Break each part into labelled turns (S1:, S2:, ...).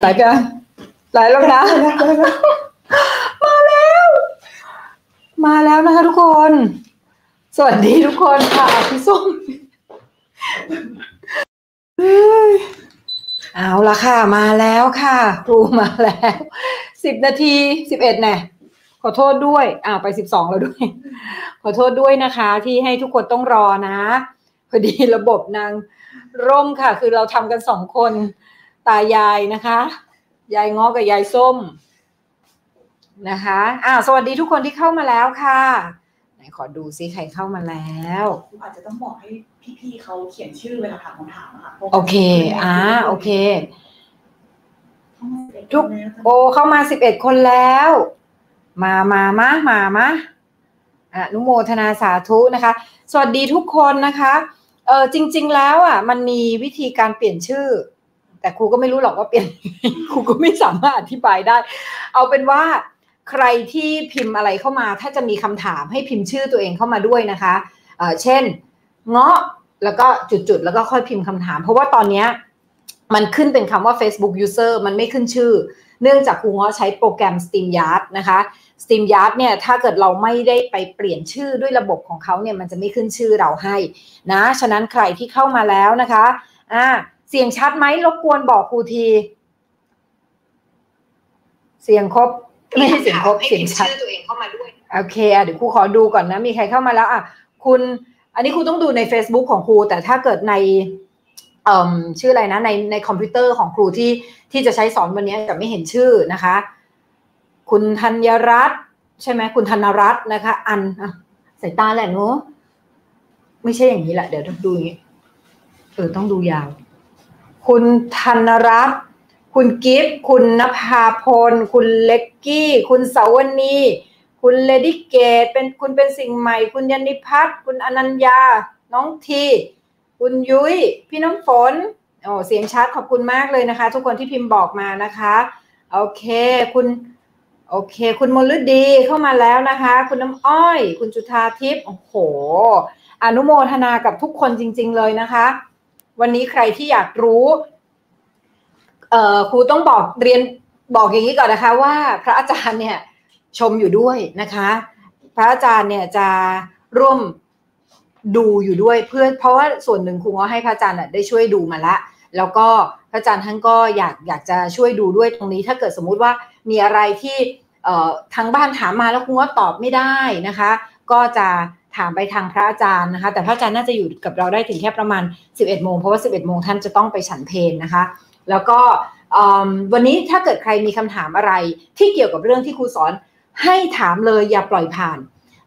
S1: หลไัไหลแล้วนะ มาแล้ว มาแล้วนะคะทุกคน สวัสดีทุกคนค่ะพี่ส้มเอาละค่ะ มาแล้วค่ะครูมาแล้วสิบนาทีสิบเอ็ดเน่ขอโทษด้วย อ่าไปสิบสองแล้วด้วย ขอโทษด้วยนะคะที่ให้ทุกคนต้องรอนะ พอดีระบบนาง ร่มค่ะ คือเราทำกันสองคนตายายนะคะยายงอกับยายส้มนะคะอ่าสวัสดีทุกคนที่เข้ามาแล้วค่ะไหนขอดูซิใครเข้ามาแล้วอ
S2: าจจะต้องบอกให้พี่ๆเขา
S1: เขียนชื่อเวลา
S2: ถามคำถามอะค่ะโอเคอ่าโอ
S1: เค ทุกโอเข้ามาสิบเอ็ดคนแล้ว มามามามามาอนุโมทนาสาธุนะคะ สวัสดีทุกคนนะคะเออจริงๆแล้ว อ่ะ มันมีวิธีการเปลี่ยนชื่อแต่ครูก็ไม่รู้หรอกว่าเปลี่ยนครูก็ไม่สามารถอธิบายได้ เอาเป็นว่าใครที่พิมพ์อะไรเข้ามา ถ้าจะมีคำถามให้พิมพ์ชื่อตัวเองเข้ามาด้วยนะคะ เช่น เงาะ แล้วก็จุดๆ แล้วก็ค่อยพิมพ์คำถาม เพราะว่าตอนนี้มันขึ้นเป็นคำว่า Facebook User มันไม่ขึ้นชื่อ เนื่องจากครูเงาะใช้โปรแกรม s t e a m y a r d นะคะ s t e a m y a r d เนี่ย ถ้าเกิดเราไม่ได้ไปเปลี่ยนชื่อด้วยระบบของเขาเนี่ย มันจะไม่ขึ้นชื่อเราให้ นะ ฉะนั้นใครที่เข้ามาแล้วนะคะ อ่าเสียงชัดไหมรบกวนบอกครูที เสียงครบ ไม่ใช่เสียงครบ เสียงชัดตัวเองเข้ามาด้วย โอเคอ่ะเดี๋ยวครูขอดูก่อนนะ มีใครเข้ามาแล้วอ่ะคุณ อันนี้ครูต้องดูใน Facebook ของครู แต่ถ้าเกิดใน เอ่อชื่ออะไรนะ ในในคอมพิวเตอร์ของครูที่ที่จะใช้สอนวันนี้จะไม่เห็นชื่อนะคะ คุณธัญรัตน์ ใช่ไหม คุณธนรัตน์ นะคะ อันอใสายตาแหละเนาะไม่ใช่อย่างนี้แหละ เดี๋ยวต้องดูอย่างนี้เออต้องดูยาวคุณธนรัตน์คุณกิฟต์คุณนภาพลคุณเล็กกี้ คุณเสาวณีคุณเลดี้เกต เป็นคุณเป็นสิ่งใหม่ คุณยนิพัฒน์คุณอนัญญา น้องที คุณยุ้ย พี่น้ำฝนโอ้เสียงชัดขอบคุณมากเลยนะคะทุกคนที่พิมพ์บอกมานะคะ โอเค คุณ โอเค คุณมลฤดีเข้ามาแล้วนะคะ คุณน้ำอ้อย คุณจุธาทิพย์ โอ้โห อนุโมทนากับทุกคนจริง ๆ เลยนะคะวันนี้ใครที่อยากรู้ครูต้องบอกเรียนบอกอย่างนี้ก่อนนะคะว่าพระอาจารย์เนี่ยชมอยู่ด้วยนะคะ พระอาจารย์เนี่ยจะร่วมดูอยู่ด้วย เพื่อเพราะว่าส่วนหนึ่งครูก็ให้พระอาจารย์ได้ช่วยดูมาละ แล้วก็พระอาจารย์ท่านก็อยากอยากจะช่วยดูด้วยตรงนี้ถ้าเกิดสมมุติว่ามีอะไรที่ทางบ้านถามมาแล้วครูก็ตอบไม่ได้นะคะ ก็จะถามไปทางพระอาจารย์นะคะแต่พระอาจารย์น่าจะอยู่กับเราได้ถึงแค่ประมาณ11โมงเพราะว่า11โมงท่านจะต้องไปฉันเพนนะคะแล้วก็วันนี้ถ้าเกิดใครมีคำถามอะไรที่เกี่ยวกับเรื่องที่ครูสอนให้ถามเลยอย่าปล่อยผ่าน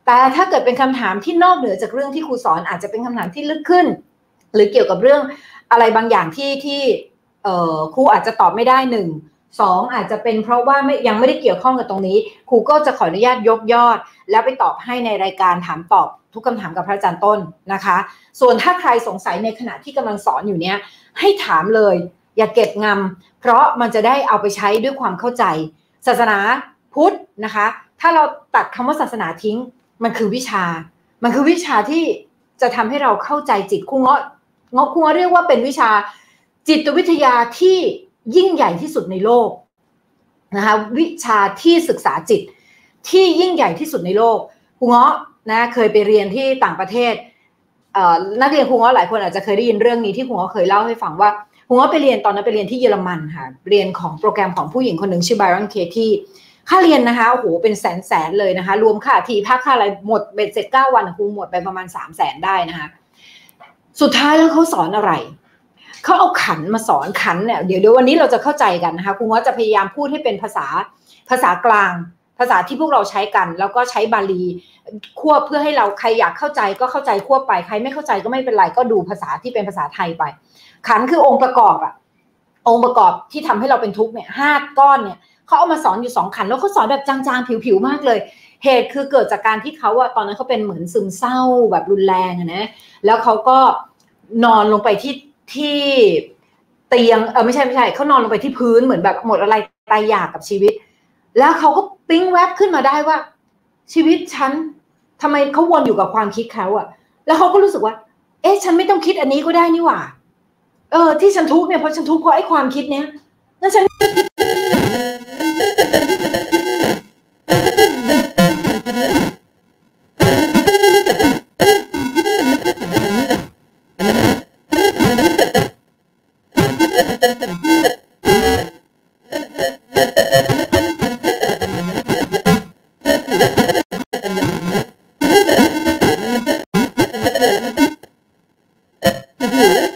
S1: แต่ถ้าเกิดเป็นคำถามที่นอกเหนือจากเรื่องที่ครูสอนอาจจะเป็นคำถามที่ลึกขึ้น หรือเกี่ยวกับเรื่องอะไรบางอย่างที่ที่ครูอาจจะตอบไม่ได้หนึ่งสองอาจจะเป็นเพราะว่าไม่ยังไม่ได้เกี่ยวข้องกับตรงนี้ ครูก็จะขออนุญาตยกยอด แล้วไปตอบให้ในรายการถามตอบทุกคำถามกับพระอาจารย์ต้นนะคะ ส่วนถ้าใครสงสัยในขณะที่กำลังสอนอยู่เนี้ยให้ถามเลยอย่าเก็บงำ เพราะมันจะได้เอาไปใช้ด้วยความเข้าใจ ศาสนาพุทธนะคะ ถ้าเราตัดคำว่าศาสนาทิ้ง มันคือวิชา มันคือวิชาที่จะทำให้เราเข้าใจจิตคุงเงาะเงาะคุงเงเรียกว่าเป็นวิชา จิตวิทยาที่ยิ่งใหญ่ที่สุดในโลกนะคะวิชาที่ศึกษาจิต ที่ยิ่งใหญ่ที่สุดในโลกครูเงาะนะเคยไปเรียนที่ต่างประเทศนักเรียนครูเงาะหลายคนอาจจะเคยได้ยินเรื่องนี้ที่ครูเงาะเคยเล่าให้ฟังว่าครูเงาะไปเรียนตอนนั้นไปเรียนที่เยอรมันค่ะเรียนของโปรแกรมของผู้หญิงคนหนึ่งชื่อบรอนเคที่ค่าเรียนนะคะโอ้โหเป็นแสนแสนเลยนะคะรวมค่าที่พักค่าอะไรหมดเบ็ดเสร็จเก้าวันครูหมดไปประมาณสามแสนได้นะคะสุดท้ายแล้วเขาสอนอะไรเขาเอาขันมาสอนขันเนี่ย เดี๋ยวเดี๋ยววันนี้เราจะเข้าใจกันนะคะคุณว่าจะพยายามพูดให้เป็นภาษาภาษากลาง ภาษาที่พวกเราใช้กัน แล้วก็ใช้บาลีควบเพื่อให้เราใครอยากเข้าใจ ก็เข้าใจควบไป ใครไม่เข้าใจก็ไม่เป็นไร ก็ดูภาษาที่เป็นภาษาไทยไป ขันคือองค์ประกอบอะองค์ประกอบที่ทำให้เราเป็นทุกข์เนี่ยห้าก้อนเนี่ย เขาเอามาสอนอยู่สองขันแล้วเขาสอนแบบจางๆผิวๆมากเลย เหตุคือเกิดจากการที่เขาอะตอนนั้นเขาเป็นเหมือนซึมเศร้าแบบรุนแรงนะ แล้วเขาก็นอนลงไปที่ที่เตียงเออไม่ใช่ไม่ใช่เขานอนลงไปที่พื้นเหมือนแบบหมดอะไรตายอยากกับชีวิต แล้วเขาก็ปิ้งแวบขึ้นมาได้ว่า ชีวิตฉันทำไมเขาวนอยู่กับความคิดเขาอะแล้วเขาก็รู้สึกว่า เอ๊ะ ฉันไม่ต้องคิดอันนี้ก็ได้นี่หว่า เออที่ฉันทุกเนี่ยเพราะฉันทุกเพราะไอ้ความคิดเนี้ยแล้วฉัน
S3: இது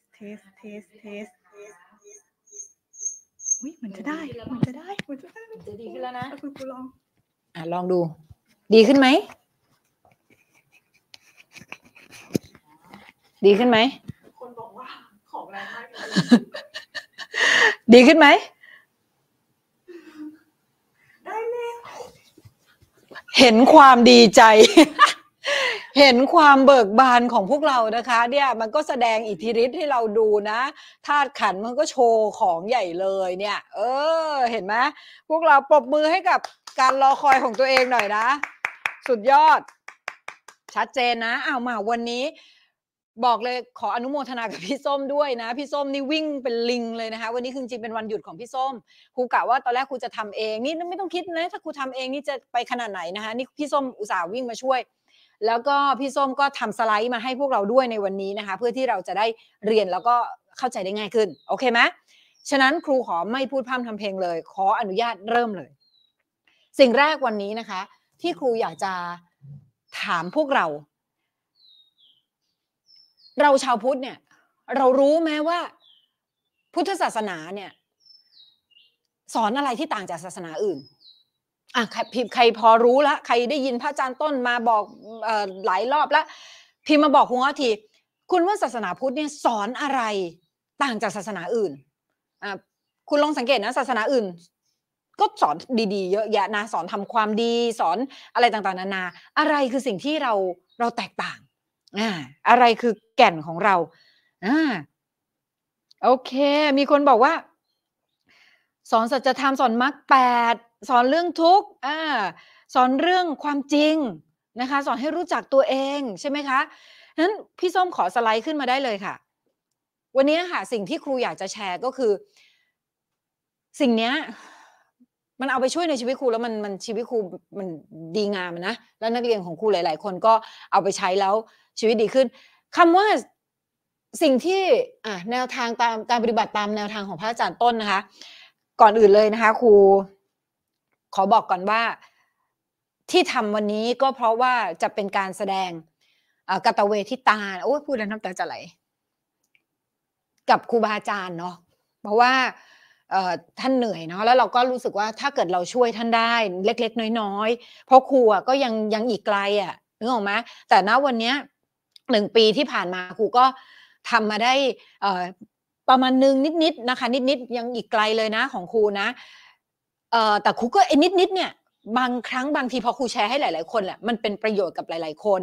S2: ส เทส เทส เทส อุ้ยมันจะได้มันจะได้มันจะได้จะดีขึ้นแล้วนะคุณครูลอง
S1: อ่ะ ลองดู ดีขึ้นไหม ดีขึ้นไหมคนบอกว่า ของแรงมากดีขึ้นไหมได้แล้วเห็นความดีใจเห็นความเบิกบานของพวกเรานะคะเนี่ยมันก็แสดงอิทธิฤทธิ์ให้เราดูนะธาตุขันมันก็โชว์ของใหญ่เลย เนี่ย เออเห็นไหมพวกเราปรบมือให้กับการรอคอยของตัวเองหน่อยนะ สุดยอดชัดเจนนะอ้าวมาวันนี้ บอกเลยขออนุโมทนา กับพี่ส้มด้วยนะพี่ส้มนี่วิ่งเป็นลิงเลยนะคะวันนี้คือจริงเป็นวันหยุดของพี่ส้มครูกะว่าตอนแรกครูจะทำเองนี่ไม่ต้องคิดนะ ถ้าครูทำเองนี่จะไปขนาดไหนนะคะนี่พี่ส้มอุตส่าห์วิ่งมาช่วยแล้วก็พี่ส้มก็ทำสไลด์มาให้พวกเราด้วยในวันนี้นะคะ เพื่อที่เราจะได้เรียนแล้วก็เข้าใจได้ง่ายขึ้นโอเคไหมฉะนั้นครูขอไม่พูดพร่ำทำเพลงเลย ขออนุญาตเริ่มเลย สิ่งแรกวันนี้นะคะ ที่ครูอยากจะถามพวกเรา เราชาวพุทธเนี่ย เรารู้ไหมว่าพุทธศาสนาเนี่ย สอนอะไรที่ต่างจากศาสนาอื่นอ่ะพิมพใครพอรู้ละใครได้ยินพระอาจารย์ต้นมาบอกอหลายรอบละพิมมาบอกคุณว่าทีคุณว่าศาสนาพุทธเนี่ย สอนอะไรต่างจากศาสนาอื่นอ่ะคุณลองสังเกตนะ ศาสนาอื่น ก็สอนดีๆเยอะแยะนะสอนทำความดี สอนอะไรต่างๆนานา อะไรคือสิ่งที่เราเราแตกต่างอ่าอะไรคือแก่นของเราอ่าโอเค มีคนบอกว่า สอนสัจธรรมสอนมรรคแปดสอนเรื่องทุกข์ อ่า สอนเรื่องความจริงนะคะ สอนให้รู้จักตัวเองใช่ไหมคะนั้นพี่ส้มขอสไลด์ขึ้นมาได้เลยค่ะ วันนี้ค่ะ สิ่งที่ครูอยากจะแชร์ก็คือ สิ่งเนี้ยมันเอาไปช่วยในชีวิตครูแล้วมันมันชีวิตครูมันดีงามนะ แล้วนักเรียนของครูหลายๆ คนก็เอาไปใช้แล้วชีวิตดีขึ้น คำว่าสิ่งที่อ่แนวทางตามการปฏิบัติตามแนวทางของพระอาจารย์ต้นนะคะก่อนอื่นเลยนะคะ ครูขอบอกก่อนว่าที่ทำวันนี้ก็เพราะว่าจะเป็นการแสดงกตเวทิตาโอ้พูดแล้วน้ำตาจะไหลกับครูบาอาจารย์เนาะเพราะว่าท่านเหนื่อยเนาะแล้วเราก็รู้สึกว่าถ้าเกิดเราช่วยท่านได้เล็ก ๆ น้อยๆเพราะครูก็ยังยังอีกไกลอะ่ะนึกออกไหมแต่ณวันนี้หนึ่งปีที่ผ่านมาครูก็ทำมาได้ประมาณนึงนิดๆนะคะ นิดๆยังอีกไกลเลยนะ ของครูนะแต่ครูก็ไอ้นิดๆเนี่ยบางครั้งบางทีพอครูแชร์ให้หลายๆคนแหละมันเป็นประโยชน์กับหลาย ๆคน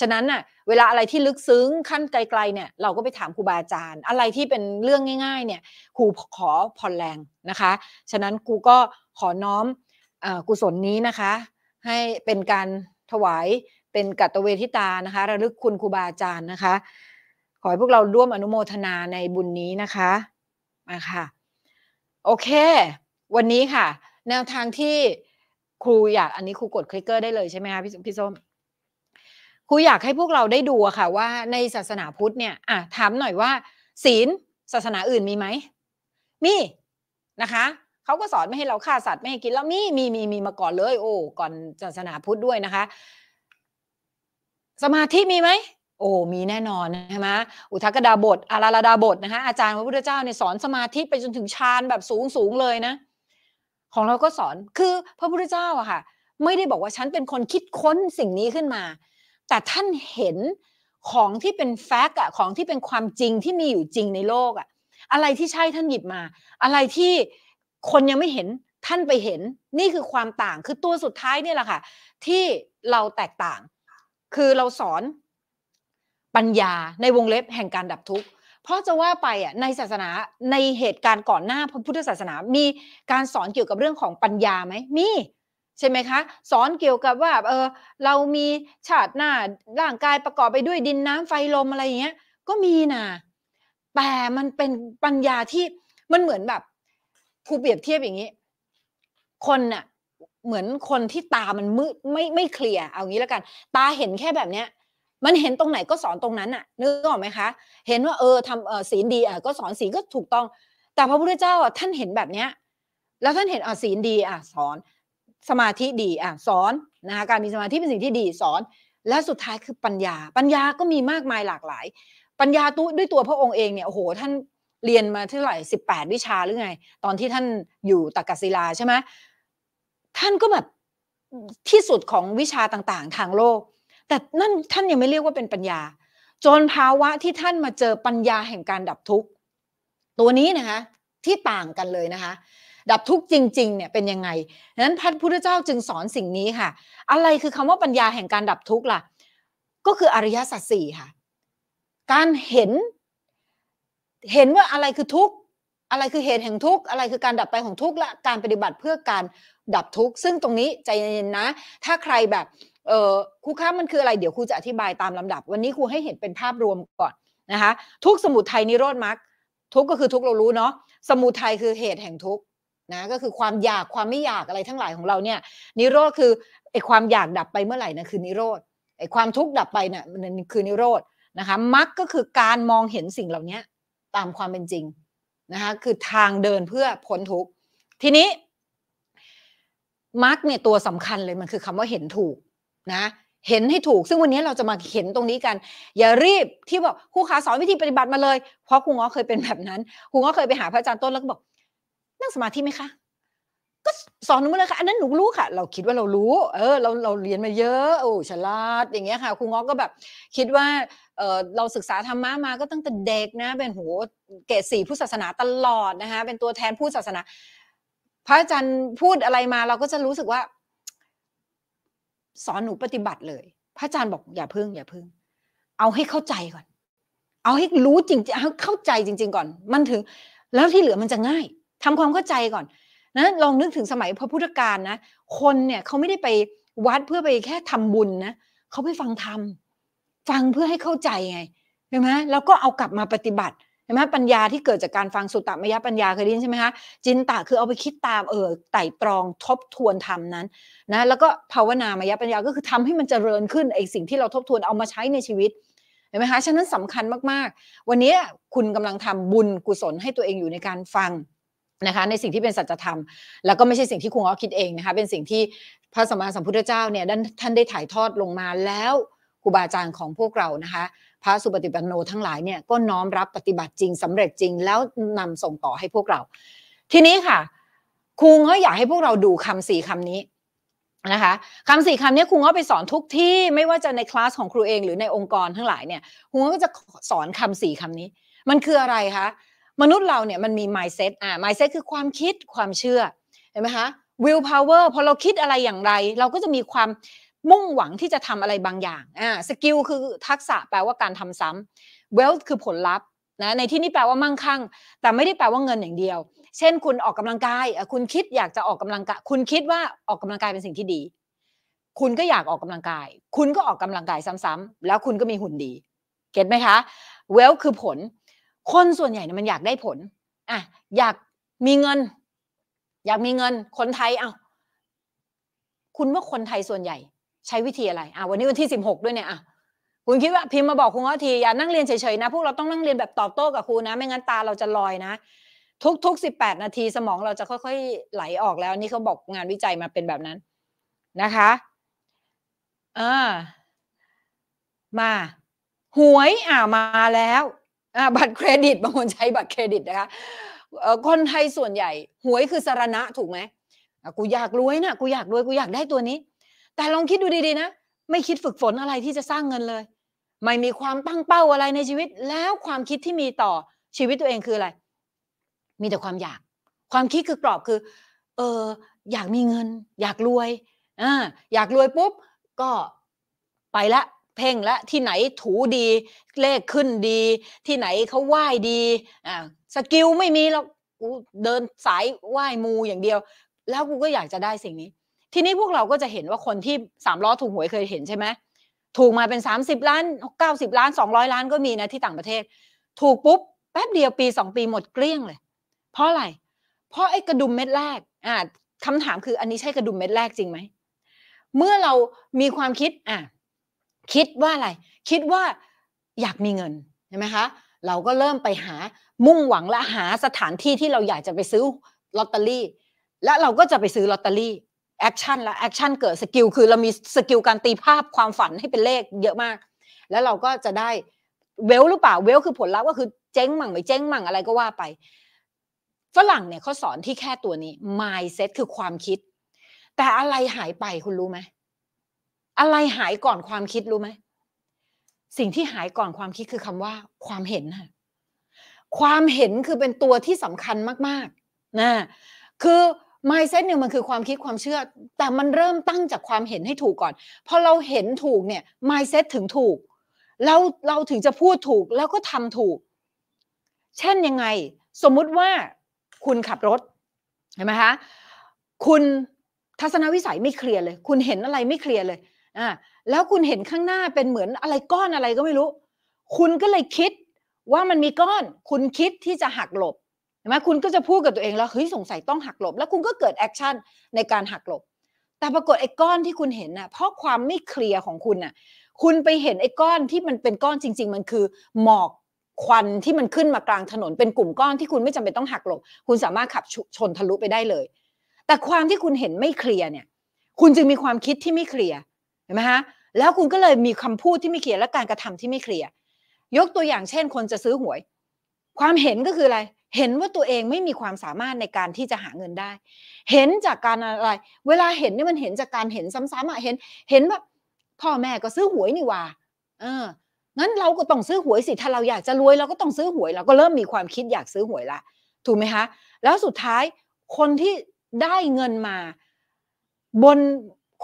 S1: ฉะนั้นน่ะเวลาอะไรที่ลึกซึ้งขั้นไกลๆเนี่ยเราก็ไปถามครูบาอาจารย์อะไรที่เป็นเรื่องง่ายๆเนี่ยครูขอผ่อนแรงนะคะ ฉะนั้นครูก็ขอน้อมกุศลนี้นะคะให้เป็นการถวายเป็นกัตเวทิตานะคะ ระลึกคุณครูบาอาจารย์นะคะ ขอให้พวกเราร่วมอนุโมทนาในบุญนี้นะคะมาค่ะโอเควันนี้ค่ะ แนวทางที่ครูอยากอันนี้ครูกดคลิกเกอร์ได้เลยใช่ไหมคะพี่พี่ส้มครูอยากให้พวกเราได้ดูค่ะ ว่าในศาสนาพุทธเนี่ยอ่ะถามหน่อยว่า ศีลศาสนาอื่นมีไหม มีนะคะเขาก็สอนไม่ให้เราฆ่าสัตว์ไม่ให้กินแล้วมีมีมีมีมาก่อนเลย โอ้ก่อนศาสนาพุทธด้วยนะคะ สมาธิมีไหมโอ้มีแน่นอนใช่ไหมอุทกดาบทอาราดาบทนะคะอาจารย์พระพุทธเจ้าเนี่ยสอนสมาธิไปจนถึงฌานแบบสูงสูงเลยนะของเราก็สอนคือพระพุทธเจ้าอะค่ะไม่ได้บอกว่าฉันเป็นคนคิดค้นสิ่งนี้ขึ้นมา แต่ท่านเห็นของที่เป็นแฟกต์อะของที่เป็นความจริงที่มีอยู่จริงในโลกอะอะไรที่ใช่ท่านหยิบมา อะไรที่คนยังไม่เห็นท่านไปเห็นนี่คือความต่างคือตัวสุดท้ายเนี่ยแหละค่ะที่เราแตกต่าง คือเราสอนปัญญาในวงเล็บแห่งการดับทุกข์เพราะจะว่าไปอ่ะในศาสนาในเหตุการณ์ก่อนหน้าพระพุทธศาสนา มีการสอนเกี่ยวกับเรื่องของปัญญาไหมมี ใช่ไหมคะ สอนเกี่ยวกับว่า เออเรามีชาติหน้าร่างกายประกอบไปด้วยดินน้ำไฟลมอะไรอย่างเงี้ย ก็มีนะแต่มันเป็นปัญญาที่มันเหมือนแบบครูเปรียบเทียบอย่างนี้ คนน่ะเหมือนคนที่ตามันมืดไม่ไม่เคลียร์เอางี้แล้วกัน ตาเห็นแค่แบบเนี้ยมันเห็นตรงไหนก็สอนตรงนั้นน่ะนึกออกไหมคะเห็นว่าเออทำศีลดีอ่ะก็สอนศีลก็ถูกต้อง แต่พระพุทธเจ้าอ่ะท่านเห็นแบบเนี้ยแล้วท่านเห็นศีลดีอ่ะสอนสมาธิดีอ่ะสอนนะคะการมีสมาธิเป็นสิ่งที่ดีสอน และสุดท้ายคือปัญญา ปัญญาก็มีมากมายหลากหลาย ปัญญาตัวด้วยตัวพระองค์เองเนี่ยโอ้โหท่านเรียนมาเท่าไหร่สิบแปดวิชาหรือไง ตอนที่ท่านอยู่ตักกศิลาใช่ไหมท่านก็แบบที่สุดของวิชาต่าง ๆ ทางโลกแต่นั่นท่านยังไม่เรียกว่าเป็นปัญญาจนภาวะที่ท่านมาเจอปัญญาแห่งการดับทุกข์ตัวนี้นะคะที่ต่างกันเลยนะคะดับทุกข์จริง ๆเนี่ยเป็นยังไงนั้นพระพุทธเจ้าจึงสอนสิ่งนี้ค่ะอะไรคือคำว่าปัญญาแห่งการดับทุกข์ล่ะก็คืออริยสัจสี่ค่ะการเห็นเห็นว่าอะไรคือทุกข์อะไรคือเหตุแห่งทุกข์อะไรคือการดับไปของทุกข์และการปฏิบัติเพื่อการดับทุกข์ซึ่งตรงนี้ใจเย็นๆนะ ถ้าใครแบบเออคู่ค้ามันคืออะไรเดี๋ยวครูจะอธิบายตามลำดับวันนี้ครูให้เห็นเป็นภาพรวมก่อนนะคะทุกสมุทัยนิโรธมรรคทุกก็คือทุกเรารู้เนาะสมุทัยคือเหตุแห่งทุกนะก็คือความอยากความไม่อยากอะไรทั้งหลายของเราเนี่ยนิโรธคือไอความอยากดับไปเมื่อไหร่นะคือนิโรธไอความทุกข์ดับไปนะ่ะมันคือนิโรธนะคะมรรคก็คือการมองเห็นสิ่งเหล่านี้ตามความเป็นจริงนะคะคือทางเดินเพื่อพ้นทุกข์ทีนี้มรรคเนี่ยตัวสำคัญเลยมันคือคำว่าเห็นถูกนะเห็นให้ถูกซึ่งวันนี้เราจะมาเห็นตรงนี้กัน อย่ารีบที่บอกครูขาสอนวิธีปฏิบัติมาเลยเพราะครูง้อเคยเป็นแบบนั้นครูง้อเคยไปหาพระอาจารย์ต้น แล้วก็บอก นั่งสมาธิไหมคะ ก็สอนหนูมาเลยค่ะอันนั้นหนูรู้ค่ะ เราคิดว่าเรารู้ เออ เราเราเรียนมาเยอะโอ้ฉลาดอย่างเงี้ยค่ะครูง้อก็แบบ คิดว่าเออเราศึกษาธรรมะมาก็ตั้งแต่เด็กนะ เป็นัวเกศสีผู้ศาสนาตลอดนะคะเป็นตัวแทนผู้ศาสนาพระอาจารย์พูดอะไรมาเราก็จะรู้สึกว่าสอนหนูปฏิบัติเลย พระอาจารย์บอกอย่าพึ่งอย่าพึ่ง เอาให้เข้าใจก่อน เอาให้รู้จริงๆเเข้าใจจริง ๆก่อน มันถึงแล้วที่เหลือมันจะง่าย ทำความเข้าใจก่อนนะลองนึกถึงสมัยพระพุทธการนะ คนเนี่ยเขาไม่ได้ไปวัดเพื่อไปแค่ทำบุญนะ เขาไปฟังธรรมฟังเพื่อให้เข้าใจไงใช่ไหมแล้วก็เอากลับมาปฏิบัติช่ไหมปัญญาที่เกิดจากการฟังสุตตมยปัญญาเคยได้ยินใช่ไหมคะจินตะคือเอาไปคิดตามเออไต่ตรองทบทวนทำนั้นนะแล้วก็ภาวนามยปัญญาก็คือทำให้มันเจริญขึ้นไอสิ่งที่เราทบทวนเอามาใช้ในชีวิตเห็นไหมคะฉะนั้นสำคัญมากๆ วันนี้คุณกำลังทำบุญกุศล ให้ตัวเองอยู่ในการฟังนะคะในสิ่งที่เป็นสัจธรรมแล้วก็ไม่ใช่สิ่งที่คุณอ้อคิดเองนะคะเป็นสิ่งที่พระสมมาสัมพุทธเจ้าเนี่ยท่านได้ถ่ายทอดลงมาแล้วครูบาอาจารย์ของพวกเรานะคะพระสุปฏิปันโนทั้งหลายเนี่ยก็น้อมรับปฏิบัติจริงสำเร็จจริง แล้วนำส่งต่อให้พวกเรา ทีนี้ค่ะ ครูเงาอยากให้พวกเราดูคำสี่คำนี้นะคะคำสี่คำนี้ครูง้อไปสอนทุกที่ไม่ว่าจะในคลาสของครูเอง หรือในองค์กรทั้งหลายเนี่ยครูง้อก็จะสอนคำสี่คำนี้ มันคืออะไรคะมนุษย์เราเนี่ยมันมี mindset อ่า mindset คือความคิดความเชื่อเห็นไหมคะ will power พอเราคิดอะไรอย่างไร เราก็จะมีความมุ่งหวังที่จะทำอะไรบางอย่าง อ่า สกิลคือทักษะแปลว่าการทำซ้ำ wealth คือผลลัพธ์นะ ในที่นี้แปลว่ามั่งคั่ง แต่ไม่ได้แปลว่าเงินอย่างเดียว เช่นคุณออกกำลังกาย คุณคิดอยากจะออกกำลังกาย คุณคิดว่าออกกำลังกายเป็นสิ่งที่ดี คุณก็อยากออกกำลังกาย คุณก็ออกกำลังกายซ้ำ ๆ แล้วคุณก็มีหุ่นดี เก็ตไหมคะ wealth คือผล คนส่วนใหญ่เนี่ยมันอยากได้ผล อ่ะอยากมีเงิน อยากมีเงิน คนไทย เอา้าคุณว่าคนไทยส่วนใหญ่ใช้วิธีอะไร อ่ะวันนี้วันที่สิบหกด้วยเนี่ย อ่ะคุณคิดว่าพิมพ์มาบอกคุณว่าที อย่านั่งเรียนเฉยๆนะพวกเราต้องนั่งเรียนแบบตอบโต้กับครูนะ ไม่งั้นตาเราจะลอยนะ ทุกๆสิบแปดนาทีสมองเราจะค่อยๆไหลออกแล้ว นี่เขาบอกงานวิจัยมาเป็นแบบนั้นนะคะอ่ามา หวยอ่ามาแล้ว อ่าบัตรเครดิตบางคนใช้บัตรเครดิตนะคะคนไทยส่วนใหญ่ หวยคือสารณะถูกไหมกูอยากรวยนะกูอยากรวย กูอยากได้ตัวนี้แต่ลองคิดดูดีๆนะ ไม่คิดฝึกฝนอะไรที่จะสร้างเงินเลย ไม่มีความตั้งเป้าอะไรในชีวิต แล้วความคิดที่มีต่อชีวิตตัวเองคืออะไร มีแต่ความอยากความคิดคือกรอบคือ เอออยากมีเงิน อยากรวยอ่าอยากรวยปุ๊บ ก็ ไปละ เพ่งละที่ไหนถูดีเลขขึ้นดี ที่ไหนเขาไหว้ดีอ่าสกิลไม่มีแล้วกูเดินสายไหว้มูอย่างเดียว แล้วกูก็อยากจะได้สิ่งนี้ทีนี้พวกเราก็จะเห็นว่าคนที่สามล้อถูกหวยเคยเห็นใช่ไหมถูกมาเป็น 30 ล้าน90ล้าน 200ล้านก็มีนะ ที่ต่างประเทศ ถูกปุ๊บแป๊บเดียวปี2ปีหมดเกลี้ยงเลย เพราะอะไร เพราะไอ้กระดุมเม็ดแรก อ่าคำถามคืออันนี้ใช่กระดุมเม็ดแรกจริงไหมเมื่อเรามีความคิดอ่ะคิดว่าอะไร คิดว่าอยากมีเงินใช่ไหมคะเราก็เริ่มไปหามุ่งหวังและหาสถานที่ที่เราอยากจะไปซื้อลอตเตอรี่ และเราก็จะไปซื้อลอตเตอรี่แอคชั่นละแอคชั่นเกิดสกิลคือเรามีสกิลการตีภาพความฝันให้เป็นเลขเยอะมาก แล้วเราก็จะได้เวลหรือเปล่าเวลคือผลลัพธ์ก็คือเจ๊งมั่งไม่เจ๊งมั่งอะไรก็ว่าไป ฝรั่งเนี่ยเขาสอนที่แค่ตัวนี้ mindset คือความคิด แต่อะไรหายไปคุณรู้ไหมอะไรหายก่อนความคิดรู้ไหมสิ่งที่หายก่อนความคิดคือคำว่าความเห็นค่ะความเห็นคือเป็นตัวที่สำคัญมากๆ นะ คือมายเซตหนึ่งมันคือความคิดความเชื่อ แต่มันเริ่มตั้งจากความเห็นให้ถูกก่อนพอเราเห็นถูกเนี่ยมายเซตถึงถูก เราเราถึงจะพูดถูกแล้วก็ทำถูก เช่นยังไงสมมุติว่าคุณขับรถเห็นไหมคะคุณทัศนวิสัยไม่เคลียร์เลย คุณเห็นอะไรไม่เคลียร์เลยอ่าแล้วคุณเห็นข้างหน้าเป็นเหมือนอะไรก้อนอะไรก็ไม่รู้ คุณก็เลยคิดว่ามันมีก้อน คุณคิดที่จะหักหลบเห็นไหมคุณก็จะพูดกับตัวเองแล้วเฮ้ยสงสัยต้องหักหลบ แล้วคุณก็เกิดแอคชั่นในการหักหลบ แต่ปรากฏไอ้ก้อนที่คุณเห็นน่ะเพราะความไม่เคลียร์ของคุณน่ะคุณไปเห็นไอ้ก้อนที่มันเป็นก้อนจริง ๆ มันคือ หมอกควันที่มันขึ้นมากลางถนน เป็นกลุ่มก้อนที่คุณไม่จำเป็นต้องหักหลบ คุณสามารถขับชนทะลุไปได้เลย แต่ความที่คุณเห็นไม่เคลียร์เนี่ย คุณจึงมีความคิดที่ไม่เคลียร์เห็นไหมฮะแล้วคุณก็เลยมีคำพูดที่ไม่เคลียร์และการกระทำที่ไม่เคลียร์ยกตัวอย่างเช่น คนจะซื้อหวย ความเห็นก็คืออะไรเห็นว่าตัวเองไม่มีความสามารถในการที่จะหาเงินได้ เห็นจากการอะไร เวลาเห็นเนี่ยมันเห็นจากการเห็นซ้ำๆอ่ะเห็น เห็นว่าพ่อแม่ก็ซื้อหวยนี่ว่าเออ งั้นเราก็ต้องซื้อหวยสิ ถ้าเราอยากจะรวยเราก็ต้องซื้อหวย เราก็เริ่มมีความคิดอยากซื้อหวยละ ถูกไหมคะแล้วสุดท้ายคนที่ได้เงินมา บน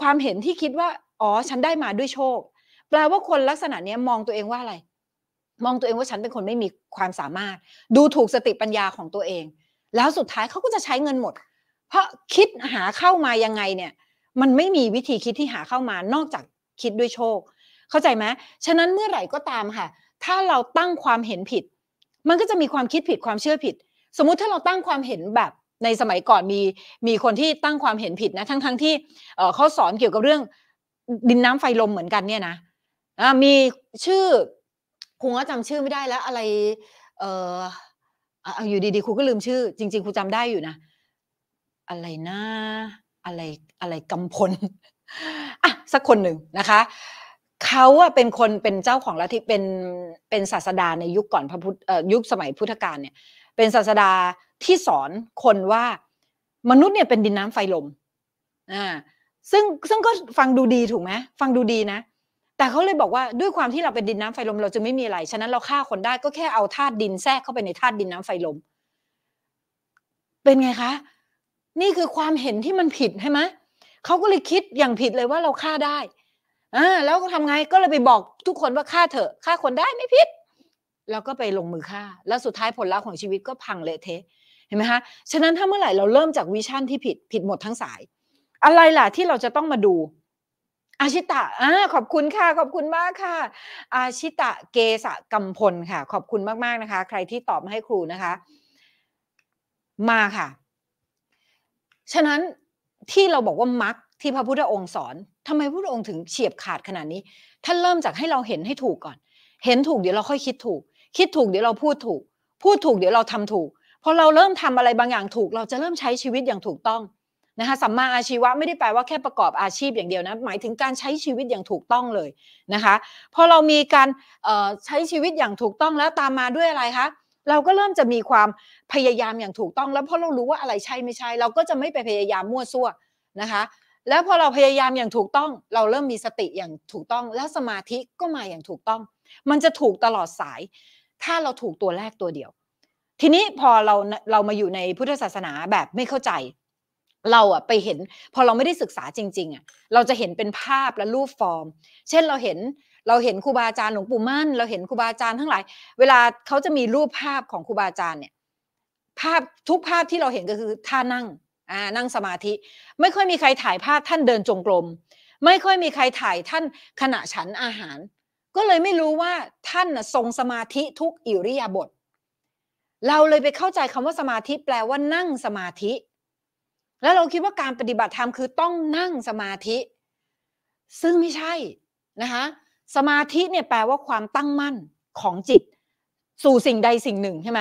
S1: ความเห็นที่คิดว่า อ๋อ ฉันได้มาด้วยโชค แปลว่าคนลักษณะนี้มองตัวเองว่าอะไรมองตัวเองว่าฉันเป็นคนไม่มีความสามารถดูถูกสติปัญญาของตัวเอง แล้วสุดท้ายเขาก็จะใช้เงินหมด เพราะคิดหาเข้ามายังไงเนี่ย มันไม่มีวิธีคิดที่หาเข้ามานอกจากคิดด้วยโชค เข้าใจไหมฉะนั้นเมื่อไหร่ก็ตามค่ะถ้าเราตั้งความเห็นผิด มันก็จะมีความคิดผิดความเชื่อผิด สมมุติถ้าเราตั้งความเห็นแบบในสมัยก่อนมีมีคนที่ตั้งความเห็นผิดนะ ทั้งทั้งที่เขาสอนเกี่ยวกับเรื่อง ดินน้ำไฟลมเหมือนกันเนี่ยนะมีชื่อครูก็จำชื่อไม่ได้แล้ว อะไรเอออยู่ดีๆ ครูก็ลืมชื่อ จริง ๆ ครูจำได้อยู่นะอะไรนะ อะไรอะไรกาพลอ่ะสักคนหนึ่งนะคะเขาอะเป็นคนเป็นเจ้าของลัทธิเป็นเป็นศาสดาในยุคก่อนพระพุทธยุคสมัยพุทธกาลเนี่ย เป็นศาสดาที่สอนคนว่า มนุษย์เนี่ยเป็นดินน้ำไฟลมอ่าซึ่งซึ่งก็ฟังดูดีถูกไหมฟังดูดีนะแต่เขาเลยบอกว่าด้วยความที่เราเป็นดินน้ำไฟลมเราจะไม่มีอะไร ฉะนั้นเราฆ่าคนได้ก็แค่เอาธาตุดินแทรกเข้าไปในธาตุดินน้ำไฟลมเป็นไงคะ นี่คือความเห็นที่มันผิดใช่ไหมเขาก็เลยคิดอย่างผิดเลยว่าเราฆ่าได้อ่าแล้วก็ทำไงก็เลยไปบอกทุกคนว่าฆ่าเถอะฆ่าคนได้ไม่ผิดแล้วก็ไปลงมือฆ่า แล้วสุดท้ายผลลัพธ์ของชีวิตก็พังเละเทะเห็นไหมคะฉะนั้นถ้าเมื่อไหร่เราเริ่มจากวิชั่นที่ผิดผิดหมดทั้งสาย อะไรล่ะที่เราจะต้องมาดูอาชิตะอ่าขอบคุณค่ะ ขอบคุณมากค่ะ อาชิตะ เกษะกัมพลค่ะ ขอบคุณมากๆนะคะ ใครที่ตอบมาให้ครูนะคะ มาค่ะ ฉะนั้นที่เราบอกว่ามักที่พระพุทธองค์สอนทำไมพระพุทธองค์ถึงเฉียบขาดขนาดนี้ ท่านเริ่มจากให้เราเห็นให้ถูกก่อน เห็นถูกเดี๋ยวเราค่อยคิดถูก คิดถูกเดี๋ยวเราพูดถูก พูดถูกเดี๋ยวเราทำถูกพอเราเริ่มทำอะไรบางอย่างถูก เราจะเริ่มใช้ชีวิตอย่างถูกต้องนะคะสัมมาอาชีวะไม่ได้แปลว่าแค่ประกอบอาชีพอย่างเดียวนะหมายถึงการใช้ชีวิตอย่างถูกต้องเลยนะคะพอเรามีการใช้ชีวิตอย่างถูกต้องแล้วตามมาด้วยอะไรคะเราก็เริ่มจะมีความพยายามอย่างถูกต้องแล้วพอเรารู้ว่าอะไรใช่ไม่ใช่ เราก็จะไม่ไปพยายามมั่วซั่วนะคะแล้วพอเราพยายามอย่างถูกต้อง เราเริ่มมีสติอย่างถูกต้องแล้วสมาธิก็มาอย่างถูกต้อง มันจะถูกตลอดสาย ถ้าเราถูกตัวแรกตัวเดียว ทีนี้พอเราเรามาอยู่ในพุทธศาสนาแบบไม่เข้าใจเราอะไปเห็นพอเราไม่ได้ศึกษาจริงๆอะเราจะเห็นเป็นภาพและรูปฟอร์ม เช่นเราเห็น เราเห็นครูบาอาจารย์หลวงปู่มั่น เราเห็นครูบาอาจารย์ทั้งหลาย เวลาเขาจะมีรูปภาพของครูบาอาจารย์เนี่ยภาพทุกภาพที่เราเห็นก็คือท่านั่งอ่านั่งสมาธิ ไม่ค่อยมีใครถ่ายภาพท่านเดินจงกรมไม่ค่อยมีใครถ่ายท่านขณะฉันอาหาร ก็เลยไม่รู้ว่าท่านทรงสมาธิทุกอิริยาบถเราเลยไปเข้าใจคำว่าสมาธิ แปลว่านั่งสมาธิแล้วเราคิดว่าการปฏิบัติธรรมคือต้องนั่งสมาธิ ซึ่งไม่ใช่นะคะ สมาธิเนี่ยแปลว่าความตั้งมั่นของจิต สู่สิ่งใดสิ่งหนึ่งใช่ไหม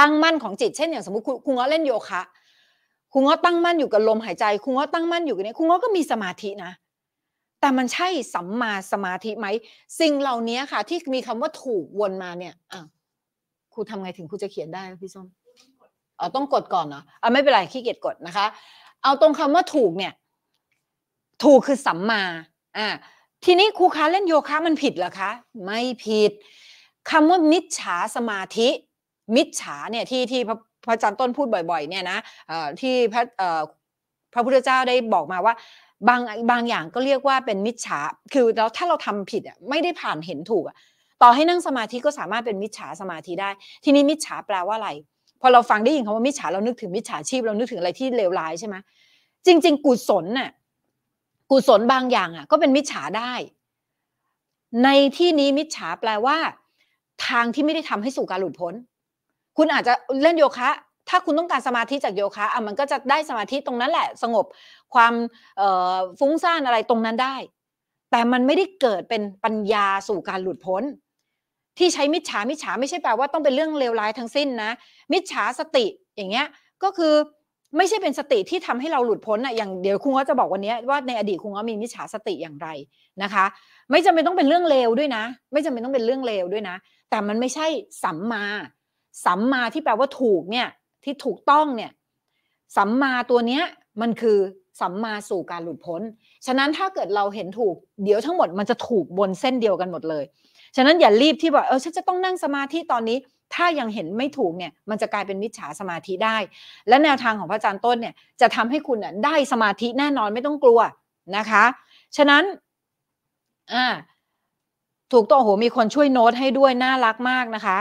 S1: ตั้งมั่นของจิตเช่นอย่างสมมติคุณง็อเล่นโยคะคุณง็อตั้งมั่นอยู่กับลมหายใจคุณง็อตั้งมั่นอยู่กับนี้คุณงอก็มีสมาธินะแต่มันใช่สัมมาสมาธิไหมสิ่งเหล่านี้ค่ะ ที่มีคำว่าถูกวนมาเนี่ยอ่ะครูทำไงถึงครูจะเขียนได้พี่ส้มเอาต้องกดก่อนเนาะเอาไม่เป็นไรขี้เกียจกดนะคะเอาตรงคำว่าถูกเนี่ยถูกคือสัมมาอ่าทีนี้ครูคะเล่นโยคะมันผิดเหรอคะไม่ผิด คำว่ามิจฉาสมาธิ มิจฉาเนี่ยที่ที่พระอาจารย์ต้นพูดบ่อยๆเนี่ยนะที่พระพระพุทธเจ้าได้บอกมาว่าบางบางอย่างก็เรียกว่าเป็นมิจฉาคือเราถ้าเราทำผิดอ่ะไม่ได้ผ่านเห็นถูกอ่ะต่อให้นั่งสมาธิก็สามารถเป็นมิจฉาสมาธิได้ ทีนี้มิจฉาแปลว่าอะไรพอเราฟังได้ยินคำว่ามิจฉาเรานึกถึงมิจฉาชีพ เรานึกถึงอะไรที่เลวร้ายใช่ไหมจริง ๆ กุศลน่ะกุศลบางอย่างอ่ะ ก็เป็นมิจฉาได้ ในที่นี้มิจฉาแปลว่าทางที่ไม่ได้ทำให้สู่การหลุดพ้น คุณอาจจะเล่นโยคะ ถ้าคุณต้องการสมาธิจากโยคะอ่ะมันก็จะได้สมาธิตรงนั้นแหละ สงบความฟุ้งซ่านอะไรตรงนั้นได้ แต่มันไม่ได้เกิดเป็นปัญญาสู่การหลุดพ้นที่ใช้มิจฉา มิจฉาไม่ใช่แปลว่าต้องเป็นเรื่องเลวร้ายทั้งสิ้นนะ มิจฉาสติอย่างเงี้ยก็คือไม่ใช่เป็นสติที่ทำให้เราหลุดพ้นอะอย่างเดี๋ยวคุณก็จะบอกวันนี้ว่า ในอดีตคุณก็มีมิจฉาสติอย่างไรนะคะ ไม่จำเป็นต้องเป็นเรื่องเลวด้วยนะ ไม่จำเป็นต้องเป็นเรื่องเลวด้วยนะ แต่มันไม่ใช่สัมมาสัมมาที่แปลว่าถูกเนี่ยที่ถูกต้องเนี่ยสัมมาตัวเนี้ยมันคือสัมมาสู่การหลุดพ้น ฉะนั้นถ้าเกิดเราเห็นถูกเดี๋ยวทั้งหมดมันจะถูกบนเส้นเดียวกันหมดเลยฉะนั้นอย่ารีบที่บอกเออฉันจะต้องนั่งสมาธิตอนนี้ถ้ายังเห็นไม่ถูกเนี่ยมันจะกลายเป็นมิจฉาสมาธิได้ และแนวทางของพระอาจารย์ต้นเนี่ยจะทำให้คุณน่ได้สมาธิ แน่นอนไม่ต้องกลัวนะคะ ฉะนั้นอ่าถูกต้องโหมีคนช่วยโน้ตให้ด้วยน่ารักมากนะคะ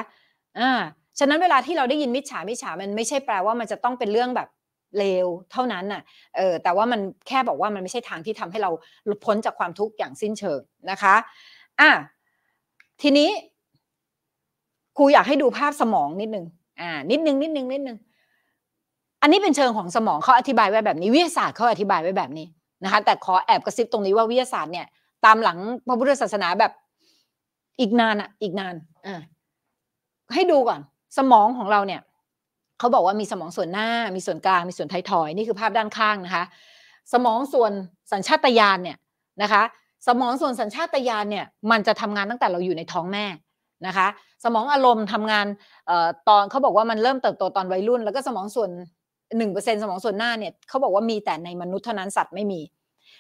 S1: อ่าฉะนั้นเวลาที่เราได้ยินมิจฉามิจฉามันไม่ใช่แปลว่ามันจะต้องเป็นเรื่องแบบเลวเท่านั้นน่ะเออแต่ว่ามันแค่บอกว่ามันไม่ใช่ทางที่ทำให้เราหลุดพ้นจากความทุกข์อย่างสิ้นเชิงนะคะ อ่ะทีนี้ครูอยากให้ดูภาพสมองนิดนึงอ่า นิดนึงนิดนึงนิดนึง อันนี้เป็นเชิงของสมองเขาอธิบายไว้แบบนี้วิทยาศาสตร์เขาอธิบายไว้แบบนี้นะคะ แต่ขอแอบกระซิบตรงนี้ว่าวิทยาศาสตร์เนี่ยตามหลังพระพุทธศาสนาแบบอีกนานอ่ะ อีกนานอ่าให้ดูก่อน สมองของเราเนี่ยเขาบอกว่ามีสมองส่วนหน้า มีส่วนกลาง มีส่วนท้าย ทอยนี่คือภาพด้านข้างนะคะ สมองส่วนสัญชาตญาณเนี่ยนะคะสมองส่วนสัญชาตญาณเนี่ย มันจะทำงานตั้งแต่เราอยู่ในท้องแม่นะคะ สมองอารมณ์ทำงานตอนเขาบอกว่ามันเริ่มเติบโตตอนวัยรุ่น แล้วก็สมองส่วน 1%สมองส่วนหน้าเนี่ยเขาบอกว่ามีแต่ในมนุษย์เท่านั้น สัตว์ไม่มี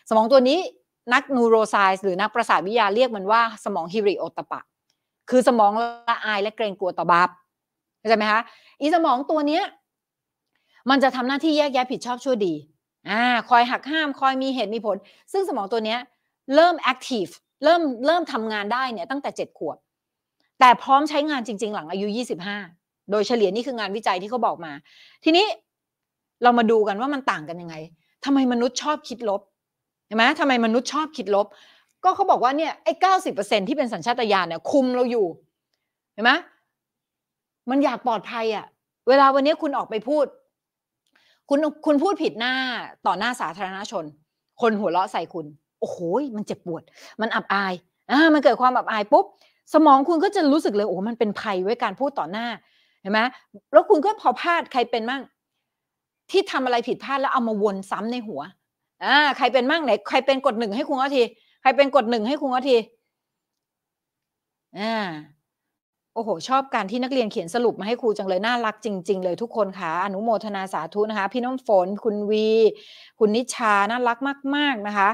S1: สมองตัวนี้นักนูโรไซส์หรือนักประสาทวิทยาเรียกมันว่า สมองฮิริโอตปะ คือสมองละอายและเกรงกลัวต่อบาปเข้าใจไหมคะอีสมองตัวเนี้ยมันจะทำหน้าที่แยกแยะผิดชอบชั่วดีอ่าคอยหักห้าม คอยมีเหตุมีผล ซึ่งสมองตัวเนี้ยเริ่มแอคทีฟเริ่มเริ่มทำงานได้เนี่ย ตั้งแต่ 7 ขวบ แต่พร้อมใช้งานจริงๆหลังอายุ 25 โดยเฉลี่ยนี่คืองานวิจัยที่เขาบอกมา ทีนี้เรามาดูกันว่ามันต่างกันยังไงทำไมมนุษย์ชอบคิดลบเห็นไหมทำไมมนุษย์ชอบคิดลบ ก็เขาบอกว่าเนี่ยไอ้เก้าสิบเปอร์เซ็นที่เป็นสัญชาตญาณเนี่ยคุมเราอยู่ เห็นไหมมันอยากปลอดภัยอะ่ะเวลาวันนี้คุณออกไปพูดคุณคุณพูดผิดหน้าต่อหน้าสาธารณชน คนหัวเราะใส่คุณโอ้โห มันเจ็บปวด มันอับอาย อ่า มันเกิดความอับอายปุ๊บ สมองคุณก็จะรู้สึกเลย โอ้มันเป็นภัยไว้การพูดต่อหน้า เห็นไหมแล้วคุณก็พอพลาด ใครเป็นมั่งที่ทำอะไรผิดพลาดแล้วเอามาวนซ้ำในหัว อ่า ใครเป็นมั่งไหน ใครเป็นกดหนึ่งให้คุณอาทีใครเป็นกดหนึ่งให้คุณอาทีอ่า โอ้โห ชอบการที่นักเรียนเขียนสรุปมาให้ครูจังเลย น่ารักจริงๆเลยทุกคนค่ะ อนุโมทนาสาธุนะคะ พี่น้องฝน คุณวี คุณนิชาน่ารักมาก ๆนะคะ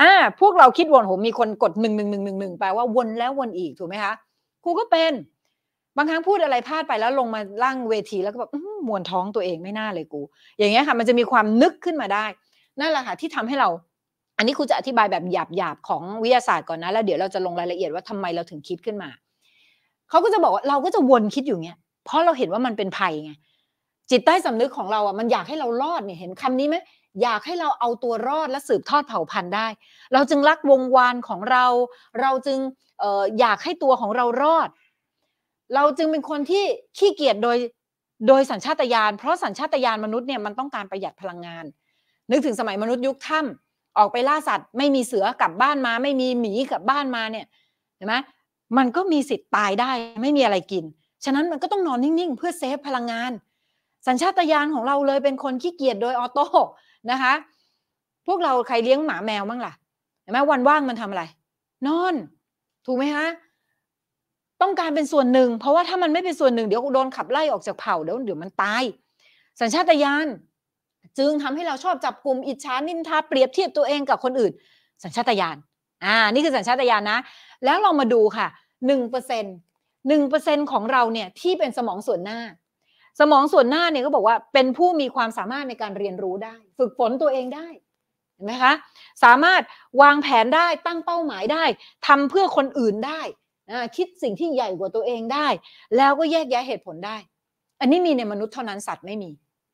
S1: อ่าพวกเราคิดวนผมมีคนกดหนึ่งหนึ่งหนึ่งหนึ่งหนึ่งแปลว่าวนแล้ววนอีกถูกไหมคะ ครูก็เป็นบางครั้งพูดอะไรพลาดไปแล้วลงมาล่างเวทีแล้วก็แบบมวนท้องตัวเองไม่น่าเลยกู อย่างเงี้ยค่ะ มันจะมีความนึกขึ้นมาได้ นั่นแหละค่ะที่ทำให้เรา อันนี้ครูจะอธิบายแบบหยาบๆของวิทยาศาสตร์ก่อนนะแล้วเดี๋ยวเราจะลงรายละเอียดว่าทำไมเราถึงคิดขึ้นมาเขาก็จะบอกว่าเราก็จะวนคิดอยู่เงี้ย เพราะเราเห็นว่ามันเป็นภัยไงจิตใต้สำนึกของเราอ่ะมันอยากให้เรารอดเนี่ยเห็นคำนี้ไหมอยากให้เราเอาตัวรอดและสืบทอดเผ่าพันธุ์ได้ เราจึงรักวงวานของเรา เราจึงอออยากให้ตัวของเรารอด เราจึงเป็นคนที่ขี้เกียจโดยโดยสัญชาตญาณ เพราะสัญชาตญาณมนุษย์เนี่ยมันต้องการประหยัดพลังงาน นึกถึงสมัยมนุษย์ยุคถ้ำออกไปล่าสัตว์ ไม่มีเสือกลับบ้านมาไม่มีหมีกลับบ้านมาเนี่ยเห็นไหมมันก็มีสิทธิ์ตายได้ไม่มีอะไรกิน ฉะนั้นมันก็ต้องนอนนิ่งๆ เพื่อเซฟพลังงาน สัญชาตญาณของเราเลยเป็นคนขี้เกียจโดยออโต้นะคะ พวกเราใครเลี้ยงหมาแมวบ้างล่ะเห็นไหมวันว่างมันทำอะไร นอน ถูกไหมคะต้องการเป็นส่วนหนึ่ง เพราะว่าถ้ามันไม่เป็นส่วนหนึ่งเดี๋ยวโดนขับไล่ออกจากเผ่าเดี๋ยวเดี๋ยวมันตาย สัญชาตญาณ จึงทำให้เราชอบจับกลุ่มอิจฉา นินทา เปรียบเทียบตัวเองกับคนอื่น สัญชาตญาณ อ่า นี่คือสัญชาตญาณนะ แล้วเรามาดูค่ะหนึ่งเปอร์เซ็นต์หนึ่งเปอร์เซ็นต์ของเราเนี่ยที่เป็นสมองส่วนหน้าสมองส่วนหน้าเนี่ยก็บอกว่าเป็นผู้มีความสามารถในการเรียนรู้ได้ ฝึกฝนตัวเองได้ เห็นไหมคะ สามารถวางแผนได้ตั้งเป้าหมายได้ ทำเพื่อคนอื่นได้ คิดสิ่งที่ใหญ่กว่าตัวเองได้ แล้วก็แยกแยะเหตุผลได้ อันนี้มีในมนุษย์เท่านั้น สัตว์ไม่มี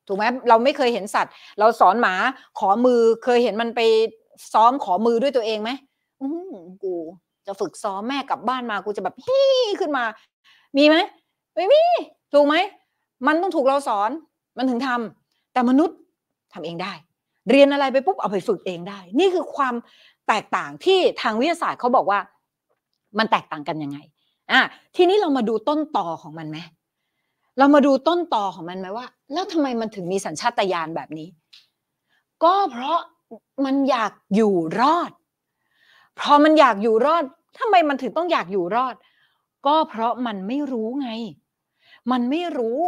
S1: ถูกไหมเราไม่เคยเห็นสัตว์ เราสอนหมาขอมือเคยเห็นมันไปซ้อมขอมือด้วยตัวเองไหมอืมกู จะฝึกซ้อมแม่กลับบ้านมากูจะแบบฮี่ขึ้นมา มีไหมไม่มีถูกไหมมันต้องถูกเราสอนมันถึงทำแต่มนุษย์ทำเองได้ เรียนอะไรไปปุ๊บเอาไปฝึกเองได้ นี่คือความแตกต่างที่ทางวิทยาศาสตร์เขาบอกว่า มันแตกต่างกันยังไงอ่ะทีนี้เรามาดูต้นต่อของมันไหมเรามาดูต้นต่อของมันไหมว่า แล้วทำไมมันถึงมีสัญชาตญาณแบบนี้ ก็เพราะมันอยากอยู่รอดพอมันอยากอยู่รอด ทำไมมันถึงต้องอยากอยู่รอด ก็เพราะมันไม่รู้ไง มันไม่รู้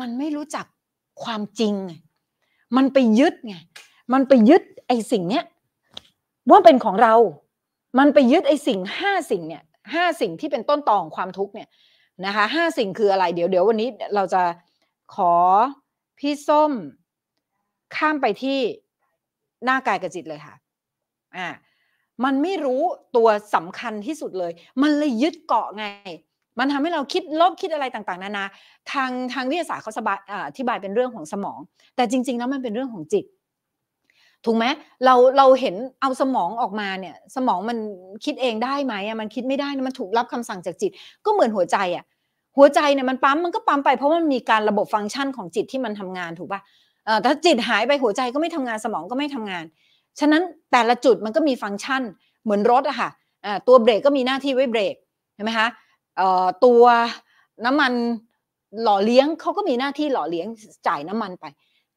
S1: มันไม่รู้จักความจริงมันไปยึดไง มันไปยึดไอ้สิ่งเนี้ยว่าเป็นของเรา มันไปยึดไอ้สิ่งห้าสิ่งเนี่ยห้าสิ่งที่เป็นต้นตอของความทุกข์เนี่ยนะคะห้าสิ่งคืออะไรเดี๋ยวเดี๋ยววันนี้เราจะขอพี่ส้ม ข้ามไปที่หน้ากายกับจิตเลยค่ะอ่ามันไม่รู้ตัวสำคัญที่สุดเลย มันเลยยึดเกาะไงมันทำให้เราคิดลบคิดอะไรต่างๆ นานา ทางทางวิทยาศาสตร์เขาสบายอธิบายเป็นเรื่องของสมอง แต่จริง ๆ แล้วมันเป็นเรื่องของจิต ถูกไหมเราเราเห็นเอาสมองออกมาเนี่ยสมองมันคิดเองได้ไหม มันคิดไม่ได้มันถูกรับคำสั่งจากจิต ก็เหมือนหัวใจอ่ะ หัวใจเนี่ยมันปั๊มมันก็ปั๊มไปเพราะมันมีการระบบฟังก์ชันของจิตที่มันทำงานถูกป่ะแต่จิตหายไปหัวใจก็ไม่ทำงานสมองก็ไม่ทำงาน ฉะนั้นแต่ละจุดมันก็มีฟังก์ชันเหมือนรถอะค่ะ ตัวเบรกก็มีหน้าที่ไว้เบรกเห็นไหมคะตัวน้ำมันหล่อเลี้ยงเขาก็มีหน้าที่หล่อเลี้ยงจ่ายน้ำมันไป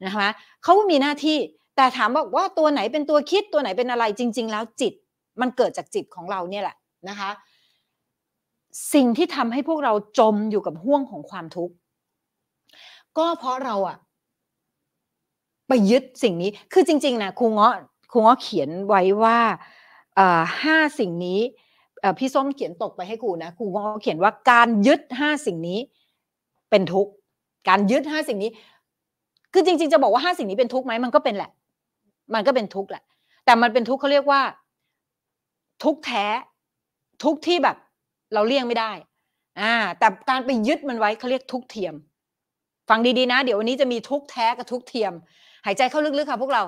S1: นะคะเขาก็มีหน้าที่แต่ถามบอกว่าตัวไหนเป็นตัวคิดตัวไหนเป็นอะไรจริง ๆ แล้วจิตมันเกิดจากจิตของเราเนี่ยแหละนะคะสิ่งที่ทำให้พวกเราจมอยู่กับห่วงของความทุกข์ก็เพราะเราอะไปยึดสิ่งนี้คือจริงๆนะครูเงาะครูเงาะเขียนไว้ว่าห้าสิ่งนี้พี่ส้มเขียนตกไปให้ครูนะครูก็เขียนว่าการยึดห้าสิ่งนี้เป็นทุกข์การยึดห้าสิ่งนี้คือจริงๆจะบอกว่าห้าสิ่งนี้ เป็นทุกข์ไหมมันก็เป็นแหละ มันก็เป็นทุกข์แหละ แต่มันเป็นทุกข์เขาเรียกว่า ทุกข์แท้ทุกข์ที่แบบ เราเลี่ยงไม่ได้อ่าแต่การไปยึดมันไว้เขาเรียกทุกข์เทียมฟังดีๆนะ เดี๋ยววันนี้จะมีทุกข์แท้กับทุกข์เทียม หายใจเข้าลึกๆค่ะ พวกเรา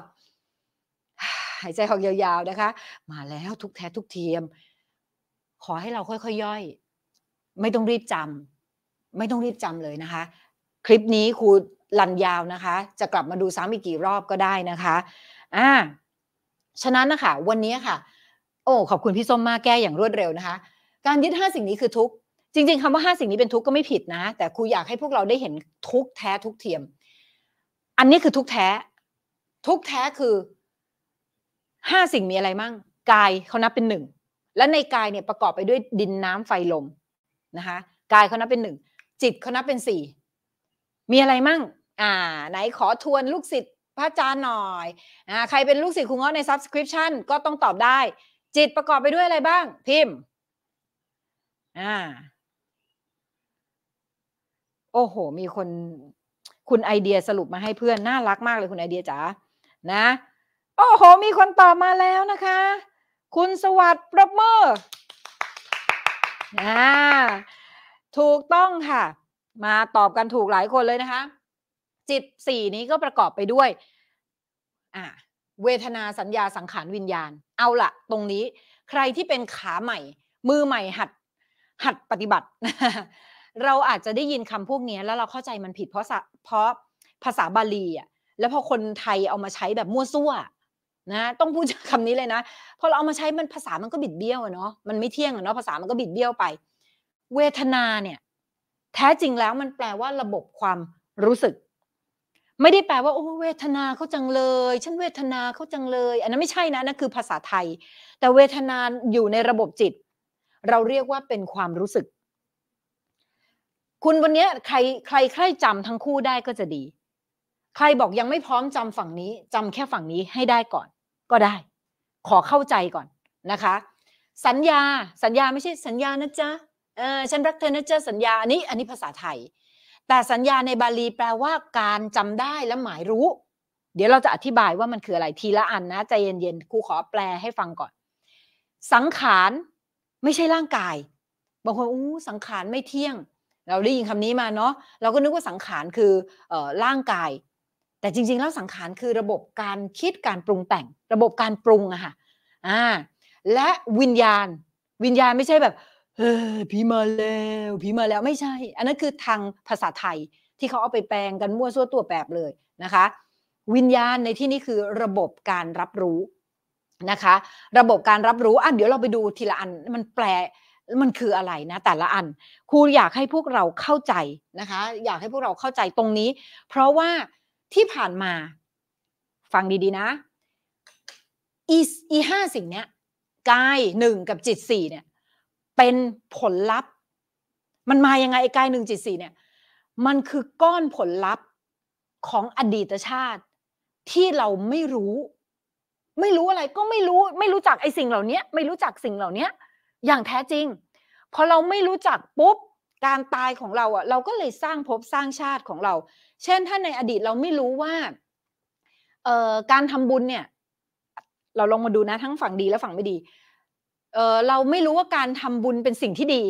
S1: หายใจออกยาวๆนะคะ มาแล้วทุกแท้ทุกเทียมขอให้เราค่อยๆย่อยไม่ต้องรีบจำ ไม่ต้องรีบจำเลยนะคะ คลิปนี้ครูลันยาวนะคะ จะกลับมาดูซ้ำอีกกี่รอบก็ได้นะคะอ่าฉะนั้นนะคะวันนี้ค่ะ โอ้ขอบคุณพี่ส้มมากแก้อย่างรวดเร็วนะคะ การยึดห้าสิ่งนี้คือทุกจริงๆคำว่าห้าสิ่งนี้เป็นทุกก็ไม่ผิดนะ แต่ครูอยากให้พวกเราได้เห็นทุกแท้ทุกเทียม อันนี้คือทุกแท้ ทุกแท้คือห้าสิ่งมีอะไรมั่งกายเขานับเป็นหนึ่งและในกายเนี่ยประกอบไปด้วยดินน้ำไฟลมนะคะกายเขานับเป็นหนึ่งจิตเขานับเป็นสี่มีอะไรมั่ง อ่า ไหนขอทวนลูกศิษย์พระอาจารย์หน่อยอ่าใครเป็นลูกศิษย์ครูเงาอใน subscription ก็ต้องตอบได้ จิตประกอบไปด้วยอะไรบ้างพิมพ์อ่าโอ้โห มีคนคุณไอเดียสรุปมาให้เพื่อน น่ารักมากเลยคุณไอเดียจ๋านะ โอ้โห มีคนตอบมาแล้วนะคะคุณสวัสดิ์ประเมออนะถูกต้องค่ะ มาตอบกันถูกหลายคนเลยนะคะ จิตสี่นี้ก็ประกอบไปด้วย อ่า เวทนาสัญญาสังขารวิญญาณ เอาละตรงนี้ ใครที่เป็นขาใหม่ มือใหม่หัด หัดปฏิบัติ เราอาจจะได้ยินคำพวกนี้แล้วเราเข้าใจมันผิดเพราะเพราะภาษาบาลีอ่ะ แล้วพอคนไทยเอามาใช้แบบมั่วซั่วนะต้องพูดคำนี้เลยนะพอเราเอามาใช้มันภาษามันก็บิดเบี้ยวอะเนาะมันไม่เที่ยงอะเนาะภาษามันก็บิดเบี้ยวไป เวทนาเนี่ย แท้จริงแล้วมันแปลว่าระบบความรู้สึก ไม่ได้แปลว่าโอ้เวทนาเขาจังเลยฉันเวทนาเขาจังเลย อันนั้นไม่ใช่นะนั่นคือภาษาไทย แต่เวทนาอยู่ในระบบจิต เราเรียกว่าเป็นความรู้สึก คุณวันนี้ใครใครใครจำทั้งคู่ได้ก็จะดี ใครบอกยังไม่พร้อมจำฝั่งนี้จำแค่ฝั่งนี้ให้ได้ก่อนก็ได้ ขอเข้าใจก่อนนะคะ สัญญาสัญญาไม่ใช่สัญญานะจ๊ะเออฉันรักเธอนะจ๊ะสัญญาอันนี้อันนี้ภาษาไทย แต่สัญญาในบาลีแปลว่าการจำได้และหมายรู้ เดี๋ยวเราจะอธิบายว่ามันคืออะไรทีละอันนะใจเย็นๆครูขอแปลให้ฟังก่อน สังขารไม่ใช่ร่างกายบางคนอู้สังขารไม่เที่ยง เราได้ยินคำนี้มาเนาะ เราก็นึกว่าสังขารคืออร่างกายแต่จริงๆ แล้วสังขารคือระบบการคิดการปรุงแต่ง ระบบการปรุงอะค่ะอ่าและวิญญาณ วิญญาณไม่ใช่แบบเออผีมาแล้วผีมาแล้วไม่ใช่ อันนั้นคือทางภาษาไทยที่เขาเอาไปแปลงกันมั่วซั่วตัวแบบเลยนะคะ วิญญาณในที่นี้คือระบบการรับรู้นะคะ ระบบการรับรู้อ่ะเดี๋ยวเราไปดูทีละอันมันแปล มันคืออะไรนะแต่ละอันครูอยากให้พวกเราเข้าใจนะคะ อยากให้พวกเราเข้าใจตรงนี้ เพราะว่าที่ผ่านมาฟังดีๆนะ อีอีห้าสิ่งเนี้ยกายหนึ่งกับจิตสี่เนี่ยเป็นผลลัพธ์มันมายังไงไอ้กายหนึ่งจิตสี่เนี่ยมันคือก้อนผลลัพธ์ของอดีตชาติที่เราไม่รู้ ไม่รู้อะไรก็ไม่รู้ไม่รู้จักไอ้สิ่งเหล่านี้ไม่รู้จักสิ่งเหล่านี้อย่างแท้จริง พอเราไม่รู้จักปุ๊บการตายของเราอ่ะเราก็เลยสร้างภพสร้างชาติของเราเช่นถ้าในอดีตเราไม่รู้ว่าการทำบุญเนี่ย เราลองมาดูนะทั้งฝั่งดีและฝั่งไม่ดีเเราไม่รู้ว่าการทำบุญเป็นสิ่งที่ดี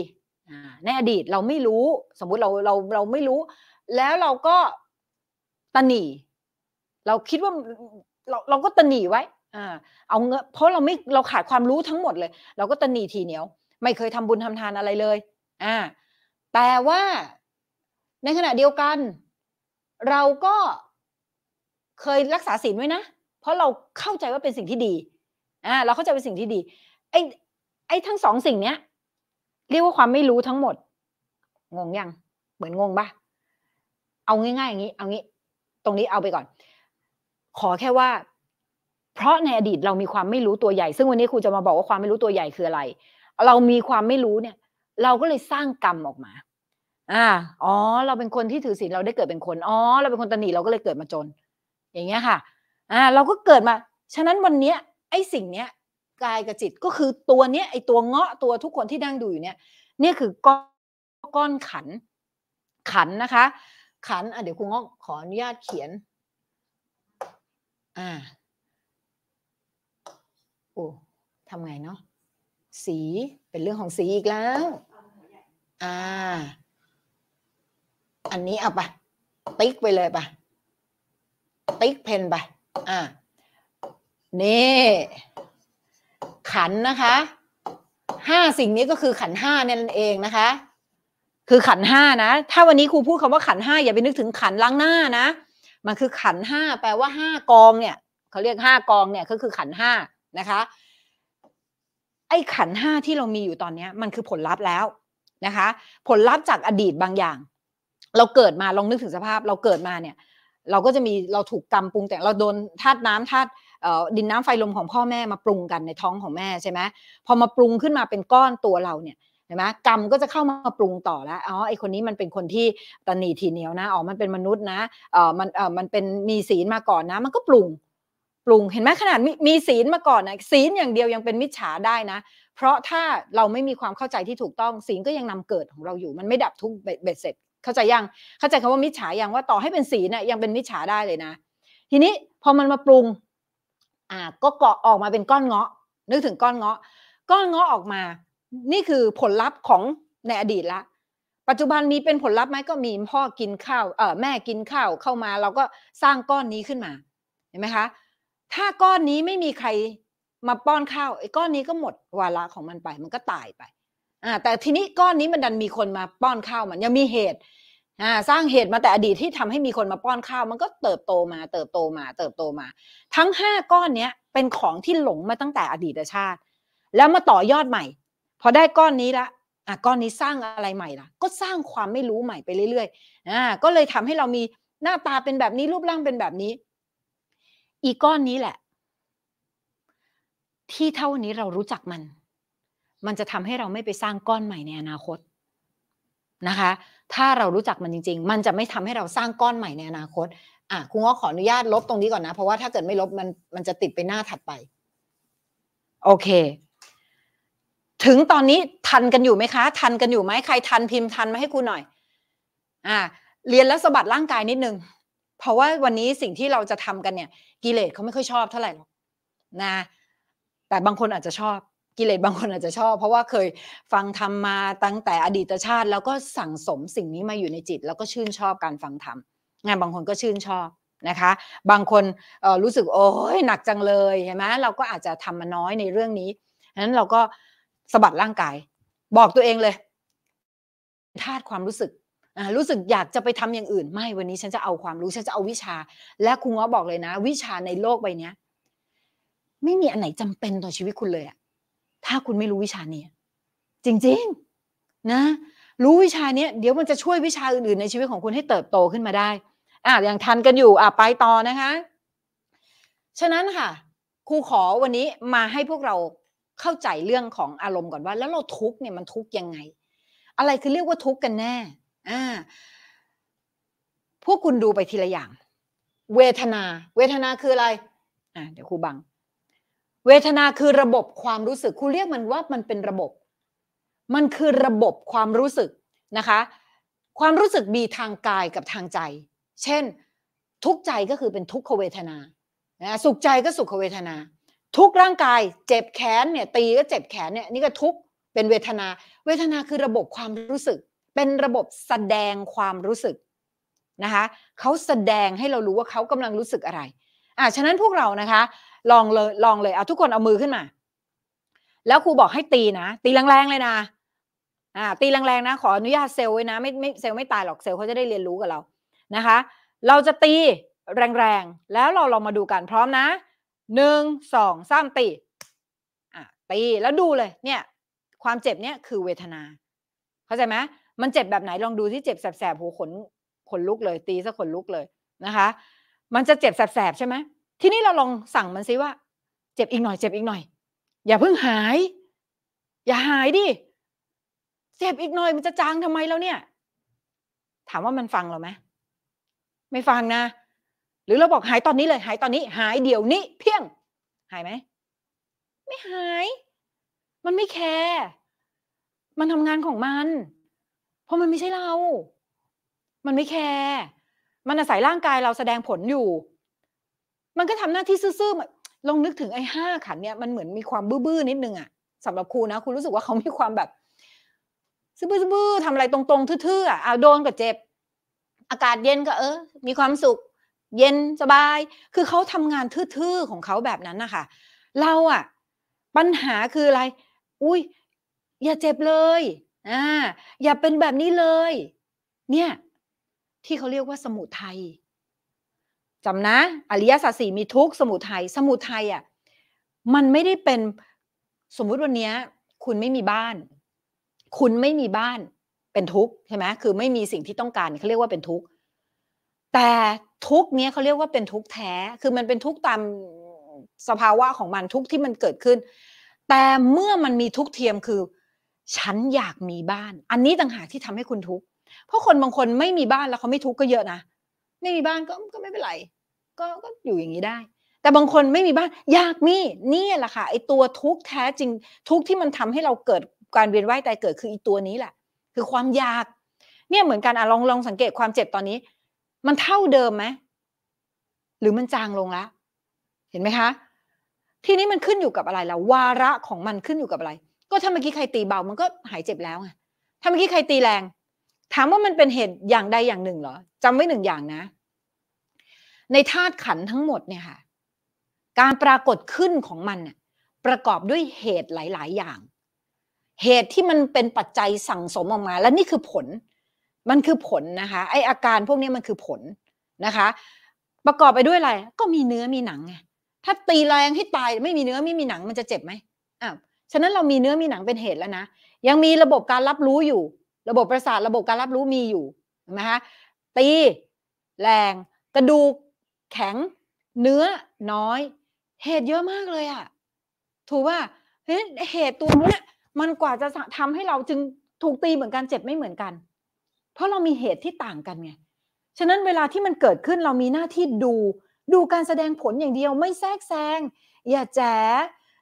S1: ในอดีตเราไม่รู้ สมมุติเราเราเราไม่รู้ แล้วเราก็ตนีเราคิดว่าเราเราก็ตนีไว้ อ่าเอาเงินเพราะเราไม่เราขาดความรู้ทั้งหมดเลย เราก็ตนีทีเหนียว ไม่เคยทำบุญทำทานอะไรเลย อ่า แต่ว่าในขณะเดียวกันเราก็เคยรักษาศีลไว้นะ เพราะเราเข้าใจว่าเป็นสิ่งที่ดี อ่า เราเข้าใจเป็นสิ่งที่ดี ไอ้ ไอ้ทั้งสองสิ่งเนี้ย เรียกว่าความไม่รู้ทั้งหมด งงยัง เหมือนงงปะเอาง่าย ๆ อย่างนี้ เอางี้ ตรงนี้เอาไปก่อน ขอแค่ว่า เพราะในอดีตเรามีความไม่รู้ตัวใหญ่ ซึ่งวันนี้ครูจะมาบอกว่าความไม่รู้ตัวใหญ่คืออะไร เรามีความไม่รู้เนี่ย เราก็เลยสร้างกรรมออกมาอ่าอ๋อเราเป็นคนที่ถือศีลเราได้เกิดเป็นคนอ๋อเราเป็นคนตนีเราก็เลยเกิดมาจน อย่างเงี้ยค่ะอ่าเราก็เกิดมา ฉะนั้นวันเนี้ย ไอ้สิ่งเนี้ยกายกับจิตก็คือตัวเนี้ย ไอ้ตัวเงาะตัวทุกคนที่นั่งดูอยู่เนี้ยเนี่ยคือก้อนก้อนขัน ขันนะคะ ขันอ่ะเดี๋ยวครูเงาะขออนุญาตเขียนอ่าโอ้ทำไงเนาะ สีเป็นเรื่องของสีอีกแล้วอ่าอันนี้เอาไปติ๊กไปเลยไปติ๊กเพนไป อ่า นี่ขันนะคะ ห้าสิ่งนี้ก็คือขันห้านั่นเองนะคะ คือขันห้านะ ถ้าวันนี้ครูพูดคำว่าขันห้าอย่าไปนึกถึงขันล้างหน้านะ มันคือขันห้าแปลว่าห้ากองเนี่ย เขาเรียกห้ากองเนี่ยก็คือขันห้านะคะ ไอ้ขันห้าที่เรามีอยู่ตอนนี้มันคือผลลัพธ์แล้วนะคะ ผลลัพธ์จากอดีตบางอย่างเราเกิดมาลองนึกถึงสภาพเราเกิดมาเนี่ย เราก็จะมีเราถูกกรรมปรุง แต่งเราโดนธาตุน้ำธาตุดินน้ำไฟลมของพ่อแม่มาปรุงกันในท้องของแม่ใช่ไหม พอมาปรุงขึ้นมาเป็นก้อนตัวเราเนี่ยเห็นไหมกรรมก็จะเข้ามาปรุงต่อแล้วอ๋อไอคนนี้มันเป็นคนที่ตันีทีเหนียวนะอ๋อมันเป็นมนุษย์นะเออมันเออมันเป็นมีศีลมาก่อนนะมันก็ปรุง ปรุงเห็นไหมขนาดมีศีลมาก่อนนะศีลอย่างเดียวยังเป็นมิจฉาได้นะ เพราะถ้าเราไม่มีความเข้าใจที่ถูกต้องศีลก็ยังนำเกิดของเราอยู่มันไม่ดับทุกเบ็ดเสร็จเข้าใจยัง เข้าใจคำว่ามิจฉายังว่าต่อให้เป็นสีเน่ยยังเป็นมิจฉาได้เลยนะ ทีนี้พอมันมาปรุง อ่าก็เกาะออกมาเป็นก้อนเงาะนึกถึงก้อนเงาะ ก้อนเงาะออกมา นี่คือผลลัพธ์ของในอดีตละ ปัจจุบันมีเป็นผลลัพธ์ไหมก็มีพ่อกินข้าวเออแม่กินข้าวเข้ามา เราก็สร้างก้อนนี้ขึ้นมา เห็นไหมคะ ถ้าก้อนนี้ไม่มีใครมาป้อนข้าวไอ้ก้อนนี้ก็หมดวาระของมันไป มันก็ตายไปอ่าแต่ทีนี้ก้อนนี้มันดันมีคนมาป้อนข้าวมันยังมีเหตุอ่าสร้างเหตุมาแต่อดีตที่ทำให้มีคนมาป้อนข้าวมันก็เติบโตมา เติบโตมา เติบโตมา ทั้งห้าก้อนเนี้ยเป็นของที่หลงมาตั้งแต่อดีตชาติ แล้วมาต่อยอดใหม่พอได้ก้อนนี้ละอ่าก้อนนี้สร้างอะไรใหม่ล่ะ ก็สร้างความไม่รู้ใหม่ไปเรื่อย ๆ อ่าก็เลยทำให้เรามีหน้าตาเป็นแบบนี้รูปร่างเป็นแบบนี้ อีก้อนนี้แหละ ที่เท่านี้เรารู้จักมันมันจะทำให้เราไม่ไปสร้างก้อนใหม่ในอนาคตนะคะ ถ้าเรารู้จักมันจริง ๆ มันจะไม่ทำให้เราสร้างก้อนใหม่ในอนาคตอ่ะคุณก็ขออนุญาตลบตรงนี้ก่อนนะ เพราะว่าถ้าเกิดไม่ลบมันมันจะติดไปหน้าถัดไป โอเค ถึงตอนนี้ทันกันอยู่ไหมคะ ทันกันอยู่ไหมใครทันพิมพ์ทันมาให้คุณหน่อยอ่าเรียนแล้วสะบัดร่างกายนิดนึง เพราะว่าวันนี้สิ่งที่เราจะทำกันเนี่ย กิเลสเขาไม่ค่อยชอบเท่าไหร่หรอกนะ แต่บางคนอาจจะชอบกิเลสบางคนอาจจะชอบเพราะว่าเคยฟังธรรมมาตั้งแต่อดีตชาติแล้วก็สั่งสมสิ่งนี้มาอยู่ในจิต แล้วก็ชื่นชอบการฟังธรรมงานบางคนก็ชื่นชอบนะคะ บางคนรู้สึก โอ้ยหนักจังเลยเห็นไหมเราก็อาจจะทำมาน้อยในเรื่องนี้ฉะนั้นเราก็สะบัดร่างกายบอกตัวเองเลยธาตุความรู้สึก รู้สึกอยากจะไปทำอย่างอื่นไม่ วันนี้ฉันจะเอาความรู้ฉันจะเอาวิชา และคุณว่บอกเลยนะ วิชาในโลกใบนี้ไม่มีอันไหนจำเป็นต่อชีวิตคุณเลยอะถ้าคุณไม่รู้วิชานี้จริงๆ นะ รู้วิชานี้เดี๋ยวมันจะช่วยวิชาอื่นๆในชีวิตของคุณให้เติบโตขึ้นมาได้อ่ะอย่างทันกันอยู่อ่ะไปต่อนะคะ ฉะนั้นค่ะ ครูขอวันนี้มาให้พวกเราเข้าใจเรื่องของอารมณ์ก่อนว่า แล้วเราทุกเนี่ยมันทุกยังไง อะไรคือเรียกว่าทุกกันแน่ อ่า พวกคุณดูไปทีละอย่าง เวทนา เวทนาคืออะไรอ่าเดี๋ยวครูบังเวทนาคือระบบความรู้สึกคุณเรียกมันว่ามันเป็นระบบ มันคือระบบความรู้สึกนะคะ ความรู้สึกมีทางกายกับทางใจ เช่น ทุกใจก็คือเป็นทุกขเวทนา นะ สุขใจก็สุขเวทนา ทุกร่างกาย เจ็บแขนเนี่ยตีก็เจ็บแขนเนี่ยนี่ก็ทุกเป็นเวทนา เวทนาคือระบบความรู้สึก เป็นระบบแสดงความรู้สึกนะคะ เขาแสดงให้เรารู้ว่าเขากำลังรู้สึกอะไรอ่าฉะนั้นพวกเรานะคะลองเลยลองเลยเอาทุกคนเอามือขึ้นมา แล้วครูบอกให้ตีนะตีแรงๆเลยนะอ่าตีแรงๆนะ ขออนุญาตเซลไว้นะ ไม่ไม่เซลไม่ตายหรอกเซลเขาจะได้เรียนรู้กับเรานะคะ เราจะตีแรงๆแล้วเราลองมาดูกันพร้อมนะหนึ่งสองสามตีอ่าตีแล้วดูเลยเนี่ย ความเจ็บเนี่ยคือเวทนาเข้าใจไหมมันเจ็บแบบไหนลองดูที่เจ็บแสบๆหูขนขนลุกเลย ตีซะขนลุกเลยนะคะ มันจะเจ็บแสบๆใช่ไหมทีนี้เราลองสั่งมันซิว่า เจ็บอีกหน่อยเจ็บอีกหน่อย อย่าเพิ่งหาย อย่าหายดิ เจ็บอีกหน่อยมันจะจางทำไมแล้วเนี่ย ถามว่ามันฟังเราไหมไม่ฟังนะ หรือเราบอกหายตอนนี้เลย หายตอนนี้ หายเดี๋ยวนี้เพียง หายไหมไม่หาย มันไม่แคร์มันทำงานของมัน เพราะมันไม่ใช่เรา มันไม่แคร์มันอาศัยร่างกายเราแสดงผลอยู่มันก็ทำหน้าที่ซื่อๆ ลองนึกถึงไอ้ห้าขันเนี่ยมันเหมือนมีความบื้อๆ นิดนึงอะสำหรับครูนะครูรู้สึกว่าเขามีความแบบ ซื่อๆทำทำอะไรตรง ๆ ทื่อๆอะเอาโดนก็เจ็บอากาศเย็นก็ เออมีความสุข เย็นสบาย คือเขาทำงานทื่อๆ ของเขาแบบนั้นนะคะเราอะปัญหาคืออะไร อุ้ยอย่าเจ็บเลยอ่าอย่าเป็นแบบนี้เลย เนี่ย ที่เขาเรียกว่าสมุทัยจำนะอริยสัจสี่มีทุกสมุทัยสมุทัยอ่ะมันไม่ได้เป็นสมมุติวันนี้คุณไม่มีบ้าน คุณไม่มีบ้านเป็นทุกข์ใช่ไหมคือไม่มีสิ่งที่ต้องการเขาเรียกว่าเป็นทุกข์แต่ทุกข์เนี้ยเขาเรียกว่าเป็นทุกข์แท้คือมันเป็นทุกข์ตามสภาวะของมันทุกข์ที่มันเกิดขึ้น แต่เมื่อมันมีทุกขเทียมคือ ฉันอยากมีบ้าน อันนี้ต่างหากที่ทำให้คุณทุกข์เพราะคนบางคนไม่มีบ้านแล้วเขาไม่ทุกข์ก็เยอะนะไม่มีบ้านก็ก็ไม่เป็นไรก็ก็อยู่อย่างนี้ได้ แต่บางคนไม่มีบ้านอยากมีนี่แหละค่ะไอตัวทุกแท้จริงทุกที่มันทำให้เราเกิดการเวียนว่ายตายเกิด คืออีตัวนี้แหละคือความอยาก เนี่ยเหมือนกันอะลองลองสังเกตความเจ็บตอนนี้ มันเท่าเดิมไหมหรือมันจางลงแล้วเห็นไหมคะ ทีนี้มันขึ้นอยู่กับอะไรล่ะวาระของมันขึ้นอยู่กับอะไร ก็ถ้าเมื่อกี้ใครตีเบามันก็หายเจ็บแล้วไงถ้าเมื่อกี้ใครตีแรงถามว่ามันเป็นเหตุอย่างใดอย่างหนึ่งเหรอจำไว้หนึ่งอย่างนะ ในธาตุขันทั้งหมดเนี่ยค่ะ การปรากฏขึ้นของมันประกอบด้วยเหตุหลาย ๆ อย่าง เหตุที่มันเป็นปัจจัยสั่งสมออกมา และนี่คือผล มันคือผลนะคะไออาการพวกนี้มันคือผลนะคะ ประกอบไปด้วยอะไรก็มีเนื้อมีหนังไงถ้าตีแรงให้ตายไม่มีเนื้อไม่มีหนังมันจะเจ็บไหมอ่าฉะนั้นเรามีเนื้อมีหนังเป็นเหตุแล้วนะยังมีระบบการรับรู้อยู่ระบบประสาทระบบการรับรู้มีอยู่นะคะตี แรง กระดูกแข็ง เนื้อ น้อย เหตุเยอะมากเลยอะถูกว่าเยเหตุตัวนี้มันกว่าจะทำให้เราจึงถูกตีเหมือนกันเจ็บไม่เหมือนกัน เพราะเรามีเหตุที่ต่างกันไงฉะนั้นเวลาที่มันเกิดขึ้นเรามีหน้าที่ดู ดูการแสดงผลอย่างเดียวไม่แทรกแซงอย่าแจ๋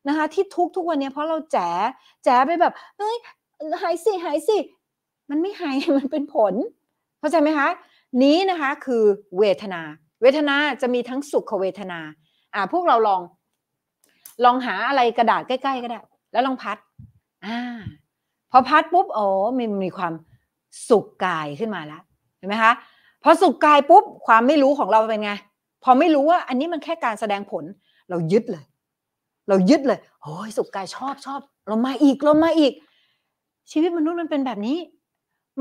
S1: นะคะที่ทุกทุกวันนี้เพราะเราแจ๋แจ๋ไปแบบเฮ้ยหายสิหายสิมันไม่หายมันเป็นผลเข้าใจไหมคะ นี้นะคะคือเวทนา เวทนาจะมีทั้งสุขเวทนา อ่า พวกเราลองลองหาอะไรกระดาษใกล้ ๆ ก็ได้แล้วลองพัด อ่า พอพัดปุ๊บโอ้มีมีความสุขกายขึ้นมาแล้วเห็นไหมคะพอสุขกายปุ๊บ ความไม่รู้ของเราเป็นไง พอไม่รู้ว่าอันนี้มันแค่การแสดงผล เรายึดเลย เรายึดเลยโอ้ยสุขกายชอบชอบเรามาอีกเรามาอีก ชีวิตมนุษย์มันเป็นแบบนี้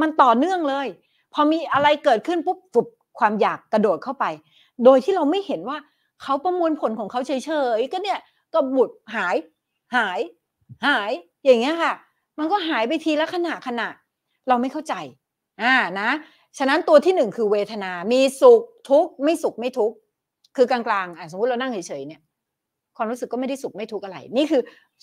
S1: มันต่อเนื่องเลย พอมีอะไรเกิดขึ้นปุ๊บปุบความอยากกระโดดเข้าไป โดยที่เราไม่เห็นว่าเขาประมวลผลของเขาเฉยๆ ก็เนี่ยก็บุดหาย หาย หายอย่างเงี้ยค่ะ มันก็หายไปทีละขณะขณะ เราไม่เข้าใจ อ่านะ ฉะนั้นตัวที่หนึ่งคือเวทนา มีสุขทุกข์ไม่สุขไม่ทุกข์ คือกลางๆอ่ะสมมติเรานั่งเฉยๆ เนี่ย ความรู้สึกก็ไม่ได้สุข ไม่ทุกข์อะไร นี่คือ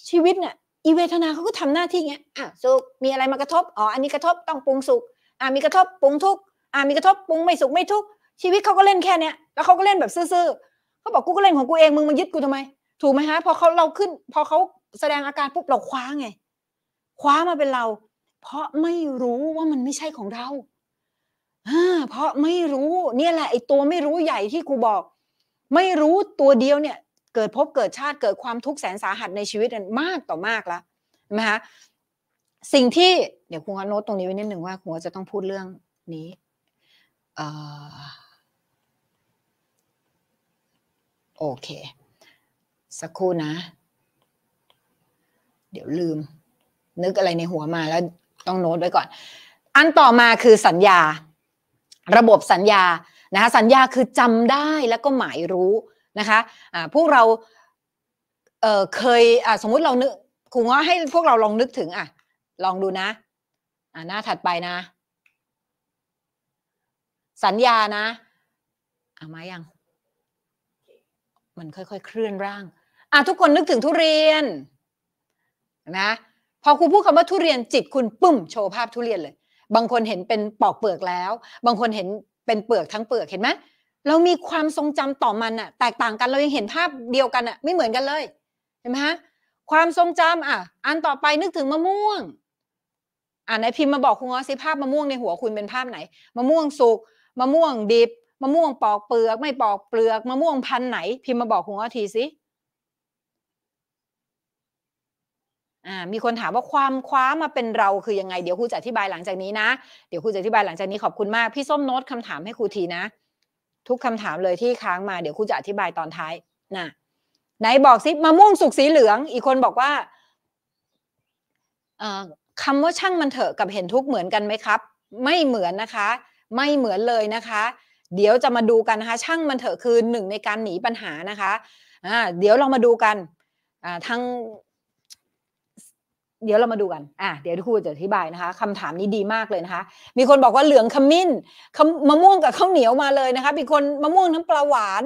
S1: ชีวิตเนี่ยอีเวทนาเขาก็ทำหน้าที่เงี้ยอ่ะสุข มีอะไรมากระทบ อ๋อ อันนี้กระทบต้องปรุงสุข อ่ะมีกระทบปรุงทุก อ่ะมีกระทบปรุงไม่สุขไม่ทุก ชีวิตเขาก็เล่นแค่เนี้ย แล้วเขาก็เล่นแบบซื่อๆเขาบอกกูก็เล่นของกูเอง มึงมายึดกูทำไม ถูกไหมฮะ พอเขาเราขึ้น พอเขาแสดงอาการปุ๊บเราคว้าไง คว้ามาเป็นเรา เพราะไม่รู้ว่ามันไม่ใช่ของเราเพราะไม่รู้ เนี่ยแหละไอ้ตัวไม่รู้ใหญ่ที่กูบอก ไม่รู้ตัวเดียวเนี่ยเกิดพบเกิดชาติเกิดความทุกข์แสนสาหัสในชีวิตมากต่อมากแล้วนะคะสิ่งที่เดี๋ยวคุณก็โนตตรงนี้ไว้นิดหนึ่งว่าคุณจะต้องพูดเรื่องนี้โอเค สักครู่นะ เดี๋ยวลืม นึกอะไรในหัวมาแล้วต้องโน้ตไว้ก่อน อันต่อมาคือสัญญา ระบบสัญญานะคะสัญญาคือจำได้แล้วก็หมายรู้นะคะะพวกเราเเคยสมมุติเรานึกครูง้อให้พวกเราลองนึกถึงอ่ะลองดูนะะหน้าถัดไปนะ สัญญานะเอามายังมันค่อยๆเคลื่อนร่างอ่ะทุกคนนึกถึงทุเรียนนะพอครูพูดคำว่าทุเรียนจิตคุณปุ๊มโชว์ภาพทุเรียนเลย บางคนเห็นเป็นปอกเปลือกแล้ว บางคนเห็นเป็นเปลือกทั้งเปลือกเห็นไหมเรา มีความทรงจำต่อ มันอะแตกต่างกันเรายังเห็นภาพเดียวกันอะไม่เหมือนกันเลย เห็นไหมฮะความทรงจำอ่ะอันต่อไปนึกถึงมะม่วงอ่านไหนพิมพ์มาบอกคุณอ๋อสิภาพมะม่วงในหัวคุณเป็นภาพไหน มะม่วงสุก มะม่วง ดิบมะม่วงปอกเปลือกไม่ปอกเปลือกมะม่วงพันไหนพิมพ์มาบอกคุณอ๋อทีสิอ่า มีคนถามว่าความคว้ามาเป็นเราคือยังไงเดี๋ยวครูจะอธิบายหลังจากนี้นะ เดี๋ยวครูจะอธิบายหลังจากนี้ขอบคุณมากพี่ส้มโน้ตคำถามให้ครูทีนะทุกคำถามเลยที่ค้างมาเดี๋ยวคุณจะอธิบายตอนท้ายนะไหนบอกซิมะม่วงสุกสีเหลือง อีกคนบอกว่าคำว่าช่างมันเถอะกับเห็นทุกเหมือนกันไหมครับ ไม่เหมือนนะคะ ไม่เหมือนเลยนะคะ เดี๋ยวจะมาดูกันนะคะช่างมันเถอะคือหนึ่ง ในการหนีปัญหานะคะอ่าเดี๋ยวเรามาดูกันอ่าทางเดี๋ยวเรามาดูกัน อ่ะ เดี๋ยวครูจะอธิบายนะคะคำถามนี้ดีมากเลยนะคะ มีคนบอกว่าเหลืองขมิ้นมะม่วงกับข้าวเหนียวมาเลยนะคะ มีคนมะม่วงน้ำปลาหวาน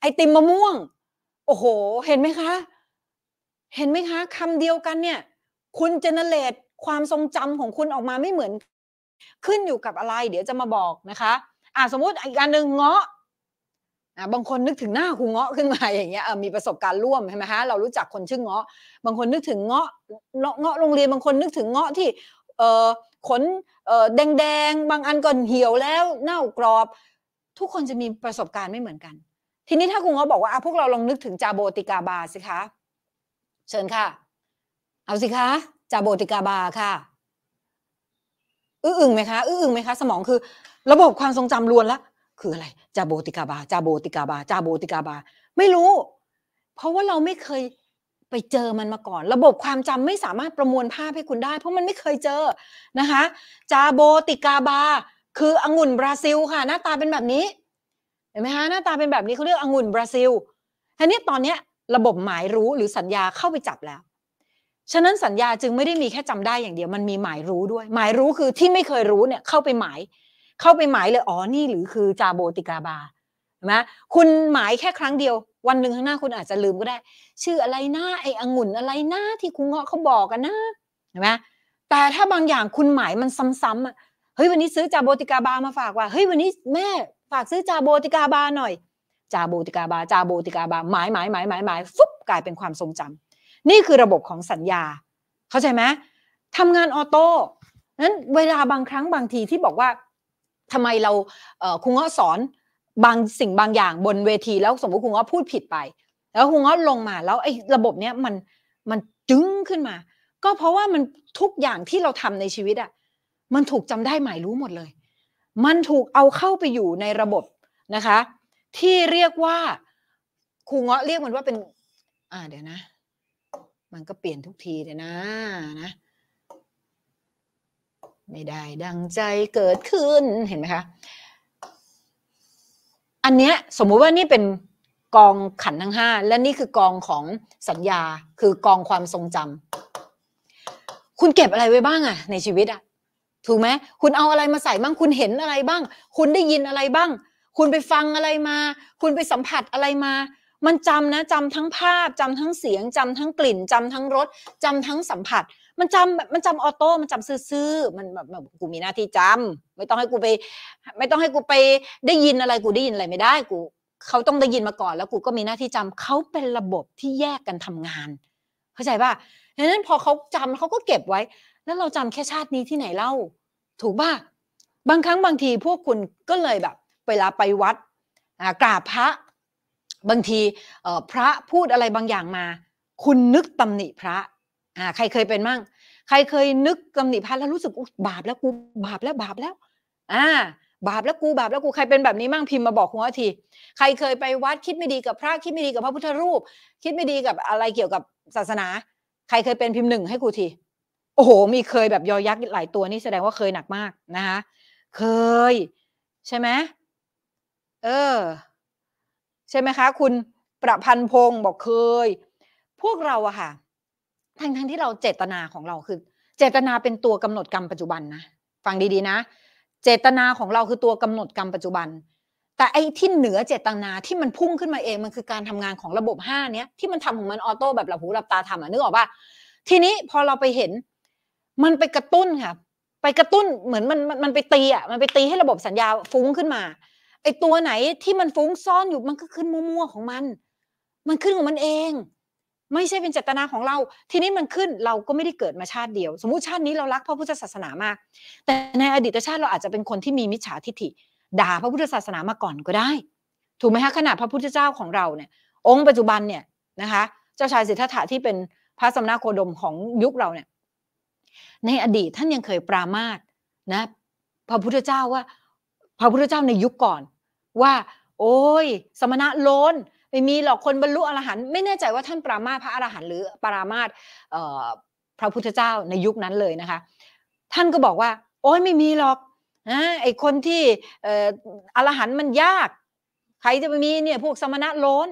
S1: ไอติมมะม่วง โอ้โห เห็นไหมคะ เห็นไหมคะ คำเดียวกันเนี่ย คุณเจเนเรตความทรงจำของคุณออกมาไม่เหมือน ขึ้นอยู่กับอะไร เดี๋ยวจะมาบอกนะคะ อ่ะ สมมติอีกอันหนึ่งเงาะนะบางคนนึกถึงหน้าครูเงาะขึ้นมาอย่างเงี้ยมีประสบการณ์ร่วมใช่ไหมฮะเรารู้จักคนชื่อเงาะบางคนนึกถึงเงาะเงาะโรงเรียน บางคนนึกถึงเงาะที่ขนแดงๆบางอันก็เหี่ยวแล้ว เน่ากรอบ ทุกคนจะมีประสบการณ์ไม่เหมือนกัน ทีนี้ถ้าครูเงาะบอกว่าพวกเราลองนึกถึงจาโบติกาบาสิคะ เชิญค่ะ เอาสิคะจาโบติกาบาค่ะอื้ออึงไหมคะอื้ออึงไหมคะสมองคือ ระบบความทรงจำรวนแล้วคืออะไรจาโบติกาบาจาโบติกาบาจาโบติกาบาไม่รู้ เพราะว่าเราไม่เคยไปเจอมันมาก่อน ระบบความจำไม่สามารถประมวลภาพให้คุณได้ เพราะมันไม่เคยเจอนะคะจาโบติกาบา คือองุ่นบราซิลค่ะหน้าตาเป็นแบบนี้เห็นไหมคะหน้าตาเป็นแบบนี้เขาเรียกองุ่นบราซิลทีนี้ตอนเนี้ยระบบหมายรู้หรือสัญญาเข้าไปจับแล้วฉะนั้นสัญญาจึงไม่ได้มีแค่จำได้อย่างเดียวมันมีหมายรู้ด้วย หมายรู้คือที่ไม่เคยรู้เนี่ยเข้าไปหมายเข้าไปหมายเลยอ๋อ นี่หรือคือ จาโบติกาบาเห็นไหมคุณหมายแค่ครั้งเดียววันหนึ่งข้างหน้าคุณอาจจะลืมก็ได้ ชื่ออะไรนะไอ้องุ่น อะไรนะที่คุณเงาะเขาบอกกันนะเห็นไหมแต่ถ้าบางอย่างคุณหมายมันซ้ำๆอ่ะเฮ้ยวันนี้ซื้อจาโบติกาบามาฝากว่า เฮ้ยวันนี้แม่ ฝากซื้อจาโบติกาบาหน่อย จาโบติกาบาจาโบติกาบาหมายหมายหมายหมายหมายฟุ๊บกลายเป็นความทรงจำ นี่คือระบบของสัญญา เข้าใจไหมทำงานออโต้นั้น เวลาบางครั้งบางทีที่บอกว่าทำไมเราครูเงาะสอนบางสิ่งบางอย่างบนเวทีแล้วสมมติครูเงาะพูดผิดไป แล้วครูเงาะลงมา แล้วไอ้ระบบเนี้ยมันมันจึ้งขึ้นมา ก็เพราะว่ามันทุกอย่างที่เราทำในชีวิตอะมันถูกจำได้หมายรู้หมดเลย มันถูกเอาเข้าไปอยู่ในระบบนะคะ ที่เรียกว่าครูเงาะเรียกมันว่าเป็นอ่าเดี๋ยวนะมันก็เปลี่ยนทุกทีเลยนะนะไม่ได้ดังใจเกิดขึ้นเห็นไหมคะอันเนี้ย สมมุติว่านี่เป็นกองขันทั้งห้าและนี่คือกองของสัญญาคือกองความทรงจำ คุณเก็บอะไรไว้บ้างอะในชีวิตอะถูกไหมคุณเอาอะไรมาใส่บ้าง คุณเห็นอะไรบ้าง คุณได้ยินอะไรบ้าง คุณไปฟังอะไรมา คุณไปสัมผัสอะไรมา มันจำนะจำทั้งภาพ จำทั้งเสียง จำทั้งกลิ่น จำทั้งรสจำทั้งสัมผัสมันจำมันจำออโต้มันจำซื่อๆมันแบบกูมีหน้าที่จำไม่ต้องให้กูไป ไม่ต้องให้กูไปได้ยินอะไรกูได้ยินอะไรไม่ได้กูเขาต้องได้ยินมาก่อน แล้วกูก็มีหน้าที่จำเขาเป็นระบบที่แยกกันทำงาน เข้าใจป่ะดังนั้นพอเขาจำเขาก็เก็บไว้แล้วเราจำแค่ชาตินี้ที่ไหนเล่าถูกป่ะบางครั้งบางทีพวกคุณก็เลยแบบเวลาไปวัดกราบพระ บางทีพระพูดอะไรบางอย่างมา คุณนึกตำหนิพระ่าใครเคยเป็นมั่ง ใครเคยนึกตำหนิพระแล้วรู้สึกบาปแล้วกูบาปแล้วบาปแล้วอ่าบาปแล้วกูบาปแล้วกูใครเป็นแบบนี้มั่งพิมพ์มาบอกคุณวทีใครเคยไปวัดคิดไม่ดีกับพระคิดไม่ดีกับพระพุทธรูป คิดไม่ดีกับอะไรเกี่ยวกับศาสนา ใครเคยเป็นพิมพ์หนึ่งให้กูที โอ้โหมีเคยแบบยอยักษ์หลายตัวนี่แสดงว่าเคยหนักมากนะคะเคย ใช่ไหมเออ ใช่ไหมคะ คุณประพันธ์พงศ์บอกเคย พวกเราอะค่ะทั้งทั้งที่เราเจตนาของเราคือ เจตนาเป็นตัวกำหนดกรรมปัจจุบันนะฟังดีๆนะเจตนาของเราคือตัวกำหนดกรรมปัจจุบัน แต่ไอ้ที่เหนือเจตนาที่มันพุ่งขึ้นมาเองมันคือการทำงานของระบบห้าเนี้ยที่มันทำของมันออโต้แบบหลับหูหลับตาทำอ่ะนึกออกป่ะทีนี้พอเราไปเห็นมันไปกระตุ้นค่ะไปกระตุ้นเหมือนมันมันไปตีอ่ะมันไปตีให้ระบบสัญญาฟุ้งขึ้นมาไอตัวไหนที่มันฟุ้งซ่อนอยู่มันก็ขึ้นมั่วๆของมัน มันขึ้นของมันเองไม่ใช่เป็นเจตนาของเรา ทีนี้มันขึ้นเราก็ไม่ได้เกิดมาชาติเดียว สมมุติชาตินี้เรารักพระพุทธศาสนามาก แต่ในอดีตชาติเราอาจจะเป็นคนที่มีมิจฉาทิฏฐิด่าพระพุทธศาสนามาก่อนก็ได้ ถูกไหมคะขนาดพระพุทธเจ้าของเราเนี่ย องค์ปัจจุบันเนี่ยนะคะ เจ้าชายสิทธัตถะที่เป็นพระสมณโคดมของยุคเราเนี่ย ในอดีตท่านยังเคยปรามาสนะพระพุทธเจ้าว่า พระพุทธเจ้าในยุคก่อนว่า โอ้ยสมณะโลนไม่มีหรอกคนบรรลุอรหันต์ไม่แน่ใจว่าท่านปรามาสพระอรหันต์หรือปรามาสพระพุทธเจ้าในยุคนั้นเลยนะคะ ท่านก็บอกว่าโอ้ยไม่มีหรอกนะไอคนที่อรหันต์มันยาก ใครจะไปมีเนี่ยพวกสมณะโลน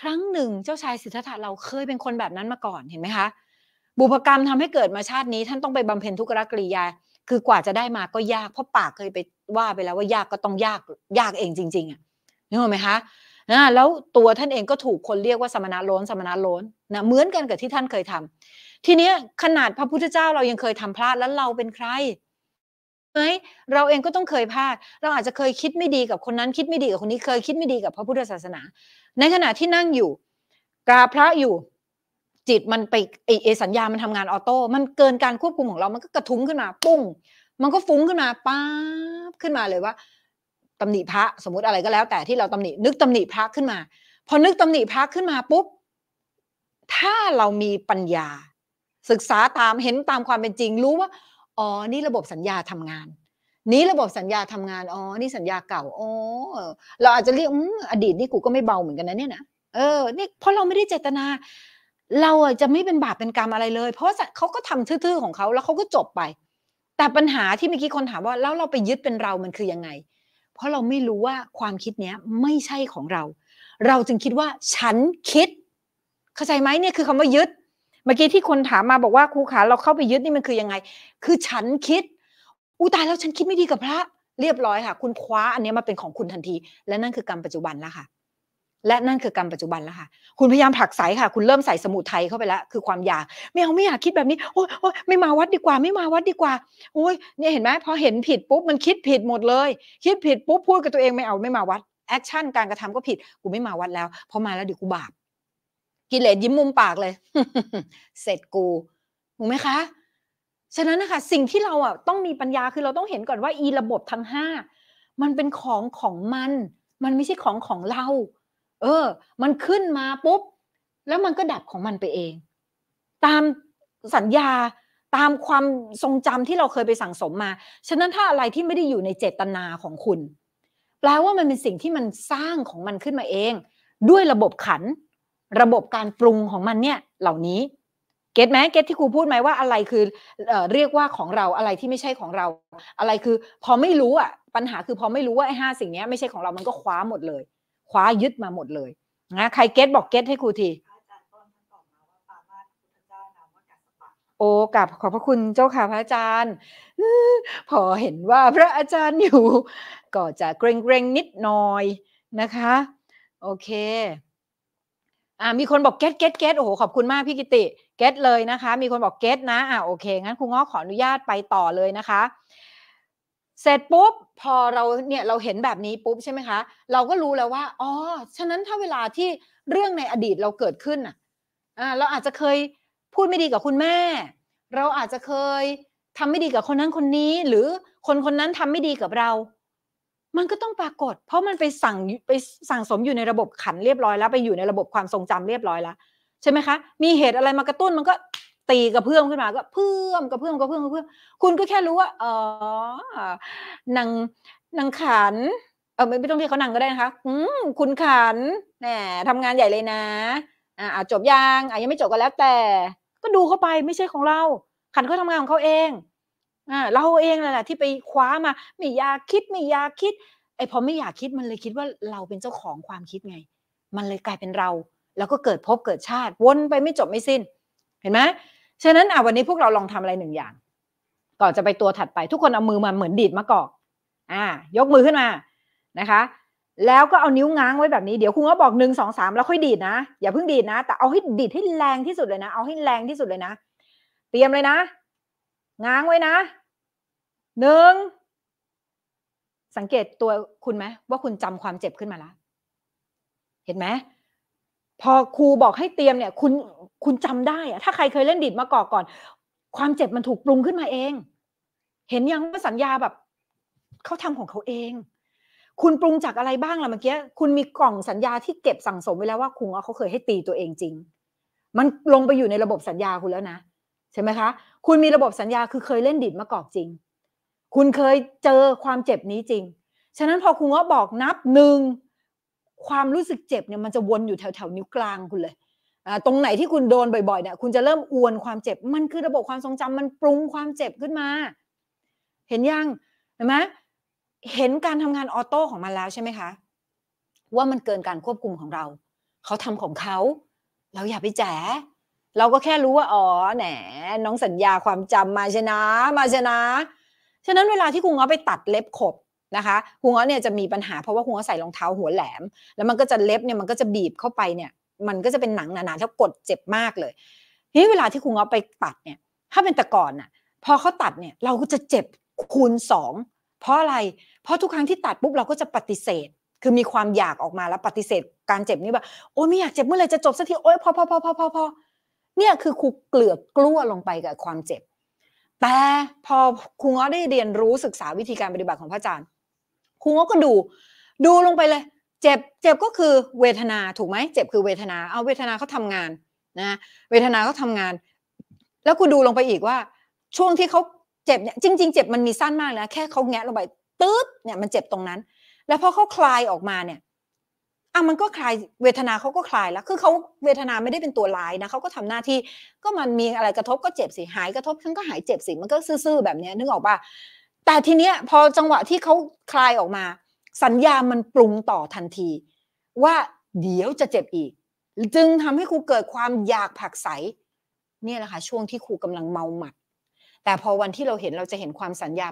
S1: ครั้งหนึ่งเจ้าชายสิทธัตถะเราเคยเป็นคนแบบนั้นมาก่อนเห็นไหมคะบุพกรรมทำให้เกิดมาชาตินี้ท่านต้องไปบำเพ็ญทุกรกริยาคือกว่าจะได้มาก็ยากเพราะปากเคยไปว่าไปแล้วว่ายากก็ต้องยากยากเองจริงๆอ่ะนึกออกไหมคะนะแล้วตัวท่านเองก็ถูกคนเรียกว่าสมณะล้น สมณะล้นนะเหมือนกันกับที่ท่านเคยทำ ทีเนี้ยขนาดพระพุทธเจ้าเรายังเคยทำพลาดแล้วเราเป็นใครไหมเราเองก็ต้องเคยพลาด เราอาจจะเคยคิดไม่ดีกับคนนั้นคิดไม่ดีกับคนนี้ เคยคิดไม่ดีกับพระพุทธศาสนา ในขณะที่นั่งอยู่กราพระอยู่ จิตมันไปไอเอสัญญามันทำงานออโต้มันเกินการควบคุมของเรามันก็กระทุ้งขึ้นมาปุ้ง มันก็ฟุ้งขึ้นมาป๊าบขึ้นมาเลยว่าตำหนิพระสมมติอะไรก็แล้วแต่ที่เราตำหนินึกตำหนิพระขึ้นมา พอนึกตำหนิพระขึ้นมาปุ๊บถ้าเรามีปัญญาศึกษาตามเห็นตามความเป็นจริงรู้ว่าอ๋อนี่ระบบสัญญาทำงาน นี้ระบบสัญญาทำงานอ๋อนี่สัญญาเก่าอ๋อเราอาจจะเรียกอดีตนี่กูก็ไม่เบาเหมือนกันนะเนี่ยนะเออนี่เพราะเราไม่ได้เจตนา เราจะไม่เป็นบาปเป็นกรรมอะไรเลย เพราะเขาก็ทำทื่อๆของเขาแล้วเขาก็จบไป แต่ปัญหาที่เมื่อกี้คนถามว่าแล้วเราไปยึดเป็นเรามันคือยังไงเพราะเราไม่รู้ว่าความคิดเนี้ยไม่ใช่ของเรา เราจึงคิดว่าฉันคิด เข้าใจไหมเนี่ยคือคำว่ายึด เมื่อกี้ที่คนถามมาบอกว่าครูขาเราเข้าไปยึดนี่มันคือยังไง คือฉันคิด อุตายแล้วฉันคิดไม่ดีกับพระ เรียบร้อยค่ะ คุณคว้าอันนี้มาเป็นของคุณทันที และนั่นคือกรรมปัจจุบันแล้วค่ะและนั่นคือกรรมปัจจุบันแล้วค่ะ คุณพยายามผลักไสค่ะ คุณเริ่มใส่สมุทัยเข้าไปแล้วคือความอยากไม่เอาไม่อยากคิดแบบนี้โอ้ยโอยไม่มาวัดดีกว่า ไม่มาวัดดีกว่าโอ้ยเนี่ยเห็นไหมพอเห็นผิดปุ๊บมันคิดผิดหมดเลย คิดผิดปุ๊บพูดกับตัวเองไม่เอาไม่มาวัดแอคชั่นการกระทำก็ผิดกูไม่มาวัดแล้วพอมาแล้วเดี๋ยวกูบาปกิเลสยิ้มมุมปากเลย เสร็จกูถูกไหมคะ ฉะนั้นนะคะสิ่งที่เราอ่ะ ต้องมีปัญญาคือเราต้องเห็นก่อนว่าอีระบบทั้งห้ามันเป็นของของมัน มันไม่ใช่ของของเราเออ มันขึ้นมาปุ๊บ แล้วมันก็ดับของมันไปเอง ตามสัญญา ตามความทรงจำที่เราเคยไปสั่งสมมา ฉะนั้นถ้าอะไรที่ไม่ได้อยู่ในเจตนาของคุณ แปลว่ามันเป็นสิ่งที่มันสร้างของมันขึ้นมาเอง ด้วยระบบขัน ระบบการปรุงของมันเนี่ย เหล่านี้ เก็ตไหมเก็ตที่ครูพูดไหมว่าอะไรคือเอเรียกว่าของเราอะไรที่ไม่ใช่ของเรา อะไรคือพอไม่รู้อ่ะ ปัญหาคือพอไม่รู้ว่าไอ้ห้าสิ่งนี้ไม่ใช่ของเรามันก็คว้าหมดเลยคว้ายึดมาหมดเลยนะใครเก็ตบอกเก็ตให้ครูทีโอ้กับขอบพระคุณเจ้าค่ะพระอาจารย์พอเห็นว่าพระอาจารย์อยู่ก็จะเกรงเกรงนิดหน่อยนะคะโอเคอ่ามีคนบอกเก็ตเก็ตเก็ตโอ้โหขอบคุณมากพี่กิติเก็ตเลยนะคะ มีคนบอกเก็ตนะอ่าโอเคงั้นครูง้อขออนุญาตไปต่อเลยนะคะเสร็จปุ๊บพอเราเนี่ยเราเห็นแบบนี้ปุ๊บใช่ไหมคะ เราก็รู้แล้วว่าอ๋อฉะนั้นถ้าเวลาที่เรื่องในอดีตเราเกิดขึ้นอ่ะเราอาจจะเคยพูดไม่ดีกับคุณแม่ เราอาจจะเคยทำไม่ดีกับคนนั้นคนนี้ หรือคนคนนั้นทำไม่ดีกับเรา มันก็ต้องปรากฏ เพราะมันไปสั่งไปสั่งสมอยู่ใน ระบบขันเรียบร้อยแล้วไปอยู่ในระบบความทรงจำเรียบร้อยแล้ว ใช่ไหมคะ มีเหตุอะไรมากระตุ้นมันก็ตีกระเพื่อมขึ้นมา ก็เพื่อมกระเพื่อมกระเพื่อมกระเพื่อมคุณก็แค่รู้ว่าอ๋อนางนางขันเออไม่ต้องเรียกเขานางก็ได้นะคะอืม คุณขันแหมทำงานใหญ่เลยนะอ่าจบยังอ่ะยังไม่จบก็แล้วแต่ ก็ดูเข้าไปไม่ใช่ของเรา ขันเขาทำงานของเขาเองอ่าเราเองแหละที่ไปคว้ามาไม่อยากคิดไม่อยากคิดไอ้พอไม่อยากคิดมันเลยคิดว่าเราเป็นเจ้าของความคิดไง มันเลยกลายเป็นเรา แล้วก็เกิดพบเกิดชาติ วนไปไม่จบไม่สิ้นเห็นไหมฉะนั้นอ่ะวันนี้พวกเราลองทำอะไรหนึ่งอย่าง ก่อนจะไปตัวถัดไปทุกคนเอามือมาเหมือนดีดมะกอก อ่า ยกมือขึ้นมา นะคะ แล้วก็เอานิ้วง้างไว้แบบนี้ เดี๋ยวคุณก็บอกหนึ่งสองสามแล้วค่อยดีดนะ อย่าเพิ่งดีดนะ แต่เอาให้ดีดให้แรงที่สุดเลยนะ เอาให้แรงที่สุดเลยนะ เตรียมเลยนะ ง้างไว้นะ หนึ่ง สังเกตตัวคุณไหมว่าคุณจำความเจ็บขึ้นมาแล้ว เห็นไหมพอครูบอกให้เตรียมเนี่ยคุณ คุณจำได้อะถ้าใครเคยเล่นดิดมาก่อก่อน ความเจ็บมันถูกปรุงขึ้นมาเอง เห็นยังว่าสัญญาแบบเขาทำของเขาเอง คุณปรุงจากอะไรบ้างล่ะเมื่อกี้คุณมีกล่องสัญญาที่เก็บสั่งสมไว้แล้วว่า คุณเขาเคยให้ตีตัวเองจริง มันลงไปอยู่ในระบบสัญญาคุณแล้วนะใช่ไหมคะ คุณมีระบบสัญญาคือเคยเล่นดิดมาก่อจริง คุณเคยเจอความเจ็บนี้จริงฉะนั้นพอคุณก็บอกนับหนึ่งความรู้สึกเจ็บเนี่ยมันจะวนอยู่แถวแถวนิ้วกลางคุณเลยตรงไหนที่คุณโดนบ่อยๆเนี่ย คุณจะเริ่มอวนความเจ็บ มันคือระบบความทรงจำมันปรุงความเจ็บขึ้นมา เห็นยังเห็นไหมเห็นการทำงานออโต้ของมันแล้วใช่ไหมคะ ว่ามันเกินการควบคุมของเรา เขาทำของเขา เราอย่าไปแจเราก็แค่รู้ว่าอ๋อแหนน้องสัญญาความจำมาชนะ มาชนะ ฉะนั้นเวลาที่คุณง้อไปตัดเล็บขบนะคะหัวเนี่ยจะมีปัญหาเพราะว่าหัวใส่รองเท้าหัวแหลม แล้วมันก็จะเล็บเนี่ยมันก็จะบีบเข้าไปเนี่ย มันก็จะเป็นหนังหนาๆแล้วกดเจ็บมากเลยนี่เวลาที่คุณเอาไปตัดเนี่ย ถ้าเป็นตะก่อนน่ะ พอเขาตัดเนี่ยเราก็จะเจ็บคูณสอง เพราะอะไร เพราะทุกครั้งที่ตัดปุ๊บเราก็จะปฏิเสธ คือมีความอยากออกมาแล้วปฏิเสธการเจ็บนี่แบบ โอ้ยไม่อยากเจ็บเมื่อไหร่จะจบสักที โอ้ยพอพอพอพอพอพอเนี่ยคือคุกเกลือกกลั้วลงไปกับความเจ็บ แต่พอคุณเออได้เรียนรู้ศึกษาวิธีการปฏิบัติของพระอาจารย์ครูงกก็ดูดูลงไปเลย เจ็บเจ็บก็คือเวทนา ถูกไหมเจ็บคือเวทนาเอาเวทนาเขาทางานนะ เวทนาเขาทางาน แล้วกูดูลงไปอีกว่าช่วงที่เขาเจ็บเนี่ยจริงๆ เจ็บมันมีสั้นมากนะแค่เขาแงะลงไปตึ๊บเนี่ยมันเจ็บตรงนั้น แล้วพอเขาคลายออกมาเนี่ยอ่ะมันก็คลายเวทนาเขาก็คลายแล้ว คือเขาเวทนาไม่ได้เป็นตัวร้ายนะเขาก็ทำหน้าที่ก็มันมีอะไรกระทบก็เจ็บสิหายกระทบฉันก็หายเจ็บสิมันก็ซื่อๆแบบนี้นึกออกปะแต่ทีเนี้ยพอจังหวะที่เขาคลายออกมา สัญญามันปรุงต่อทันที ว่าเดี๋ยวจะเจ็บอีกจึงทำให้ครูเกิดความอยากผักใสเนี่ยแหละค่ะช่วงที่ครูกำลังเมาหมัด แต่พอวันที่เราเห็นเราจะเห็นความสัญญา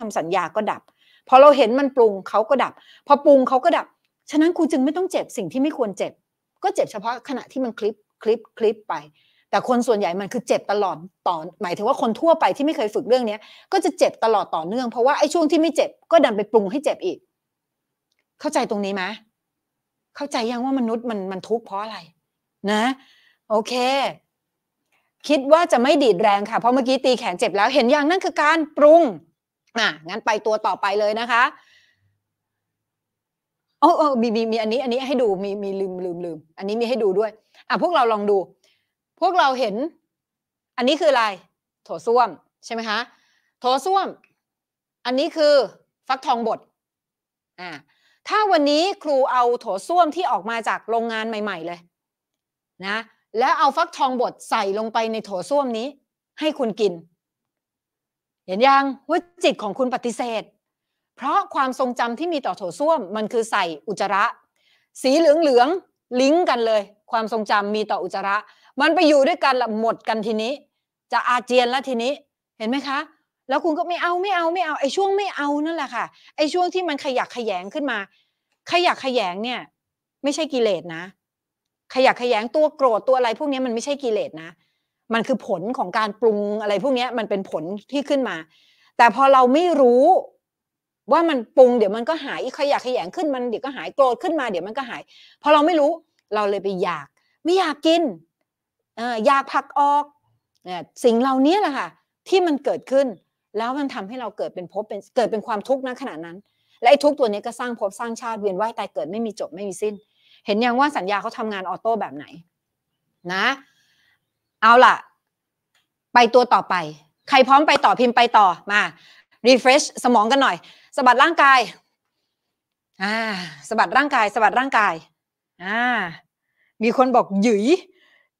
S1: ทำสัญญาก็ดับ พอเราเห็นมันปรุงเขาก็ดับ พอปรุงเขาก็ดับ ฉะนั้นครูจึงไม่ต้องเจ็บสิ่งที่ไม่ควรเจ็บ ก็เจ็บเฉพาะขณะที่มันคลิปคลิปคลิปไปแต่คนส่วนใหญ่มันคือเจ็บตลอดต่อหมายถึงว่าคนทั่วไปที่ไม่เคยฝึกเรื่องเนี้ยก็จะเจ็บตลอดต่อเนื่องเพราะว่าไอ้ช่วงที่ไม่เจ็บก็ดันไปปรุง ให้เจ็บอีก เข้าใจตรงนี้ไหมเข้าใจยังว่ามนุษย์มันมันทุกข์เพราะอะไร นะ โอเค คิดว่าจะไม่ดีดแรงค่ะ เพราะเมื่อกี้ตีแขนเจ็บแล้วเห็นอย่างนั่นคือการปรุงอ่ะงั้นไปตัวต่อไปเลยนะคะ โอ้โอ้มีมีมีอันนี้อันนี้ให้ดูมีมีลืมลืมลืมอันนี้มีให้ดูด้วย อ่ะพวกเราลองดูพวกเราเห็นอันนี้คืออะไรโถส้วมใช่ไหมคะโถส้วม อันนี้คือฟักทองบดอ่าถ้าวันนี้ครูเอาโถส้วมที่ออกมาจากโรงงานใหม่ ๆ เลยนะแล้วเอาฟักทองบดใส่ลงไปในโถส้วมนี้ ให้คุณกิน เห็นยังว่าจิตของคุณปฏิเสธ เพราะความทรงจำที่มีต่อโถส้วม มันคือใส่อุจจาระ สีเหลืองๆลิงก์กันเลย ความทรงจำมีต่ออุจจาระมันไปอยู่ด้วยกันละหมดกันทีนี้ จะอาเจียนแล้วทีนี้ เห็นไหมคะ แล้วคุณก็ไม่เอาไม่เอาไม่เอา ไอ้ช่วงไม่เอานั่นแหละค่ะ ไอ้ช่วงที่มันขยักขยงขึ้นมา ขยักขยงเนี่ย ไม่ใช่กิเลสนะ ขยักขยงตัวโกรธตัวอะไร พวกนี้มันไม่ใช่กิเลสนะมันคือผลของการปรุงอะไรพวกนี้มันเป็นผลที่ขึ้นมา แต่พอเราไม่รู้ ว่ามันปรุงเดี๋ยวมันก็หายขยักขยงขึ้นมันเดี๋ยวก็หายโกรธขึ้นมาเดี๋ยวมันก็หายพอเราไม่รู้เราเลยไปอยาก ไม่อยากกินอยากผักออก สิ่งเหล่านี้แหละค่ะ ที่มันเกิดขึ้น แล้วมันทำให้เราเกิดเป็นภพเป็นเกิดเป็นความทุกข์นะขณะนั้น และไอ้ทุกตัวนี้ก็สร้างภพสร้างชาติเวียนว่ายตายเกิดไม่มีจบไม่มีสิ้น เห็นยังว่าสัญญาเขาทำงานออโต้แบบไหนนะ เอาล่ะ ไปตัวต่อไป ใครพร้อมไปต่อพิมพ์ไปต่อมา refresh สมองกันหน่อย สบัดร่างกายอ่าสบัดร่างกายสบัดร่างกายอ่ามีคนบอกหยุย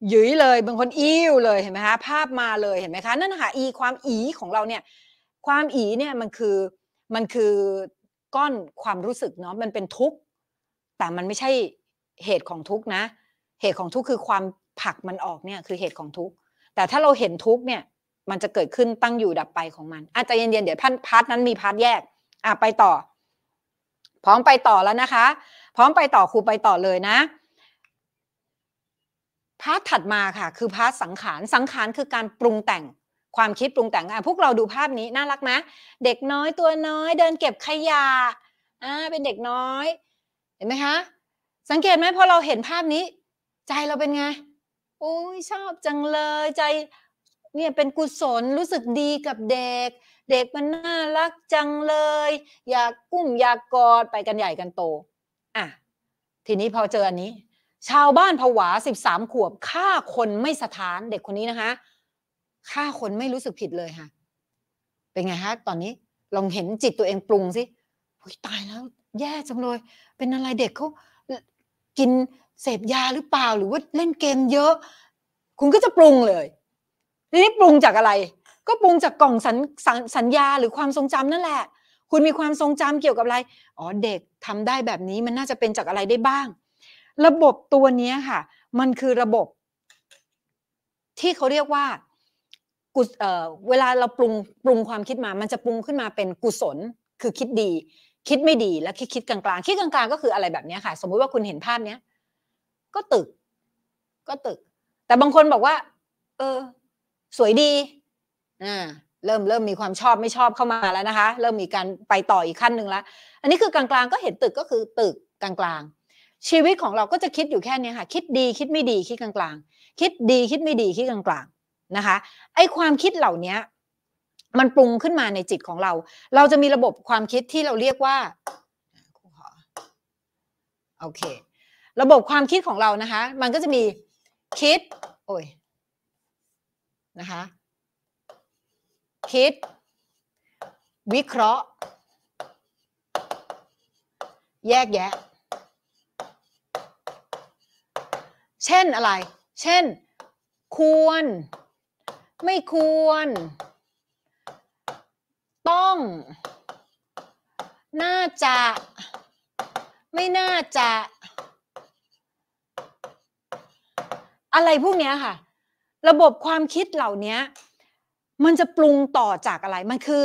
S1: หยุยเลย บางคนอิ่วเลยเห็นไหมคะภาพมาเลยเห็นไหมคะ นั่นค่ะอีความอีของเราเนี่ย ความอีเนี่ยมันคือมันคือก้อนความรู้สึกเนาะมันเป็นทุกข์แต่มันไม่ใช่เหตุของทุกข์นะเหตุของทุกข์คือความผักมันออกเนี่ย คือเหตุของทุกข์แต่ถ้าเราเห็นทุกข์เนี่ย มันจะเกิดขึ้นตั้งอยู่ดับไปของมันอาจจะเย็นๆเดี๋ยวพันพาร์ทนั้นมีพาร์ทแยกอ่ะไปต่อ พร้อมไปต่อแล้วนะคะพร้อมไปต่อครูไปต่อเลยนะพาร์ทถัดมาค่ะ คือพาร์ทสังขาร สังขารคือการปรุงแต่งความคิดปรุงแต่งอ่ะพวกเราดูภาพนี้น่ารักไหมเด็กน้อยตัวน้อย เดินเก็บขยะอ่าเป็นเด็กน้อย เห็นไหมคะสังเกตไหมพอเราเห็นภาพนี้ ใจเราเป็นไงโอ้ยชอบจังเลย ใจเนี่ยเป็นกุศลรู้สึกดีกับเด็ก เด็กมันน่ารักจังเลย อยากกุ้มอยากกอดไปกันใหญ่กันโตอ่ะทีนี้พอเจออันนี้ชาวบ้านผวาสสิบามขวบฆ่าคนไม่สถานเด็กคนนี้นะคะฆ่าคนไม่รู้สึกผิดเลยค่ะ เป็นไงคะตอนนี้ลองเห็นจิตตัวเองปรุงสิตายแล้ว แย่จังเลยเป็นอะไรเด็กเขากินเสพยาหรือเปล่าหรือว่าเล่นเกมเยอะ คุณก็จะปรุงเลยทีนี้ปรุงจากอะไร ก็ปรุงจากกล่องสัญสสัญญาหรือความทรงจำนั่นแหละ คุณมีความทรงจำเกี่ยวกับอะไรอ๋อเด็กทำได้แบบนี้มันน่าจะเป็นจากอะไรได้บ้างระบบตัวนี้ค่ะ มันคือระบบ ที่เขาเรียกว่าเเวลาเราปรุงปรุงความคิดมา มันจะปรุงขึ้นมาเป็นกุศลคือคิดดี คิดไม่ดี แล้วคิดคิดกลางๆคิดกลาง ๆ ก็คืออะไรแบบนี้ค่ะ สมมุติว่าคุณเห็นภาพเนี้ย ก็ตึก ก็ตึก แต่บางคนบอกว่า เออ สวยดีอ่าเริ่มเริ่มมีความชอบไม่ชอบเข้ามาแล้วนะคะเริ่มมีการไปต่ออีกขั้นหนึ่งแล้วอันนี้คือกลางๆ ก็เห็นตึกก็คือ ตึกกลางๆชีวิตของเราก็จะคิดอยู่แค่นี้ค่ะ คิดดีคิดไม่ดีคิดกลางๆคิดดีคิดไม่ดีคิดกลางๆนะคะ ไอ้ความคิดเหล่านี้มันปรุงขึ้นมาในจิตของเรา เราจะมีระบบความคิดที่เราเรียกว่าโอเคระบบความคิดของเรานะคะมันก็จะมีคิดโอ้ยนะคะคิด วิเคราะห์ แยกแยะเช่นอะไร เช่น ควร ไม่ควร ต้อง น่าจะ ไม่น่าจะ อะไร พวกนี้ค่ะ ระบบความคิดเหล่านี้ มันจะปรุงต่อจากอะไร มันคือ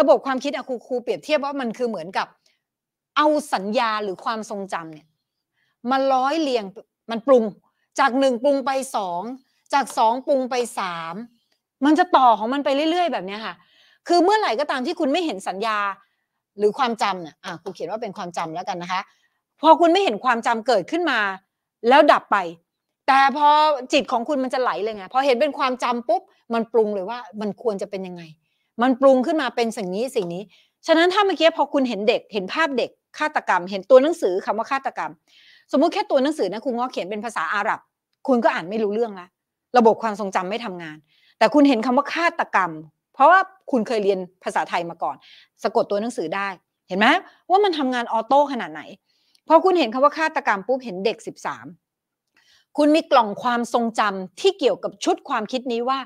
S1: ระบบความคิดอะครูครูเปรียบเทียบว่ามันคือเหมือนกับ เอาสัญญาหรือความทรงจำเนี่ยมาร้อยเรียงมันปรุงจากหนึ่งปรุงไปสองจากสองปรุงไปสามมันจะต่อของมันไปเรื่อย ๆแบบนี้ค่ะ คือเมื่อไหร่ก็ตามที่คุณไม่เห็นสัญญาหรือความจำเนี่ยอ่ะคุณเขียนว่าเป็นความจำแล้วกันนะคะพอคุณไม่เห็นความจำเกิดขึ้นมา แล้วดับไป แต่พอจิตของคุณมันจะไหลเลยไงพอเห็นเป็นความจำปุ๊บมันปรุงเลยว่ามันควรจะเป็นยังไง มันปรุงขึ้นมาเป็นสิ่งนี้สิ่งนี้ ฉะนั้นถ้าเมื่อกี้พอคุณเห็นเด็กเห็นภาพเด็กฆาตกรรม เห็นตัวหนังสือคำว่าฆาตกรรมสมมุติแค่ตัวหนังสือนะคุณงอเขียนเป็นภาษาอาหรับ คุณก็อ่านไม่รู้เรื่องละระบบความทรงจำไม่ทำงาน แต่คุณเห็นคำว่าฆาตกรรม เพราะว่าคุณเคยเรียนภาษาไทยมาก่อน สะกดตัวหนังสือได้ เห็นไหมว่ามันทำงานออโต้ขนาดไหนพอคุณเห็นคำว่าฆาตกรรมปุ๊บเห็นเด็ก 13 คุณมีกล่องความทรงจำที่เกี่ยวกับชุดความคิดนี้ว่า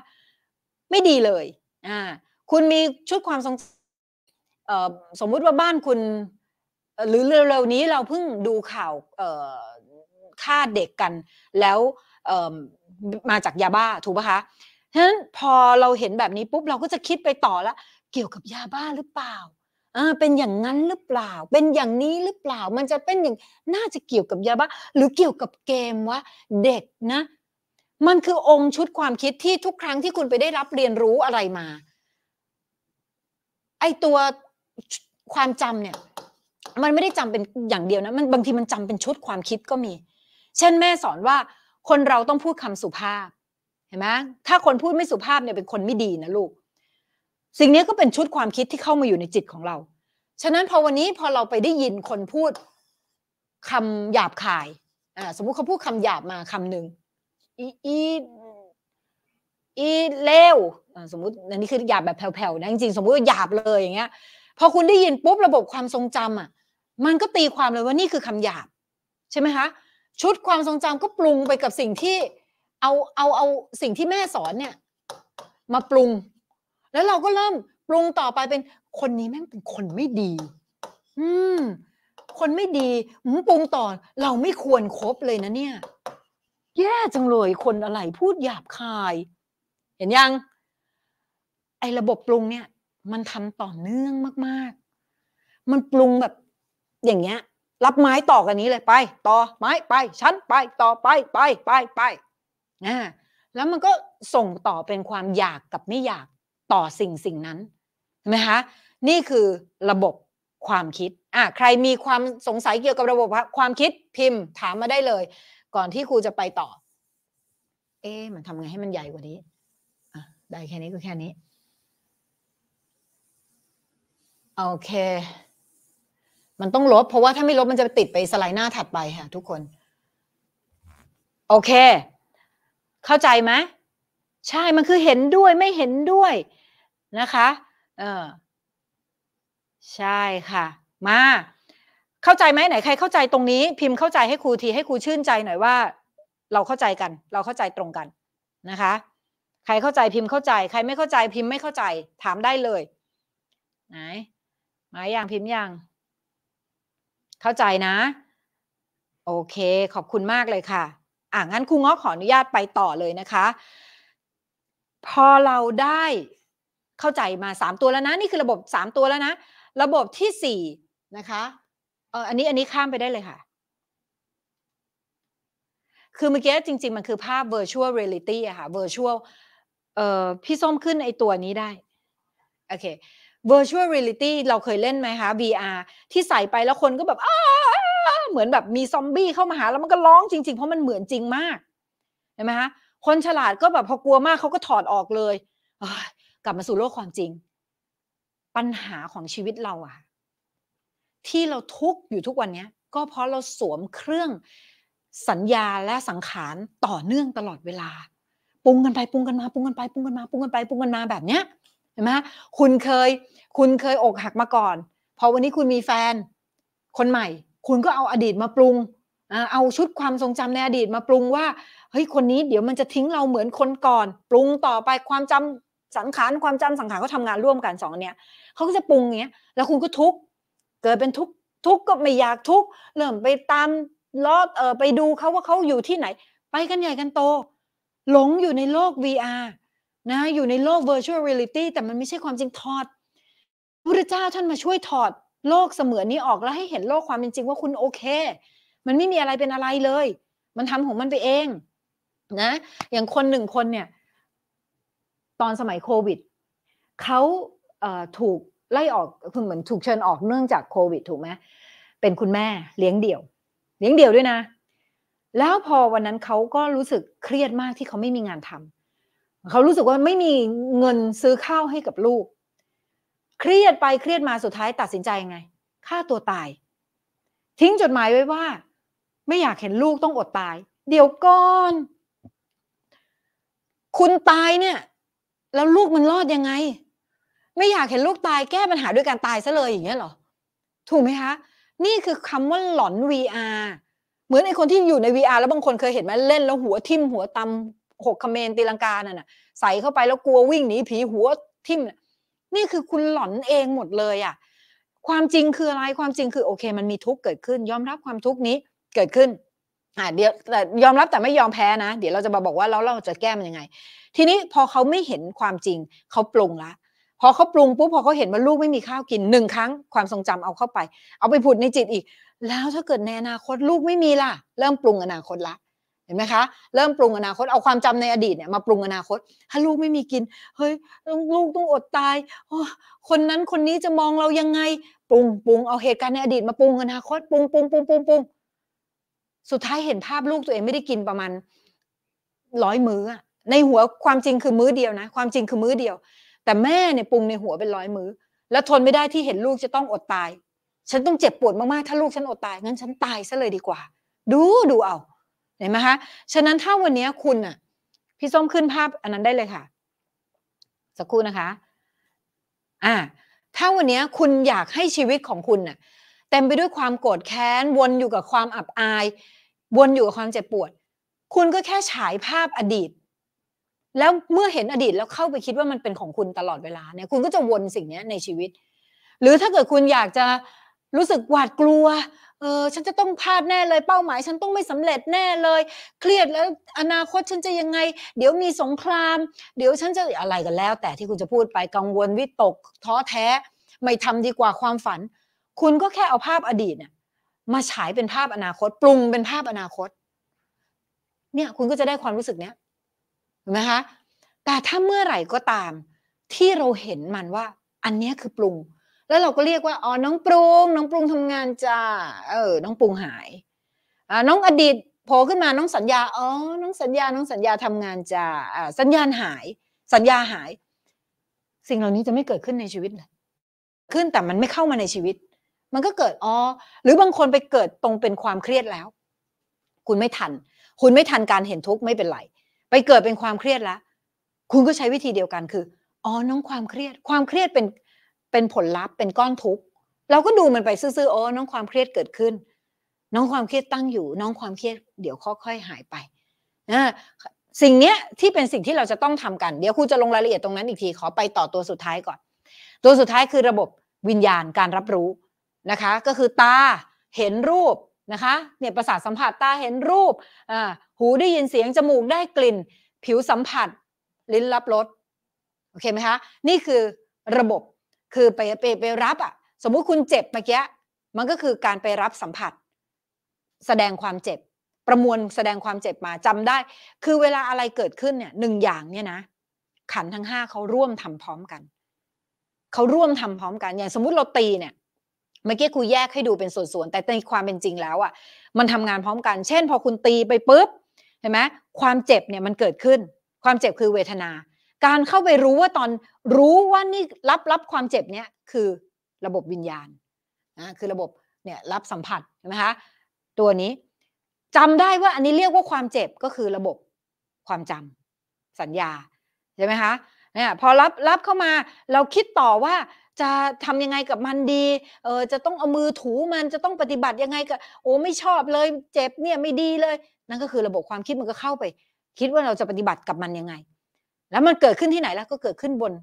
S1: ไม่ดีเลยอ่าคุณมีชุดความทรงสมมุติว่าบ้านคุณหรือเร็วๆนี้เราเพิ่งดูข่าวฆ่าเด็กกัน แล้วมาจากยาบ้าถูกปะคะฉะนั้นพอเราเห็นแบบนี้ปุ๊บเราก็จะคิดไปต่อละเกี่ยวกับยาบ้าหรือเปล่า เป็นอย่างนั้นหรือเปล่า เป็นอย่างนี้หรือเปล่า มันจะเป็นอย่างน่าจะเกี่ยวกับยาบ้าหรือเกี่ยวกับเกมวะเด็กนะ มันคือองค์ชุดความคิดที่ทุกครั้งที่คุณไปได้รับเรียนรู้อะไรมา ไอตัวความจำเนี่ยมันไม่ได้จำเป็นอย่างเดียวนะมันบางทีมันจำเป็นชุดความคิดก็มี เช่นแม่สอนว่าคนเราต้องพูดคำสุภาพเห็นไหมถ้าคนพูดไม่สุภาพเนี่ยเป็นคนไม่ดีนะลูกสิ่งนี้ก็เป็นชุดความคิดที่เข้ามาอยู่ในจิตของเรา ฉะนั้นพอวันนี้พอเราไปได้ยินคนพูดคำหยาบคายอ่าสมมุติเขาพูดคำหยาบมาคำนึงอีอีอีเลวสมมุติอันนี้คือหยาบแบบแผ่วๆนะจริงๆสมมุติว่าหยาบเลยอย่างเงี้ยพอคุณได้ยินปุ๊บระบบความทรงจำอ่ะมันก็ตีความเลยว่านี่คือคำหยาบ ใช่ไหมคะชุดความทรงจำก็ปรุงไปกับสิ่งที่ เอาเอาเอาสิ่งที่แม่สอนเนี่ย มาปรุง แล้วเราก็เริ่มปรุงต่อไปเป็นคนนี้แม่งเป็นคนไม่ดี อืม คนไม่ดีมปรุงต่อเราไม่ควรครบเลยนะเนี่ย แย่จังเลยคนอะไรพูดหยาบคาย เห็นยัง ไอ้ระบบปรุงเนี่ยมันทำต่อเนื่องมาก ๆ มันปรุงแบบอย่างเงี้ย รับไม้ต่อกันนี้เลยไป ต่อไม้ไป ชั้น ไปต่อไปไปไปไปนะแล้วมันก็ส่งต่อเป็นความอยากกับไม่อยากต่อสิ่งสิ่งนั้นเห็นไหมคะนี่คือระบบความคิดอ่ะใครมีความสงสัยเกี่ยวกับระบบ ความคิดพิมพ์ถามมาได้เลย ก่อนที่ครูจะไปต่อ เอ๊มันทำไงให้มันใหญ่กว่านี้อ่ะได้แค่นี้ก็แค่นี้โอเค มันต้องลบ เพราะว่าถ้าไม่ลบมันจะติดไปสไลด์หน้าถัดไปค่ะทุกคน โอเค เข้าใจไหม ใช่มันคือเห็นด้วยไม่เห็นด้วยนะคะ เออ ใช่ค่ะ มา เข้าใจไหมไหนใครเข้าใจตรงนี้พิมพ์เข้าใจให้ครูทีให้ครูชื่นใจหน่อยว่า เราเข้าใจกัน เราเข้าใจตรงกันนะคะ ใครเข้าใจพิมพ์เข้าใจ ใครไม่เข้าใจพิมพ์ไม่เข้าใจถามได้เลย ไหนหมายอย่างพิมพ์อย่าง เข้าใจนะ โอเค ขอบคุณมากเลยค่ะ อ่ะ งั้นครูง้อขออนุญาตไปต่อเลยนะคะ พอเราได้เข้าใจมา 3 ตัวแล้วนะ นี่คือระบบ 3 ตัวแล้วนะ ระบบที่ 4 นะคะเอออันนี้อันนี้ข้ามไปได้เลยค่ะ คือเมื่อกี้จริงๆ มันคือภาพ virtual reality อะค่ะ virtual เอ่อ พี่ส้มขึ้นไอตัวนี้ได้ โอเค virtual reality เราเคยเล่นไหมคะ VR ที่ใส่ไปแล้วคนก็แบบเหมือนแบบมีซอมบี้เข้ามาหา แล้วมันก็ร้องจริงๆ เพราะมันเหมือนจริงมากเห็นไหมคะ คนฉลาดก็แบบพอกลัวมากเขาก็ถอดออกเลย กลับมาสู่โลกความจริง ปัญหาของชีวิตเราอะที่เราทุกข์อยู่ทุกวันนี้ ก็เพราะเราสวมเครื่องสัญญาและสังขาร ต่อเนื่องตลอดเวลาปรุงกันไปปรุงกันมาปรุงกันไปปรุงกันมาปรุงกันไปปรุงกันมาแบบเนี้ยเห็นไหมคุณเคย คุณเคยอกหักมาก่อน พอวันนี้คุณมีแฟน คนใหม่ คุณก็เอาอดีตมาปรุง เอาชุดความทรงจำในอดีตมาปรุงว่า เฮ้ย คนนี้เดี๋ยวมันจะทิ้งเราเหมือนคนก่อน ปรุงต่อไปความจำสังขารความจำสังขารก็ทำงานร่วมกันสองเนี้ยเขาก็จะปรุงอย่างเงี้ย แล้วคุณก็ทุกเกิดเป็นทุกทุกก็ไม่อยากทุก เริ่มไปตามล้อเออไปดูเขาว่าเขาอยู่ที่ไหน ไปกันใหญ่กันโต หลงอยู่ในโลก VR นะอยู่ในโลก virtual reality แต่มันไม่ใช่ความจริงถอดพระเจ้าท่านมาช่วยถอดโลกเสมือนนี้ออกแล้วให้เห็นโลกความเป็นจริงว่าคุณโอเค มันไม่มีอะไรเป็นอะไรเลย มันทำของมันไปเองนะ อย่างคนหนึ่งคนเนี่ย ตอนสมัยโควิด เขาถูกไล่ออกคุณเหมือนถูกเชิญออกเนื่องจากโควิด ถูกไหมเป็นคุณแม่เลี้ยงเดี่ยว เลี้ยงเดี่ยวด้วยนะ แล้วพอวันนั้นเขาก็รู้สึกเครียดมากที่เขาไม่มีงานทำเขารู้สึกว่าไม่มีเงินซื้อข้าวให้กับลูก เครียดไปเครียดมาสุดท้ายตัดสินใจยังไงฆ่าตัวตาย ทิ้งจดหมายไว้ว่า ไม่อยากเห็นลูกต้องอดตาย เดี๋ยวก่อน คุณตายเนี่ยแล้วลูกมันรอดยังไง ไม่อยากเห็นลูกตาย แก้ปัญหาด้วยการตายซะเลยอย่างเงี้ยหรอถูกไหมคะนี่คือคำว่าหลอน VR เหมือนไอคนที่อยู่ใน VR แล้วบางคนเคยเห็นไหมเล่นแล้วหัวทิ่มหัวตำหกคเมนตีลังกาน่ะใส่เข้าไปแล้วกลัววิ่งหนีผีหัวทิ่มนี่คือคุณหลอนเองหมดเลยอะ่ะความจริงคืออะไรความจริงคือโอเค มันมีทุกข์เกิดขึ้น ยอมรับความทุกข์นี้เกิดขึ้นอ่าเดี๋ยวแต่ยอมรับแต่ไม่ยอมแพ้นะ เดี๋ยวเราจะมาบอกว่าแล้วเราจะแก้มันยังไง ทีนี้พอเขาไม่เห็นความจริง เขาปรุงละพอเขาปรุงปุ๊บพอเขาเห็นว่าลูกไม่มีข้าวกินหนึ่งครั้ง ความทรงจำเอาเข้าไป เอาไปผุดในจิตอีก แล้วถ้าเกิดในอนาคตลูกไม่มีล่ะเริ่มปรุงอนาคตละ็นไหมคะเริ่มปรุงอนาคตเอาความจำในอดีตเนี่ยมาปรุงอนาคต ถ้าลูกไม่มีกินเฮ้ยลูกต้องอดตาย คนนั้นคนนี้จะมองเรายังไงปรุงปรุงเอาเหตุการณ์ในอดีตมาปรุงอนาคตปรุงปรุงปรุงปรุงปรุงสุดท้ายเห็นภาพลูกตัวเองไม่ได้กินประมาณ ร้อยมื้อในหัวความจริงคือมื้อเดียวนะ ความจริงคือมื้อเดียว แต่แม่เนี่ยปรุงในหัวเป็นร้อยมื้อแล้วทนไม่ได้ที่เห็นลูกจะต้องอดตาย ฉันต้องเจ็บปวดมากๆถ้าลูกฉันอดตายงั้นฉันตายซะเลยดีกว่า ดูดูเอาห็นไหมคะฉะนั้นถ้าวันนี้คุณอ่ะ พี่ส้มขึ้นภาพอันนั้นได้เลยค่ะ สักครู่นะคะ อ่าถ้าวันนี้คุณอยากให้ชีวิตของคุณอ่ะ เต็มไปด้วยความโกรธแค้นวนอยู่กับความอับอาย วนอยู่กับความเจ็บปวด คุณก็แค่ฉายภาพอดีต แล้วเมื่อเห็นอดีตแล้วเข้าไปคิดว่ามันเป็นของคุณตลอดเวลาเนี่ย คุณก็จะวนสิ่งนี้ในชีวิต หรือถ้าเกิดคุณอยากจะรู้สึกหวาดกลัวเออฉันจะต้องพลาดแน่เลยเป้าหมายฉันต้องไม่สำเร็จแน่เลย เครียดแล้วอนาคตฉันจะยังไง เดี๋ยวมีสงคราม เดี๋ยวฉันจะอะไรกันแล้ว แต่ที่คุณจะพูดไปกังวลวิตกท้อแท้ไม่ทำดีกว่าความฝัน คุณก็แค่เอาภาพอดีตเนี่ยมาฉายเป็นภาพอนาคตปรุงเป็นภาพอนาคตเนี่ยคุณก็จะได้ความรู้สึกเนี้ยเห็นไหมคะแต่ถ้าเมื่อไหร่ก็ตาม ที่เราเห็นมันว่าอันนี้คือปรุงแล้วเราก็เรียกว่าอ๋อ น้องปรุง น้องปรุงทำงานจ้าเออ น้องปรุงหาย อ่าน้องอดีตโผล่ขึ้นมา น้องสัญญา อ๋อ น้องสัญญา น้องสัญญาทำงานจ้าอ่าสัญญาณหาย สัญญาหาย สิ่งเหล่านี้จะไม่เกิดขึ้นในชีวิตเลยขึ้นแต่มันไม่เข้ามาในชีวิต มันก็เกิด อ๋อ หรือบางคนไปเกิดตรงเป็นความเครียดแล้ว คุณไม่ทัน คุณไม่ทันการเห็นทุกข์ไม่เป็นไร ไปเกิดเป็นความเครียดแล้ว คุณก็ใช้วิธีเดียวกันคือ อ๋อ น้องความเครียด ความเครียดเป็นเป็นผลลัพธ์เป็นก้อนทุกข์เราก็ดูมันไปซื่อๆโอ้น้องความเครียดเกิดขึ้น น้องความเครียดตั้งอยู่ น้องความเครียดเดี๋ยวค่อยๆหายไปนะสิ่งเนี้ยที่เป็นสิ่งที่เราจะต้องทำกันเดี๋ยวครูจะลงรายละเอียดตรงนั้นอีกทีขอไปต่อตัวสุดท้ายก่อน ตัวสุดท้ายคือระบบวิญญาณการรับรู้นะคะก็คือตาเห็นรูปนะคะเนี่ยประสาทสัมผัสตาเห็นรูปหูได้ยินเสียงจมูกได้กลิ่น ผิวสัมผัส ลิ้นรับรสโอเคไหมคะนี่คือระบบคือไปไปไปรับอะสมมุติคุณเจ็บเมื่อกี้มันก็คือการไปรับสัมผัส แสดงความเจ็บ ประมวลแสดงความเจ็บมาจำได้ คือเวลาอะไรเกิดขึ้นเนี่ยหนึ่งอย่างเนี่ยนะขันทั้งห้าเขาร่วมทำพร้อมกันเขาร่วมทำพร้อมกันอย่างสมมุติเราตีเนี่ยเมื่อกี้ครูแยกให้ดูเป็นส่วนๆแต่ในความเป็นจริงแล้วอะ่ะมันทำงานพร้อมกัน เช่น พอคุณตีไปปุ๊บเห็นไหมความเจ็บเนี่ยมันเกิดขึ้น ความเจ็บคือเวทนาการเข้าไปรู้ว่าตอนรู้ว่านี่รับรับความเจ็บเนี่ยคือระบบวิญญาณนะคือระบบเนี่ยรับสัมผัสใช่ไหมคะตัวนี้จำได้ว่าอันนี้เรียกว่าความเจ็บก็คือระบบความจำสัญญาใช่ไหมคะเนี่ยพอรับรับเข้ามาเราคิดต่อว่าจะทำยังไงกับมันดีเออจะต้องเอามือถูมันจะต้องปฏิบัติยังไงกับโอ้ไม่ชอบเลยเจ็บเนี่ยไม่ดีเลยนั่นก็คือระบบความคิดมันก็เข้าไป คิดว่าเราจะปฏิบัติกับมันยังไงแล้วมันเกิดขึ้นที่ไหนแล้วก็เกิดขึ้นบน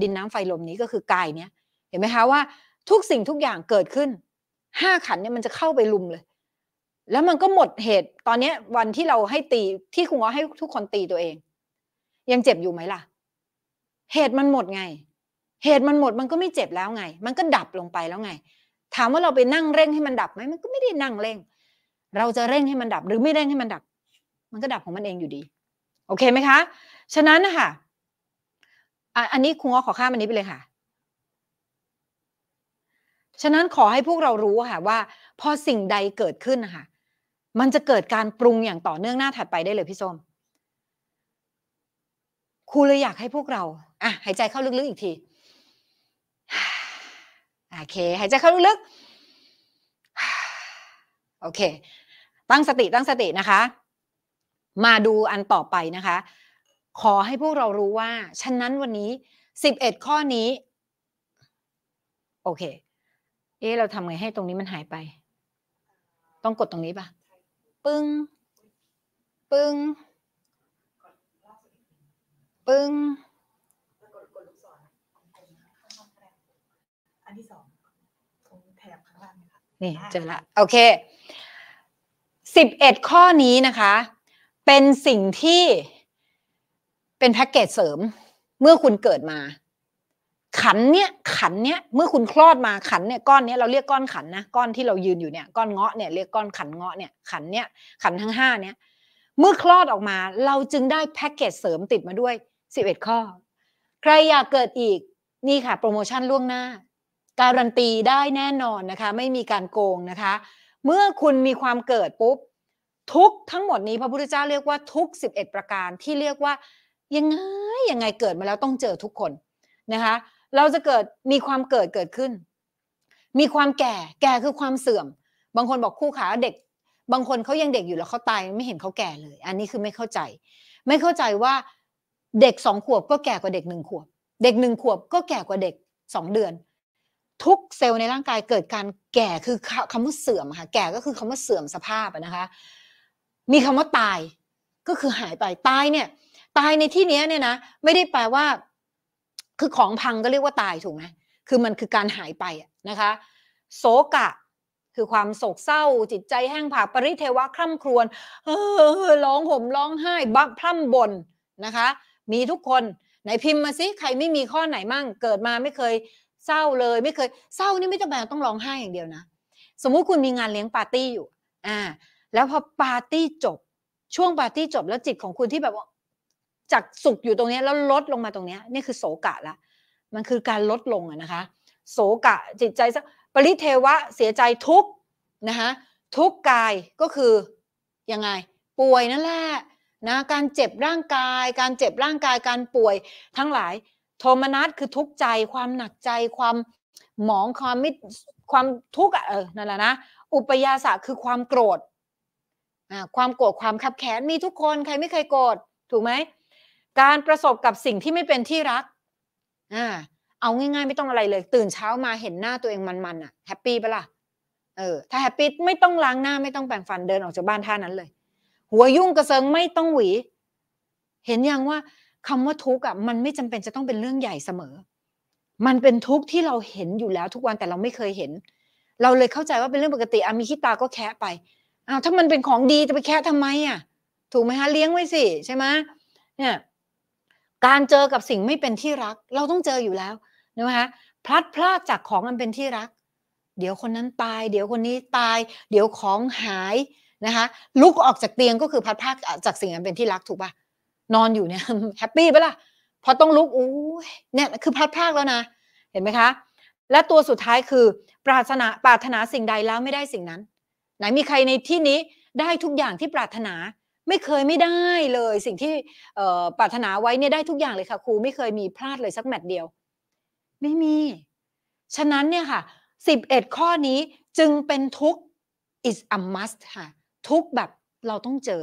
S1: ดินน้ำไฟลมนี้ก็คือกายเนี้ยเห็นไหมคะว่า ทุกสิ่งทุกอย่างเกิดขึ้นห้าขันเนี่ยมันจะเข้าไปลุมเลย แล้วมันก็หมดเหตุตอนนี้วันที่เราให้ตีที่คุณว่อให้ทุกคนตีตัวเอง ยังเจ็บอยู่ไหมล่ะ เหตุมันหมดไง เหตุมันหมดมันก็ไม่เจ็บแล้วไง มันก็ดับลงไปแล้วไง ถามว่าเราไปนั่งเร่งให้มันดับไหมมันก็ไม่ได้นั่งเร่ง เราจะเร่งให้มันดับ หรือไม่เร่งให้มันดับ มันก็ดับของมันเองอยู่ดี โอเคไหมคะฉะนั้นนะคะอันนี้คุณก็ขอข้ามอันนี้ไปเลยค่ะ ฉะนั้นขอให้พวกเรารู้ค่ะ ว่า พอสิ่งใดเกิดขึ้นนะคะมันจะเกิดการปรุงอย่างต่อเนื่องหน้าถัดไปได้เลยพี่ส้มครูเลยอยากให้พวกเราอ่ะหายใจเข้าลึกๆอีกที โอเค หายใจเข้าลึกๆ โอเค ตั้งสติตั้งสตินะคะ มาดูอันต่อไปนะคะขอให้พวกเรารู้ว่า ฉะนั้นวันนี้ 11 ข้อนี้ โอเค เอ๊ะ เราทำไงให้ตรงนี้มันหายไป ต้องกดตรงนี้ปะปึ้ง ปึ้ง ปึ้ง้นี่งปึง้งนี่เจอละ โอเคสิบเอ็ดข้อนี้นะคะ เป็นสิ่งที่เป็นแพ็กเกจเสริมเมื่อคุณเกิดมา ขันเนี้ยขันเนี้ยเมื่อคุณคลอดมาขันเนี่ยก้อนเนี้ยเราเรียกก้อนขันนะก้อนที่เรายืนอยู่เนี่ยก้อนเงาะเนี่ยเรียกก้อนขันเงาะเนี่ยขันเนี้ยขันทั้งห้าเนี้ยเมื่อคลอดออกมาเราจึงได้แพ็กเกจเสริมติดมาด้วยสิบเอ็ดข้อ ใครอยากเกิดอีกนี่ค่ะโปรโมชั่นล่วงหน้า การันตีได้แน่นอนนะคะ ไม่มีการโกงนะคะ เมื่อคุณมีความเกิดปุ๊บทุกทั้งหมดนี้พระพุทธเจ้าเรียกว่า ทุก11 ประการที่เรียกว่ายังไงยังไงเกิดมาแล้วต้องเจอทุกคนนะคะเราจะเกิดมีความเกิดเกิดขึ้น มีความแก่แก่คือความเสื่อม บางคนบอกคู่ขาเด็กบางคนเขายังเด็กอยู่แล้วเขาตาย ไม่เห็นเขาแก่เลย อันนี้คือไม่เข้าใจ ไม่เข้าใจว่าเด็กสองขวบก็แก่กว่าเด็กหนึ่งขวบ เด็กหนึ่งขวบ ก็แก่กว่าเด็กสองเดือน ทุกเซลล์ในร่างกายเกิดการแก่คือคำว่าเสื่อมค่ะแก่ก็คือคำว่าเสื่อมสภาพนะคะมีคำว่าตายก็คือหายไปตายเนี่ยตายในที่นี้เนี่ยนะ ไม่ได้แปลว่า คือของพังก็เรียกว่าตายถูกไหมคือมันคือการหายไปนะคะโศกะคือความโศกเศร้า จิตใจแห้งผากปริเทวะคร่ำครวญร้องห่มร้องไห้บักพร่ำบนนะคะ มีทุกคนไหนพิมพ์มาสิใครไม่มีข้อไหนมั่ง เกิดมาไม่เคยเศร้าเลย ไม่เคยเศร้านี่ไม่จำเป็นต้องร้องไห้อย่างเดียวนะสมมุติคุณมีงานเลี้ยงปาร์ตี้อยู่ อ่า แล้วพอปาร์ตี้จบ ช่วงปาร์ตี้จบแล้วจิตของคุณที่แบบว่าจากสุขอยู่ตรงนี้แล้วลดลงมาตรงนี้นี่คือโสกะละมันคือการลดลงอะนะคะโสกะจิตใจสักปริเทวะ เสียใจทุกนะคะทุกกายก็คือยังไงป่วยนั่นแหละนะการเจ็บร่างกาย การเจ็บร่างกายการป่วย ทั้งหลาย โทมนัสคือทุกใจความหนักใจความหมองความมิความทุกข์เออนั่นแหละนะอุปยาสะคือความโกรธอ่าความโกรธความขับแขนมีทุกคน ใครไม่เคยโกรธถูกไหมการประสบกับสิ่งที่ไม่เป็นที่รัก อ่า เอาง่ายๆไม่ต้องอะไรเลยตื่นเช้ามาเห็นหน้าตัวเองมันๆอ่ะแฮปปี้ปะล่ะเออ ถ้าแฮปปี้ไม่ต้องล้างหน้าไม่ต้องแปรงฟันเดินออกจากบ้านท่านั้นเลย หัวยุ่งกระเซิงไม่ต้องหวี เห็นยังว่าคำว่าทุกข์อ่ะมันไม่จำเป็นจะต้องเป็นเรื่องใหญ่เสมอ มันเป็นทุกข์ที่เราเห็นอยู่แล้วทุกวันแต่เราไม่เคยเห็น เราเลยเข้าใจว่าเป็นเรื่องปกติอามีขี้ตาก็แคะไปอ้าวถ้ามันเป็นของดีจะไปแคะทำไมอ่ะ ถูกไหมฮะเลี้ยงไว้สิใช่ไหมเนี่ยการเจอกับสิ่งไม่เป็นที่รัก เราต้องเจออยู่แล้วนะคะพลัดพรากจากของมันเป็นที่รัก เดี๋ยวคนนั้นตาย เดี๋ยวคนนี้ตาย เดี๋ยวของหายนะคะลุกออกจากเตียงก็คือพลัดพรากจากสิ่งอันเป็นที่รักถูกปะนอนอยู่เนี่ยแฮปปี้ปะล่ะพอต้องลุกอู้เนี่ยคือพลัดพรากแล้วนะเห็นไหมคะ และตัวสุดท้ายคือปรารถนาปรารถนาสิ่งใดแล้วไม่ได้สิ่งนั้นไหนมีใครในที่นี้ได้ทุกอย่างที่ปรารถนาไม่เคยไม่ได้เลยสิ่งที่ปรารถนาไว้เนี่ยได้ทุกอย่างเลยค่ะครูไม่เคยมีพลาดเลยสักแมตช์เดียว ไม่มี ฉะนั้นเนี่ยค่ะสิบเอ็ดข้อนี้จึงเป็นทุก is a must ค่ะ ทุกแบบเราต้องเจอ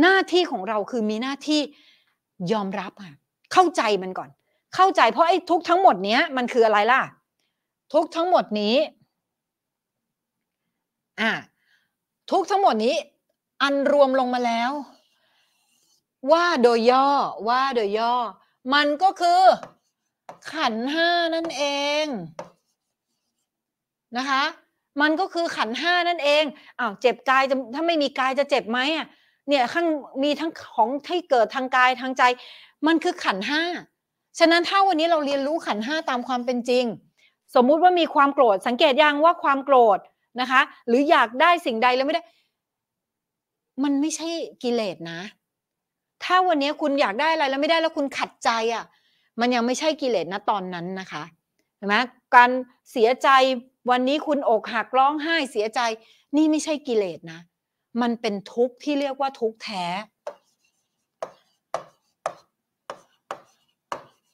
S1: หน้าที่ของเราคือมีหน้าที่ยอมรับค่ะเข้าใจมันก่อน เข้าใจเพราะไอ้ทุกทั้งหมดเนี้ยมันคืออะไรล่ะทุกทั้งหมดนี้อ่าทุกทั้งหมดนี้อันรวมลงมาแล้ว ว่าโดยย่อว่าโดยย่อ มันก็คือ ขันห้านั่นเองนะคะมันก็คือขันห้านั่นเองอ้าวเจ็บกายจะถ้าไม่มีกายจะเจ็บไหมอ่ะเนี่ยข้างมีทั้งของที่เกิดทางกายทางใจ มันคือขันห้าฉะนั้นถ้าวันนี้เราเรียนรู้ขันห้าตามความเป็นจริง สมมุติว่ามีความโกรธสังเกตยังว่าความโกรธนะคะหรืออยากได้สิ่งใดแล้วไม่ได้มันไม่ใช่กิเลสนะ ถ้าวันนี้คุณอยากได้อะไรแล้วไม่ได้แล้วคุณขัดใจอะ่ะ มันยังไม่ใช่กิเลสนะตอนนั้นนะคะ เห็นไหมการเสียใจวันนี้คุณอกหักร้องไห้เสียใจ นี่ไม่ใช่กิเลสนะ มันเป็นทุกข์ที่เรียกว่าทุกข์แท้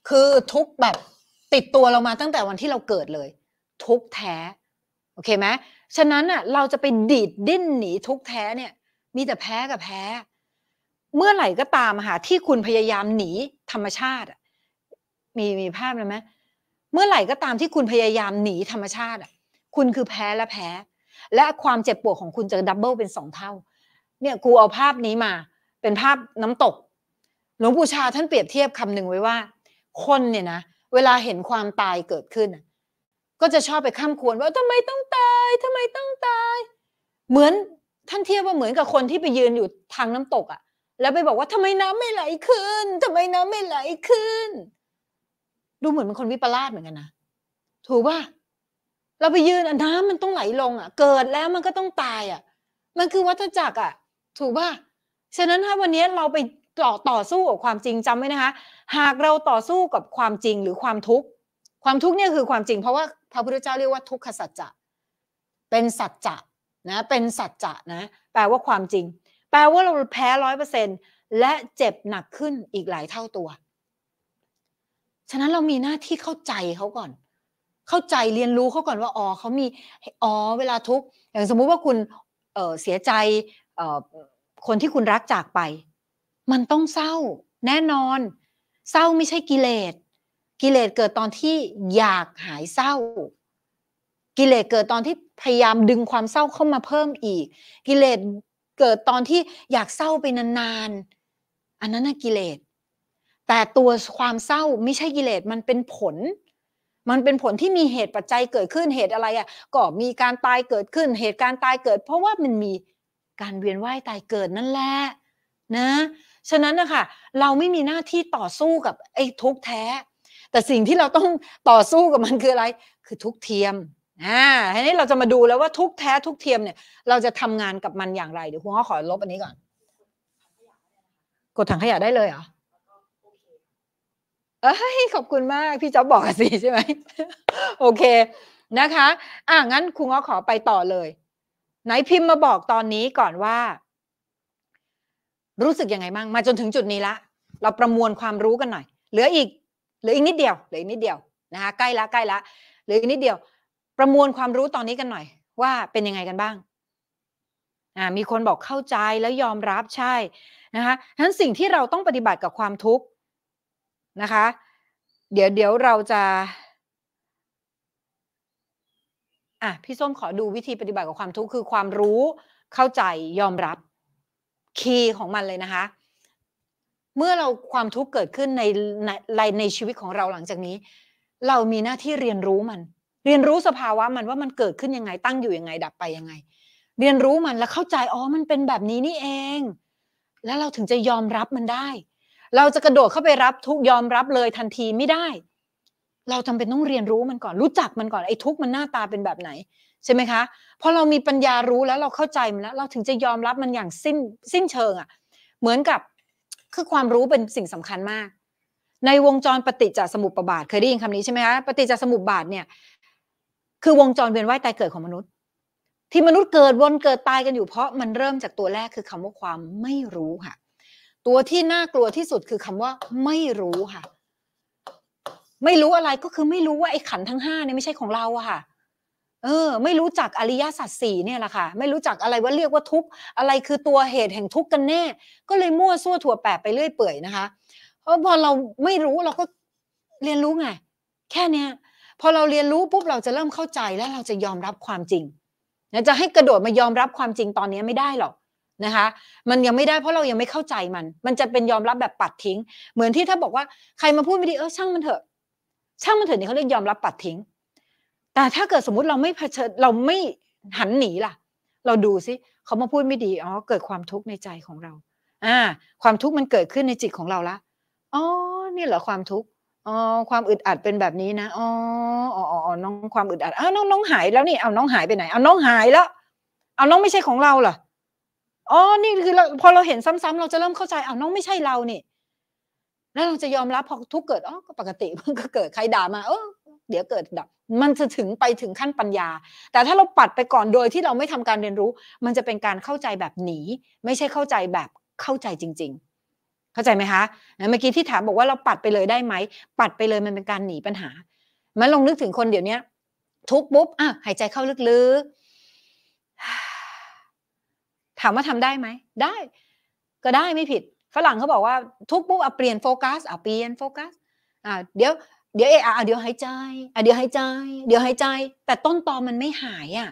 S1: คือทุกข์แบบติดตัวเรามาตั้งแต่วันที่เราเกิดเลย ทุกข์แท้โอเคไหมฉะนั้นอ่ะเราจะไปดีดดิ้นหนี ทุกข์แท้เนี่ยมีแต่แพ้กับแพ้ เมื่อไหร่ก็ตามหาที่คุณพยายามหนีธรรมชาติ มีมีภาพเลยไหม เมื่อไหร่ก็ตามที่คุณพยายามหนีธรรมชาติอ่ะ คุณคือแพ้และแพ้ และความเจ็บปวดของคุณจะดับเบิลเป็นสองเท่า เนี่ยกูเอาภาพนี้มา เป็นภาพน้ำตก หลวงปู่ชาท่านเปรียบเทียบคำนึงไว้ว่า คนเนี่ยนะ เวลาเห็นความตายเกิดขึ้นก็จะชอบไปข้ามควรว่าทำไมต้องตายทำไมต้องตาย เหมือนท่านเทียบว่าเหมือนกับคนที่ไปยืนอยู่ทางน้ำตกอะ่ะ แล้วไปบอกว่าทำไมน้ำไม่ไหลขึ้น ทำไมน้ำไม่ไหลขึ้น ดูเหมือนเป็นคนวิปลาสเหมือนกันนะ ถูกป่ะเราไปยืนอ่ะน้ำมันต้องไหลลงอะ่ะ เกิดแล้วมันก็ต้องตายอะ่ะมันคือวัฏจักรอ่ะถูกป่ะฉะนั้นถ้าวันนี้เราไปต่อต่อสู้กับความจริงจำไว้นะคะหากเราต่อสู้กับความจริงหรือความทุกข์ความทุกข์เนี่ยคือความจริง เพราะว่าพระพุทธเจ้าเรียกว่าทุกขสัจจะเป็นสัจจะนะเป็นสัจจะนะแปลว่าความจริง แปลว่าเราแพ้ร้อยเปอร์เซ็นและเจ็บหนักขึ้นอีกหลายเท่าตัว ฉะนั้นเรามีหน้าที่เข้าใจเขาก่อน เข้าใจเรียนรู้เขาก่อนว่าอ๋อเขามีอ๋อเวลาทุกอย่างสมมุติว่าคุณเเสียใจคนที่คุณรักจากไป มันต้องเศร้า แน่นอน เศร้าไม่ใช่กิเลส กิเลสเกิดตอนที่อยากหายเศร้ากิเลสเกิดตอนที่พยายามดึงความเศร้าเข้ามาเพิ่มอีก กิเลสเกิดตอนที่อยากเศร้าไปนานๆ อันนั้นนะกิเลส แต่ตัวความเศร้าไม่ใช่กิเลสมันเป็นผล มันเป็นผลที่มีเหตุปัจจัยเกิดขึ้นเหตุอะไรอะ่ะก็มีการตายเกิดขึ้นเหตุการตายเกิด เพราะว่ามันมีการเวียนว่ายตายเกิดนั่นแหละนะ ฉะนั้นนะคะเราไม่มีหน้าที่ต่อสู้กับไอ้ทุกแท้ แต่สิ่งที่เราต้องต่อสู้กับมันคืออะไร คือทุกเทียมอ่าทีนี้เราจะมาดูแล้วว่าทุกแท้ทุกเทียมเนี่ย เราจะทำงานกับมันอย่างไรเดี๋ยวคุณก็ขอลบอันนี้ก่อน กดถังขยะได้เลยเหรอเอ้ยขอบคุณมาก พี่จ๊อบบอกสิใช่ไหมโอเคนะคะ อ่างั้นคุณก็ขอไปต่อเลย ไหนพิมพ์มาบอกตอนนี้ก่อนว่า รู้สึกยังไงบ้างมาจนถึงจุดนี้ละเราประมวลความรู้กันหน่อย เหลืออีกเหลืออีกนิดเดียวเหลืออีกนิดเดียวนะคะใกล้ละใกล้ละเหลืออีกนิดเดียวประมวลความรู้ตอนนี้กันหน่อย ว่าเป็นยังไงกันบ้างอ่ามีคนบอกเข้าใจแล้วยอมรับใช่นะคะฉะนั้นสิ่งที่เราต้องปฏิบัติกับความทุกข์นะคะ เดี๋ยวเดี๋ยวเราจะอ่ะพี่ส้มขอดูวิธีปฏิบัติกับความทุกข์คือความรู้เข้าใจยอมรับคีย์ของมันเลยนะคะ เมื่อเราความทุกข์เกิดขึ้นในในในชีวิตของเราหลังจากนี้ เรามีหน้าที่เรียนรู้มันเรียนรู้สภาวะมันว่ามันเกิดขึ้นยังไงตั้งอยู่ยังไงดับไปยังไง เรียนรู้มันแล้วเข้าใจอ๋อมันเป็นแบบนี้นี่เอง แล้วเราถึงจะยอมรับมันได้ เราจะกระโดดเข้าไปรับทุกยอมรับเลยทันทีไม่ได้ เราจำเป็นต้องเรียนรู้มันก่อนรู้จักมันก่อนไอ้ทุกมันหน้าตาเป็นแบบไหนใช่ไหมคะพอเรามีปัญญารู้แล้วเราเข้าใจมันแล้วเราถึงจะยอมรับมันอย่างสิ้นสิ้นเชิงอะ่ะเหมือนกับคือความรู้เป็นสิ่งสำคัญมาก ในวงจรปฏิจจสมุปบาทเคยได้ยินคำนี้ใช่ไหมคะปฏิจจสมุปบาทเนี่ยคือวงจรเวียนว่ายตายเกิดของมนุษย์ ที่มนุษย์เกิดวนเกิดตายกันอยู่เพราะมันเริ่มจากตัวแรกคือคำว่าความไม่รู้ค่ะ ตัวที่น่ากลัวที่สุดคือคำว่าไม่รู้ค่ะ ไม่รู้อะไรก็คือไม่รู้ว่าไอ้ขันทั้งห้าเนี่ยไม่ใช่ของเราอะค่ะ เออ ไม่รู้จักอริยสัจสี่เนี่ยแหละค่ะ ไม่รู้จักอะไรว่าเรียกว่าทุกอะไรคือตัวเหตุแห่งทุกกันแน่ ก็เลยมั่วซั่วถั่วแปะไปเรื่อยเปื่อยนะคะ เพราะพอเราไม่รู้เราก็เรียนรู้ไง แค่เนี้ยพอเราเรียนรู้ปุ๊บเราจะเริ่มเข้าใจและเราจะยอมรับความจริงนะจะให้กระโดดมายอมรับความจริงตอนนี้ไม่ได้หรอกนะคะ มันยังไม่ได้ เพราะเรายังไม่เข้าใจมัน มันจะเป็นยอมรับแบบปัดทิ้ง เหมือนที่ถ้าบอกว่าใครมาพูดไม่ดีเออช่างมันเถอะ ช่างมันเถอะนี่เขาเรียกยอมรับปัดทิ้งแต่ถ้าเกิดสมมุติเราไม่เผชิญเราไม่หันหนีล่ะ เราดูซิเขามาพูดไม่ดีอ๋อเกิดความทุกข์ในใจของเรา อ่า ความทุกข์มันเกิดขึ้นในจิตของเราละอ๋อนี่เหรอความทุกข์อ๋อความอึดอัดเป็นแบบนี้นะอ๋ออ๋ออ๋อน้องความอึดอัดอ้าน้องน้องหายแล้วนี่เอาน้องหายไปไหนเอาน้องหายแล้วเอาน้องไม่ใช่ของเราเหรออ๋อนี่คือเราพอเราเห็นซ้ำๆ เราจะเริ่มเข้าใจเอาน้องไม่ใช่เรานี่ แล้วเราจะยอมรับพอทุกเกิดอ๋อก็ปกติมันก็เกิดใครด่ามา เออเดี๋ยวเกิดดับมันจะถึงไปถึงขั้นปัญญา แต่ถ้าเราปัดไปก่อนโดยที่เราไม่ทำการเรียนรู้ มันจะเป็นการเข้าใจแบบหนีไม่ใช่เข้าใจแบบเข้าใจจริงเข้าใจไหมคะเมื่อกี้ที่ถามบอกว่าเราปัดไปเลยได้ไหมปัดไปเลยมันเป็นการหนีปัญหา มันลองนึกถึงคนเดี๋ยวนี้ทุกปุ๊บอ่ะหายใจเข้าลึกๆ ถามว่าทำได้ไหมได้ ก็ได้ไม่ผิดฝรั่งเขาบอกว่าทุกปุ๊บอ่ะเปลี่ยนโฟกัสอ่ะเปลี่ยนโฟกัสอ่ะเดี๋ยวเดี๋ยวเออเดี๋ยวหายใจอ่ะเดี๋ยวหายใจ เดี๋ยวหายใจ แต่ต้นตอมันไม่หายอ่ะ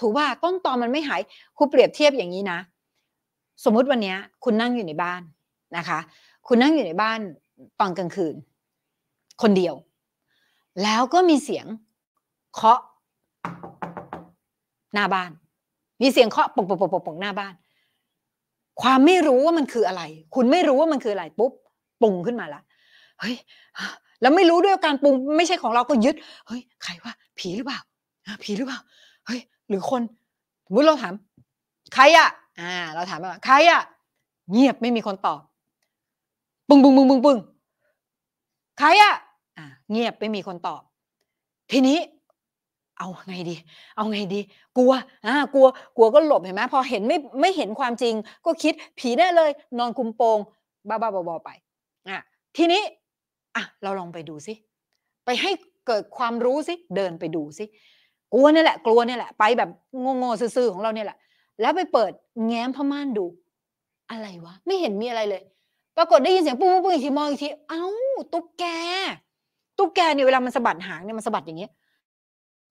S1: ถูกว่าต้นตอมันไม่หายครูเปรียบเทียบอย่างนี้นะ สมมุติวันนี้คุณนั่งอยู่ในบ้านนะคะคุณนั่งอยู่ในบ้านตอนกลางคืน คนเดียว แล้วก็มีเสียงเคาะหน้าบ้าน มีเสียงเคาะปกปกปกปกหน้าบ้าน ความไม่รู้ว่ามันคืออะไร คุณไม่รู้ว่ามันคืออะไร ปุ๊บ ปุุงขึ้นมาละเฮ้ยแล้วไม่รู้ด้วยการปรุงไม่ใช่ของเราก็ยึดเฮ้ยใครว่าผีหรือเปล่า ผีหรือเปล่าเฮ้ย หรือคนสมมติเราถามใครอะ่ะอ่าเราถามว่าใครอะ่ะเงียบไม่มีคนตอบปึ้งปึ้งปึ้งปึ้งปึ้งใครอะอ่ะเงียบไม่มีคนตอบ ทีนี้ เอาไงดี เอาไงดี กลัว อ่ากลัว กลัวก็หลบเห็นไหมพอเห็นไม่ไม่เห็นความจริง ก็คิดผีแน่เลย นอนคุมโปงบ้าบ้าบอไปอ่ะทีนี้อ่ะเราลองไปดูสิไปให้เกิดความรู้สิเดินไปดูสิกลัวนี่แหละกลัวนี่แหละ ไปแบบงงๆซื่อๆของเราเนี่ยแหละแล้วไปเปิดแง้มผ้าม่านดู อะไรวะ ไม่เห็นมีอะไรเลยปรากฏได้ยินเสียงปุ๊บปุ๊บอีกทีมองอีกทีเอ้า ตุ๊กแก ตุ๊กแกเนี่ยเวลามันสะบัดหางเนี่ยมันสะบัดอย่างเงี้ย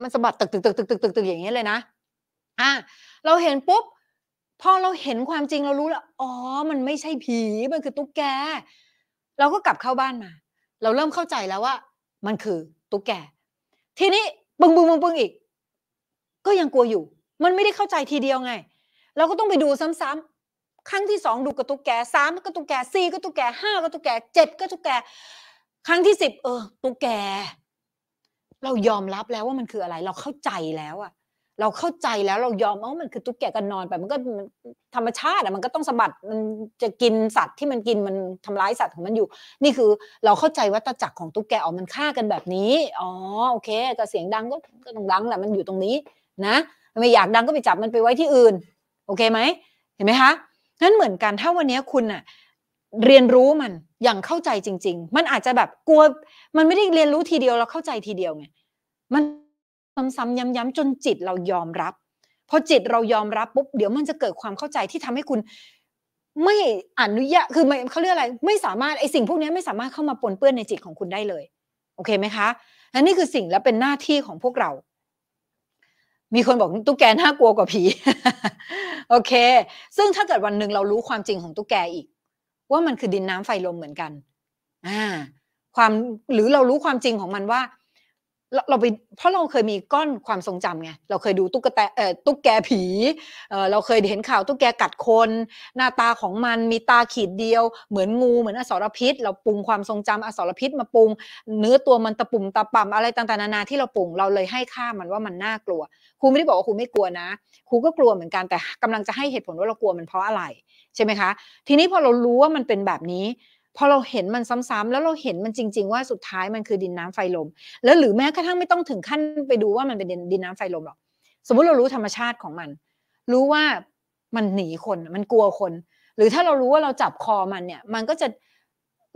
S1: มันสะบัดตึกตึกตึกตึกตึกตึกตึกอย่างเงี้ยเลยนะอ่ะเราเห็นปุ๊บพอเราเห็นความจริงเรารู้แล้วอ๋อมันไม่ใช่ผีมันคือตุ๊กแก เราก็กลับเข้าบ้านมา เราเริ่มเข้าใจแล้วว่า มันคือตุ๊กแก ทีนี้บึ้งบึ้งบึ้งบึ้งอีก ก็ยังกลัวอยู่ มันไม่ได้เข้าใจทีเดียวไงเราก็ต้องไปดูซ้ำครั้งที่สอง ดูกระตุกแกสามกระตุกแกสี่กระตุกแกห้ากระตุกแกเจ็ดกระตุกแกครั้งที่สิบเออ ตุกแก เรายอมรับแล้วว่ามันคืออะไร เราเข้าใจแล้วอะเราเข้าใจแล้วเรายอมว่ามันคือตุกแกกันนอนไปมันก็ธรรมชาติอะมันก็ต้องสะบัดมันจะกินสัตว์ที่มันกินมันทำร้ายสัตว์ของมันอยู่ นี่คือเราเข้าใจวัตจักรของตุกแกออกมันฆ่ากันแบบนี้อ๋อโอเคก็เสียงดังก็ก็ต้องดังแหละมันอยู่ตรงนี้ นะไม่อยากดังก็ไปจับมันไปไว้ที่อื่น โอเคไหมเห็นไหมคะนั่นเหมือนกันถ้าวันนี้คุณอะเรียนรู้มันอย่างเข้าใจจริง ๆ มันอาจจะแบบกลัว มันไม่ได้เรียนรู้ทีเดียวเราเข้าใจทีเดียวไงมันซ้ำๆย้ำๆจนจิตเรายอมรับพอจิตเรายอมรับปุ๊บเดี๋ยวมันจะเกิดความเข้าใจที่ทำให้คุณ ไม่อนุญาตคือเขาเรียกอะไร ไม่สามารถไอสิ่งพวกนี้ไม่สามารถเข้ามาปนเปื้อนในจิตของคุณได้เลย โอเคไหมคะและนี่คือสิ่งและเป็นหน้าที่ของพวกเรามีคนบอกตุ๊กแกน่ากลัวกว่าผี โอเค ซึ่งถ้าเกิดวันหนึ่งเรารู้ความจริงของตุ๊กแกอีก ว่ามันคือดินน้ำไฟลมเหมือนกัน อ่า ความหรือเรารู้ความจริงของมันว่าเราเราไปเพราะเราเคยมีก้อนความทรงจำไงเราเคยดูตุ๊กแตเอ่อตุ๊กแกผีเออเราเคยเห็นข่าวตุ๊กแกกัดคน หน้าตาของมันมีตาขีดเดียว เหมือนงูเหมือนอสรพิษ เราปรุงความทรงจำอสรพิษมาปรุงเนื้อตัวมันตะปุ่มตะป่ำอะไรต่างๆนานาที่เราปรุงเราเลยให้ค่ามันว่ามันน่ากลัวครูไม่ได้บอกว่าครูไม่กลัวนะครูก็กลัวเหมือนกันแต่ กำลังจะให้เหตุผลว่าเรากลัวมันเพราะอะไรใช่ไหมคะทีนี้พอเรารู้ว่ามันเป็นแบบนี้พอเราเห็นมันซ้ำๆแล้วเราเห็นมันจริงๆว่าสุดท้ายมันคือดินน้ำไฟลม แล้วหรือแม้กระทั่งไม่ต้องถึงขั้นไปดูว่ามันเป็นดินดน้ำไฟลมหรอก สมมุติเรารู้ธรรมชาติของมัน รู้ว่ามันหนีคนมันกลัวคน หรือถ้าเรารู้ว่าเราจับคอมันเนี่ย มันก็จะ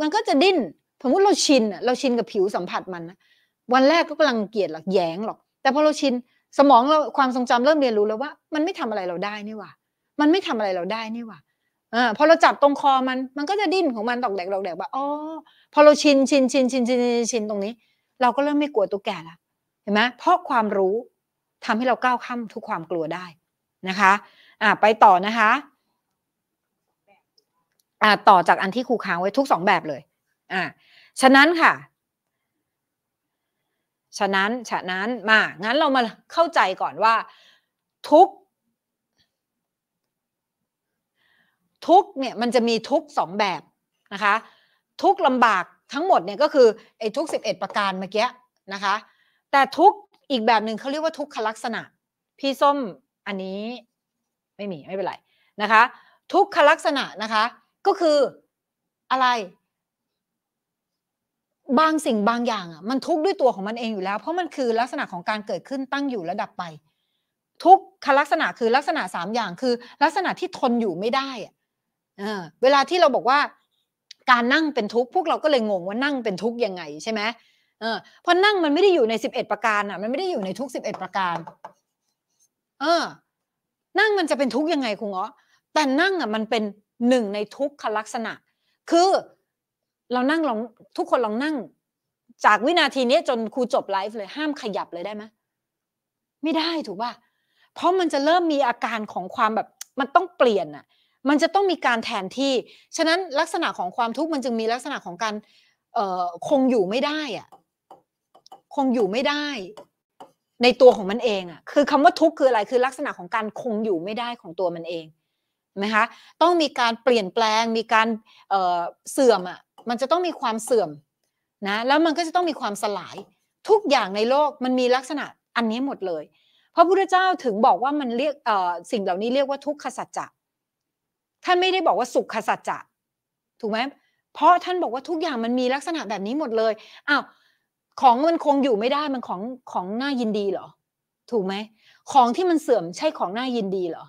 S1: มันก็จะดิ้นสมมติเราชินเราชินกับผิวสัมผัสมันนะวันแรกก็กำลังเกียดหรอกแย้งหรอก แต่พอเราชินสมองเราความทรงจำเริ่มเรียนรู้แล้วว่า มันไม่ทำอะไรเราได้นี่ว่า มันไม่ทำอะไรเราได้นี่ว่าอ่าพอเราจับตรงคอมัน มันก็จะดิ้นของมันตอกแดกตอกแดกแบบอ๋อ พอเราชินชินชินชินชินชินตรงนี้ เราก็เริ่มไม่กลัวตุ๊กแกละเห็นไหมเพราะความรู้ทำให้เราก้าวข้ามทุกความกลัวได้นะคะ อ่าไปต่อนะคะ อ่า ต่อจากอันที่ครูค้างไว้ทุกสองแบบเลย อ่า ฉะนั้นค่ะ ฉะนั้นฉะนั้น มา งั้นเรามาเข้าใจก่อนว่าทุกทุกเนี่ยมันจะมีทุกสองแบบนะคะทุกลำบากทั้งหมดเนี่ยก็คือไอ้ทุก11 ประการเมื่อกี้นะคะแต่ทุกอีกแบบหนึ่งเขาเรียกว่าทุกขลักษณะพี่ส้มอันนี้ ไม่มีไม่เป็นไรนะคะทุกขลักษณะนะคะก็คืออะไร บางสิ่งบางอย่างอ่ะมันทุกข์ด้วยตัวของมันเองอยู่แล้ว เพราะมันคือลักษณะของการเกิดขึ้นตั้งอยู่ระดับไป ทุกขลักษณะคือลักษณะสามอย่างคือลักษณะที่ทนอยู่ไม่ได้อ่ะเวลาที่เราบอกว่าการนั่งเป็นทุกข์ พวกเราก็เลยงงว่านั่งเป็นทุกข์ยังไงใช่ไหม เพราะนั่งมันไม่ได้อยู่ในสิบเอ็ดประการอ่ะมันไม่ได้อยู่ในทุกสิบเอ็ดประการ เออ นั่งมันจะเป็นทุกข์ยังไงคุณเงาอแต่นั่งอ่ะ มันเป็นหนึ่งในทุกขลักษณะ คือเรานั่งลองทุกคนลองนั่ง จากวินาทีนี้จนครูจบไลฟ์เลยห้ามขยับเลยได้ไหมไม่ได้ถูกป่ะ เพราะมันจะเริ่มมีอาการของความแบบมันต้องเปลี่ยนอ่ะมันจะต้องมีการแทนที่ ฉะนั้นลักษณะของความทุกข์มันจึงมีลักษณะของการคงอยู่ไม่ได้อะคงอยู่ไม่ได้ ในตัวของมันเองอะคือคำว่าทุกข์คืออะไร คือลักษณะของการคงอยู่ไม่ได้ของตัวมันเองนะคะ ต้องมีการเปลี่ยนแปลง มีการเเสื่อมอะมันจะต้องมีความเสื่อมนะ แล้วมันก็จะต้องมีความสลาย ทุกอย่างในโลกมันมีลักษณะอันนี้หมดเลย พระพุทธเจ้าถึงบอกว่ามันเรียกสิ่งเหล่านี้เรียกว่าทุกขสัจจะท่านไม่ได้บอกว่าสุขสัจจะ ถูกไหมเพราะท่านบอกว่าทุกอย่างมันมีลักษณะแบบนี้หมดเลยอ้าวของมันคงอยู่ไม่ได้มันของของน่ายินดีเหรอ ถูกไหมของที่มันเสื่อมใช่ของน่ายินดีเหรอ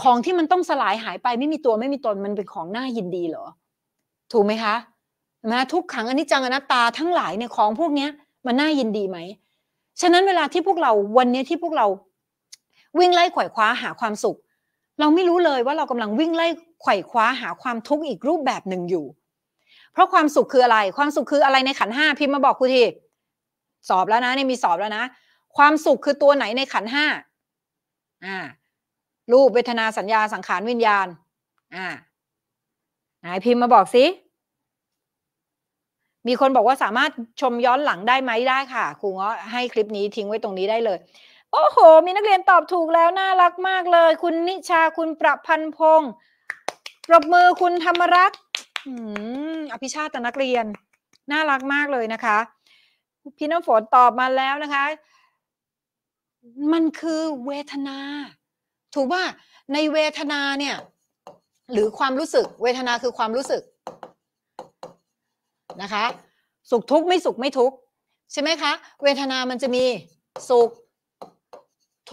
S1: ของที่มันต้องสลายหายไป ไม่มีตัวไม่มีตนมันเป็นของน่ายินดีเหรอถูกไหมคะนะทุกขังอนิจจังอนัตตาทั้งหลายเนี่ยของพวกเนี้ยมันน่ายินดีไหมฉะนั้นเวลาที่พวกเราวันนี้ที่พวกเราวิ่งไล่ขวายคว้าหาความสุขเราไม่รู้เลยว่าเรากำลังวิ่งไล่ไขว่คว้าหาความทุกข์อีกรูปแบบหนึ่งอยู่ เพราะความสุขคืออะไร ความสุขคืออะไรในขันห้า พิมพ์มาบอกครูที สอบแล้วนะ นี่มีสอบแล้วนะ ความสุขคือตัวไหนในขันห้า อ่า รูปเวทนาสัญญาสังขารวิญญาณ อ่าหนพิมพ์มาบอกสิมีคนบอกว่าสามารถชมย้อนหลังได้ไหมได้ค่ะ ครูเงาะให้คลิปนี้ทิ้งไว้ตรงนี้ได้เลยโอ้โห มีนักเรียนตอบถูกแล้วน่ารักมากเลย คุณนิชาคุณประพันธ์พงศ์ปรบมือคุณธรรมรักษ์อภิชาตินักเรียน น่ารักมากเลยนะคะ พี่น้ำฝนตอบมาแล้วนะคะ มันคือเวทนา ถูกว่า ในเวทนาเนี่ย หรือความรู้สึก เวทนาคือความรู้สึกนะคะ สุขทุกข์ไม่สุขไม่ทุกข์ใช่ไหมคะ เวทนามันจะมีสุข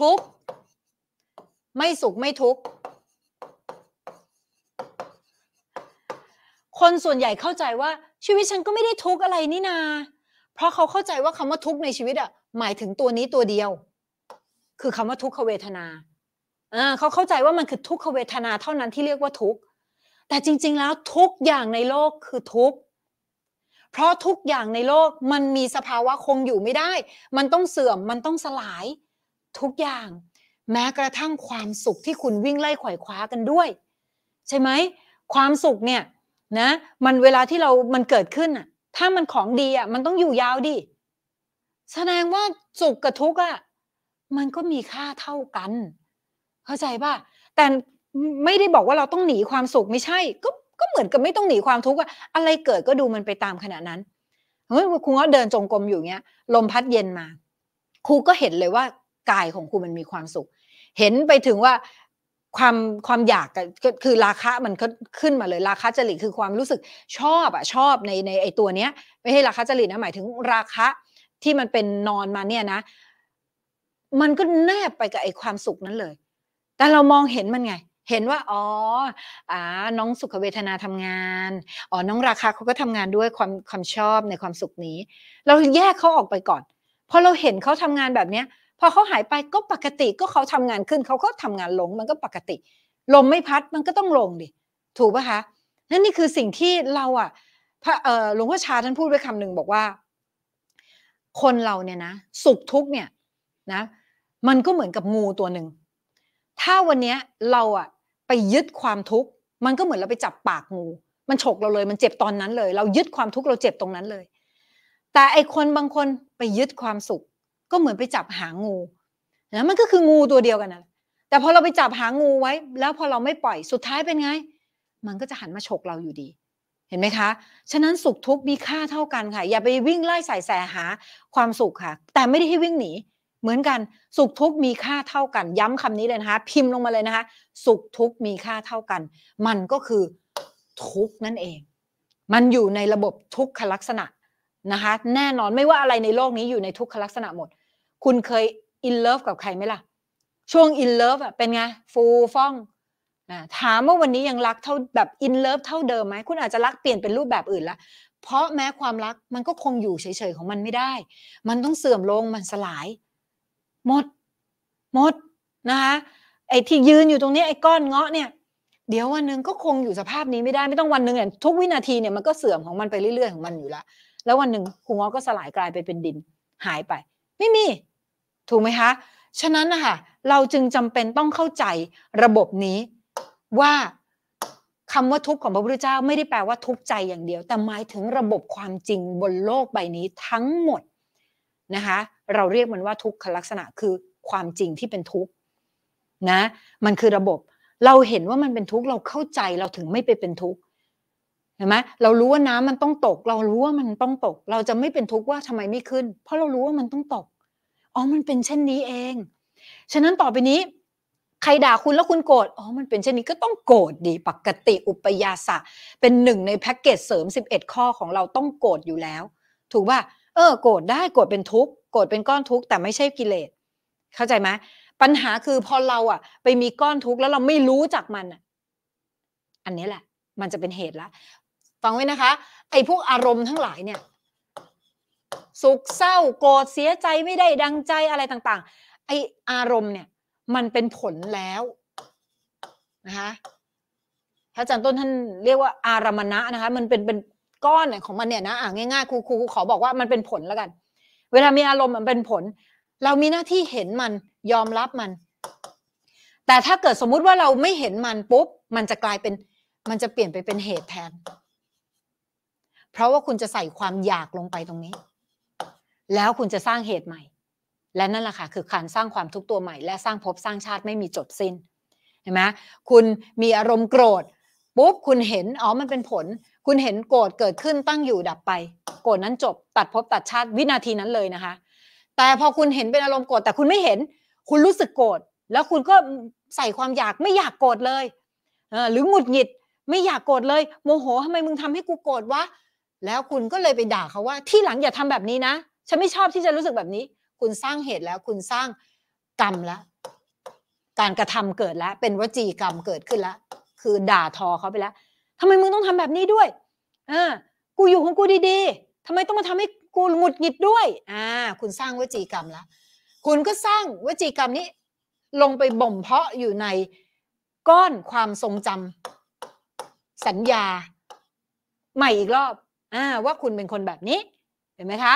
S1: ทุกข์ไม่สุขไม่ทุกข์คนส่วนใหญ่เข้าใจว่าชีวิตฉันก็ไม่ได้ทุกอะไรนี่นา เพราะเขาเข้าใจว่าคำว่าทุกในชีวิตอะหมายถึงตัวนี้ตัวเดียว คือคำว่าทุกขเวทนาอ่าเขาเข้าใจว่ามันคือทุกขเวทนา เท่านั้นที่เรียกว่าทุก แต่จริงๆแล้วทุกอย่างในโลกคือทุก เพราะทุกอย่างในโลกมันมีสภาวะคงอยู่ไม่ได้ มันต้องเสื่อม มันต้องสลายทุกอย่าง แม้กระทั่งความสุขที่คุณวิ่งไล่ขวยคว้ากันด้วย ใช่ไหมความสุขเนี่ย นะ มันเวลาที่เรามันเกิดขึ้นอ่ะ ถ้ามันของดีอ่ะมันต้องอยู่ยาวดิแสดงว่าสุขกับทุกข์อะมันก็มีค่าเท่ากัน เข้าใจป่ะแต่ไม่ได้บอกว่าเราต้องหนีความสุขไม่ใช่ ก็ก็เหมือนกับไม่ต้องหนีความทุกข์อะอะไรเกิดก็ดูมันไปตามขณะนั้น เฮ้ยคุณก็เดินจงกรมอยู่เงี้ยลมพัดเย็นมา ครูก็เห็นเลยว่ากายของคุณมันมีความสุข เห็นไปถึงว่าความความอยากก็คือราคามันก็ขึ้นมาเลย ราคาจริตคือความรู้สึกชอบอะชอบในในไอตัวเนี้ยไม่ใช่ราคาจริตนะหมายถึงราคาที่มันเป็นนอนมาเนี่ยนะ มันก็แนบไปกับไอความสุขนั้นเลย แต่เรามองเห็นมันไง เห็นว่า อ๋ออ่าน้องสุขเวทนาทำงานอ๋อน้องราคาเขาก็ทำงานด้วยความความชอบในความสุขนี้ เราแยกเขาออกไปก่อนพอเราเห็นเขาทำงานแบบเนี้ยพอเขาหายไปก็ปกติก็เขาทำงานขึ้นเขาก็ทำงานลงมันก็ปกติลมไม่พัดมันก็ต้องลงดิถูกปะคะนั่นนี่คือสิ่งที่เราอ่ะพระหลวงพ่อชาท่านพูดไว้คำหนึ่งบอกว่า คนเราเนี่ยนะสุขทุกเนี่ยนะ มันก็เหมือนกับงูตัวหนึ่งถ้าวันนี้เราอ่ะไปยึดความทุกข์ มันก็เหมือนเราไปจับปากงู มันฉกเราเลย มันเจ็บตอนนั้นเลย เรายึดความทุกข์เราเจ็บตรงนั้นเลย แต่ไอคนบางคนไปยึดความสุขก็เหมือนไปจับหางงูนะมันก็คืองูตัวเดียวกันนะแต่พอเราไปจับหางงูไว้ แล้วพอเราไม่ปล่อย สุดท้ายเป็นไง มันก็จะหันมาฉกเราอยู่ดี เห็นไหมคะ ฉะนั้นสุขทุกข์มีค่าเท่ากันค่ะ อย่าไปวิ่งไล่ใส่แสหาความสุขค่ะ แต่ไม่ได้ให้วิ่งหนี เหมือนกัน สุขทุกข์มีค่าเท่ากัน ย้ำคำนี้เลยนะคะ พิมพ์ลงมาเลยนะคะ สุขทุกข์มีค่าเท่ากัน มันก็คือทุกข์นั่นเอง มันอยู่ในระบบทุกขลักษณะนะคะ แน่นอนไม่ว่าอะไรในโลกนี้อยู่ในทุกขลักษณะหมดคุณเคยอินเลิฟกับใครไหมล่ะ ช่วงอินเลิฟอ่ะเป็นไง ฟูฟ่องนะถามว่าวันนี้ยังรักเท่าแบบอินเลิฟเท่าเดิมไหม คุณอาจจะรักเปลี่ยนเป็นรูปแบบอื่นละ เพราะแม้ความรักมันก็คงอยู่เฉยๆของมันไม่ได้ มันต้องเสื่อมลงมันสลาย หมด หมด นะคะไอ้ที่ยืนอยู่ตรงนี้ไอ้ก้อนเงาะเนี่ย เดี๋ยววันหนึ่งก็คงอยู่สภาพนี้ไม่ได้ไม่ต้องวันหนึ่งเนี่ยทุกวินาทีเนี่ยมันก็เสื่อมของมันไปเรื่อยๆของมันอยู่ละแล้ววันหนึ่งคุณเงาะก็สลายกลายไปเป็นดินหายไปไม่มีถูกไหมคะฉะนั้นนะคะเราจึงจำเป็นต้องเข้าใจระบบนี้ว่า คำว่าทุกข์ของพระพุทธเจ้าไม่ได้แปลว่าทุกข์ใจอย่างเดียวแต่หมายถึงระบบความจริงบนโลกใบนี้ทั้งหมดนะคะเราเรียกมันว่าทุกขลักษณะคือความจริงที่เป็นทุกข์นะมันคือระบบ เราเห็นว่ามันเป็นทุกข์เราเข้าใจเราถึงไม่ไปเป็นทุกข์เห็นไหมเรารู้ว่าน้ำมันต้องตก เรารู้ว่ามันต้องตก เราจะไม่เป็นทุกข์ว่าทำไมไม่ขึ้น เพราะเรารู้ว่ามันต้องตกอ๋อมันเป็นเช่นนี้เองฉะนั้นต่อไปนี้ ใครด่าคุณแล้วคุณโกรธอ๋อ มันเป็นเช่นนี้ก็ต้องโกรธดีปกติอุปยาสะเป็นหนึ่งในแพ็กเกจเสริม 11 ข้อของเราต้องโกรธอยู่แล้ว ถูกป่ะเออโกรธได้โกรธเป็นทุกข์โกรธเป็นก้อนทุกข์แต่ไม่ใช่กิเลสเข้าใจไหมปัญหาคือพอเราอะไปมีก้อนทุกข์แล้วเราไม่รู้จักมันอะอันนี้แหละมันจะเป็นเหตุละฟังไว้นะคะไอ้พวกอารมณ์ทั้งหลายเนี่ยสุขเศร้าโกรธเสียใจไม่ได้ดังใจอะไรต่างๆไออารมณ์เนี่ยมันเป็นผลแล้วนะคะพระอาจารย์ต้นท่านเรียกว่าอารมณะนะคะมันเป็นเป็นก้อนของมันเนี่ยนะอ่าง่ายๆครูครูขอบอกว่ามันเป็นผลแล้วกัน เวลามีอารมณ์มันเป็นผล เรามีหน้าที่เห็นมันยอมรับมัน แต่ถ้าเกิดสมมุติว่าเราไม่เห็นมันปุ๊บมันจะกลายเป็นมันจะเปลี่ยนไปเป็นเหตุแทนเพราะว่าคุณจะใส่ความอยากลงไปตรงนี้ แล้วคุณจะสร้างเหตุใหม่ และนั่นแหละค่ะคือการสร้างความทุกตัวใหม่ และสร้างภพสร้างชาติไม่มีจบสิ้นเห็นไหมคุณมีอารมณ์โกรธปุ๊บคุณเห็นอ๋อมันเป็นผล คุณเห็นโกรธเกิดขึ้นตั้งอยู่ดับไปโกรธนั้นจบ ตัดภพตัดชาติวินาทีนั้นเลยนะคะ แต่พอคุณเห็นเป็นอารมณ์โกรธแต่คุณไม่เห็น คุณรู้สึกโกรธแล้วคุณก็ใส่ความอยากไม่อยากโกรธเลยหรือหงุดหงิดไม่อยากโกรธเลยโมโหทำไมมึงทำให้กูโกรธวะแล้วคุณก็เลยไปด่าเขาว่าที่หลังอย่าทำแบบนี้นะ ฉันไม่ชอบที่จะรู้สึกแบบนี้ คุณสร้างเหตุแล้ว คุณสร้างกรรมแล้ว การกระทำเกิดแล้ว เป็นวจีกรรมเกิดขึ้นแล้ว คือด่าทอเขาไปแล้ว ทำไมมึงต้องทำแบบนี้ด้วยเออกูอยู่ของกูดีๆ ทำไมต้องมาทำให้กูหงุดหงิดด้วย อ่า คุณสร้างวจีกรรมแล้ว คุณก็สร้างวจีกรรมนี้ ลงไปบ่มเพาะอยู่ในก้อนความทรงจำ สัญญา ใหม่อีกรอบว่าคุณเป็นคนแบบนี้เห็นไหมคะ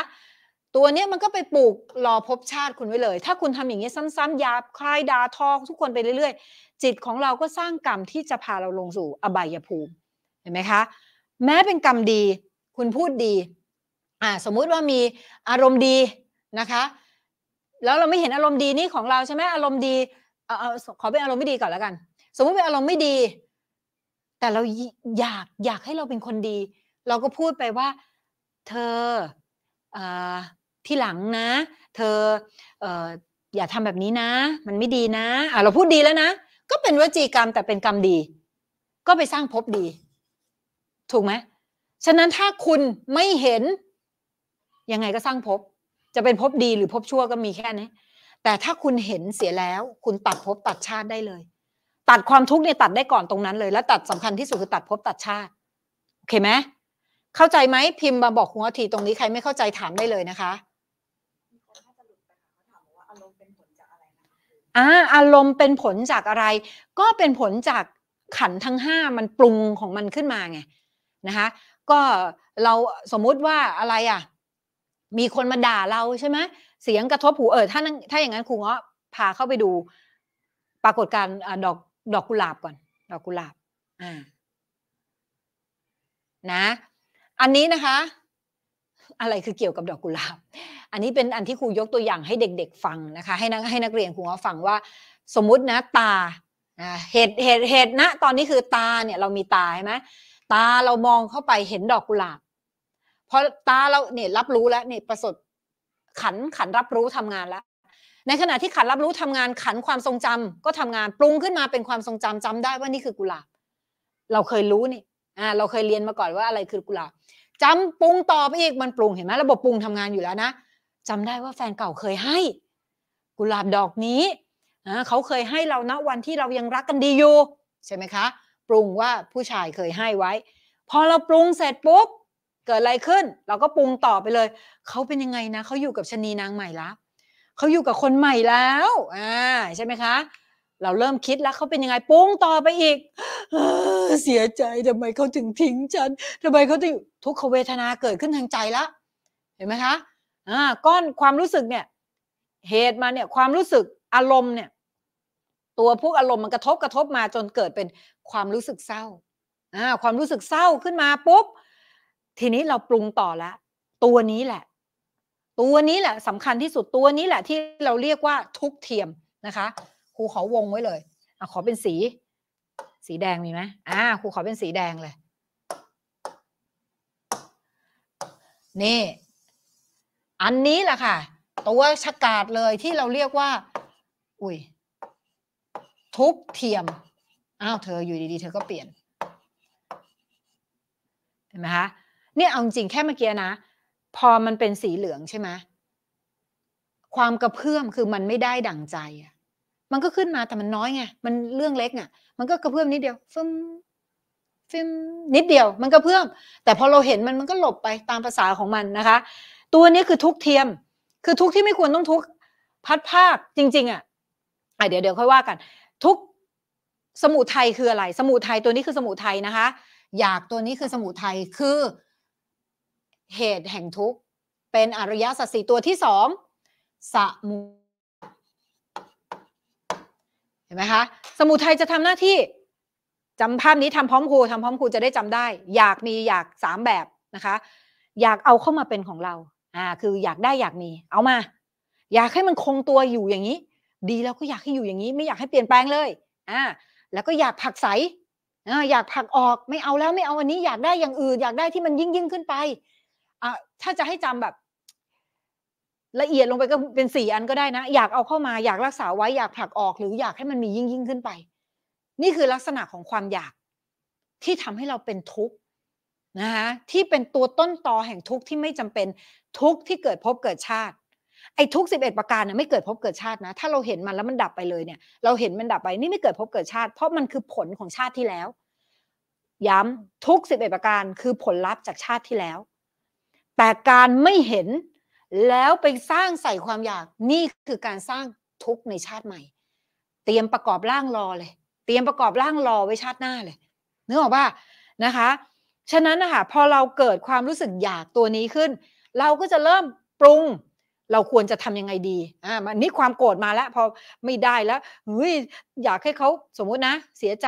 S1: ตัวเนี้ยมันก็ไปปลูกรอพบชาติคุณไว้เลย ถ้าคุณทำอย่างนี้ซ้ำๆยาคลายดาทอทุกคนไปเรื่อย ๆ จิตของเราก็สร้างกรรมที่จะพาเราลงสู่อบายภูมิเห็นไหมคะแม้เป็นกรรมดี คุณพูดดีอ่าสมมุติว่ามีอารมณ์ดีนะคะ แล้วเราไม่เห็นอารมณ์ดีนี่ของเราใช่ไหมอารมณ์ดีเออขอเป็นอารมณ์ไม่ดีก่อนแล้วกัน สมมุติเป็นอารมณ์ไม่ดี แต่เราอยากอยากให้เราเป็นคนดีเราก็พูดไปว่า เธออที่หลังนะ เธอเอออย่าทำแบบนี้นะ มันไม่ดีนะ อ่ะเราพูดดีแล้วนะก็เป็นวจีกรรมแต่เป็นกรรมดี ก็ไปสร้างภพดีถูกไหมฉะนั้นถ้าคุณไม่เห็นยังไงก็สร้างภพจะเป็นภพดีหรือภพชั่วก็มีแค่นี้แต่ถ้าคุณเห็นเสียแล้ว คุณตัดภพตัดชาติได้เลย ตัดความทุกข์เนี่ยตัดได้ก่อนตรงนั้นเลยแล้ว ตัดสำคัญที่สุดคือตัดภพตัดชาติโอเคไหมเข้าใจไหมพิมพ์มาบอกหัวทีตรงนี้ใครไม่เข้าใจถามได้เลยนะคะอ่าอารมณ์เป็นผลจากอะไร ก็เป็นผลจากขันทั้งห้ามันปรุงของมันขึ้นมาไงนะคะ ก็เราสมมุติว่าอะไรอ่ะ มีคนมาด่าเราใช่ไหมเสียงกระทบหูเออถ้าถ้าอย่างนั้นครูเงาะพาเข้าไปดู ปรากฏการดอกดอกกุหลาบก่อน ดอกกุหลาบอ่านะอันนี้นะคะ อะไรคือเกี่ยวกับดอกกุหลาบ อันนี้เป็นอันที่ครูยกตัวอย่างให้เด็ก ๆ ฟังนะคะ ให้นักให้นักเรียนครูเขาฟังว่าสมมุตินะ ตาเหตุเหตุเหตุนะตอนนี้คือตาเนี่ยเรามีตาใช่ไหมตาเรามองเข้าไปเห็นดอกกุหลาบพอตาเราเนี่ยรับรู้แล้วเนี่ยประสบขันขันรับรู้ทำงานแล้วในขณะที่ขันรับรู้ทำงานขันความทรงจำ ก็ทำงานปรุงขึ้นมาเป็นความทรงจำจำ ได้ ว่านี่คือกุหลาบ เราเคยรู้นี่่าเราเคยเรียนมาก่อนว่าอะไรคือกุหลาบจำปรุงต่อไปอีกมันปรุงเห็นไหมระบบปรุงทำงานอยู่แล้วนะจำได้ว่าแฟนเก่าเคยให้ กุหลาบดอกนี้เขาเคยให้เราณวันที่เรายังรักกันดีอยู่ใช่ไหมคะ ปรุงว่าผู้ชายเคยให้ไว้พอเราปรุงเสร็จปุ๊บ เกิดอะไรขึ้น เราก็ปรุงต่อไปเลย เขาเป็นยังไงนะเขาอยู่กับชนีนางใหม่ละเขาอยู่กับคนใหม่แล้วอ่าใช่ไหมคะเราเริ่มคิดแล้วเขาเป็นยังไงปุ้งต่อไปอีก เสียใจทำไมเขาถึงทิ้งฉันทำไมเขาถึงทุกขเวทนาเกิดขึ้นทางใจละเห็นไหมคะ อ่าก้อนความรู้สึกเนี่ย เหตุมาเนี่ย ความรู้สึกอารมณ์เนี่ย ตัวพวกอารมณ์มันกระทบกระทบมาจนเกิดเป็นความรู้สึกเศร้า อ่าความรู้สึกเศร้าขึ้นมาปุ๊บทีนี้เราปรุงต่อละตัวนี้แหละ ตัวนี้แหละ สำคัญที่สุดตัวนี้แหละ ที่เราเรียกว่าทุกเทียมนะคะครูขอวงไว้เลยอขอเป็นสี สีแดงมีไหมอ่าครูขอเป็นสีแดงเลย นี่ อันนี้แหละค่ะ ตัวชกาดเลยที่เราเรียกว่า อุ้ยทุกเทียม อ้าว เธออยู่ดีๆ เธอก็เปลี่ยนเห็นไหมคะ เนี่ยเอาจริงแค่เมื่อกี้นะ พอมันเป็นสีเหลืองใช่ไหมความกระเพื่อมคือมันไม่ได้ดั่งใจอะมันก็ขึ้นมาแต่มันน้อยไงมันเรื่องเล็กไงมันก็กระเพื่อมนิดเดียวฟึมฟึมนิดเดียวมันกระเพื่อมแต่พอเราเห็นมันมันก็หลบไปตามภาษาของมันนะคะ ตัวนี้คือทุกเทียมคือทุกที่ไม่ควรต้องทุกพัดภาคจริง ๆอ่ะอ่ะเดี๋ยวเดี๋ยวค่อยว่ากัน ทุกสมุทัยคืออะไรสมุทัยตัวนี้คือสมุทัยนะคะ อยากตัวนี้คือสมุทัยคือเหตุแห่งทุกเป็นอริยสัจสีตัวที่สองสมุ็นไหมคะ สมุทัยจะทำหน้าที่ จำภาพนี้ทำพร้อมครูทำพร้อมครูจะได้จำได้ อยากมีอยากสามแบบนะคะ อยากเอาเข้ามาเป็นของเราอ่าคืออยากได้อยากมีเอามา อยากให้มันคงตัวอยู่อย่างนี้ ดีแล้วก็อยากให้อยู่อย่างนี้ ไม่อยากให้เปลี่ยนแปลงเลยอ่าแล้วก็อยากผักใสอ่าอยากผักออกไม่เอาแล้วไม่เอาอันนี้อยากได้อย่างอื่น อยากได้ที่มันยิ่งยิ่งขึ้นไปอ่าถ้าจะให้จำแบบละเอียดลงไปก็เป็นสี่อันก็ได้นะ อยากเอาเข้ามาอยากรักษาไว้อยากผลักออกหรืออยากให้มันมียิ่งยิ่งขึ้นไป นี่คือลักษณะของความอยากที่ทำให้เราเป็นทุกข์นะคะที่เป็นตัวต้นตอแห่งทุกข์ที่ไม่จำเป็นทุกข์ที่เกิดพบเกิดชาติไอ้ทุกสิบเอ็ดประการเนี่ยไม่เกิดพบเกิดชาตินะ ถ้าเราเห็นมันแล้วมันดับไปเลยเนี่ย เราเห็นมันดับไป นี่ไม่เกิดพบเกิดชาติ เพราะมันคือผลของชาติที่แล้ว ย้ำทุกสิบเอ็ดประการคือผลลัพธ์จากชาติที่แล้ว แต่การไม่เห็นแล้วไปสร้างใส่ความอยากนี่คือการสร้างทุกข์ในชาติใหม่ เตรียมประกอบร่างรอเลย เตรียมประกอบร่างรอไว้ชาติหน้าเลยนึกออกป่ะนะคะ ฉะนั้นนะคะพอเราเกิดความรู้สึกอยากตัวนี้ขึ้น เราก็จะเริ่มปรุง เราควรจะทํำยังไงดีอ่ามันนี่ความโกรธมาแล้ว พอไม่ได้แล้วเฮ้ยอยากให้เขาสมมุตินะ เสียใจ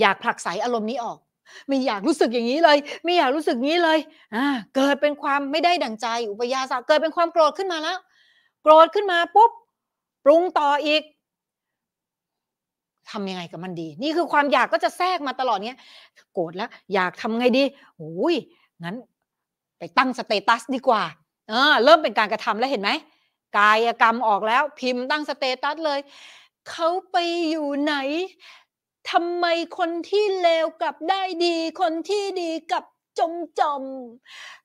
S1: อยากผลักไสอารมณ์นี้ออกไม่อยากรู้สึกอย่างนี้เลย ไม่อยากรู้สึกนี้เลยอ่าเกิดเป็นความไม่ได้ดั่งใจ อุปยาสะเกิดเป็นความโกรธขึ้นมาแล้วโกรธขึ้นมาปุ๊บ ปรุงต่ออีกทำยังไงกับมันดี นี่คือความอยากก็จะแทรกมาตลอดเนี้ยโกรธแล้ว อยากทำไงดีโอ้ยงั้นไปตั้งสเตตัสดีกว่า เออเริ่มเป็นการกระทำแล้วเห็นไหม กายกรรมออกแล้วพิมพ์ตั้งสเตตัสเลย เขาไปอยู่ไหนทำไมคนที่เลวกลับได้ดี คนที่ดีกลับจมจม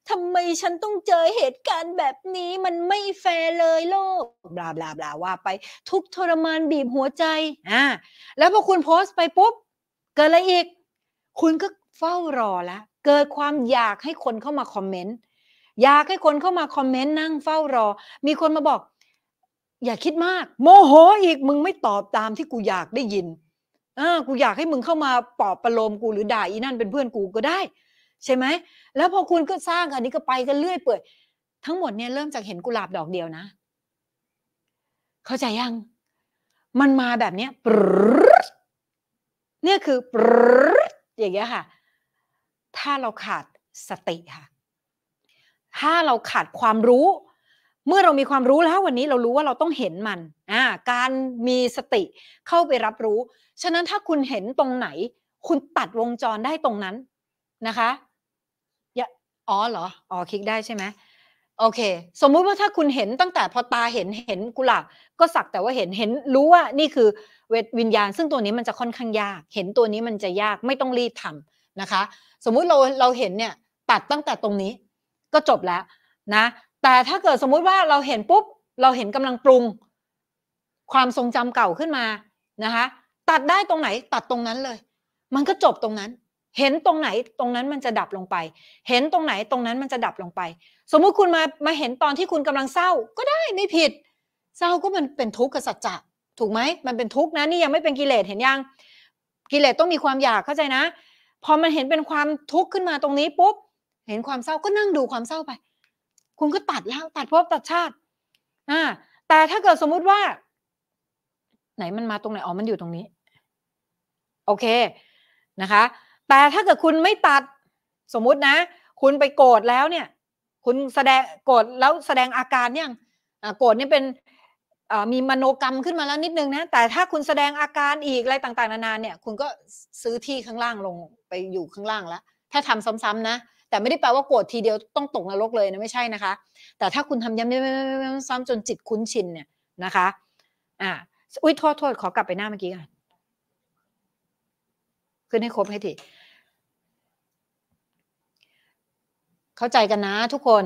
S1: ทำไมฉันต้องเจอเหตุการณ์แบบนี้มันไม่แฟร์เลยโลก บลาบลาบลาว่าไปทุกทรมานบีบหัวใจอ่าแล้วพอคุณโพสต์ไปปุ๊บเกิดอะไรอีก คุณก็เฝ้ารอละ เกิดความอยากให้คนเข้ามาคอมเมนต์อยากให้คนเข้ามาคอมเมนต์นั่งเฝ้ารอ มีคนมาบอก อย่าคิดมากโมโหอีกมึงไม่ตอบตามที่กูอยากได้ยินเออกูอยากให้มึงเข้ามาปอบประโลมกูหรือ ด่าอีนั่นเป็นเพื่อนกูก็ได้ใช่ไหม แล้วพอคุณก็สร้างอันนี้ก็ไปกันเรื่อยเปื่อย ทั้งหมดเนี่ยเริ่มจากเห็นกุหลาบดอกเดียวนะ เข้าใจยังมันมาแบบเนี้ยเนี่ยคือปอย่างเงี้ยค่ะ ถ้าเราขาดสติค่ะ ถ้าเราขาดความรู้เมื่อเรามีความรู้แล้ววันนี้เรารู้ว่าเราต้องเห็นมัน อ่า การมีสติเข้าไปรับรู้ ฉะนั้นถ้าคุณเห็นตรงไหน คุณตัดวงจรได้ตรงนั้นนะคะอ๋อเหรออ๋อคลิกได้ใช่ไหมโอเค สมมุติว่าถ้าคุณเห็นตั้งแต่พอตาเห็นเห็นกุหลาบก็สักแต่ว่าเห็นเห็น รู้ว่านี่คือเวทวิญญาณ ซึ่งตัวนี้มันจะค่อนข้างยาก เห็นตัวนี้มันจะยากไม่ต้องรีบทำนะคะ สมมุติเราเราเห็นเนี่ย ตัดตั้งแต่ตรงนี้ ก็จบแล้วนะแต่ถ้าเกิดสมมุติว่าเราเห็น ปุ๊บเราเห็นกำลังปรุง ความทรงจำเก่าขึ้นมานะคะ ตัดได้ตรงไหนตัดตรงนั้นเลย มันก็จบตรงนั้น เห็นตรงไหนตรงนั้นมันจะดับลงไป เห็นตรงไหนตรงนั้นมันจะดับลงไป สมมุติคุณมามาเห็นตอนที่คุณกำลังเศร้าก็ได้ไม่ผิด เศร้าก็มันเป็นทุกข์กับสัจจะถูกไหมมันเป็นทุกข์นะนี่ยังไม่เป็นกิเลสเห็นยังกิเลสต้องมีความอยากเข้าใจนะ พอมันเห็นเป็นความทุกข์ขึ้นมาตรงนี้ปุ๊บเห็นความเศร้าก็นั่งดูความเศร้าไปคุณก็ตัดแล้วตัดพบตัดชาติอ่าแต่ถ้าเกิดสมมุติว่า ไหนมันมาตรงไหนอ๋อมันอยู่ตรงนี้ โอเคนะคะ แต่ถ้าเกิดคุณไม่ตัดสมมุตินะ คุณไปโกรธแล้วเนี่ย คุณแสดงโกรธแล้วแสดงอาการยังโกรธนี่เป็นมีมโนกรรมขึ้นมาแล้วนิดนึงนะ แต่ถ้าคุณแสดงอาการอีกอะไรต่างๆนานาเนี่ย คุณก็ซื้อที่ข้างล่างลงไปอยู่ข้างล่างแล้วถ้าทำซ้ำๆนะแต่ไม่ได้แปลว่าโกรธทีเดียวต้องตกนรกเลยนะไม่ใช่นะคะ แต่ถ้าคุณทำย้ำๆซ้ำจนจิตคุ้นชินเนี่ยนะคะอ่าอุ้ยโทษโทษขอกลับไปหน้าเมื่อกี้กันขึ้นให้ครบให้ทีเข้าใจกันนะทุกคน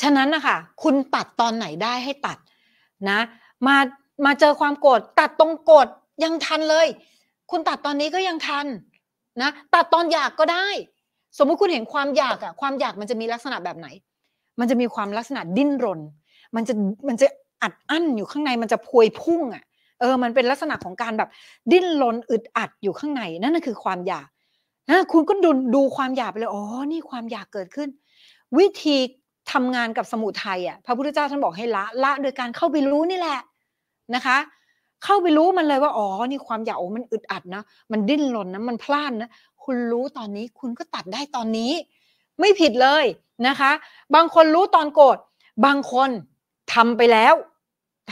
S1: ฉะนั้นนะคะคุณตัดตอนไหนได้ให้ตัดนะ มามาเจอความโกรธตัดตรงโกรธยังทันเลย คุณตัดตอนนี้ก็ยังทันนะ ตัดตอนอยากก็ได้สมมุติคุณเห็นความอยากอะความอยากมันจะมีลักษณะแบบไหน มันจะมีความลักษณะดิ้นรน มันจะมันจะอัดอั้นอยู่ข้างในมันจะพวยพุ่งอะเออมันเป็นลักษณะของการแบบดิ้นรนอึดอัดอยู่ข้างในนั่นน่ะคือความอยากนะคุณก็ดูดูความอยากไปเลย อ๋อนี่ความอยากเกิดขึ้น วิธีทำงานกับสมุทัยอ่ะ พระพุทธเจ้าท่านบอกให้ละละโดยการเข้าไปรู้นี่แหละนะคะ เข้าไปรู้มันเลยว่าอ๋อนี่ความอยากโอ้มันอึดอัดนะ มันดิ้นรนนะมันพลานนะคุณรู้ตอนนี้คุณก็ตัดได้ตอนนี้ ไม่ผิดเลยนะคะ บางคนรู้ตอนโกรธบางคนทำไปแล้ว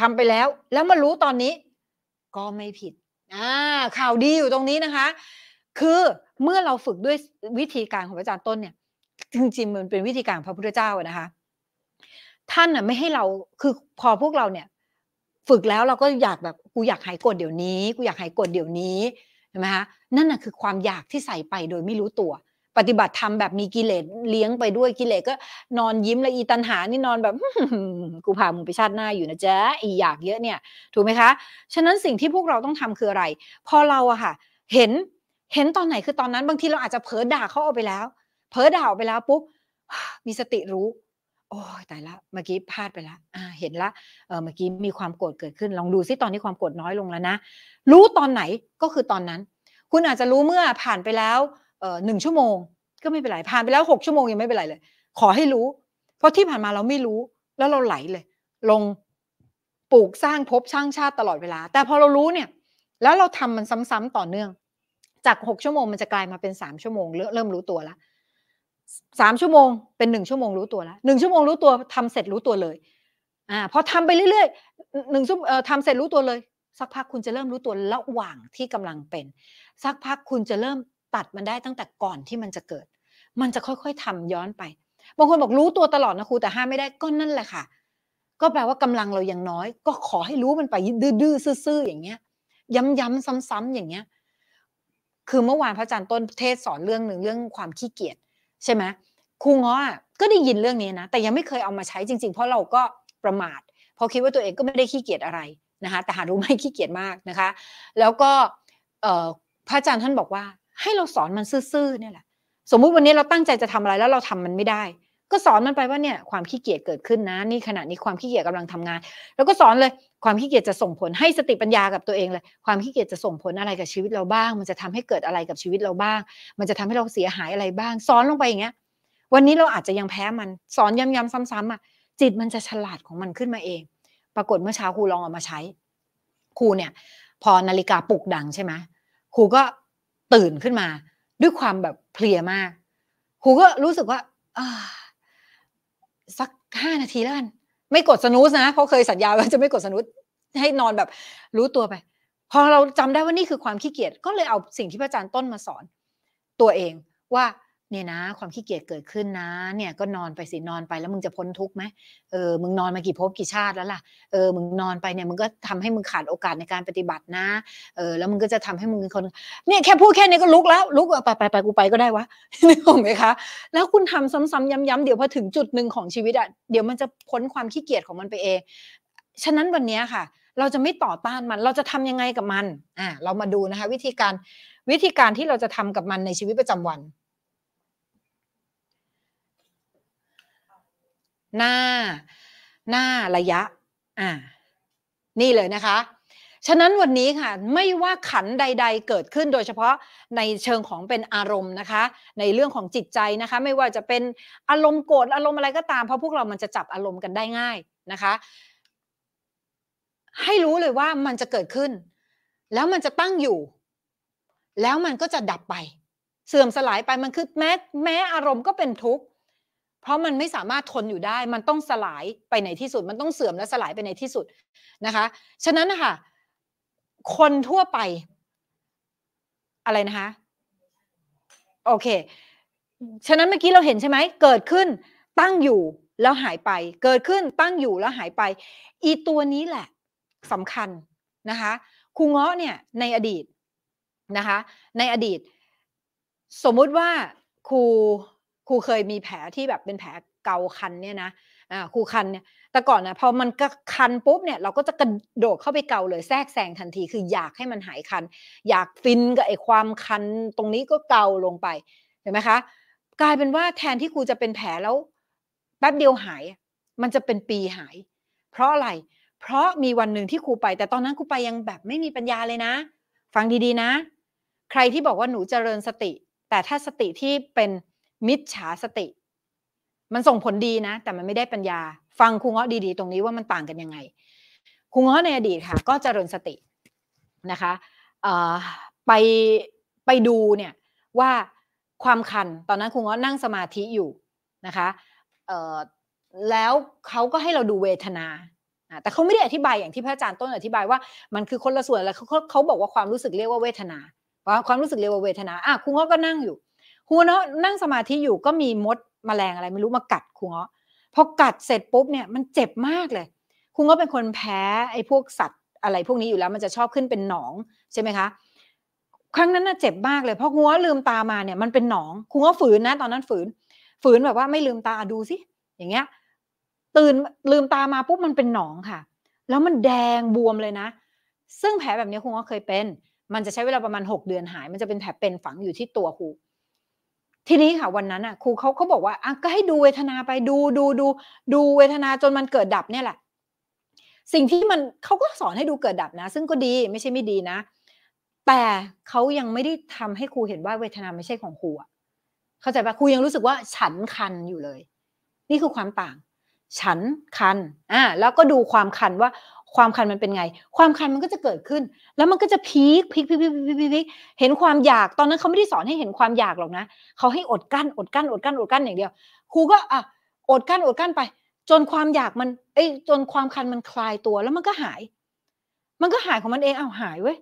S1: ทำไปแล้ว แล้วมารู้ตอนนี้ก็ไม่ผิดอ่าข่าวดีอยู่ตรงนี้นะคะ คือเมื่อเราฝึกด้วยวิธีการของอาจารย์ต้นเนี่ยจริงๆมันเป็นวิธีการพระพุทธเจ้านะคะ ท่านน่ะไม่ให้เราคือพอพวกเราเนี่ย ฝึกแล้วเราก็อยากแบบกูอยากหายโกรธเดี๋ยวนี้กูอยากหายโกรธเดี๋ยวนี้ไหมคะนั่นน่ะคือความอยากที่ใส่ไปโดยไม่รู้ตัว ปฏิบัติธรรมแบบมีกิเลสเลี้ยงไปด้วยกิเลสก็นอนยิ้มและอีตันหานี่นอนแบบกูพามึงไปชาติหน้าอยู่นะจ๊ะ อีอยากเยอะเนี่ยถูกไหมคะ ฉะนั้นสิ่งที่พวกเราต้องทำคืออะไร พอเราอะค่ะ เห็นเห็นตอนไหนคือตอนนั้น บางทีเราอาจจะเผลอด่าเขาเอาไปแล้วเผลอด่าอไปแล้วปุ๊บมีสติรู้โอ้ตายละ เมื่อกี้พลาดไปละอ่าเห็นละเออเมื่อกี้มีความโกรธเกิดขึ้น ลองดูซิตอนนี้ความโกรธน้อยลงแล้วนะ รู้ตอนไหน ก็คือตอนนั้น คุณอาจจะรู้เมื่อผ่านไปแล้วเออหนึ่งชั่วโมง ก็ไม่เป็นไร ผ่านไปแล้วหกชั่วโมงยังไม่เป็นไรเลย ขอให้รู้ เพราะที่ผ่านมาเราไม่รู้ แล้วเราไหลเลย ลง ปลูกสร้างพบช่างชาติตลอดเวลา แต่พอเรารู้เนี่ย แล้วเราทำมันซ้ำๆ ต่อเนื่อง จากหกชั่วโมงมันจะกลายมาเป็นสามชั่วโมง เริ่มรู้ตัวแล้วสามชั่วโมงเป็นหนึ่งชั่วโมงรู้ตัวแล้วหนึ่งชั่วโมงรู้ตัวทำเสร็จรู้ตัวเลยอ่าพอทำไปเรื่อยๆหนึ่งชั่วทำเสร็จรู้ตัวเลย สักพักคุณจะเริ่มรู้ตัวระหว่างที่กำลังเป็น สักพักคุณจะเริ่มตัดมันได้ตั้งแต่ก่อนที่มันจะเกิด มันจะค่อยๆทำย้อนไปบางคนบอกรู้ตัวตลอดนะครูแต่ห้ามไม่ได้ก็นั่นแหละค่ะ ก็แปลว่ากำลังเรายังน้อย ก็ขอให้รู้มันไปดื้อๆซื่อๆอย่างเงี้ยย้ำๆซ้ำๆอย่างเงี้ยคือเมื่อวานพระอาจารย์ต้นเทศสอนเรื่องหนึ่งเรื่องความขี้เกียจใช่ไหมครูง้อก็ได้ยินเรื่องนี้นะ แต่ยังไม่เคยเอามาใช้จริงๆเพราะเราก็ประมาทพอคิดว่าตัวเองก็ไม่ได้ขี้เกียจอะไรนะคะแต่หารู้ไหมขี้เกียจมากนะคะแล้วก็พระอาจารย์ท่านบอกว่าให้เราสอนมันซื่อๆเนี่ยแหละสมมุติวันนี้เราตั้งใจจะทำอะไรแล้วเราทำมันไม่ได้ก็สอนมันไปว่าเนี่ย ความขี้เกียจเกิดขึ้นนะ นี่ขณะนี้ความขี้เกียจกาลังทำงาน แล้วก็สอนเลย ความขี้เกียจจะส่งผลให้สติปัญญากับตัวเองเลย ความขี้เกียจจะส่งผลอะไรกับชีวิตเราบ้าง มันจะทำให้เกิดอะไรกับชีวิตเราบ้าง มันจะทำให้เราเสียหายอะไรบ้างสอนลงไปอย่างเงี้ยวันนี้เราอาจจะยังแพ้มันสอนย้ำๆซ้ำๆอ่ะ จิตมันจะฉลาดของมันขึ้นมาเอง ปรากฏเมื่อเช้าครูลองเอามาใช้ ครูเนี่ย พอนาฬิกาปลุกดังใช่ไหมครูก็ตื่นขึ้นมา ด้วยความแบบเพลียมากครูก็รู้สึกว่าอ่าสักห้านาทีแล้วกันไม่กดสนุสนะ เพราะเคยสัญญาว่าจะไม่กดสนุสให้นอนแบบรู้ตัวไป พอเราจำได้ว่านี่คือความขี้เกียจก็เลยเอาสิ่งที่พระอาจารย์ต้นมาสอน ตัวเองว่าเนี่ยนะความขี้เกียจเกิดขึ้นนะ เนี่ยก็นอนไปสินอนไป แล้วมึงจะพ้นทุกข์ไหมเออมึงนอนมากี่ภพกี่ชาติแล้วล่ะเออมึงนอนไปเนี่ยมึงก็ทำให้มึงขาดโอกาสในการปฏิบัตินะเออแล้วมึงก็จะทำให้มึงคนเนี่ยแค่พูดแค่นี้ก็ลุกแล้วลุกไปไปไปกูไปก็ได้วะนี่ถูกไหมคะแล้วคุณทำซ้ำๆย้ำๆเดี๋ยวพอถึงจุดหนึ่งของชีวิตอะเดี๋ยวมันจะพ้นความขี้เกียจของมันไปเองฉะนั้นวันนี้ค่ะ เราจะไม่ต่อต้านมันเราจะทำยังไงกับมันอ่าเรามาดูนะคะ วิธีการวิธีการที่เราจะทำกับมันในชีวิตประจำวันหน้า หน้าระยะอ่านี่เลยนะคะ ฉะนั้นวันนี้ค่ะไม่ว่าขันใด ๆเกิดขึ้นโดยเฉพาะในเชิงของเป็นอารมณ์นะคะในเรื่องของจิตใจนะคะ ไม่ว่าจะเป็นอารมณ์โกรธอารมณ์อะไรก็ตามเพราะพวกเรา มันจะจับอารมณ์กันได้ง่ายนะคะ ให้รู้เลยว่ามันจะเกิดขึ้น แล้วมันจะตั้งอยู่ แล้วมันก็จะดับไป เสื่อมสลายไปมันคือแม้แม้อารมณ์ก็เป็นทุกข์เพราะมันไม่สามารถทนอยู่ได้ มันต้องสลายไปในที่สุด มันต้องเสื่อมและสลายไปในที่สุดนะคะ ฉะนั้นนะคะคนทั่วไป อะไรนะคะ โอเค ฉะนั้นเมื่อกี้เราเห็นใช่ไหมเกิดขึ้น ตั้งอยู่ แล้วหายไป เกิดขึ้น ตั้งอยู่ แล้วหายไป อีตัวนี้แหละสำคัญนะคะ ครูเงาะเนี่ยในอดีตนะคะ ในอดีต สมมุติว่าครูครูเคยมีแผลที่แบบเป็นแผลเกาคันเนี่ยนะ อ่า ครูคันเนี่ย แต่ก่อนนะพอมันก็คันปุ๊บเนี่ยเราก็จะกระโดดเข้าไปเกาเลยแทรกแซงทันทีคืออยากให้มันหายคัน อยากฟินกับไอ้ความคันตรงนี้ก็เกาลงไปเห็นไหมคะกลายเป็นว่าแทนที่ครูจะเป็นแผลแล้วแป๊บเดียวหาย มันจะเป็นปีหาย เพราะอะไรเพราะมีวันหนึ่งที่ครูไป แต่ตอนนั้นครูไปยังแบบไม่มีปัญญาเลยนะ ฟังดีๆนะ ใครที่บอกว่าหนูเจริญสติ แต่ถ้าสติที่เป็นมิจฉาสติ มันส่งผลดีนะ แต่มันไม่ได้ปัญญา ฟังครูเงาะดีๆ ตรงนี้ว่ามันต่างกันยังไงครูเงาะในอดีตค่ะ ก็เจริญสตินะคะไปไปดูเนี่ยว่าความคันตอนนั้นครูเงาะนั่งสมาธิอยู่นะคะแล้วเขาก็ให้เราดูเวทนา แต่เขาไม่ได้อธิบายอย่างที่พระอาจารย์ต้นอธิบายว่ามันคือคนละส่วนแล้วเขาเขาบอกว่าความรู้สึกเรียกว่าเวทนาความรู้สึกเรียกว่าเวทนาอ่ะครูเงาะก็นั่งอยู่ครูเนาะนั่งสมาธิอยู่ก็มีมดมแมลงอะไรไม่รู้มากัดครูเนาะพอกัดเสร็จปุ๊บเนี่ยมันเจ็บมากเลยครูเนาะเป็นคนแพ้ไอ้พวกสัตว์อะไรพวกนี้อยู่แล้วมันจะชอบขึ้นเป็นหนองใช่ไหมคะครั้งนั้นน่ะเจ็บมากเลยเพราะหัวลืมตามาเนี่ยมันเป็นหนองครูก็ฝืนนะตอนนั้นฝืน ฝืนแบบว่าไม่ลืมตาดูสิอย่างเงี้ยตื่นลืมตามาปุ๊บมันเป็นหนองค่ะ แล้วมันแดงบวมเลยนะ ซึ่งแผลแบบนี้ครูก็เคยเป็น มันจะใช้เวลาประมาณ 6 เดือนหาย มันจะเป็นแผลเป็นฝังอยู่ที่ตัวครูทีนี้ค่ะวันนั้นอ่ะครูเขาเขาบอกว่าอ่ะก็ให้ดูเวทนาไปดูดูดูดูเวทนาจนมันเกิดดับเนี่ยแหละ สิ่งที่มันเขาก็สอนให้ดูเกิดดับนะ ซึ่งก็ดีไม่ใช่ไม่ดีนะ แต่เขายังไม่ได้ทำให้ครูเห็นว่าเวทนาไม่ใช่ของครูอ่ะเข้าใจปะครูยังรู้สึกว่า ฉันคันอยู่เลย นี่คือความต่าง ฉันคันอ่าแล้วก็ดูความคันว่าความคันมันเป็นไง ความคันมันก็จะเกิดขึ้น แล้วมันก็จะพีคพีคพีคพีคพีคพีคเห็นความอยาก ตอนนั้นเขาไม่ได้สอนให้เห็นความอยากหรอกนะ เขาให้อดกั้น อดกั้น อดกั้น อดกั้นอย่างเดียว ครูก็อ่ะ อดกั้น อดกั้นไป จนความอยากมันเอ้ยจนความคันมันคลายตัว แล้วมันก็หาย มันก็หายของมันเอง เอาหายเว้ย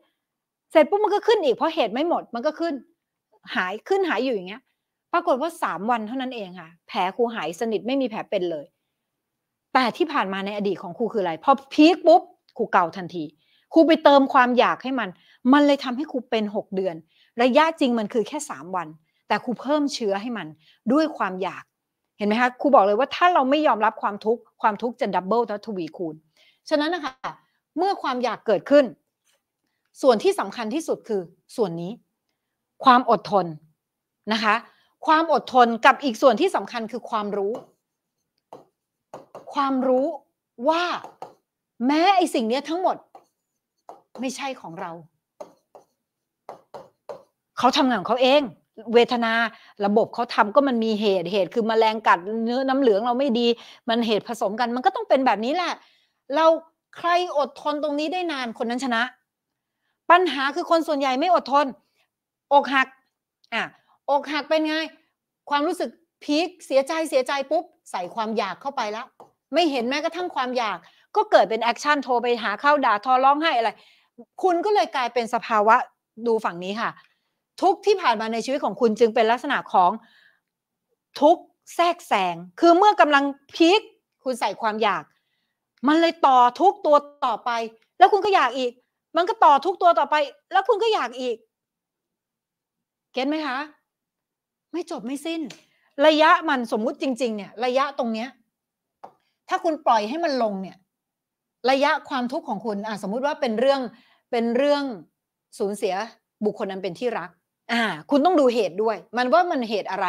S1: เสร็จปุ๊บมันก็ขึ้นอีกเพราะเหตุไม่หมด มันก็ขึ้น หาย ขึ้น หายอยู่อย่างเงี้ย ปรากฏว่าสามวันเท่านั้นเองค่ะ แผลครูหายสนิทไม่มีแผลเป็นเลยแต่ที่ผ่านมาในอดีตของครูคืออะไร พอพีคปุ๊บครูเก่าทันที ครูไปเติมความอยากให้มัน มันเลยทำให้ครูเป็น 6 เดือน ระยะจริงมันคือแค่ 3 วัน แต่ครูเพิ่มเชื้อให้มันด้วยความอยาก เห็นไหมคะ ครูบอกเลยว่าถ้าเราไม่ยอมรับความทุกข์ ความทุกข์จะดับเบิลทวีคูณ ฉะนั้นนะคะเมื่อความอยากเกิดขึ้น ส่วนที่สำคัญที่สุดคือส่วนนี้ ความอดทนนะคะ ความอดทนกับอีกส่วนที่สำคัญคือความรู้ความรู้ว่า แม้ไอสิ่งนี้ทั้งหมดไม่ใช่ของเราเขาทำงานของเขาเองเวทนาระบบเขาทำก็มันมีเหตุเหตุคือมแมลงกัดเนื้อน้ำเหลืองเราไม่ดี มันเหตุผสมกัน มันก็ต้องเป็นแบบนี้แหละ เราใครอดทนตรงนี้ได้นานคนนั้นชนะ ปัญหาคือคนส่วนใหญ่ไม่อดทน อกหักอ่ะอกหักเป็นไง ความรู้สึกพีคเสียใจเสียใจปุ๊บ ใส่ความอยากเข้าไปแล้วไม่เห็นแม้กระทั่งความอยาก ก็เกิดเป็นแอคชั่นโทรไปหาเข้าด่าทอร้องไห้อะไรคุณก็เลยกลายเป็นสภาวะดูฝั่งนี้ค่ะ ทุกที่ผ่านมาในชีวิตของคุณจึงเป็นลักษณะของทุกแทรกแซงคือเมื่อกำลังพีคคุณใส่ความอยาก มันเลยต่อทุกตัวต่อไป แล้วคุณก็อยากอีก มันก็ต่อทุกตัวต่อไป แล้วคุณก็อยากอีก เก็ตไหมคะไม่จบไม่สิ้น ระยะมันสมมุติจริงๆเนี่ยระยะตรงเนี้ยถ้าคุณปล่อยให้มันลงเนี่ย ระยะความทุกข์ของคุณอ่ะสมมุติว่าเป็นเรื่องเป็นเรื่องสูญเสียบุคคลนั้นเป็นที่รักอ่าคุณต้องดูเหตุด้วย มันว่ามันเหตุอะไร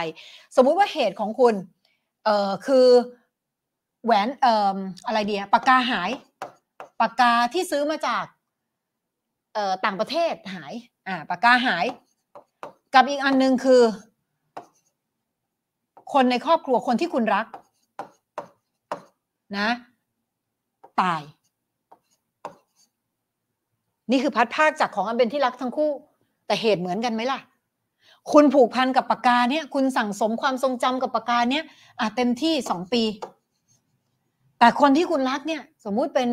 S1: สมมุติว่าเหตุของคุณเอ่อคือแหวนเอ่ออะไรเดียปากกาหายปากกาที่ซื้อมาจากเอ่อต่างประเทศหายอ่าปากกาหาย กับอีกอันหนึ่งคือ คนในครอบครัวคนที่คุณรักนะตาย นี่คือพัดภาคจากของอันเป็นที่รักทั้งคู่ แต่เหตุเหมือนกันไหมล่ะ คุณผูกพันกับปากกาเนี่ย คุณสั่งสมความทรงจำกับปากกา เนี่ย อ่ะเต็มที่สองปี แต่คนที่คุณรักเนี่ย สมมุติเป็น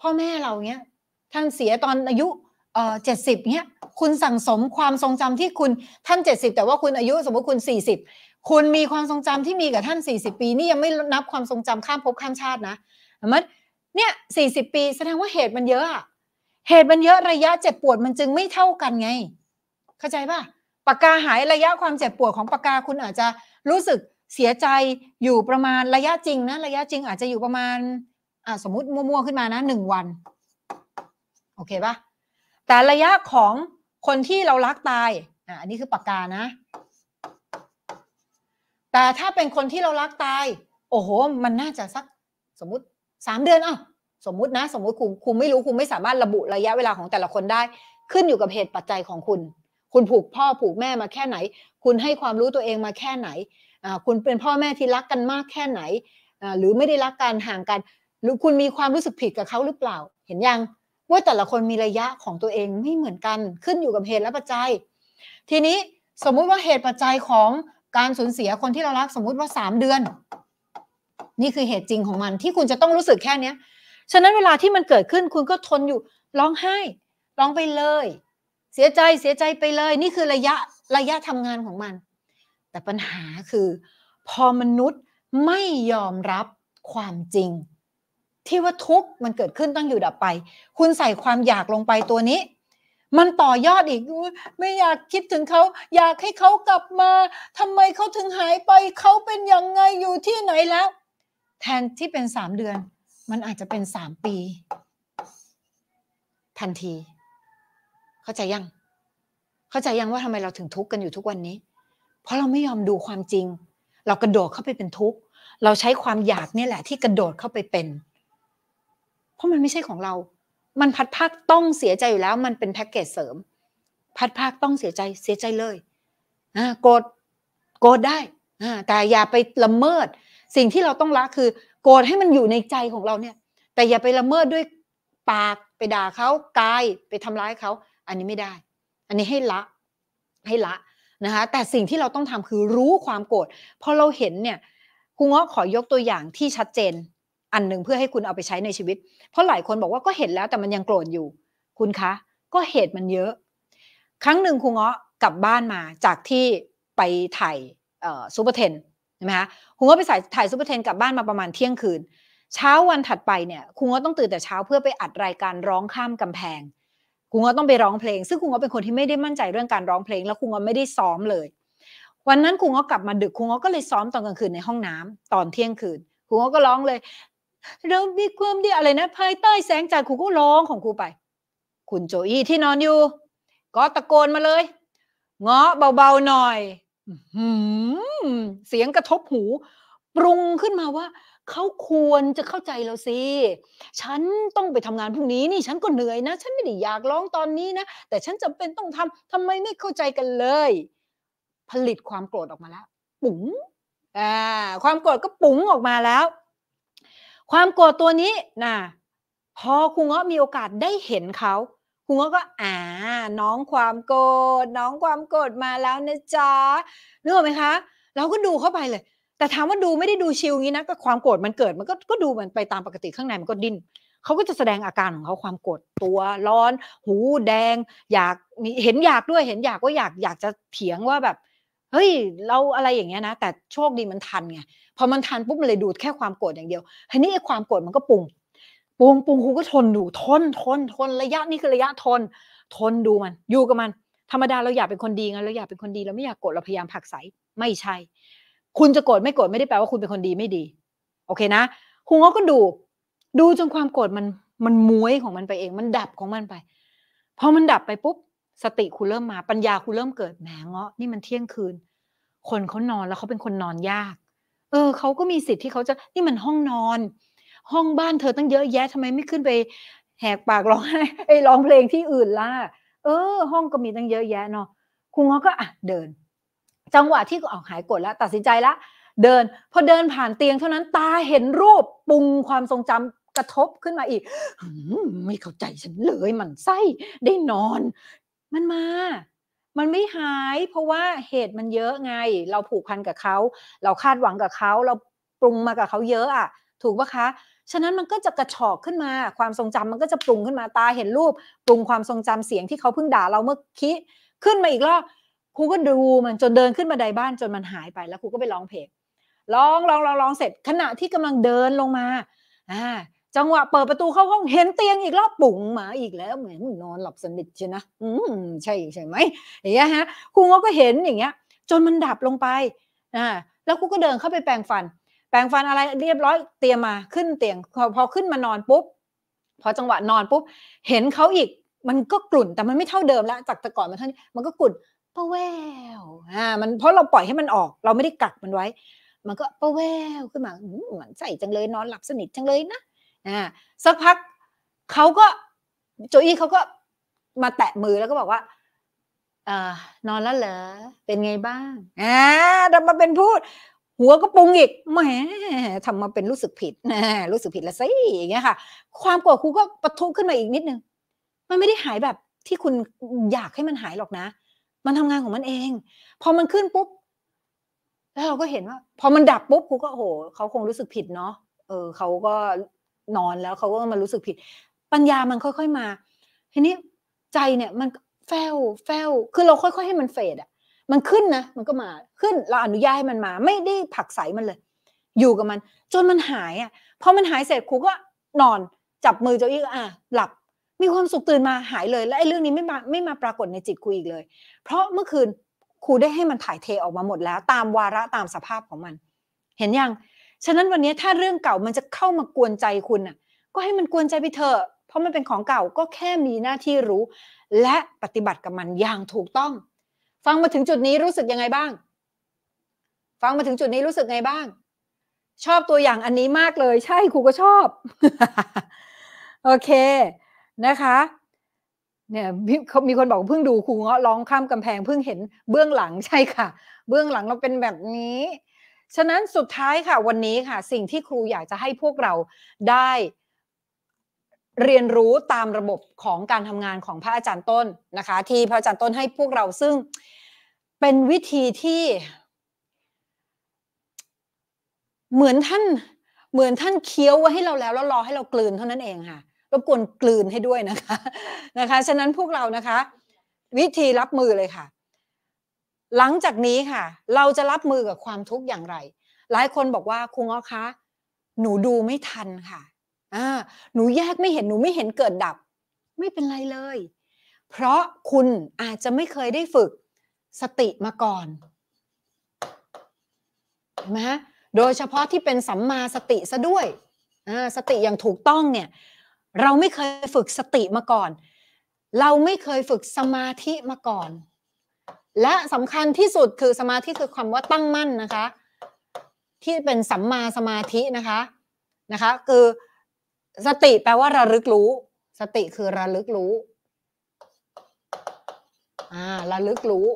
S1: พ่อแม่เราเนี่ยท่านเสียตอนอายุเอ่อเจ็ดสิบเนี้ยคุณสั่งสมความทรงจำที่คุณท่านเจ็ดสิบแต่ว่าคุณอายุสมมติคุณสี่สิบคุณมีความทรงจำที่มีกับท่านสี่สิบปีนี่ยังไม่นับความทรงจำข้ามภพข้ามชาตินะมันเนี่ยสี่สิบปีแสดงว่าเหตุมันเยอะเหตุมันเยอะระยะเจ็บปวดมันจึงไม่เท่ากันไง เข้าใจป่ะปากกาหายระยะความเจ็บปวดของปากกาคุณอาจจะรู้สึกเสียใจอยู่ประมาณระยะจริงนะระยะจริงอาจจะอยู่ประมาณอ่าสมมติมั่วๆขึ้นมานะหนึ่งวันโอเคปะ่ะแต่ระยะของคนที่เรารักตาย อ่ะอันนี้คือปากกานะ แต่ถ้าเป็นคนที่เรารักตาย โอ้โห มันน่าจะสักสมมติสามเดือนอ่ะสมมุตินะ สมมุติคุณคุณไม่รู้คุณไม่สามารถระบุระยะเวลาของแต่ละคนได้ ขึ้นอยู่กับเหตุปัจจัยของคุณ คุณผูกพ่อผูกแม่มาแค่ไหน คุณให้ความรู้ตัวเองมาแค่ไหนคุณเป็นพ่อแม่ที่รักกันมากแค่ไหน หรือไม่ได้รักกันห่างกัน หรือคุณมีความรู้สึกผิดกับเขาหรือเปล่า เห็นยังว่าแต่ละคนมีระยะของตัวเองไม่เหมือนกันขึ้นอยู่กับเหตุและปัจจัย ทีนี้สมมุติว่าเหตุปัจจัยของการสูญเสียคนที่เรารักสมมุติว่า 3 เดือน นี่คือเหตุจริงของมันที่คุณจะต้องรู้สึกแค่เนี้ยฉะนั้นเวลาที่มันเกิดขึ้น คุณก็ทนอยู่ ร้องไห้ร้องไปเลย เสียใจเสียใจไปเลย นี่คือระยะระยะทำงานของมัน แต่ปัญหาคือ พอมนุษย์ไม่ยอมรับความจริงที่ว่าทุกข์มันเกิดขึ้นต้องอยู่ดับไป คุณใส่ความอยากลงไปตัวนี้ มันต่อยอดอีกไม่อยากคิดถึงเขา อยากให้เขากลับมา ทำไมเขาถึงหายไป เขาเป็นยังไงอยู่ที่ไหนแล้ว แทนที่เป็นสามเดือน มันอาจจะเป็นสามปี ทันที เข้าใจยัง เข้าใจยังว่าทำไมเราถึงทุกข์กันอยู่ทุกวันนี้ เพราะเราไม่ยอมดูความจริง เรากระโดดเข้าไปเป็นทุกข์ เราใช้ความอยากนี่แหละ ที่กระโดดเข้าไปเป็นราะมันไม่ใช่ของเรา มันพัดภาคต้องเสียใจอยู่แล้ว มันเป็นแพ็กเกจเสริม พัดภาคต้องเสียใจ เสียใจเลยโกรธโกรธได้ แต่อย่าไปละเมิด สิ่งที่เราต้องละคือ โกรธให้มันอยู่ในใจของเราเนี่ย แต่อย่าไปละเมิดด้วยปากไปด่าเขากายไปทำร้ายเขา อันนี้ไม่ได้ อันนี้ให้ละ ให้ละนะคะ แต่สิ่งที่เราต้องทำคือรู้ความโกรธ พอเราเห็นเนี่ย คุูง้อขอยกตัวอย่างที่ชัดเจนอันหนึ่งเพื่อให้คุณเอาไปใช้ในชีวิต เพราะหลายคนบอกว่าก็เห็นแล้วแต่มันยังโกรธอยู่ คุณคะก็เหตุมันเยอะ ครั้งหนึ่งคุณเงาะกลับบ้านมาจากที่ไปถ่ายซูเปอร์เทนใช่ไหมคะคุณเงาะไปถ่ายถ่ายซูเปอร์เทนกลับบ้านมาประมาณเที่ยงคืน เช้าวันถัดไปเนี่ยคุณเงาะต้องตื่นแต่เช้าเพื่อไปอัดรายการร้องข้ามกำแพงคุณเงาะต้องไปร้องเพลงซึ่งคุณเงาะเป็นคนที่ไม่ได้มั่นใจเรื่องการร้องเพลงแล้วคุณเงาะไม่ได้ซ้อมเลย วันนั้นคณเงาะกลับมาดึกคณเงาะก็เลยซ้อมตอนกลางคืนในห้องน้ำตอนเที่ยงคืนคณเงาะก็ร้องเลยเรามีความดีอะไรนะ ภายใต้แสงจัดครูก็ร้องของครูไป คุณโจอี้ที่นอนอยู่ ก็ตะโกนมาเลย เงาะเบาๆหน่อยเสียงกระทบหู ปรุงขึ้นมาว่าเขาควรจะเข้าใจเราสิฉันต้องไปทำงานพรุ่งนี้ นี่ฉันก็เหนื่อยนะฉันไม่ได้อยากร้องตอนนี้นะแต่ฉันจำเป็นต้อง ทำทำไมไม่เข้าใจกันเลย ผลิตความโกรธออกมาแล้ว ปุ๋งอ่าความโกรธก็ปุ๋งออกมาแล้วความโกรธตัวนี้นะพอครูเงาะมีโอกาสได้เห็นเขาครูเงาะก็อ่า น้องความโกรธน้องความโกรธมาแล้วนะจ๊ะนึกออกไหมคะ เราก็ดูเข้าไปเลย แต่ถามว่าดูไม่ได้ดูชิลงี้นะก็ความโกรธมันเกิดมันก็ก็ดูมันไปตามปกติข้างในมันก็ดิ้นเขาก็จะแสดงอาการของเขาความโกรธตัว ร้อน หูแดง อยากมีเห็นอยากด้วยเห็นอยากก็อยากอยากจะเถียงว่าแบบเฮ้ยเราอะไรอย่างเงี้ยนะแต่โชคดีมันทันไงพอมันทันปุ๊บมันเลยดูดแค่ความโกรธอย่างเดียวทีนี้ไอ้ความโกรธมันก็ปรุงปรุงปรุงคุณก็ทนดู ทนทนทนระยะนี่คือระยะทน ทนดูมัน อยู่กับมันธรรมดาเราอยากเป็นคนดีไงเราอยากเป็นคนดีเราไม่อยากโกรธเราพยายามผักใสไม่ใช่ คุณจะโกรธไม่โกรธไม่ได้แปลว่าคุณเป็นคนดีไม่ดี โอเคนะคุณก็ดูดูจนความโกรธมันมันม้วยของมันไปเองมันดับของมันไปพอมันดับไปปุ๊บสติคุณเริ่มมาปัญญาคุณเริ่มเกิดแหมเงาะนี่มันเที่ยงคืน คนเขานอนแล้วเขาเป็นคนนอนยาก เออเขาก็มีสิทธิ์ที่เขาจะนี่มันห้องนอน ห้องบ้านเธอตั้งเยอะแยะทำไมไม่ขึ้นไป แหกปากร้องไอ้ร้องเพลงที่อื่นล่ะ เออ ห้องก็มีตั้งเยอะแยะเนาะคุณเงาะก็อ่ะเดิน จังหวะที่ออกหายกดแล้วตัดสินใจละเดิน พอเดินผ่านเตียงเท่านั้นตาเห็นรูปปรุงความทรงจำกระทบขึ้นมาอีกไม่เข้าใจฉันเลยมันไส้ได้นอนมันมา มันไม่หาย เพราะว่าเหตุมันเยอะไง เราผูกพันกับเขา เราคาดหวังกับเขา เราปรุงมากับเขาเยอะอ่ะ ถูกปะคะ ฉะนั้นมันก็จะกระชอกขึ้นมา ความทรงจำมันก็จะปรุงขึ้นมา ตาเห็นรูป ปรุงความทรงจำเสียงที่เขาเพิ่งด่าเราเมื่อกี้ขึ้นมาอีกรอบ ครูก็ดูมันจนเดินขึ้นมาไดบ้าน จนมันหายไปแล้วครูก็ไปร้องเพลง ร้องร้องร้องร้องเสร็จขณะที่กำลังเดินลงมาอ่าจังหวะเปิดประตูเข้าห้องเห็นเตียงอีกรอบปุ๋งหมาอีกแล้ว เหมือนมึงนอนหลับสนิทใช่นะอืมใช่ใช่ไหมอย่างเงี้ยฮะครูงก็เห็นอย่างเงี้ย จนมันดับลงไปอ่าแล้วกูก็เดินเข้าไปแปรงฟัน แปรงฟันอะไรเรียบร้อยเตียงมาขึ้นเตียงพอขึ้นมานอนปุ๊บ พอจังหวะนอนปุ๊บ เห็นเขาอีกมันก็กลุ่น แต่มันไม่เท่าเดิมแล้ว จากแต่ก่อนมันเท่านี้มันก็กลุ่นปะแววอ่ามันเพราะเราปล่อยให้มันออก เราไม่ได้กักมันไว้ มันก็ปะแววขึ้นมาหมอนใส่จังเลยนอนหลับสนิทจังเลยนะนะสักพักเขาก็ โจอี้เขาก็มาแตะมือแล้วก็บอกว่าเออนอนแล้วเหรอเป็นไงบ้างอ่าทำมาเป็นพูด หัวก็ปรุงอีกแหมทำมาเป็นรู้สึกผิดรู้สึกผิดละสิอย่างเงี้ยค่ะ ความโกรธครูก็ปะทุขึ้นมาอีกนิดนึง มันไม่ได้หายแบบที่คุณอยากให้มันหายหรอกนะ มันทำงานของมันเอง พอมันขึ้นปุ๊บแล้วเราก็เห็นว่าพอมันดับปุ๊บครูก็โอ้โหเขาคงรู้สึกผิดเนาะเออเขาก็นอนแล้วเขาก็มารู้สึกผิดปัญญามันค่อยๆมาทีนี้ใจเนี่ยมันแฝลแฝวคือเราค่อยๆ ให้มันเฟดอะมันขึ้นนะมันก็มาขึ้น เราอนุญาตให้มันมาไม่ได้ผักใสมันเลย อยู่กับมัน จนมันหายอะพอมันหายเสร็จครูก็นอนจับมือเจ้าอี้อ่ะหลับมีความสุขตื่นมาหายเลย และไอ้เรื่องนี้ไม่มาไม่มาปรากฏในจิตครูอีกเลย เพราะเมื่อคืนครูได้ให้มันถ่ายเทออกมาหมดแล้ว ตามวาระตามสภาพของมัน เห็นยังฉะนั้นวันนี้ถ้าเรื่องเก่ามันจะเข้ามากวนใจคุณน่ะ ก็ให้มันกวนใจไปเถอะเพราะมันเป็นของเก่าก็แค่มีหน้าที่รู้ และปฏิบัติกับมันอย่างถูกต้อง ฟังมาถึงจุดนี้รู้สึกยังไงบ้าง ฟังมาถึงจุดนี้รู้สึกไงบ้าง ชอบตัวอย่างอันนี้มากเลย ใช่ครูก็ชอบ โอเคนะคะเนี่ยมีคนบอกเพิ่งดูครูเงาะร้องข้ามกำแพงเพิ่งเห็น เบื้องหลังใช่ค่ะ เบื้องหลังเราเป็นแบบนี้ฉะนั้นสุดท้ายค่ะวันนี้ค่ะ สิ่งที่ครูอยากจะให้พวกเราได้ เรียนรู้ตามระบบของการทำงานของพระอาจารย์ต้นนะคะ ที่พระอาจารย์ต้นให้พวกเราซึ่งเป็นวิธีที่เหมือนท่านเหมือนท่านเคี้ยวไว้ให้เราแล้วแล้วรอให้เรากลืนเท่านั้นเองค่ะรบกวนกลืนให้ด้วยนะคะนะคะฉะนั้นพวกเรานะคะ วิธีรับมือเลยค่ะหลังจากนี้ค่ะ เราจะรับมือกับความทุกข์อย่างไร หลายคนบอกว่าครูง๋อคะหนูดูไม่ทันค่ะอ่าหนูแยกไม่เห็นหนูไม่เห็นเกิดดับ ไม่เป็นไรเลย เพราะคุณอาจจะไม่เคยได้ฝึกสติมาก่อนเห็นไหมโดยเฉพาะที่เป็นสัมมาสติซะด้วยสติอย่างถูกต้องเนี่ยเราไม่เคยฝึกสติมาก่อน เราไม่เคยฝึกสมาธิมาก่อนและสำคัญที่สุดคือสมาธิคือความว่าตั้งมั่นนะคะ ที่เป็นสัมมาสมาธินะคะนะคะคือสติแปลว่าระลึกรู้ สติคือระลึกรู้อ่าระลึกรู้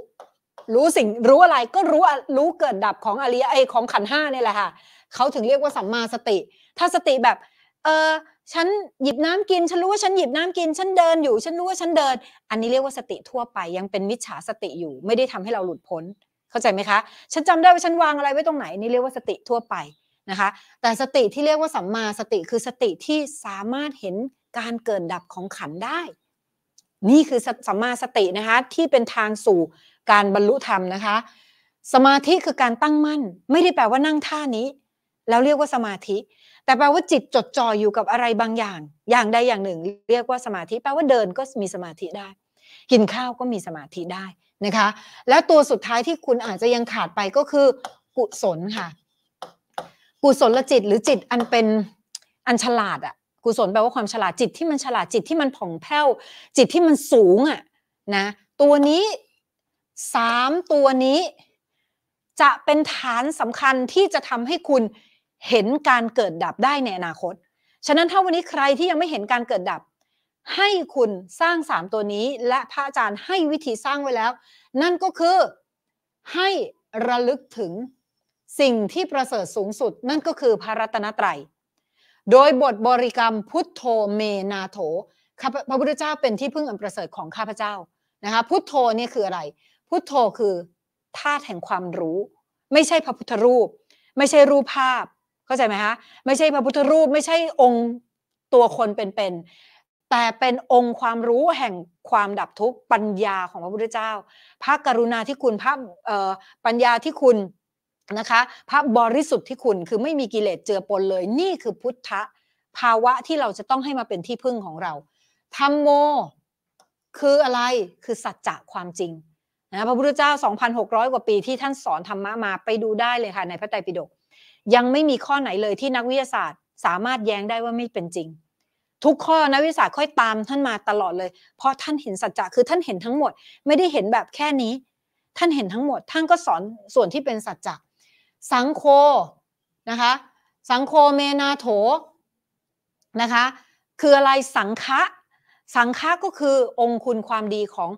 S1: รู้สิ่งรู้อะไรก็รู้รู้เกิดดับของอริยไอของขันห้าเนี่ยแหละค่ะเขาถึงเรียกว่าสัมมาสติ ถ้าสติแบบเออฉันหยิบน้ำกิน ฉันรู้ว่าฉันหยิบน้ำกินฉันเดินอยู่ ฉันรู้ว่าฉันเดิน อันนี้เรียกว่าสติทั่วไป ยังเป็นมิจฉาสติอยู่ไม่ได้ทำให้เราหลุดพ้นเข้าใจไหมคะ ฉันจำได้ว่าฉันวางอะไรไว้ตรงไหนนี่เรียกว่าสติทั่วไปนะคะ แต่สติที่เรียกว่าสัมมาสติคือสติที่สามารถเห็นการเกิดดับของขันได้ นี่คือสัมมาสตินะคะที่เป็นทางสู่การบรรลุธรรมนะคะ สมาธิคือการตั้งมั่น ไม่ได้แปลว่านั่งท่านี้แล้วเรียกว่าสมาธิแต่แปลว่าจิตจดจ่ออยู่กับอะไรบางอย่าง อย่างใดอย่างหนึ่งเรียกว่าสมาธิ แปลว่าเดินก็มีสมาธิได้ กินข้าวก็มีสมาธิได้นะคะแล้วตัวสุดท้ายที่คุณอาจจะยังขาดไปก็คือ กุศลค่ะกุศลจิตหรือจิตอันเป็นอันฉลาดอะกุศลแปลว่าความฉลาดจิตที่มันฉลาดจิตที่มันผ่องแผ้วจิตที่มันสูงอะนะตัวนี้สามตัวนี้จะเป็นฐานสำคัญที่จะทำให้คุณเห็นการเกิดดับได้ในอนาคต ฉะนั้นถ้าวันนี้ใครที่ยังไม่เห็นการเกิดดับ ให้คุณสร้างสามตัวนี้และพระอาจารย์ให้วิธีสร้างไว้แล้ว นั่นก็คือให้ระลึกถึงสิ่งที่ประเสริฐสูงสุด นั่นก็คือพระรัตนตรัย โดยบทบริกรรมพุทโธเมนาโถพระพุทธเจ้าเป็นที่พึ่งอันประเสริฐของข้าพเจ้านะคะพุทโธนี่คืออะไร พุทโธคือธาตุแห่งความรู้ ไม่ใช่พระพุทธรูป ไม่ใช่รูปภาพเข้าใจไหมคะไม่ใช่พระพุทธรูป ไม่ใช่องค์ตัวคนเป็นๆแต่เป็นองค์ความรู้แห่งความดับทุกข์ปัญญาของพระพุทธเจ้า พระกรุณาที่คุณพระปัญญาที่คุณนะคะพระบริสุทธิ์ที่คุณคือไม่มีกิเลสเจือปนเลยนี่คือพุทธภาวะที่เราจะต้องให้มาเป็นที่พึ่งของเราธรรมโม คืออะไรคือสัจจะความจริงนะพระพุทธเจ้า 2,600 กว่าปีที่ท่านสอนธรรมะมาไปดูได้เลยค่ะในพระไตรปิฎกยังไม่มีข้อไหนเลยที่นักวิทยาศาสตร์ สามารถแย้งได้ว่าไม่เป็นจริง ทุกข้อนักวิทยาศาสตร์ค่อยตามท่านมาตลอดเลยเพราะท่านเห็นสัจจะคือท่านเห็นทั้งหมดไม่ได้เห็นแบบแค่นี้ ท่านเห็นทั้งหมดท่านก็สอนส่วนที่เป็นสัจจะสังโคนะคะสังโคเมนาโถนะคะคืออะไรสังฆะสังฆะก็คือองค์คุณความดีของ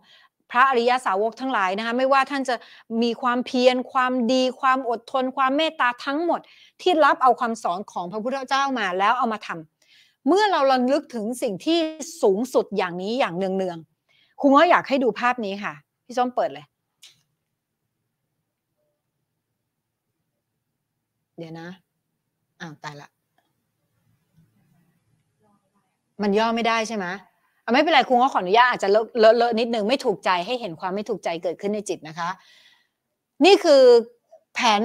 S1: พระอริยสาวกทั้งหลายนะคะไม่ว่าท่านจะมีความเพียรความดี ความอดทน ความเมตตาทั้งหมด ที่รับเอาควาสอนของพระพุทธเจ้ามา แล้วเอามาทำ เมื่อเราระลึกถึงสิ่งที่สูงสุดอย่างนี้อย่างเนืองๆคุณก็อยากให้ดูภาพนี้ค่ะพี่ส้มเปิดเลย เดี๋ยวนะอ้าวตายละ มันย่อไม่ได้ใช่ไหมไม่เป็นไรคุณก็ขออนุญาตอาจจะเลอะเลอะนิดนึงไม่ถูกใจให้เห็นความไม่ถูกใจเกิดขึ้นในจิตนะคะนี่คือแผน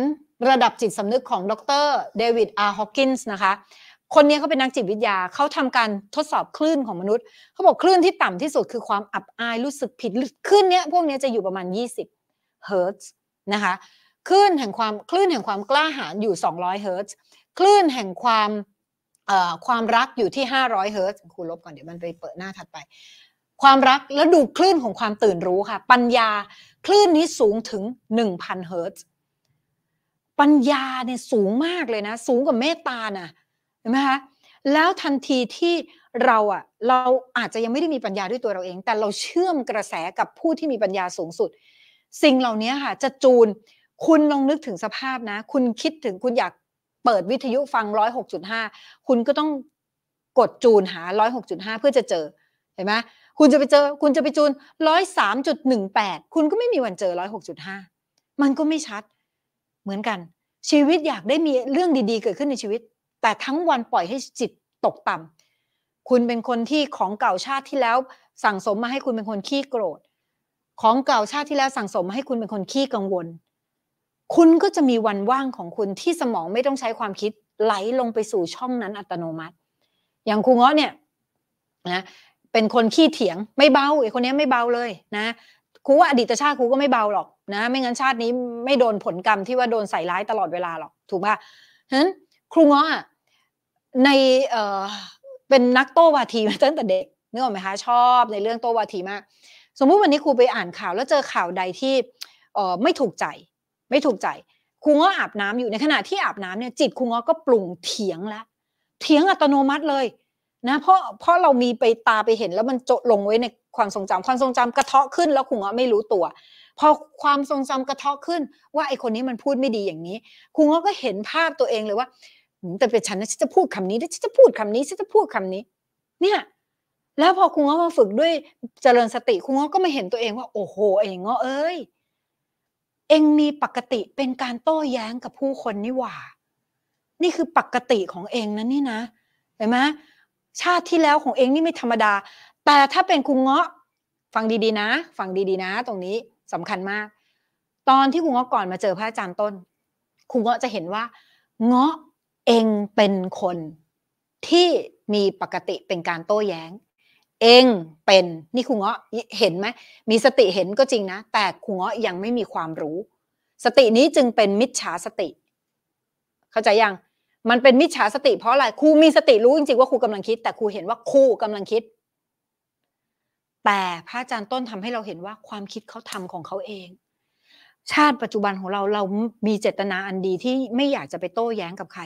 S1: ระดับจิตสำนึกของดรเดวิดอาร์ฮอว์กินส์นะคะคนนี้เขาเป็นนักจิตวิทยาเขาทำการทดสอบคลื่นของมนุษย์เขาบอกคลื่นที่ต่ำที่สุดคือความอับอายรู้สึกผิดคลื่นเนี้ยพวกนี้จะอยู่ประมาณ20เฮิร์ตซ์นะคะคลื่นแห่งความคลื่นแห่งความกล้าหาญอยู่200เฮิร์ตซ์คลื่นแห่งความความรักอยู่ที่ 500เฮิร์ตซ์คูลบก่อนเดี๋ยวมันไปเปิดหน้าถัดไป ความรักแล้วดูคลื่นของความตื่นรู้ค่ะ ปัญญาคลื่นนี้สูงถึง 1,000เฮิร์ตซ์ปัญญาเนี่ยสูงมากเลยนะ สูงกว่าเมตตาน่ะเห็นไหมคะแล้วทันทีที่เราอ่ะเราอาจจะยังไม่ได้มีปัญญาด้วยตัวเราเอง แต่เราเชื่อมกระแสกับผู้ที่มีปัญญาสูงสุด สิ่งเหล่านี้ค่ะจะจูนคุณลองนึกถึงสภาพนะคุณคิดถึงคุณอยากเปิดวิทยุฟังร้อยหกจุดห้าคุณก็ต้องกดจูนหาร้อยหกจุดห้าเพื่อจะเจอเห็นไหม คุณจะไปเจอ คุณจะไปจูนร้อยสามจุดหนึ่งแปดคุณก็ไม่มีวันเจอร้อยหกจุดห้ามันก็ไม่ชัดเหมือนกัน ชีวิตอยากได้มีเรื่องดีๆเกิดขึ้นในชีวิต แต่ทั้งวันปล่อยให้จิตตกต่ำ คุณเป็นคนที่ของเก่าชาติที่แล้วสั่งสมมาให้คุณเป็นคนขี้โกรธ ของเก่าชาติที่แล้วสั่งสมมาให้คุณเป็นคนขี้กังวลคุณก็จะมีวันว่างของคุณที่สมองไม่ต้องใช้ความคิดไหลลงไปสู่ช่องนั้นอัตโนมัติ อย่างครูเงาะเนี่ยนะเป็นคนขี้เถียงไม่เบาไอ้คนนี้ไม่เบาเลยนะ ครูว่าอดีตชาติครูก็ไม่เบาหรอกนะ ไม่งั้นชาตินี้ไม่โดนผลกรรมที่ว่าโดนใส่ร้ายตลอดเวลาหรอกถูกป่ะฉะนั้นครูเงาะในเออเป็นนักโต้วาทีมาตั้งแต่เด็กนึกออกไหมคะชอบ ในเรื่องโต้วาทีมาก สมมุติวันนี้ครูไปอ่านข่าวแล้วเจอข่าวใดที่เออไม่ถูกใจไม่ถูกใจ คุณง็ออาบน้ำอยู่ในขณะที่อาบน้ำเนี่ยจิตคุณงก็ปรุงเถียงแล้วเถียงอัตโนมัติเลย นะเพราะเพราะเรามีไปตาไปเห็นแล้วมันจดลงไว้ในความทรงจำความทรงจำกระเทาะขึ้น แล้วคุณง็ไม่รู้ตัว พอความทรงจำกระเทาะขึ้น ว่าไอคนนี้มันพูดไม่ดีอย่างนี้คุณงก็เห็นภาพตัวเองเลยว่าแต่เป็นฉันนะฉันจะพูดคำนี้ฉันจะพูดคำนี้ฉันจะพูดคำนี้ เนี่ย แล้วพอคุณก็มาฝึกด้วยเจริญสติคุณก็มาเห็นตัวเองว่า โอ้โหไอ้งาะเอ้ยเองมีปกติเป็นการโต้แย้งกับผู้คนนี่หว่า นี่คือปกติของเองนะนี่นะ เห็นไหมชาติที่แล้วของเองนี่ไม่ธรรมดา แต่ถ้าเป็นคุณเงาะ ฟังดีๆ นะ ฟังดีๆ นะ ตรงนี้สำคัญมาก ตอนที่คุณเงาะก่อนมาเจอพระอาจารย์ต้น คุณเงาะจะเห็นว่า เงาะเองเป็นคน ที่มีปกติเป็นการโต้แย้งเองเป็นนี่ครูเงาะเห็นไหมมีสติเห็นก็จริงนะ แต่ครูเงาะยังไม่มีความรู้ สตินี้จึงเป็นมิจฉาสติ เข้าใจยังมันเป็นมิจฉาสติ เพราะอะไรครูมีสติรู้จริงๆว่าครูกำลังคิด แต่ครูเห็นว่าครูกำลังคิด แต่พระอาจารย์ต้นทำให้เราเห็นว่าความคิดเขาทำของเขาเอง ชาติปัจจุบันของเราเรามีเจตนาอันดีที่ไม่อยากจะไปโต้แย้งกับใคร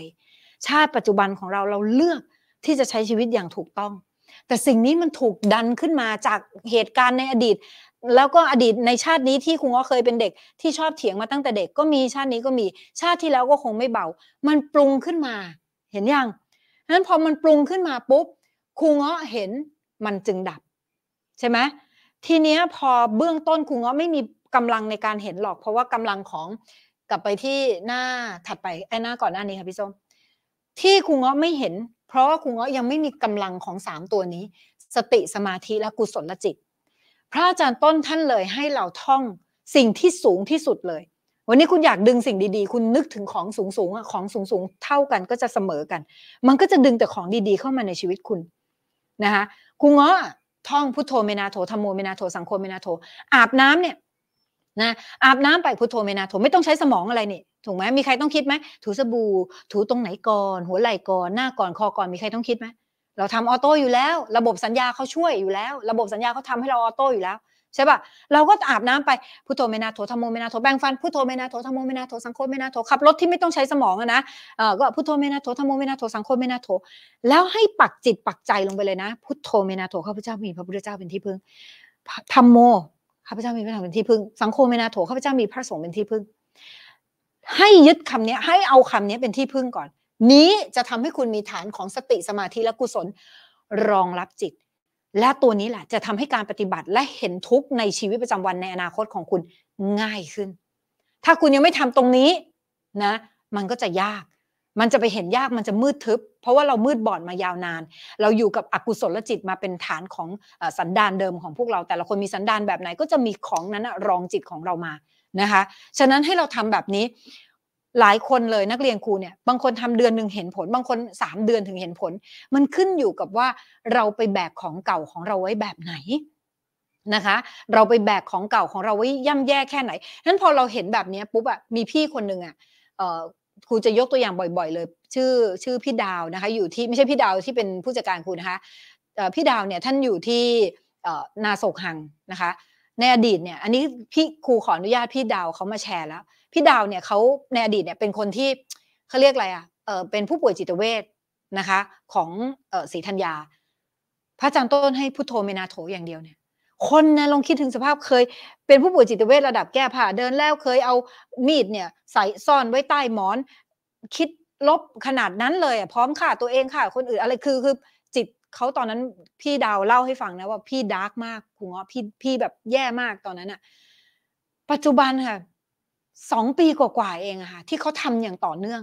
S1: ชาติปัจจุบันของเราเราเลือกที่จะใช้ชีวิตอย่างถูกต้องแต่สิ่งนี้มันถูกดันขึ้นมาจากเหตุการณ์ในอดีต แล้วก็อดีตในชาตินี้ที่คุณก็เคยเป็นเด็ก ที่ชอบเถียงมาตั้งแต่เด็กก็มีชาตินี้ก็มีชาติที่แล้วก็คงไม่เบามันปรุงขึ้นมาเห็นยังนั้นพอมันปรุงขึ้นมาปุ๊บคุณเงาะเห็นมันจึงดับ ใช่ไหมทีเนี้ยพอเบื้องต้นคุณเงาะไม่มีกำลังในการเห็นหรอก เพราะว่ากำลังของกลับไปที่หน้าถัดไปไอ้หน้าก่อนหน้านี้ค่ะพี่ส้มที่คุณเงาะไม่เห็นเพราะว่าคุณก็ยังไม่มีกำลังของสามตัวนี้ สติสมาธิและกุศลจิต พระอาจารย์ต้นท่านเลยให้เราท่องสิ่งที่สูงที่สุดเลย วันนี้คุณอยากดึงสิ่งดีๆ คุณนึกถึงของสูงสูงของสูงสูงเท่ากันก็จะเสมอกัน มันก็จะดึงแต่ของดี ๆ เข้ามาในชีวิตคุณนะคะคุณง้อท่องพุทโธเมนาโถธรรมโมเมนาโถสังโฆเมนาโถอาบน้ำเนี่ยนะอาบน้ำไปพุทโธเมนาโถไม่ต้องใช้สมองอะไรนี่ถูกไหมมีใครต้องคิดไหมถูสบู่ถูตรงไหนก่อนหัวไหล่ก่อนหน้าก่อนคอก่อนมีใครต้องคิดไหมเราทำออโต้อยู่แล้ว ระบบสัญญาเขาช่วยอยู่แล้ว ระบบสัญญาเขาทาให้เราออโต้อยู่แล้วใช่ปะเราก็อาบน้ำไปพุทโธเมนาโถธรรมโมเมนาโถแบ่งฟันพุทโธเมนาโถธรรมโมเมนาโถสังโฆเมนาโถขับรถที่ไม่ต้องใช้สมองนะเออก็พุทโธเมนาโถธรรมโมเมนาโถสังโฆเมนาโถแล้วให้ปักจิตปักใจลงไปเลยนะพุทโธเมนาโถข้าพเจ้ามีพระพุทธเจ้าเป็นที่พึ่งธรรมโมข้าพเจ้ามีพระธรรมเป็นที่พึ่งสังโฆเมนาโถข้าพเจ้ามีพระสงฆ์เป็นที่พึ่งให้ยึดคำนี้ให้เอาคำนี้เป็นที่พึ่งก่อน นี้จะทำให้คุณมีฐานของสติสมาธิและกุศลรองรับจิต และตัวนี้แหละจะทำให้การปฏิบัติและเห็นทุกข์ในชีวิตประจำวันในอนาคตของคุณง่ายขึ้น ถ้าคุณยังไม่ทำตรงนี้นะ มันก็จะยาก มันจะไปเห็นยากมันจะมืดทึบ เพราะว่าเรามืดบอดมายาวนาน เราอยู่กับอกุศลจิตมาเป็นฐานของสันดานเดิมของพวกเรา แต่ละคนมีสันดานแบบไหน ก็จะมีของนั้นรองจิตของเรามานะคะฉะนั้นให้เราทำแบบนี้หลายคนเลยนักเรียนครูเนี่ยบางคนทำเดือนหนึ่งเห็นผล บางคน 3 เดือนถึงเห็นผล มันขึ้นอยู่กับว่าเราไปแบกของเก่าของเราไว้แบบไหนนะคะ เราไปแบกของเก่าของเราไว้ย่ำแย่แค่ไหนนั้นพอเราเห็นแบบนี้ปุ๊บอะมีพี่คนหนึ่งอะครูจะยกตัวอย่างบ่อยๆ เลย ชื่อชื่อพี่ดาวนะคะ อยู่ที่ไม่ใช่พี่ดาวที่เป็นผู้จัดการครูนะคะพี่ดาวเนี่ยท่านอยู่ที่นาโศกหังนะคะในอดีตเนี่ย อันนี้พี่ครูขออนุญาตพี่ดาวเขามาแชร์แล้ว พี่ดาวเนี่ยเขาในอดีตเนี่ยเป็นคนที่เขาเรียกอะไรอ่ะ เออเป็นผู้ป่วยจิตเวชนะคะของเออศรีธัญญาพระอาจารย์ต้นให้พุทโธเมนาโถอย่างเดียวเนี่ย คนนะลองคิดถึงสภาพเคย เป็นผู้ป่วยจิตเวชระดับแก้ผ่าเดินแล้วเคยเอามีดเนี่ยใส่ซ่อนไว้ใต้หมอนคิดลบขนาดนั้นเลยอ่ะพร้อมฆ่าตัวเองฆ่าคนอื่นอะไรคือคือเขาตอนนั้นพี่ดาวเล่าให้ฟังนะว่า พี่ดาร์กมากคุณเงอพี่พี่แบบแย่มากตอนนั้นอะปัจจุบันค่ะสองปีกว่าๆเองอะค่ะที่เขาทำอย่างต่อเนื่อง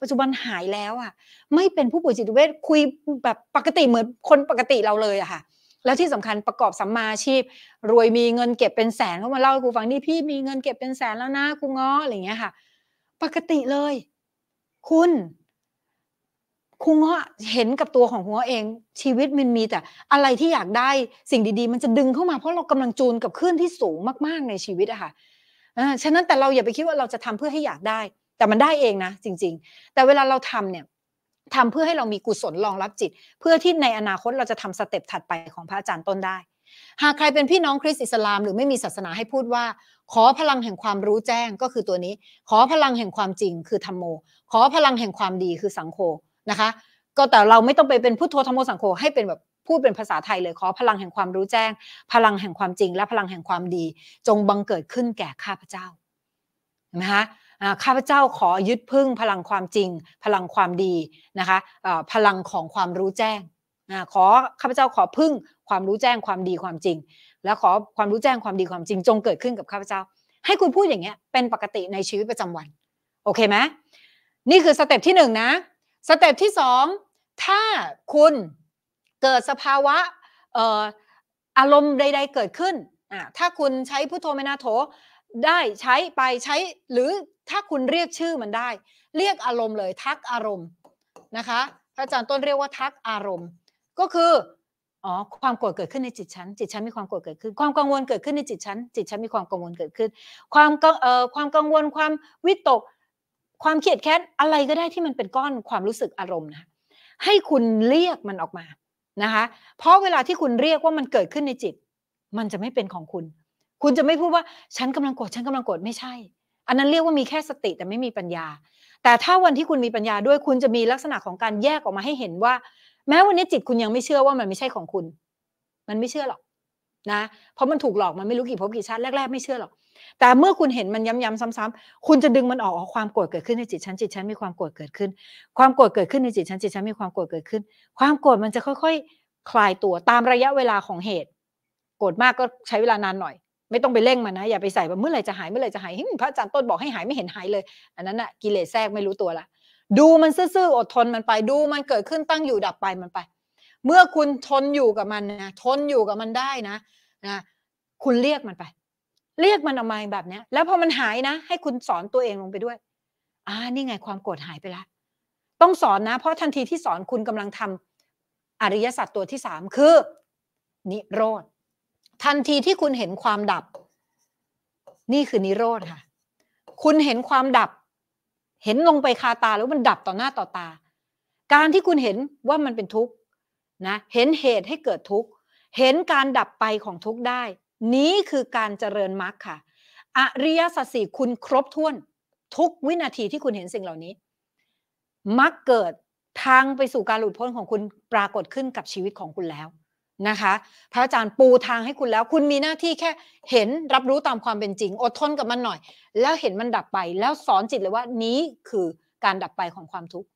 S1: ปัจจุบันหายแล้วอะไม่เป็นผู้ป่วยจิตเวชคุยแบบปกติเหมือนคนปกติเราเลยอะค่ะแล้วที่สำคัญประกอบสัมมาชีพ รวยมีเงินเก็บเป็นแสนเขามาเล่าให้กูฟังนี่พี่มีเงินเก็บเป็นแสนแล้วนะ กูง้ออะไรเงี้ยค่ะปกติเลย คุณครูง้อเห็นกับตัวของครูเง้อเองชีวิตมันมีแต่ อะไรที่อยากได้สิ่งดีๆมันจะดึงเข้ามาเพราะเรากำลังจูนกับคลื่นที่สูงมากๆ ในชีวิตอะค่ะฉะนั้นแต่เราอย่าไปคิดว่าเราจะทำเพื่อให้อยากได้ แต่มันได้เองนะ จริงๆ แต่เวลาเราทำเนี่ยทำเพื่อให้เรามีกุศลรองรับจิต เพื่อที่ในอนาคตเราจะทำสเต็ปถัดไปของพระอาจารย์ต้นได้ หากใครเป็นพี่น้องคริสต์อิสลามหรือไม่มีศาสนาให้พูดว่า ขอพลังแห่งความรู้แจ้งก็คือตัวนี้ ขอพลังแห่งความจริง คือธรรมโม ขอพลังแห่งความดีคือสังโฆนะคะก็แต่เราไม่ต้องไปเป็นพู้โรธรรมโสังโฆให้เป็นแบบพูดเป็นภาษาไทยเลยขอพลังแห่งความรู้แจ้ง พลังแห่งความจริง และพลังแห่งความดีจงบังเกิดขึ้นแก่ข้าพเจ้านะคะข้าพเจ้าขอยึดพึ่ง พลังความจริง พลังความดีนะคะพลังของความรู้แจ้งขอข้าพเจ้าขอพึ่งความรู้แจ้งความดีความจริง และขอความรู้แจ้งความดีความจริง จงเกิดขึ้นกับข้าพเจ้า ให้คุณพูดอย่างเงี้ยเป็นปกติในชีวิตประจำวันโอเคไหมนี่คือสเต็ปที่หนึ่งนะสเต็ปที่สองถ้าคุณเกิดสภาวะอารมณ์ใด ๆ เกิดขึ้น ถ้าคุณใช้พุทโธเมนาโถได้ใช้ไปใช้ หรือถ้าคุณเรียกชื่อมันได้ เรียกอารมณ์เลยทักอารมณ์นะคะพระอาจารย์ต้นเรียกว่าทักอารมณ์ ก็คืออ๋อความโกรธเกิดขึ้นในจิตฉันจิตฉันมีความโกรธเกิดขึ้นความกังวลเกิดขึ้นในจิตฉันจิตฉันมีความกังวลเกิดขึ้น ความความกังวลความวิตกความเครียดแค้นอะไรก็ได้ที่มันเป็นก้อนความรู้สึกอารมณ์นะให้คุณเรียกมันออกมานะคะ เพราะเวลาที่คุณเรียกว่ามันเกิดขึ้นในจิต มันจะไม่เป็นของคุณ คุณจะไม่พูดว่าฉันกำลังโกรธฉันกำลังโกรธไม่ใช่ อันนั้นเรียกว่ามีแค่สติแต่ไม่มีปัญญา แต่ถ้าวันที่คุณมีปัญญาด้วย คุณจะมีลักษณะของการแยกออกมาให้เห็นว่า แม้วันนี้จิต คุณยังไม่เชื่อว่ามันไม่ใช่ของคุณ มันไม่เชื่อหรอก นะเพราะมันถูกหลอก มันไม่รู้กี่ภพกี่ชาติแรกๆไม่เชื่อหรอกแต่เมื่อคุณเห็นมันย้ำๆซ้ำๆ คุณจะดึงมันออกความโกรธเกิดขึ้นในจิตฉันจิตฉันมีความโกรธเกิดขึ้นความโกรธเกิดขึ้นในจิตฉันจิตฉันมีความโกรธเกิดขึ้น ความโกรธมันจะค่อยๆ คลายตัวตามระยะเวลาของเหตุโกรธมากก็ใช้เวลานานหน่อย ไม่ต้องไปเร่งมันนะอย่าไปใส่ว่าเมื่อไหร่จะหายเมื่อไหร่จะหายพระอาจารย์ต้นบอกให้หายไม่เห็นหายเลย อันนั้นอะกิเลสแทรกไม่รู้ตัวละดูมันซื่อๆอดทนมันไปดูมันเกิดขึ้นตั้งอยู่ดับไปมันไป เมื่อคุณทนอยู่กับมันนะทนอยู่กับมันได้นะนะคุณเรียกมันไปเรียกมันออกมาแบบเนี้ย แล้วพอมันหายนะ ให้คุณสอนตัวเองลงไปด้วยอ่านี่ไงความโกรธหายไปละ ต้องสอนนะเพราะทันทีที่สอนคุณกำลังทำอริยสัจตัวที่สามคือ นิโรธทันทีที่คุณเห็นความดับ นี่คือนิโรธค่ะ คุณเห็นความดับ เห็นลงไปคาตาแล้วมันดับต่อหน้าต่อตา การที่คุณเห็นว่ามันเป็นทุกข์นะ เห็นเหตุให้เกิดทุกข์เห็นการดับไปของทุกข์ได้นี้คือการเจริญมรรคค่ะ อริยสัจสี่คุณครบถ้วนทุกวินาทีที่คุณเห็นสิ่งเหล่านี้มรรคเกิดทางไปสู่การหลุดพ้นของคุณปรากฏขึ้นกับชีวิตของคุณแล้วนะคะ พระอาจารย์ปูทางให้คุณแล้ว คุณมีหน้าที่แค่เห็นรับรู้ตามความเป็นจริงอดทนกับมันหน่อย แล้วเห็นมันดับไปแล้วสอนจิตเลยว่านี้คือการดับไปของความทุกข์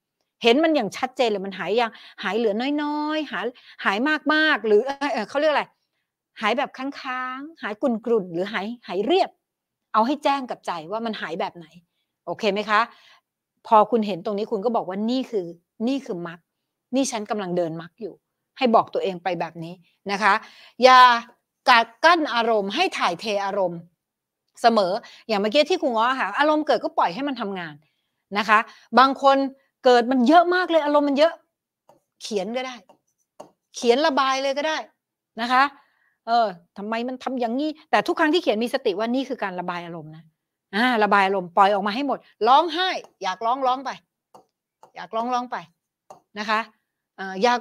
S1: เห็นมันอย่างชัดเจนเลยมันหายอย่างหายเหลือน้อยๆ หายหายมากๆหรือเขาเรียกอะไรหายแบบค้างๆ หายกุนกรุนหรือหายหายเรียบ เอาให้แจ้งกับใจว่ามันหายแบบไหน โอเคไหมคะ พอคุณเห็นตรงนี้คุณก็บอกว่านี่คือนี่คือมักนี่ฉันกำลังเดินมักอยู่ ให้บอกตัวเองไปแบบนี้นะคะ อย่ากัดกั้นอารมณ์ให้ถ่ายเทอารมณ์ เสมอ อย่างเมื่อกี้ที่คุณอ้อค่ะอารมณ์เกิดก็ปล่อยให้มันทำงานนะคะ บางคนเกิดมันเยอะมากเลยอารมณ์มันเยอะ เขียนก็ได้ เขียนระบายเลยก็ได้นะคะเออทำไมมันทำอย่างนี้ แต่ทุกครั้งที่เขียนมีสติว่านี่คือการระบายอารมณ์นะอ่าระบายอารมณ์ปล่อยออกมาให้หมด ร้องไห้ อยากร้องร้องไป อยากร้องร้องไปนะคะอ่าอยาก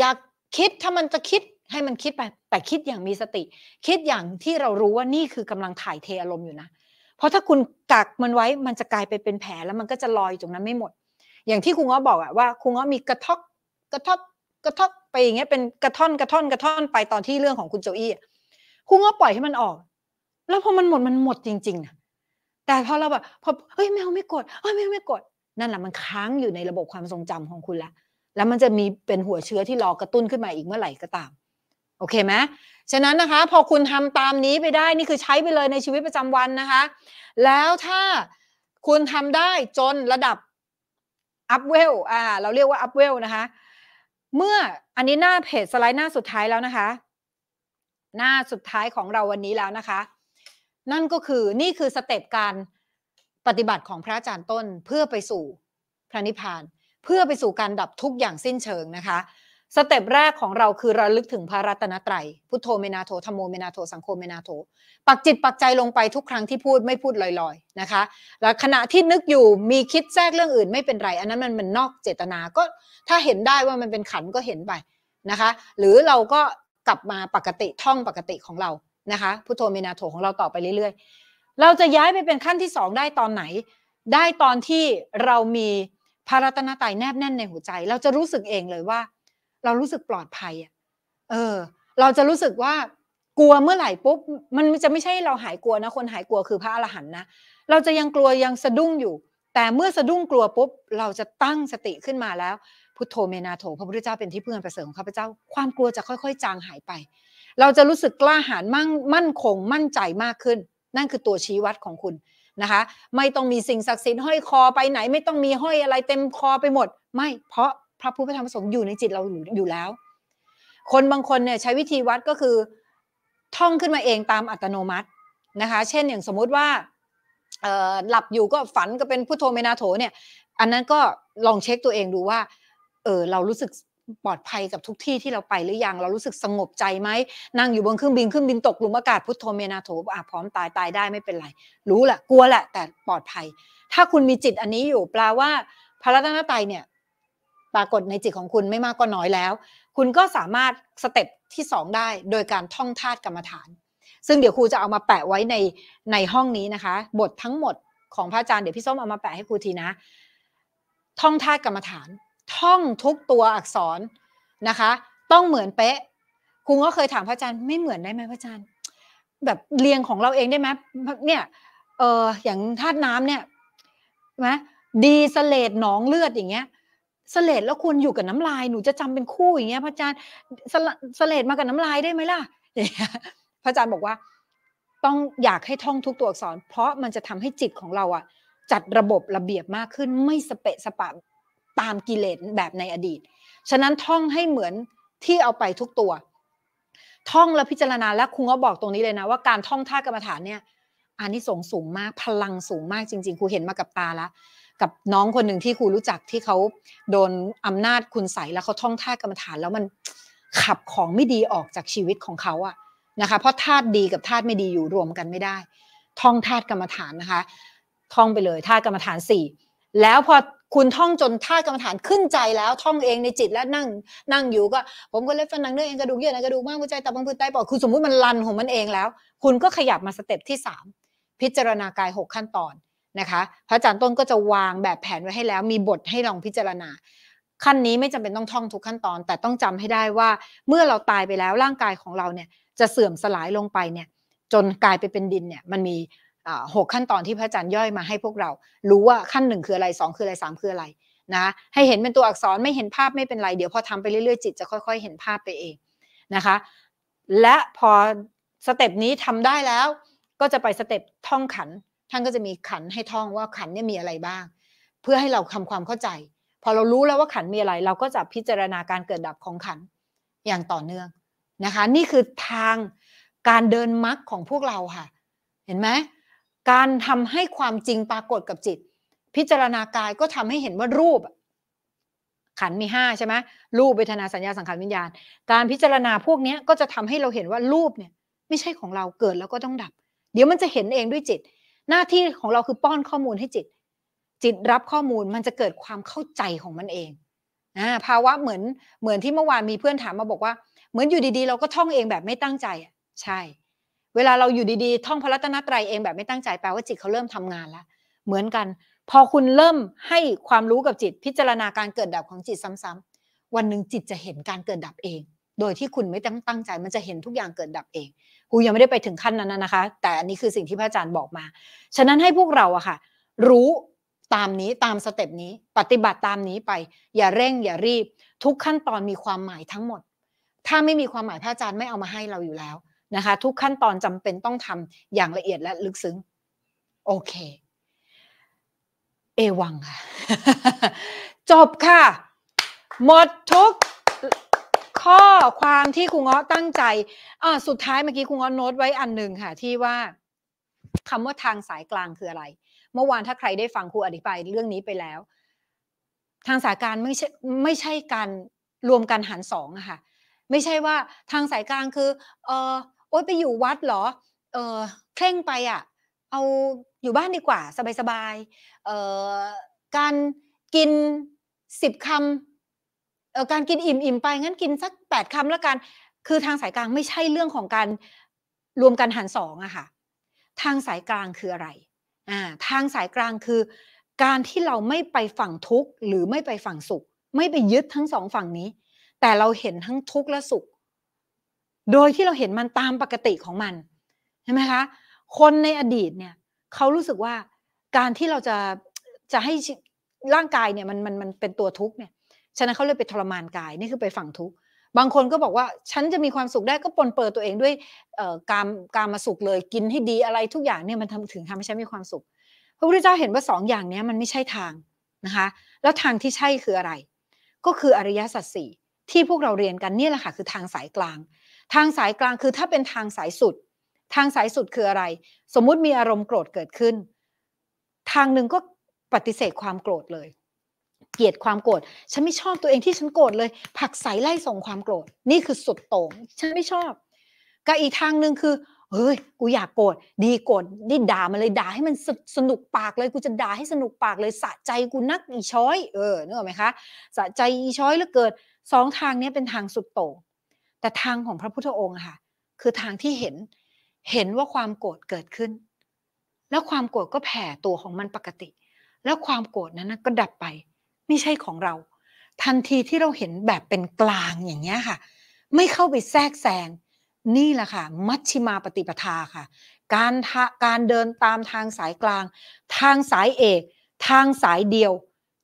S1: อยากคิดถ้ามันจะคิดให้มันคิดไป แต่คิดอย่างมีสติ คิดอย่างที่เรารู้ว่านี่คือกำลังถ่ายเทอารมณ์อยู่นะ เพราะถ้าคุณกักมันไว้มันจะกลายไปเป็นแผลแล้วมันก็จะลอยตรงนั้นไม่หมด อย่างที่คุณง้อบอกอะว่าคุณง้อมีกระทอกกระทอกกระทอกไปอย่างเงี้ยเป็นกระท่อนกระท่อนกระท่อนไปตอนที่เรื่องของคุณโจอี้คุณก็ปล่อยให้มันออก แล้วพอมันหมดมันหมดจริงๆนะแต่พอเราแบบพอเฮ้ยแมวไม่กดเฮ้ยแมวไม่กด นั่นแหละมันค้างอยู่ในระบบความทรงจำของคุณละแล้วมันจะมีเป็นหัวเชื้อที่รอกระตุ้นขึ้นมาอีกเมื่อไหร่ก็ตาม โอเคไหม ฉะนั้นนะคะ พอคุณทำตามนี้ไปได้นี่คือใช้ไปเลยในชีวิตประจำวันนะคะ แล้วถ้าคุณทำได้จนระดับอัพเวลอ่าเราเรียกว่าอัพเวลนะคะเมื่ออันนี้หน้าเพจสไลด์หน้าสุดท้ายแล้วนะคะ หน้าสุดท้ายของเราวันนี้แล้วนะคะ นั่นก็คือนี่คือสเต็ปการปฏิบัติของพระอาจารย์ต้น เพื่อไปสู่พระนิพพาน เพื่อไปสู่การดับทุกอย่างสิ้นเชิงนะคะสเต็ปแรกของเราคือระลึกถึงพระรัตนตรัยพุทโธ เมนาโธธรมโม เมนาโธ สังโฆ เมนาโธ ปักจิตปักใจลงไปทุกครั้งที่พูดไม่พูดลอยๆนะคะ แล้วขณะที่นึกอยู่มีคิดแทรกเรื่องอื่น ไม่เป็นไรอันนั้นมันมันนอกเจตนา ก็ถ้าเห็นได้ว่ามันเป็นขันก็เห็นไปนะคะ หรือเราก็กลับมาปกติท่องปกติของเรานะคะพุทโธ เมนาโธของเราต่อไปเรื่อยๆ เราจะย้ายไปเป็นขั้นที่ 2 ได้ตอนไหน ได้ตอนที่เรามีพระรัตนตรัยแนบแน่นในหัวใจ เราจะรู้สึกเองเลยว่าเรารู้สึกปลอดภัย เออ เราจะรู้สึกว่า กลัวเมื่อไหร่ปุ๊บ มันจะไม่ใช่เราหายกลัวนะ คนหายกลัวคือพระอรหันต์นะ เราจะยังกลัวยังสะดุ้งอยู่ แต่เมื่อสะดุ้งกลัวปุ๊บ เราจะตั้งสติขึ้นมาแล้ว พุทโธเมนาโถ พระพุทธเจ้าเป็นที่พึ่งประเสริฐของข้าพเจ้า ความกลัวจะค่อย ๆจางหายไป เราจะรู้สึกกล้าหาญมั่งมั่นคงมั่นใจมากขึ้น นั่นคือตัวชี้วัดของคุณนะคะ ไม่ต้องมีสิ่งศักดิ์สิทธิ์ห้อยคอไปไหน ไม่ต้องมีห้อยอะไรเต็มคอไปหมด ไม่ เพราะพระพุทธธรรมประสงค์อยู่ในจิตเราอยู่แล้ว คนบางคนเนี่ยใช้วิธีวัดก็คือท่องขึ้นมาเองตามอัตโนมัตินะคะ เช่นอย่างสมมุติว่าหลับอยู่ก็ฝันก็เป็นพุทโธเมนาโถเนี่ย อันนั้นก็ลองเช็คตัวเองดูว่าเออเรารู้สึกปลอดภัยกับทุกที่ที่เราไปหรือยังเรารู้สึกสงบใจไหมนั่งอยู่บนเครื่องบินเครื่องบินตกหลุมอากาศพุทโธเมนาโถอ่ะพร้อมตายตายได้ไม่เป็นไรรู้แหละกลัวแหละ แต่ปลอดภัย ถ้าคุณมีจิตอันนี้อยู่แปลว่าพระรัตนตรัยเนี่ยปรากฏในจิตของคุณไม่มากก็น้อยแล้ว คุณก็สามารถสเต็ปที่2ได้ โดยการท่องธาตุกรรมฐาน ซึ่งเดี๋ยวครูจะเอามาแปะไว้ในในห้องนี้นะคะบททั้งหมดของพระอาจารย์เดี๋ยวพี่ส้มเอามาแปะให้ครูทีนะ ท่องธาตุกรรมฐาน ท่องทุกตัวอักษรนะคะ ต้องเหมือนเป๊ะครูก็เคยถามพระอาจารย์ไม่เหมือนได้ไหมพระอาจารย์ แบบเรียงของเราเองได้ไหมเนี่ยเอออย่างธาตุน้ำเนี่ยไหมดีสเลดหนองเลือดอย่างเงี้ยสเลดแล้วควรอยู่กับน้ำลายหนูจะจำเป็นคู่อย่างเงี้ยพระอาจารย์สเลดมากับน้ำลายได้ไหมล่ะพระอาจารย์บอกว่าต้องอยากให้ท่องทุกตัวอักษร เพราะมันจะทำให้จิตของเราอ่ะ จัดระบบระเบียบมากขึ้นไม่สเปะสปะตามกิเลสแบบในอดีต ฉะนั้นท่องให้เหมือนที่เอาไปทุกตัว ท่องแล้วพิจารณาแล้วคุณก็บอกตรงนี้เลยนะว่าการท่องท่ากรรมฐานเนี่ยอันนี้สงสูงมาก พลังสูงมากจริง ๆครูเห็นมากับตาแล้วกับน้องคนหนึ่งที่ครูรู้จักที่เขาโดนอำนาจคุณใสแล้วเขาท่องท่ากรรมฐาน แล้วมันขับของไม่ดีออกจากชีวิตของเขาอะนะคะเพราะธาตุดีกับธาตุไม่ดีอยู่รวมกันไม่ได้ ท่องธาตุกรรมฐานนะคะ ท่องไปเลยธาตุกรรมฐานสี่แล้วพอคุณท่องจนธาตุกรรมฐานขึ้นใจแล้วท่องเองในจิตแล้วนั่ง นั่งอยู่ก็ผมก็เล็บฟันหนังเนื้อเองกระดูกเยื่อในกระดูกมากหัวใจตับบางพื้นไตปอดคุณสมมุติมันลันของมันเองแล้ว คุณก็ขยับมาสเต็ปที่สามพิจารณากายหกขั้นตอนนะคะพระอาจารย์ต้นก็จะวางแบบแผนไว้ให้แล้วมีบทให้ลองพิจารณา ขั้นนี้ไม่จำเป็นต้องท่อง ทุกขั้นตอนแต่ต้องจำให้ได้ว่าเมื่อเราตายไปแล้วร่างกายของเราเนี่ยจะเสื่อมสลายลงไปเนี่ยจนกลายไปเป็นดินเนี่ยมันมีหกขั้นตอนที่พระอาจารย์ย่อยมาให้พวกเรารู้ว่าขั้นหนึ่งคืออะไรสองคืออะไรสามคืออะไรนะให้เห็นเป็นตัวอักษรไม่เห็นภาพไม่เป็นไร เดี๋ยวพอทำไปเรื่อยๆจิตจะค่อยๆ เห็นภาพไปเองนะคะ และพอสเต็ปนี้ทำได้แล้ว ก็จะไปสเต็ปท่องขันท่านก็จะมีขันให้ท่องว่าขันเนี่ยมีอะไรบ้าง เพื่อให้เราทำความเข้าใจ พอเรารู้แล้วว่าขันมีอะไร เราก็จะพิจารณาการเกิดดับของขันอย่างต่อเนื่องนะคะ นี่คือทางการเดินมรรคของพวกเราค่ะ เห็นไหมการทำให้ความจริงปรากฏกับจิต พิจารณากายก็ทำให้เห็นว่ารูปขันมีห้าใช่ไหมรูปเวทนาสัญญาสังขารวิญญาณ การพิจารณาพวกนี้ก็จะทำให้เราเห็นว่ารูปเนี่ย ไม่ใช่ของเราเกิดแล้วก็ต้องดับ เดี๋ยวมันจะเห็นเองด้วยจิตหน้าที่ของเราคือป้อนข้อมูลให้จิต จิตรับข้อมูลมันจะเกิดความเข้าใจของมันเองนะภาวะเหมือนเหมือนที่เมื่อวานมีเพื่อนถามมาบอกว่าเหมือนอยู่ดีๆเราก็ท่องเองแบบไม่ตั้งใจใช่ เวลาเราอยู่ดีๆท่องพระรัตนตรัยเองแบบไม่ตั้งใจแปลว่าจิตเขาเริ่มทำงานแล้วเหมือนกัน พอคุณเริ่มให้ความรู้กับจิตพิจารณาการเกิดดับของจิตซ้ำๆ วันหนึ่งจิตจะเห็นการเกิดดับเอง โดยที่คุณไม่ต้องตั้งใจ มันจะเห็นทุกอย่างเกิดดับเองคูยังไม่ได้ไปถึงขั้นนั้นนะคะ แต่อันนี้คือสิ่งที่พระอาจารย์บอกมา ฉะนั้นให้พวกเราอะค่ะ รู้ตามนี้ตามสเต็ปนี้ ปฏิบัติตามนี้ไปอย่าเร่งอย่ารีบ ทุกขั้นตอนมีความหมายทั้งหมด ถ้าไม่มีความหมายพระอาจารย์ไม่เอามาให้เราอยู่แล้วนะคะทุกขั้นตอนจำเป็นต้องทำอย่างละเอียดและลึกซึ้งโอเคเอวังค่ะจบค่ะ หมดทุกข้อความที่ครูเงาะตั้งใจอ่สุดท้ายเมื่อกี้ครูเงาะโน้ตไว้อันหนึ่งค่ะ ที่ว่า คำว่าทางสายกลางคืออะไร เมื่อวานถ้าใครได้ฟังครูอธิบายเรื่องนี้ไปแล้ว ทางสายกลางไม่ใช่ไม่ใช่การรวมกันหารสองค่ะ ไม่ใช่ว่าทางสายกลางคือเออโอ๊ยไปอยู่วัดเหรอเออเคร่งไปอ่ะเอาอยู่บ้านดีกว่าสบายๆเออการกินสิบคำเออการกินอิ่มอิ่มไปงั้นกินสักแปดคำแล้วกัน คือทางสายกลางไม่ใช่เรื่องของการรวมกันหันสองอะค่ะทางสายกลางคืออะไรอ่าทางสายกลางคือ การที่เราไม่ไปฝั่งทุกข์ หรือไม่ไปฝั่งสุข ไม่ไปยึดทั้งสองฝั่งนี้ แต่เราเห็นทั้งทุกข์และสุข โดยที่เราเห็นมันตามปกติของมันใช่ไหมคะคนในอดีตเนี่ยเขารู้สึกว่าการที่เราจะจะให้ร่างกายเนี่ยมันมันมันเป็นตัวทุกข์เนี่ยฉะนั้นเขาเลยไปทรมานกายนี่คือไปฝั่งทุกข์บางคนก็บอกว่า ฉันจะมีความสุขได้ก็ปนเปิดตัวเองด้วยการการมาสุขเลยกินให้ดีอะไรทุกอย่างเนี่ยมันถึงทำให้ฉันมีความสุขพระพุทธเจ้าเห็นว่าสองอย่างนี้มันไม่ใช่ทางนะคะแล้วทางที่ใช่คืออะไร ก็คืออริยสัจสี่ที่พวกเราเรียนกันเนี่ยแหละค่ะคือทางสายกลาง ทางสายกลางคือถ้าเป็นทางสายสุด ทางสายสุดคืออะไร สมมุติมีอารมณ์โกรธเกิดขึ้น ทางหนึ่งก็ปฏิเสธความโกรธเลยเกลียดความโกรธ ฉันไม่ชอบตัวเองที่ฉันโกรธเลย ผักใสไล่ส่งความโกรธ นี่คือสุดโต่ง ฉันไม่ชอบ ก็อีกทางหนึ่งคือ เฮ้ย กูอยากโกรธ ดีโกรธดิด่ามาเลย ด่าให้มันสสนุกปากเลย กูจะด่าให้สนุกปากเลย สะใจกูนักอีช้อยเออนึกออกไหมคะ สะใจอีช้อยแหลือเกิดสองทางนี้เป็นทางสุดโต่ง แต่ทางของพระพุทธองค์ค่ะ คือทางที่เห็น เห็นว่าความโกรธเกิดขึ้น แล้วความโกรธก็แผ่ตัวของมันปกติ แล้วความโกรธนั้นก็ดับไปไม่ใช่ของเราทันทีที่เราเห็นแบบเป็นกลางอย่างเงี้ยค่ะ ไม่เข้าไปแทรกแซงนี่แหละค่ะ มัชชิมาปฏิปทาค่ะการการเดินตามทางสายกลาง ทางสายเอก ทางสายเดียว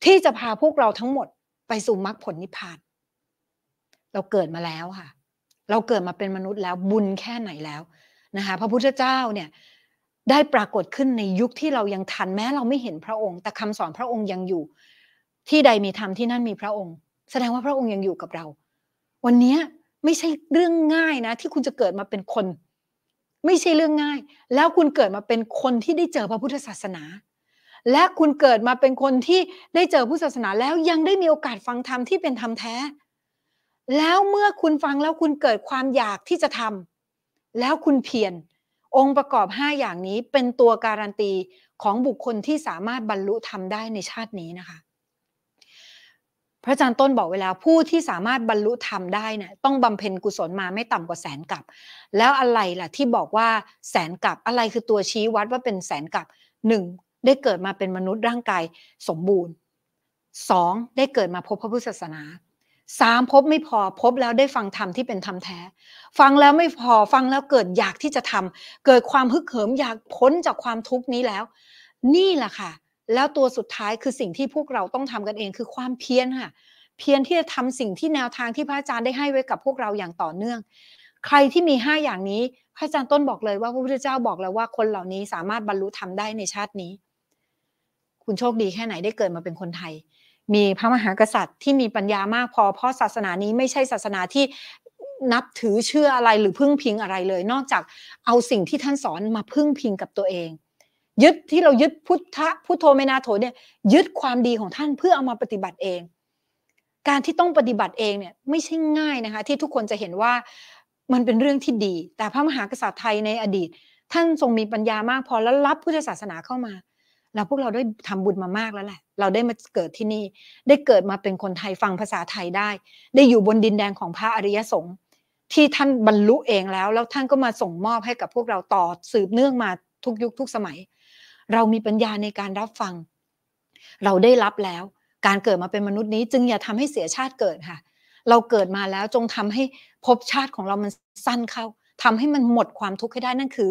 S1: ที่จะพาพวกเราทั้งหมดไปสู่มรรคผลนิพพาน เราเกิดมาแล้วค่ะ เราเกิดมาเป็นมนุษย์แล้ว บุญแค่ไหนแล้วนะคะพระพุทธเจ้าเนี่ยได้ปรากฏขึ้นในยุคที่เรายังทันแม้เราไม่เห็นพระองค์ แต่คำสอนพระองค์ยังอยู่ที่ใดมีธรรม ที่นั่นมีพระองค์ แสดงว่าพระองค์ยังอยู่กับเรา วันนี้ไม่ใช่เรื่องง่ายนะ ที่คุณจะเกิดมาเป็นคน ไม่ใช่เรื่องง่าย แล้วคุณเกิดมาเป็นคนที่ได้เจอพระพุทธศาสนา และคุณเกิดมาเป็นคนที่ได้เจอพุทธศาสนา แล้วยังได้มีโอกาสฟังธรรมที่เป็นธรรมแท้ แล้วเมื่อคุณฟังแล้วคุณเกิดความอยากที่จะทำแล้วคุณเพียรองค์ประกอบ5อย่างนี้เป็นตัวการันตีของบุคคลที่สามารถบรรลุธรรมได้ในชาตินี้นะคะพระอาจารย์ต้นบอกเวลาผู้ที่สามารถบรรลุธรรมได้นะต้องบำเพ็ญกุศลมาไม่ต่ำกว่าแสนกับ แล้วอะไรล่ะที่บอกว่าแสนกับอะไรคือตัวชี้วัดว่าเป็นแสนกับหนึ่งได้เกิดมาเป็นมนุษย์ร่างกายสมบูรณ์สองได้เกิดมาพบพระพุทธศาสนาสามพบไม่พอพบแล้วได้ฟังธรรมที่เป็นธรรมแท้ ฟังแล้วไม่พอฟังแล้วเกิดอยากที่จะทำ เกิดความฮึกเหิมอยากพ้นจากความทุกข์นี้แล้ว นี่แหละค่ะแล้วตัวสุดท้ายคือสิ่งที่พวกเราต้องทำกันเองคือความเพียรค่ะเพียรที่จะทำสิ่งที่แนวทางที่พระอาจารย์ได้ให้ไว้กับพวกเราอย่างต่อเนื่อง ใครที่มี5อย่างนี้พระอาจารย์ต้นบอกเลยว่าพระพุทธเจ้าบอกแล้วว่าคนเหล่านี้สามารถบรรลุธรรมได้ในชาตินี้คุณโชคดีแค่ไหนได้เกิดมาเป็นคนไทย มีพระมหากษัตริย์ที่มีปัญญามากพอเพราะศาสนานี้ไม่ใช่ศาสนาที่นับถือเชื่ออะไรหรือพึ่งพิงอะไรเลย นอกจากเอาสิ่งที่ท่านสอนมาพึ่งพิงกับตัวเองยึดที่เรายึดพุทธะพุทโธเมนาโถเนี่ยยึดความดีของท่านเพื่อเอามาปฏิบัติเอง การที่ต้องปฏิบัติเองเนี่ยไม่ใช่ง่ายนะคะที่ทุกคนจะเห็นว่ามันเป็นเรื่องที่ดี แต่พระมหากษัตริย์ไทยในอดีต ท่านทรงมีปัญญามาก พอแล้วรับพุทธศาสนาเข้ามา แล้วพวกเราได้ทำบุญมามากแล้วแหละ เราได้มาเกิดที่นี่ได้เกิดมาเป็นคนไทยฟังภาษาไทยได้ ได้อยู่บนดินแดงของพระอริยสงฆ์ที่ท่านบรรลุเองแล้ว แล้วท่านก็มาส่งมอบให้กับพวกเราต่อสืบเนื่องมาทุกยุคทุกสมัยเรามีปัญญาในการรับฟัง เราได้รับแล้ว การเกิดมาเป็นมนุษย์นี้จึงอย่าทำให้เสียชาติเกิดค่ะ เราเกิดมาแล้วจงทำให้พบชาติของเรา มันสั้นเข้า ทำให้มันหมดความทุกข์ให้ได้นั่นคือ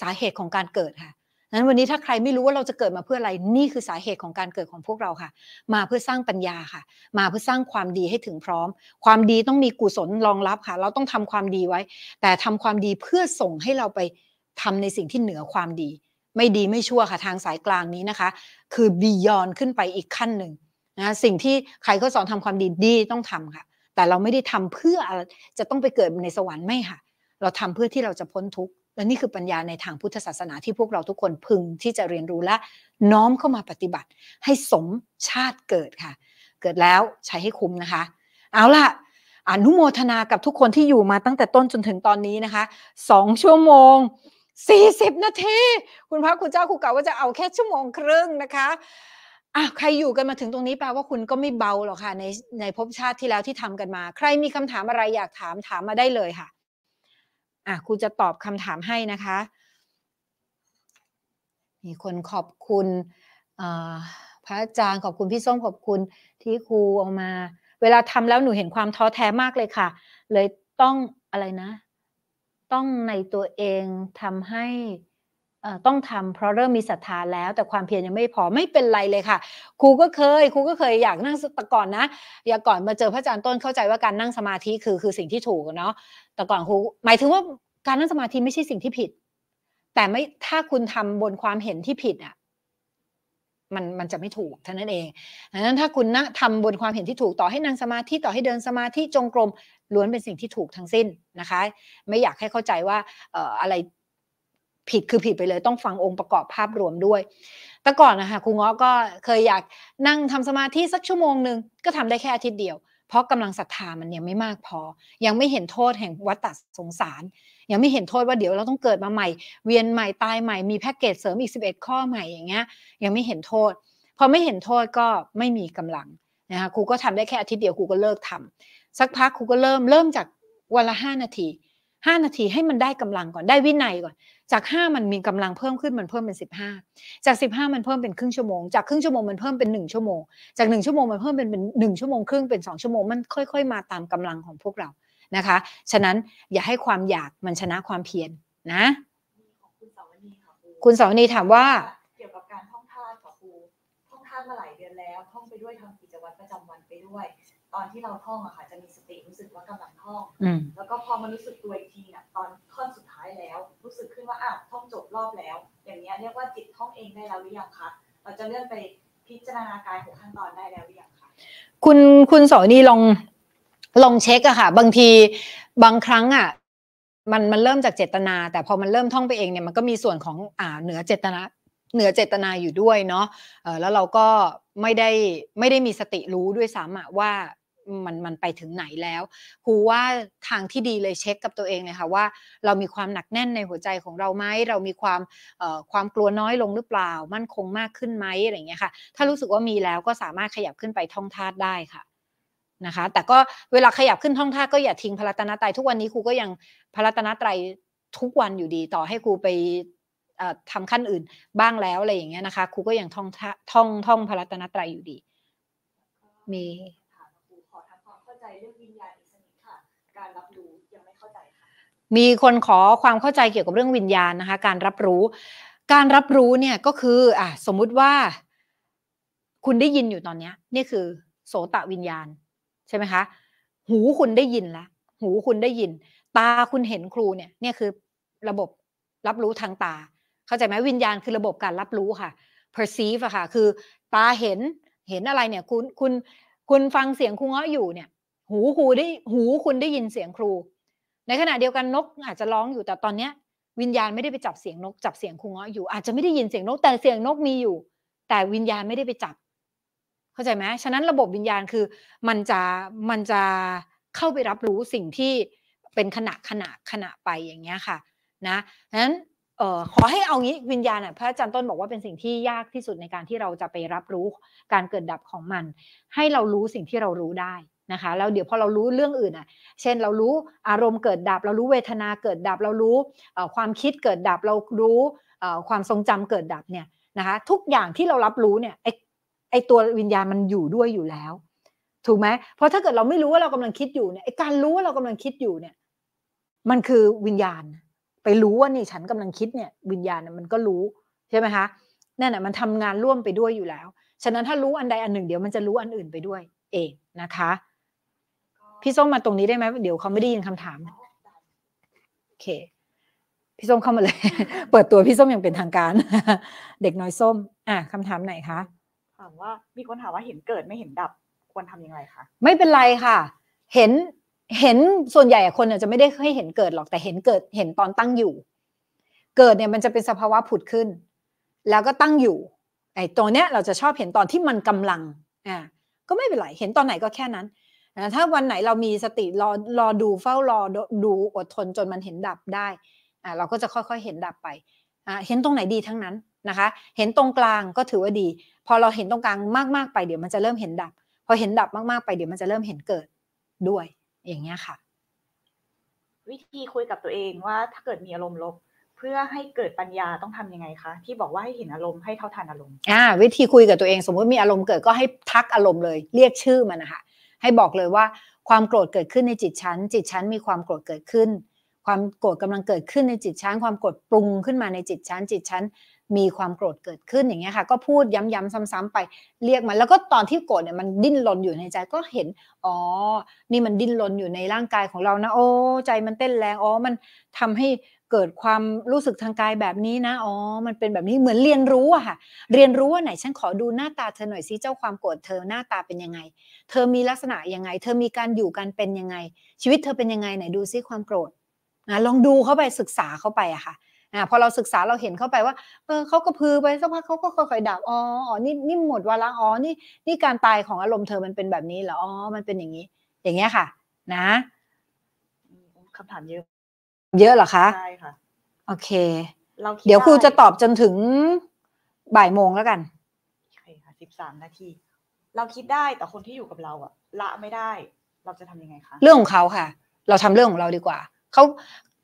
S1: สาเหตุของการเกิดค่ะนั้นวันนี้ถ้าใครไม่รู้ว่าเราจะเกิดมาเพื่ออะไร นี่คือสาเหตุของการเกิดของพวกเราค่ะ มาเพื่อสร้างปัญญาค่ะ มาเพื่อสร้างความดีให้ถึงพร้อม ความดีต้องมีกุศลรองรับค่ะ เราต้องทำความดีไว้ แต่ทำความดีเพื่อส่งให้เราไปทำในสิ่งที่เหนือความดีไม่ดีไม่ชั่วค่ะทางสายกลางนี้นะคะ คือบียอนขึ้นไปอีกขั้นหนึ่งนะสิ่งที่ใครก็สอนทำความดีดีต้องทำค่ะ แต่เราไม่ได้ทำเพื่อจะต้องไปเกิดในสวรรค์ไม่ค่ะเราทำเพื่อที่เราจะพ้นทุกข์และนี่คือปัญญาในทางพุทธศาสนาที่พวกเราทุกคนพึงที่จะเรียนรู้และน้อมเข้ามาปฏิบัติ ให้สมชาติเกิดค่ะ เกิดแล้วใช้ให้คุ้มนะคะ เอาล่ะอนุโมทนากับทุกคนที่อยู่มาตั้งแต่ต้นจนถึงตอนนี้นะคะสองชั่วโมง40นาที คุณพระคุณเจ้าคุณเก่าว่าจะเอาแค่ชั่วโมงครึ่งนะคะอ่ะใครอยู่กันมาถึงตรงนี้แปลว่าคุณก็ไม่เบาหรอกค่ะ ในในภพชาติที่แล้วที่ทำกันมา ใครมีคำถามอะไรอยากถามถามมาได้เลยค่ะอ่ะคุณจะตอบคำถามให้นะคะ มีคนขอบคุณพระอาจารย์ขอบคุณพี่ส้มขอบคุณที่ครูเอามา เวลาทำแล้วหนูเห็นความท้อแท้มากเลยค่ะ เลยต้องอะไรนะต้องในตัวเองทำให้ต้องทำเพราะเริ่มมีศรัทธาแล้ว แต่ความเพียรยังไม่พอไม่เป็นไรเลยค่ะครูก็เคยครูก็เคยอยากนั่งแต่ก่อนนะ อยากก่อนมาเจอพระอาจารย์ต้นเข้าใจว่าการนั่งสมาธิคือคือสิ่งที่ถูกเนาะแต่ก่อนครูหมายถึงว่าการนั่งสมาธิไม่ใช่สิ่งที่ผิด แต่ไม่ถ้าคุณทำบนความเห็นที่ผิดอ่ะมันมันจะไม่ถูกเท่านั้นเองดังนั้นถ้าคุณนะทำบนความเห็นที่ถูกต่อให้นั่งสมาธิต่อให้เดินสมาธิจงกรมล้วนเป็นสิ่งที่ถูกทั้งสิ้นนะคะ ไม่อยากให้เข้าใจว่าอะไรผิดคือผิดไปเลยต้องฟังองค์ประกอบภาพรวมด้วย แต่ก่อนนะคะครูเงาะก็เคยอยากนั่งทำสมาธิสักชั่วโมงหนึ่งก็ทำได้แค่อาทิตย์เดียว เพราะกำลังศรัทธามันเนี่ยไม่มากพอ ยังไม่เห็นโทษแห่งวัฏสงสาร ยังไม่เห็นโทษว่าเดี๋ยวเราต้องเกิดมาใหม่เวียนใหม่ตายใหม่มีแพ็กเกจเสริมอีก11 ข้อใหม่อย่างเงี้ยยังไม่เห็นโทษพอไม่เห็นโทษก็ไม่มีกำลังนะคะครูก็ทำได้แค่อาทิตย์เดียวครูก็เลิกทำสักพักครูก็เริ่มเริ่มจากวันละห้านาทีห้านาทีให้มันได้กำลังก่อนได้วินัยก่อน จากห้ามันมีกำลังเพิ่มขึ้นมันเพิ่มเป็นสิบห้าจากสิบห้ามันเพิ่มเป็นครึ่งชั่วโมงจากครึ่งชั่วโมงมันเพิ่มเป็นหนึ่งชั่วโมงจากหนึ่งชั่วโมงมันเพิ่มเป็นหนึ่งชั่วโมงครึ่งเป็นสองชั่วโมงมันค่อยๆมาตามกำลังของพวกเรานะคะ ฉะนั้นอย่าให้ความอยากมันชนะความเพียรนะคุณสาวนีถามว่า
S2: เกี่ยวกับการท่องท่าค่ะครูท่องท่ามาหลายเดือนแล้วท่องไปด้วยทำกิจวัตรประจำวันไปด้วยตอนที่เราท่องอะค่ะจะมีสติรู้สึกว่ากำลังท่องแล้วก็พอมันรู้สึกตัวอีกทีเนี่ยตอนท่อนสุดท้ายแล้วรู้สึกขึ้นว่าอ้าวท่องจบรอบแล้ว อย่างเงี้ยเรียกว่าจิตท่องเองได้แล้วหรือยังคะเราจะเลื่อนไปพิจารณากายหกขั้นตอนได้แล้วหรือยังคะ
S1: คุณคุณสอนีลองลองเช็คอะค่ะ บางที บางครั้งอะมันมันเริ่มจากเจตนา แต่พอมันเริ่มท่องไปเองเนี่ยมันก็มีส่วนของอ่าเหนือเจตนาเหนือเจตนาอยู่ด้วยเนาะแล้วเราก็ไม่ได้ไม่ได้มีสติรู้ด้วยซ้ำอะว่ามันมันไปถึงไหนแล้วครูว่าทางที่ดีเลยเช็คกับตัวเองเลยค่ะว่า เรามีความหนักแน่นในหัวใจของเราไหมเรามีความความกลัวน้อยลงหรือเปล่ามั่นคงมากขึ้นไหมอะไรอย่างเงี้ยค่ะ ถ้ารู้สึกว่ามีแล้วก็สามารถขยับขึ้นไปท่องทาตได้ค่ะนะคะ แต่ก็เวลาขยับขึ้นท่องท่าก็อย่าทิ้งพลัตนาไตทุกวันนี้ครูก็ยังพลัตนาไตทุกวันอยู่ดี ต่อให้ครูไปทำขั้นอื่นบ้างแล้วอะไรอย่างเงี้ยนะคะครูก็ยังท่องท่องท่องพลัตนาไตอยู่ดี มีมีคนขอความเข้าใจเกี่ยวกับเรื่องวิญญาณนะคะ การรับรู้ การรับรู้เนี่ยก็คืออ่ะสมมุติว่า คุณได้ยินอยู่ตอนเนี้ยนี่คือโสตะวิญญาณใช่ไหมคะหูคุณได้ยินแล้วหูคุณได้ยิน ตาคุณเห็นครูเนี่ยนี่คือระบบรับรู้ทางตา เข้าใจไหมวิญญาณคือระบบการรับรู้ค่ะ perceive อะค่ะคือตาเห็นเห็นอะไรเนี่ยคุณคุณคุณฟังเสียงครูเงาะอยู่เนี่ย หูคุูได้หูคุณได้ยินเสียงครูในขณะเดียวกันนก อาจจะร้องอยู่แต่ตอนเนี้ย วิญญาณไม่ได้ไปจับเสียงนกจับเสียงคุงเงาะอยู่ อาจจะไม่ได้ยินเสียงนกแต่เสียงนกมีอยู่ แต่วิญญาณไม่ได้ไปจับ เข้าใจไหมฉะนั้นระบบวิญญาณคือมันจะมันจะเข้าไปรับรู้สิ่งที่เป็นขณะขณะขณะไปอย่างเงี้ยค่ะ นะฉะนั้นออขอให้เอางี้วิญญาณพระอาจารย์ต้นบอกว่าเป็นสิ่งที่ยากที่สุดในการที่เราจะไปรับรู้การเกิดดับของมัน ให้เรารู้สิ่งที่เรารู้ได้นะคะแล้วเดี๋ยวพอเรารู้เรื่องอื่นอ่ะเช่นเรารู้อารมณ์เกิดดับ เรารู้เวทนาเกิดดับเรารู้ความคิดเกิดดับเรารู้ความทรงจำเกิดดับเนี่ยนะคะ ทุกอย่างที่เรารับรู้เนี่ยไอไอตัววิญญาณมันอยู่ด้วยอยู่แล้ว ถูกไหมเพราะถ้าเกิดเราไม่รู้ว่าเรากำลังคิดอยู่เนี่ยไอการรู้ว่าเรากำลังคิดอยู่เนี่ยมันคือวิญญาณ ไปรู้ว่านี่ฉันกำลังคิดเนี่ยวิญญาณมันก็รู้ใช่ไหมคะนั่นแหละมันทำงานร่วมไปด้วยอยู่แล้วฉะนั้นถ้ารู้อันใดอันหนึ่งเดี๋ยวมันจะรู้อันอื่นไปด้วยเองนะคะพี่ส้มมาตรงนี้ได้ไหมเดี๋ยวเขาไม่ได้ยินคำถามโอเคพี่ส้มเข้ามาเลยเปิดตัวพี่ส้มอย่างเป็นทางการ เด็กน้อยส้มอ่ะคำถามไหนคะ
S2: ถามว่ามีคนถามว่าเห็นเกิดไม่เห็
S1: นดับควรทํำยังไงคะไม่เป็นไรค่ะเห็นเห็นส่วนใหญ่คนจะไม่ได้ให้เห็นเกิดหรอกแต่เห็นเกิดเห็นตอนตั้งอยู่ เกิดเนี่ยมันจะเป็นสภาวะผุดขึ้น แล้วก็ตั้งอยู่ไอ้ตัวเนี้ยเราจะชอบเห็นตอนที่มันกำลังอ่ะก็ไม่เป็นไรเห็นตอนไหนก็แค่นั้นนะถ้าวันไหนเรามีสติรอรอดูเฝ้ารอดูอดทนจนมันเห็นดับได้อ่าเราก็จะค่อยๆเห็นดับไปอ่าเห็นตรงไหนดีทั้งนั้นนะคะ เห็นตรงกลางก็ถือว่าดี พอเราเห็นตรงกลางมากๆไปเดี๋ยวมันจะเริ่มเห็นดับ พอเห็นดับมากๆไปเดี๋ยวมันจะเริ่มเห็นเกิดด้วยอย่างเงี้ยค่ะ
S2: วิธีคุยกับตัวเองว่าถ้าเกิดมีอารมณ์ลบเพื่อให้เกิดปัญญาต้องทํำยังไงคะที่บอกว่าให้เห็นอารมณ์ให้เท่าทันอารมณ์
S1: อ่าวิธีคุยกับตัวเอง สมมติมีอารมณ์เกิดก็ให้ทักอารมณ์เลยเรียกชื่อมันนะคะให้บอกเลยว่าความโกรธเกิดขึ้นในจิตฉันจิตฉันมีความโกรธเกิดขึ้น ความโกรธกำลังเกิดขึ้นในจิตฉันความโกรธปรุงขึ้นมาในจิตฉันจิตฉันมีความโกรธเกิดขึ้นอย่างเงี้ยค่ะก็พูดย้ำๆซ้ำๆไปเรียกมันแล้วก็ตอนที่โกรธเนี่ยมันดิ้นรนอยู่ในใจก็เห็น อ๋อ นี่มันดิ้นรนอยู่ในร่างกายของเรานะโอ้ใจมันเต้นแรงอ๋อมันทำให้เกิดความรู้สึกทางกายแบบนี้นะ อ๋อ มันเป็นแบบนี้ เหมือนเรียนรู้อะค่ะ เรียนรู้ว่าไหน ฉันขอดูหน้าตาเธอหน่อยซิ เจ้าความโกรธเธอหน้าตาเป็นยังไง เธอมีลักษณะยังไง เธอมีการอยู่กันเป็นยังไง ชีวิตเธอเป็นยังไงไหน ดูซิความโกรธนะลองดูเข้าไปศึกษาเข้าไปอะค่ะอะพอเราศึกษาเราเห็นเข้าไปว่า เออเขาก็พือไปสักพักเขาก็ค่อยๆดับอ๋ออ๋อ นี่นี่หมดวาระอ๋อ นี่นี่การตายของอารมณ์เธอมันเป็นแบบนี้เหรออ๋อ มันเป็นอย่างนี้ อย่างเงี้ยค่ะ นะคำถามเยอะเยอะเหรอคะใช่ค่ะโอเคเคเดี๋ยวครูจะตอบจนถึงบ่ายโมงแล้วกัน
S2: โอเคค่ะสิบสามนาที เราคิดได้แต่คนที่อยู่กับเราอะละไม่ได้ เราจะทำยังไงค
S1: ะเรื่องของเขาค่ะ เราทำเรื่องของเราดีกว่าเขา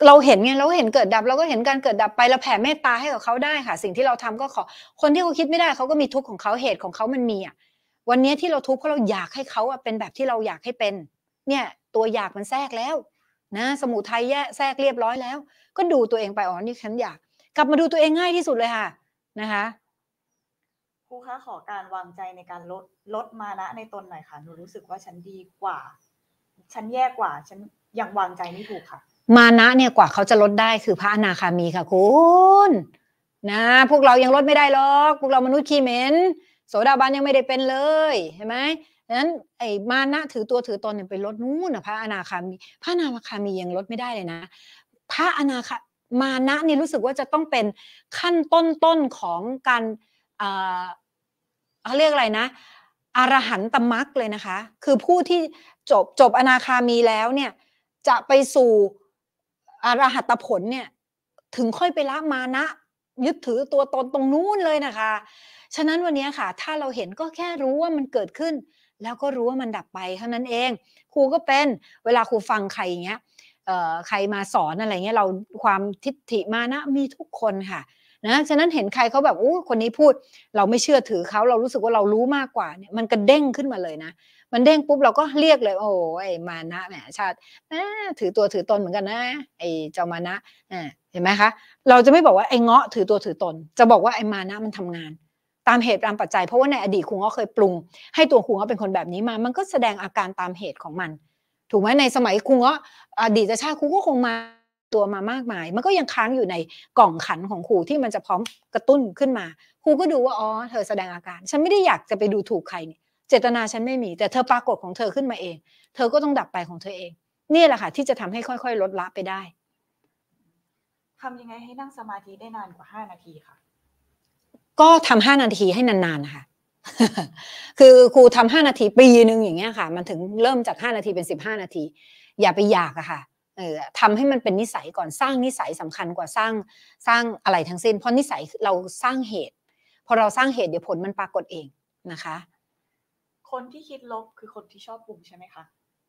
S1: เราเห็นไงเราเห็นเกิดดับ เราก็เห็นการเกิดดับไปเราแผ่เมตตาให้กับเขาได้ค่ะ สิ่งที่เราทำก็ขอคนที่เขาคิดไม่ได้เขาก็มีทุกข์ของเขาเหตุของเขามันมีอะวันนี้ที่เราทุกข์เพราะเราอยากให้เขาอะเป็นแบบที่เราอยากให้เป็น เนี่ยตัวอยากมันแทรกแล้วนะสมุทัยแยแทรกเรียบร้อยแล้ว ก็ดูตัวเองไปอ๋อนี่ฉันอยาก กลับมาดูตัวเองง่ายที่สุดเลยค่ะนะคะ
S2: ครูคะขอการวางใจในการลดลดมานะในตนหน่อยค่ะหนูรู้สึกว่าฉันดีกว่าฉันแย่กว่าฉันยังวางใจไม่ถูกค่ะ
S1: มานะเนี่ยกว่าเขาจะลดได้ คือพระอนาคามีค่ะคุณนะพวกเรายังลดไม่ได้หรอกพวกเรามนุษย์ขี้เหม็นโสดาบันยังไม่ได้เป็นเลยเห็นไหมังนั้นไอ้มานะถือตัวถือตนเนี่ยไปลดนู่นนะพระอนาคามีพระอนาคามียังลดไม่ได้เลยนะ พระอนาคามานะนี่รู้สึกว่าจะต้องเป็นขั้นต้นต้นของการเขาเรียกอะไรนะอรหันตมรักเลยนะคะ คือผู้ที่จบจบอนาคามีแล้วเนี่ยจะไปสู่อรหัตผลเนี่ยถึงค่อยไปละมานะยึดถือตัวตนตรงนู้นเลยนะคะ ฉะนั้นวันนี้ค่ะถ้าเราเห็นก็แค่รู้ว่ามันเกิดขึ้นแล้วก็รู้ว่ามันดับไปเท่านั้นเองครูก็เป็นเวลาครูฟังใครอย่างเงี้ยใครมาสอนอะไรเงี้ยเราความทิฏฐิมานะมีทุกคนค่ะนะฉะนั้นเห็นใครเขาแบบอู้คนนี้พูดเราไม่เชื่อถือเขาเรารู้สึกว่าเรารู้มากกว่าเนี่ยมันกระเด้งขึ้นมาเลยนะ มันเด้งปุ๊บเราก็เรียกเลย โอ้ไอ้มานะแหมชาติถือตัวถือตนเหมือนกันนะไอ้เจ้ามานะเห็นไหมคะ เราจะไม่บอกว่าไอ้เงาะถือตัวถือตน จะบอกว่าไอ้มานะมันทำงานตามเหตุตามปัจจัยเพราะว่าในอดีตคุณก็เคยปรุงให้ตัวคุณก็เป็นคนแบบนี้มา มันก็แสดงอาการตามเหตุของมัน ถูกไหมในสมัยคุณก็อดีตชาติคุณก็คงมาตัวมามากมาย มันก็ยังค้างอยู่ในกล่องขันของครูที่มันจะพร้อมกระตุ้นขึ้นมาครูก็ดูว่าอ๋อเธอแสดงอาการ ฉันไม่ได้อยากจะไปดูถูกใครเจตนาฉันไม่มี แต่เธอปรากฏของเธอขึ้นมาเอง เธอก็ต้องดับไปของเธอเองนี่แหละค่ะที่จะทำให้ค่อย ๆ ลดละไปได้
S2: ทำยังไงให้นั่งสมาธิได้นานกว่า 5 นาทีค่ะ
S1: ก็ทำา5นาทีให้นานๆนะคะคือครูทำา5 นาทีปีนึงอย่างเงี้ยค่ะมันถึงเริ่มจาก 5 นาทีเป็น 15 นาที อย่าไปอยากอะค่ะเออทำให้มันเป็นนิสัยก่อน สร้างนิสัยสำคัญกว่าสร้างสร้างอะไรทั้งสิ้น เพราะนิสัยเราสร้างเหตุ พอเราสร้างเหตุเดี๋ยวผลมันปรากฏเองนะคะ
S2: คนที่คิดลบคือคนที่ชอบปรุงใช่ไหมคะ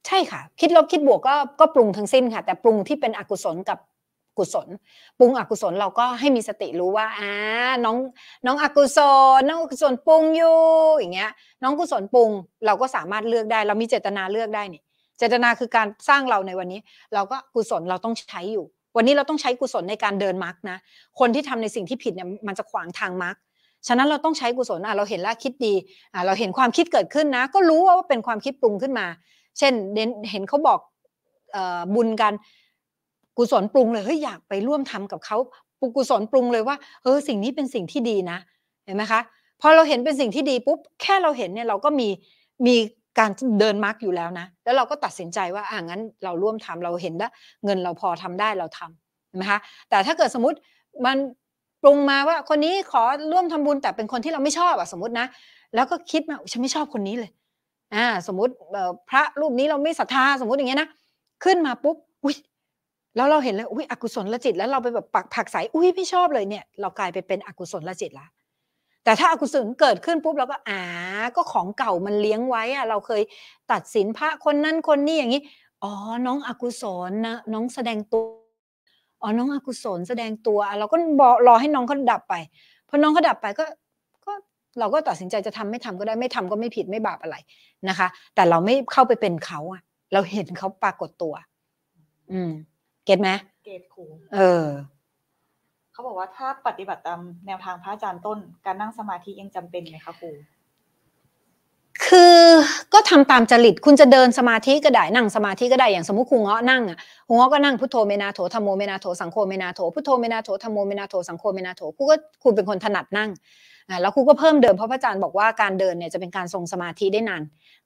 S1: ใช่ค่ะ คิดลบคิดบวกก็ก็ปรุงทั้งสิ้นค่ะ แต่ปรุงที่เป็นอกุศลกับกุศลปรุงอกุศลเราก็ให้มีสติรู้ว่าอ่าน้องน้องอกุศลน้องอกุศลปรุงอยู่ อย่างเงี้ยน้องกุศลปรุงเราก็สามารถเลือกได้ เรามีเจตนาเลือกได้นี่ เจตนาคือการสร้างเราในวันนี้ เราก็กุศลเราต้องใช้อยู่ วันนี้เราต้องใช้กุศลในการเดินมาร์กนะ คนที่ทำในสิ่งที่ผิดเนี่ยมันจะขวางทางมาร์กฉะนั้นเราต้องใช้กุศลอ่ะเราเห็นแล้วคิดดีอ่ะเราเห็นความคิดเกิดขึ้นนะ ก็รู้ว่าเป็นความคิดปรุงขึ้นมา เช่นเห็นเขาบอกบุญกันกุศลปรุงเลยเฮ้ยอยากไปร่วมทำกับเขากุศลปรุงเลยว่าเออสิ่งนี้เป็นสิ่งที่ดีนะเห็นไหมคะ พอเราเห็นเป็นสิ่งที่ดีปุ๊บแค่เราเห็นเนี่ยเราก็มีมีการเดินมาร์กอยู่แล้วนะแล้วเราก็ตัดสินใจว่าอ่างั้นเราร่วมทำเราเห็นละเงินเราพอทำได้เราทำเห็นไหมคะแต่ถ้าเกิดสมมติมันปรุงมาว่า คนนี้ขอร่วมทำบุญ แต่เป็นคนที่เราไม่ชอบอะสมมตินะแล้วก็คิดมาฉันไม่ชอบคนนี้เลยอ่าสมมติพระรูปนี้เราไม่ศรัทธาสมมติอย่างเงี้ยนะขึ้นมาปุ๊บอุ้ยแล้วเราเห็นแล้ว อุ้ยอกุศลลจิต แล้วเราไปแบบปักผักใสอุ้ยไม่ชอบเลยเนี่ย เรากลายไปเป็นอกุศลลจิตละ แต่ถ้าอากุศลเกิดขึ้นปุ๊บเราก็อ่าก็ของเก่ามันเลี้ยงไว้อะ เราเคยตัดสินพระคนนั้นคนนี้อย่างนี้ อ๋อ น้องอกุศลนะ น้องแสดงตัว อ๋อ น้องอกุศลแสดงตัว เราก็รอให้น้องเขาดับไปพอน้องเขาดับไปก็ ก็เราก็ตัดสินใจจะทำไม่ทำก็ได้ ไม่ทำก็ไม่ผิดไม่บาปอะไรนะคะ แต่เราไม่เข้าไปเป็นเขาอะเราเห็นเขาปรากฏตัว อืมเก็ตไหม
S2: เกตครู เออ เขาบอกว่าถ้าปฏิบัติตามแนวทางพระอาจารย์ต้นการนั่งสมาธิยังจำเป็นไหมคะครู
S1: คือก็ทำตามจริตคุณจะเดินสมาธิก็ได้นั่งสมาธิก็ได้อย่างสมมติครูเงาะนั่งอ่ะครูเงาะก็นั่งพุทโธเมนาโถธรรมโมเมนาโถสังโฆเมนาโถพุทโธเมนาโถธรรมโมเมนาโถสังโฆเมนาโถครูก็คุณเป็นคนถนัดนั่งอ่แล้วครูก็เพิ่มเดินเพราะพระอาจารย์บอกว่าการเดินเนี่ยจะเป็นการทรงสมาธิได้นาน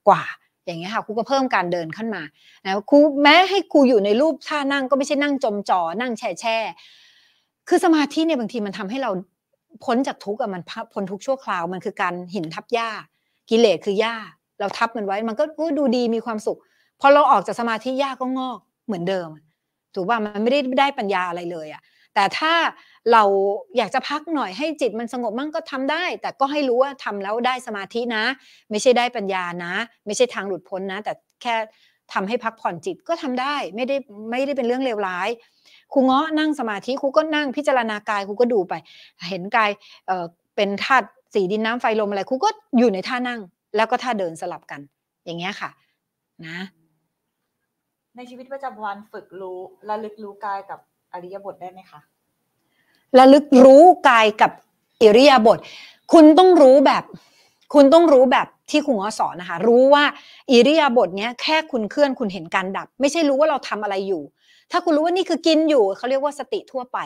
S1: กว่าอย่างเงี้ยค่ะครูก็เพิ่มการเดินขึ้นมานะครูแม้ให้ครูอยู่ในรูปท่านั่งก็ไม่ใช่นั่งจมจอ นั่งแช่แช่ คือสมาธิเนี่ยบางทีมันทำให้เราพ้นจากทุกข์อะมันพ้นทุกข์ชั่วคราวมันคือการหินทับหญ้า กิเลสคือหญ้าเราทับมันไว้มันก็ดูดีมีความสุขพอเราออกจากสมาธิหญ้าก็งอก เหมือนเดิม ถูกป่ะมันไม่ได้ได้ปัญญาอะไรเลยอะแต่ถ้าเราอยากจะพักหน่อยให้จิตมันสงบมั่งก็ทำได้ แต่ก็ให้รู้ว่าทำแล้วได้สมาธินะ ไม่ใช่ได้ปัญญานะ ไม่ใช่ทางหลุดพ้นนะ แต่แค่ทำให้พักผ่อนจิตก็ทำได้ไม่ได้ไม่ได้เป็นเรื่องเลวร้ายครูเงาะนั่งสมาธิครูก็นั่งพิจารณากายครูก็ดูไป เห็นกายเเป็นธาตุสีดินน้ำไฟลมอะไรครูก็อยู่ในท่านั่งแล้วก็ท่าเดินสลับกัน อย่างเงี้ยค่ะนะ
S2: ในชีวิตประจำวันฝึกรู้ระลึกรู้กายกับอริยบทได้ไหมคะ
S1: ระลึกรู้กายกับอิริยาบถคุณต้องรู้แบบ คุณต้องรู้แบบที่คุณอสอนนะคะ รู้ว่าอิริยาบถเนี้ยแค่คุณเคลื่อนคุณเห็นการดับ ไม่ใช่รู้ว่าเราทำอะไรอยู่ ถ้าคุณรู้ว่านี่คือกินอยู่เขาเรียกว่าสติทั่วไป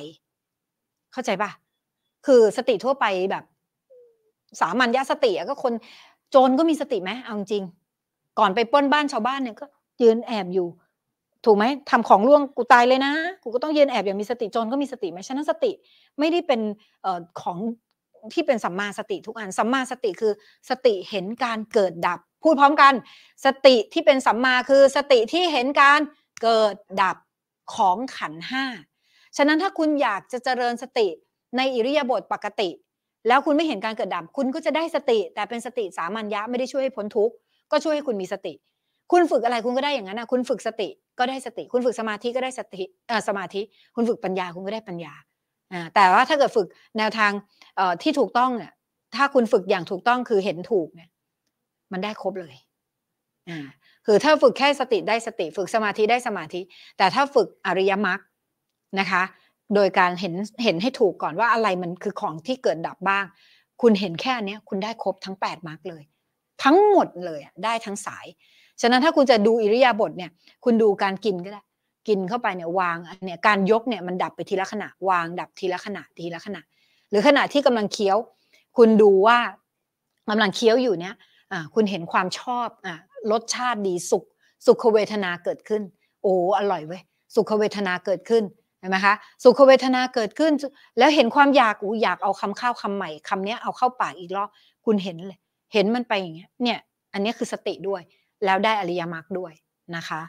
S1: เข้าใจปะคือสติทั่วไปแบบ สามัญญาสติก็คนโจรก็มีสติไหมเอาจริง ก่อนไปป้นบ้านชาวบ้านเนี่ยก็ยืนแอบอยู่ถูกไหมทำของร่วงกูตายเลยนะ กูก็ต้องเย็นแอบอย่างมีสติจนก็มีสติไหมฉะนั้นสติไม่ได้เป็นอของที่เป็นสัมมาสติทุกอันสัมมาสติคือสติเห็นการเกิดดับ พูดพร้อมกัน สติที่เป็นสัมมาคือสติที่เห็นการเกิดดับของขันห้าฉะนั้นถ้าคุณอยากจะเจริญสติในอิริยาบถปกติ แล้วคุณไม่เห็นการเกิดดับคุณก็จะได้สติ แต่เป็นสติสามัญญะไม่ได้ช่วยให้พ้นทุกข์ก็ช่วยให้คุณมีสติ คุณฝึกอะไรคุณก็ได้อย่างนั้นนะคุณฝึกสติก็ได้สติคุณฝึกสมาธิก็ได้สติสมาธิ คุณฝึกปัญญาคุณก็ได้ปัญญาแต่ว่าถ้าเกิดฝึกแนวทางที่ถูกต้องเนี่ยถ้าคุณฝึกอย่างถูกต้องคือเห็นถูกเนี่ยมันได้ครบเลยคือถ้าฝึกแค่สติได้สติฝึกสมาธิได้สมาธิ แต่ถ้าฝึกอริยมรรคนะคะ โดยการเห็นเห็นให้ถูกก่อนว่าอะไรมันคือของที่เกิดดับบ้าง คุณเห็นแค่นี้คุณได้ครบทั้ง 8มรรคเลย ทั้งหมดเลยได้ทั้งสายฉะนั้นถ้าคุณจะดูอิริยาบถเนี่ยคุณดูการกินก็ได้กินเข้าไปเนี่ยวางเนี่ยการยกเนี่ยมันดับไปทีละขณะ วางดับทีละขณะทีละขณะ หรือขณะที่กำลังเคี้ยว คุณดูว่ากำลังเคี้ยวอยู่เนี่ยคุณเห็นความชอบอรสชาติดีสุขสุขเวทนาเกิดขึ้น โอ้อร่อยเว้ยสุขเวทนาเกิดขึ้นเห็นไหมคะสุขเวทนาเกิดขึ้น แล้วเห็นความอยากอูอยากเอาคำข้าวคำใหม่คำเนี้ยเอาเข้าปากอีกรอบคุณเห็นเลยเห็นมันไปอย่างเงี้ยเนี่ยอันนี้คือสติด้วยแล้วได้อริยมรรคด้วยนะคะ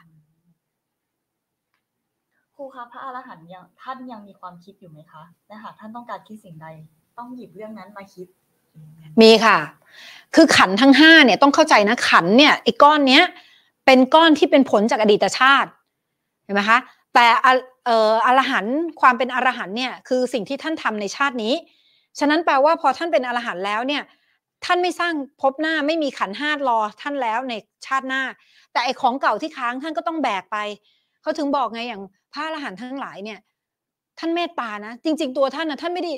S2: ครูคะพระอรหันต์ท่านยังมีความคิดอยู่ไหมคะและหากท่านต้องการคิดสิ่งใดต้องหยิบเรื่องนั้นมาคิด
S1: มีค่ะ คือขันทั้งห้าเนี่ยต้องเข้าใจนะขันเนี่ยไอ้ก้อนเนี้ย เป็นก้อนที่เป็นผลจากอดีตชาติ เห็นไหมคะแต่อออรหันต์ความเป็นอรหันต์เนี่ยคือสิ่งที่ท่านทำในชาตินี้ ฉะนั้นแปลว่าพอท่านเป็นอรหันต์แล้วเนี่ยท่านไม่สร้างพบหน้าไม่มีขันห้ารอท่านแล้วในชาติหน้า แต่ไอของเก่าที่ค้างท่านก็ต้องแบกไปเขาถึงบอกไงอย่างพระอรหันต์ทั้งหลายเนี่ย ท่านเมตตานะ จริงๆตัวท่านนะท่านไม่ได้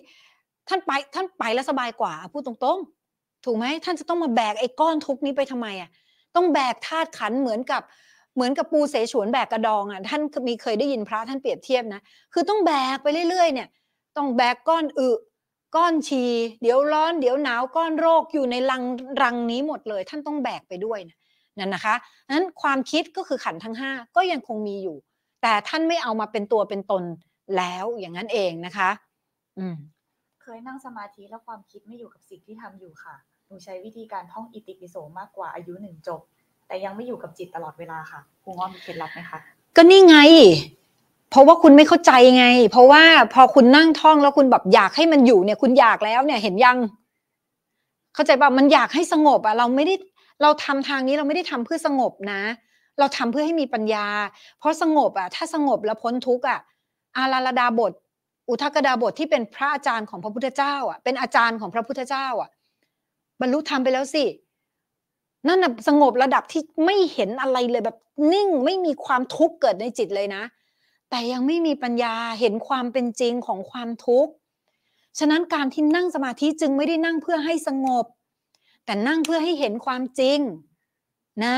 S1: ท่านไปท่านไปแล้วสบายกว่าพูดตรงๆ ถูกไหมท่านจะต้องมาแบกไอ้ก้อนทุกนี้ไปทำไมอ่ะต้องแบกธาตุขันเหมือนกับเหมือนกับปูเสฉวนแบกกระดองอ่ะท่านมีเคยได้ยินพระท่านเปรียบเทียบนะคือต้องแบกไปเรื่อยๆ เนี่ย ต้องแบกก้อนอึก้อนชีเดี๋ยวร้อน เดี๋ยวหนาวก้อนโรคอยู่ในรังรังนี้หมดเลย ท่านต้องแบกไปด้วยนะนั่นนะคะนั้นความคิดก็คือขันทั้ง5ก็ยังคงมีอยู่ แต่ท่านไม่เอามาเป็นตัวเป็นตนแล้วอย่างนั้นเองนะคะ อืม
S2: เคยนั่งสมาธิแล้วความคิดไม่อยู่กับสิ่งที่ทำอยู่ค่ะหนูใช้วิธีการท่องอิติปิโสมากกว่าอายุหนึ่งจบ แต่ยังไม่อยู่กับจิตตลอดเวลาค่ะครูง้อมีเคล็ดลับไหมคะ
S1: ก็นี่ไงเพราะว่าคุณไม่เข้าใจไง เพราะว่าพอคุณนั่งท่องแล้วคุณแบบอยากให้มันอยู่เนี่ยคุณอยากแล้วเนี่ยเห็นยัง เข้าใจป่ะมันอยากให้สงบอะเราไม่ได้เราทำทางนี้เราไม่ได้ทำเพื่อสงบนะ เราทำเพื่อให้มีปัญญา เพราะสงบอะถ้าสงบแล้วพ้นทุกอะอาราลดาบทอุทกดาบทที่เป็นพระอาจารย์ของพระพุทธเจ้าอะเป็นอาจารย์ของพระพุทธเจ้าอะบรรลุธรรมไปแล้วสินั่นสงบระดับที่ไม่เห็นอะไรเลยแบบนิ่งไม่มีความทุกข์เกิดในจิตเลยนะแต่ยังไม่มีปัญญาเห็นความเป็นจริงของความทุกข์ ฉะนั้นการที่นั่งสมาธิจึงไม่ได้นั่งเพื่อให้สงบ แต่นั่งเพื่อให้เห็นความจริงนะ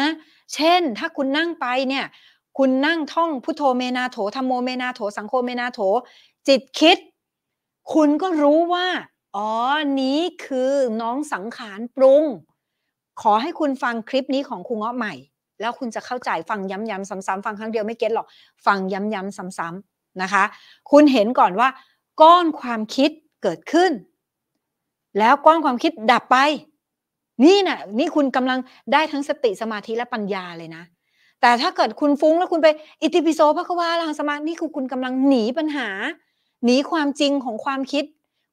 S1: เช่นถ้าคุณนั่งไปเนี่ย คุณนั่งท่องพุทโธเมนาโถธรรมโมเมนาโถ สังโฆเมนาโถ จิตคิด คุณก็รู้ว่า อ๋อ นี้คือน้องสังขารปรุง ขอให้คุณฟังคลิปนี้ของครูเงาะใหม่แล้วคุณจะเข้าใจฟังย้ำ ๆซ้ำๆฟังครั้งเดียวไม่เก็ตหรอก ฟังย้ำ ๆซ้ำๆนะคะ คุณเห็นก่อนว่าก้อนความคิดเกิดขึ้น แล้วก้อนความคิดดับไป นี่นะ่ะนี่คุณกำลังได้ทั้งสติสมาธิและปัญญาเลยนะ แต่ถ้าเกิดคุณฟุ้งแล้วคุณไป อิติปิโสพระควาลังสมาธินี่คือคุณกำลังหนีปัญหาหนีความจริงของความคิด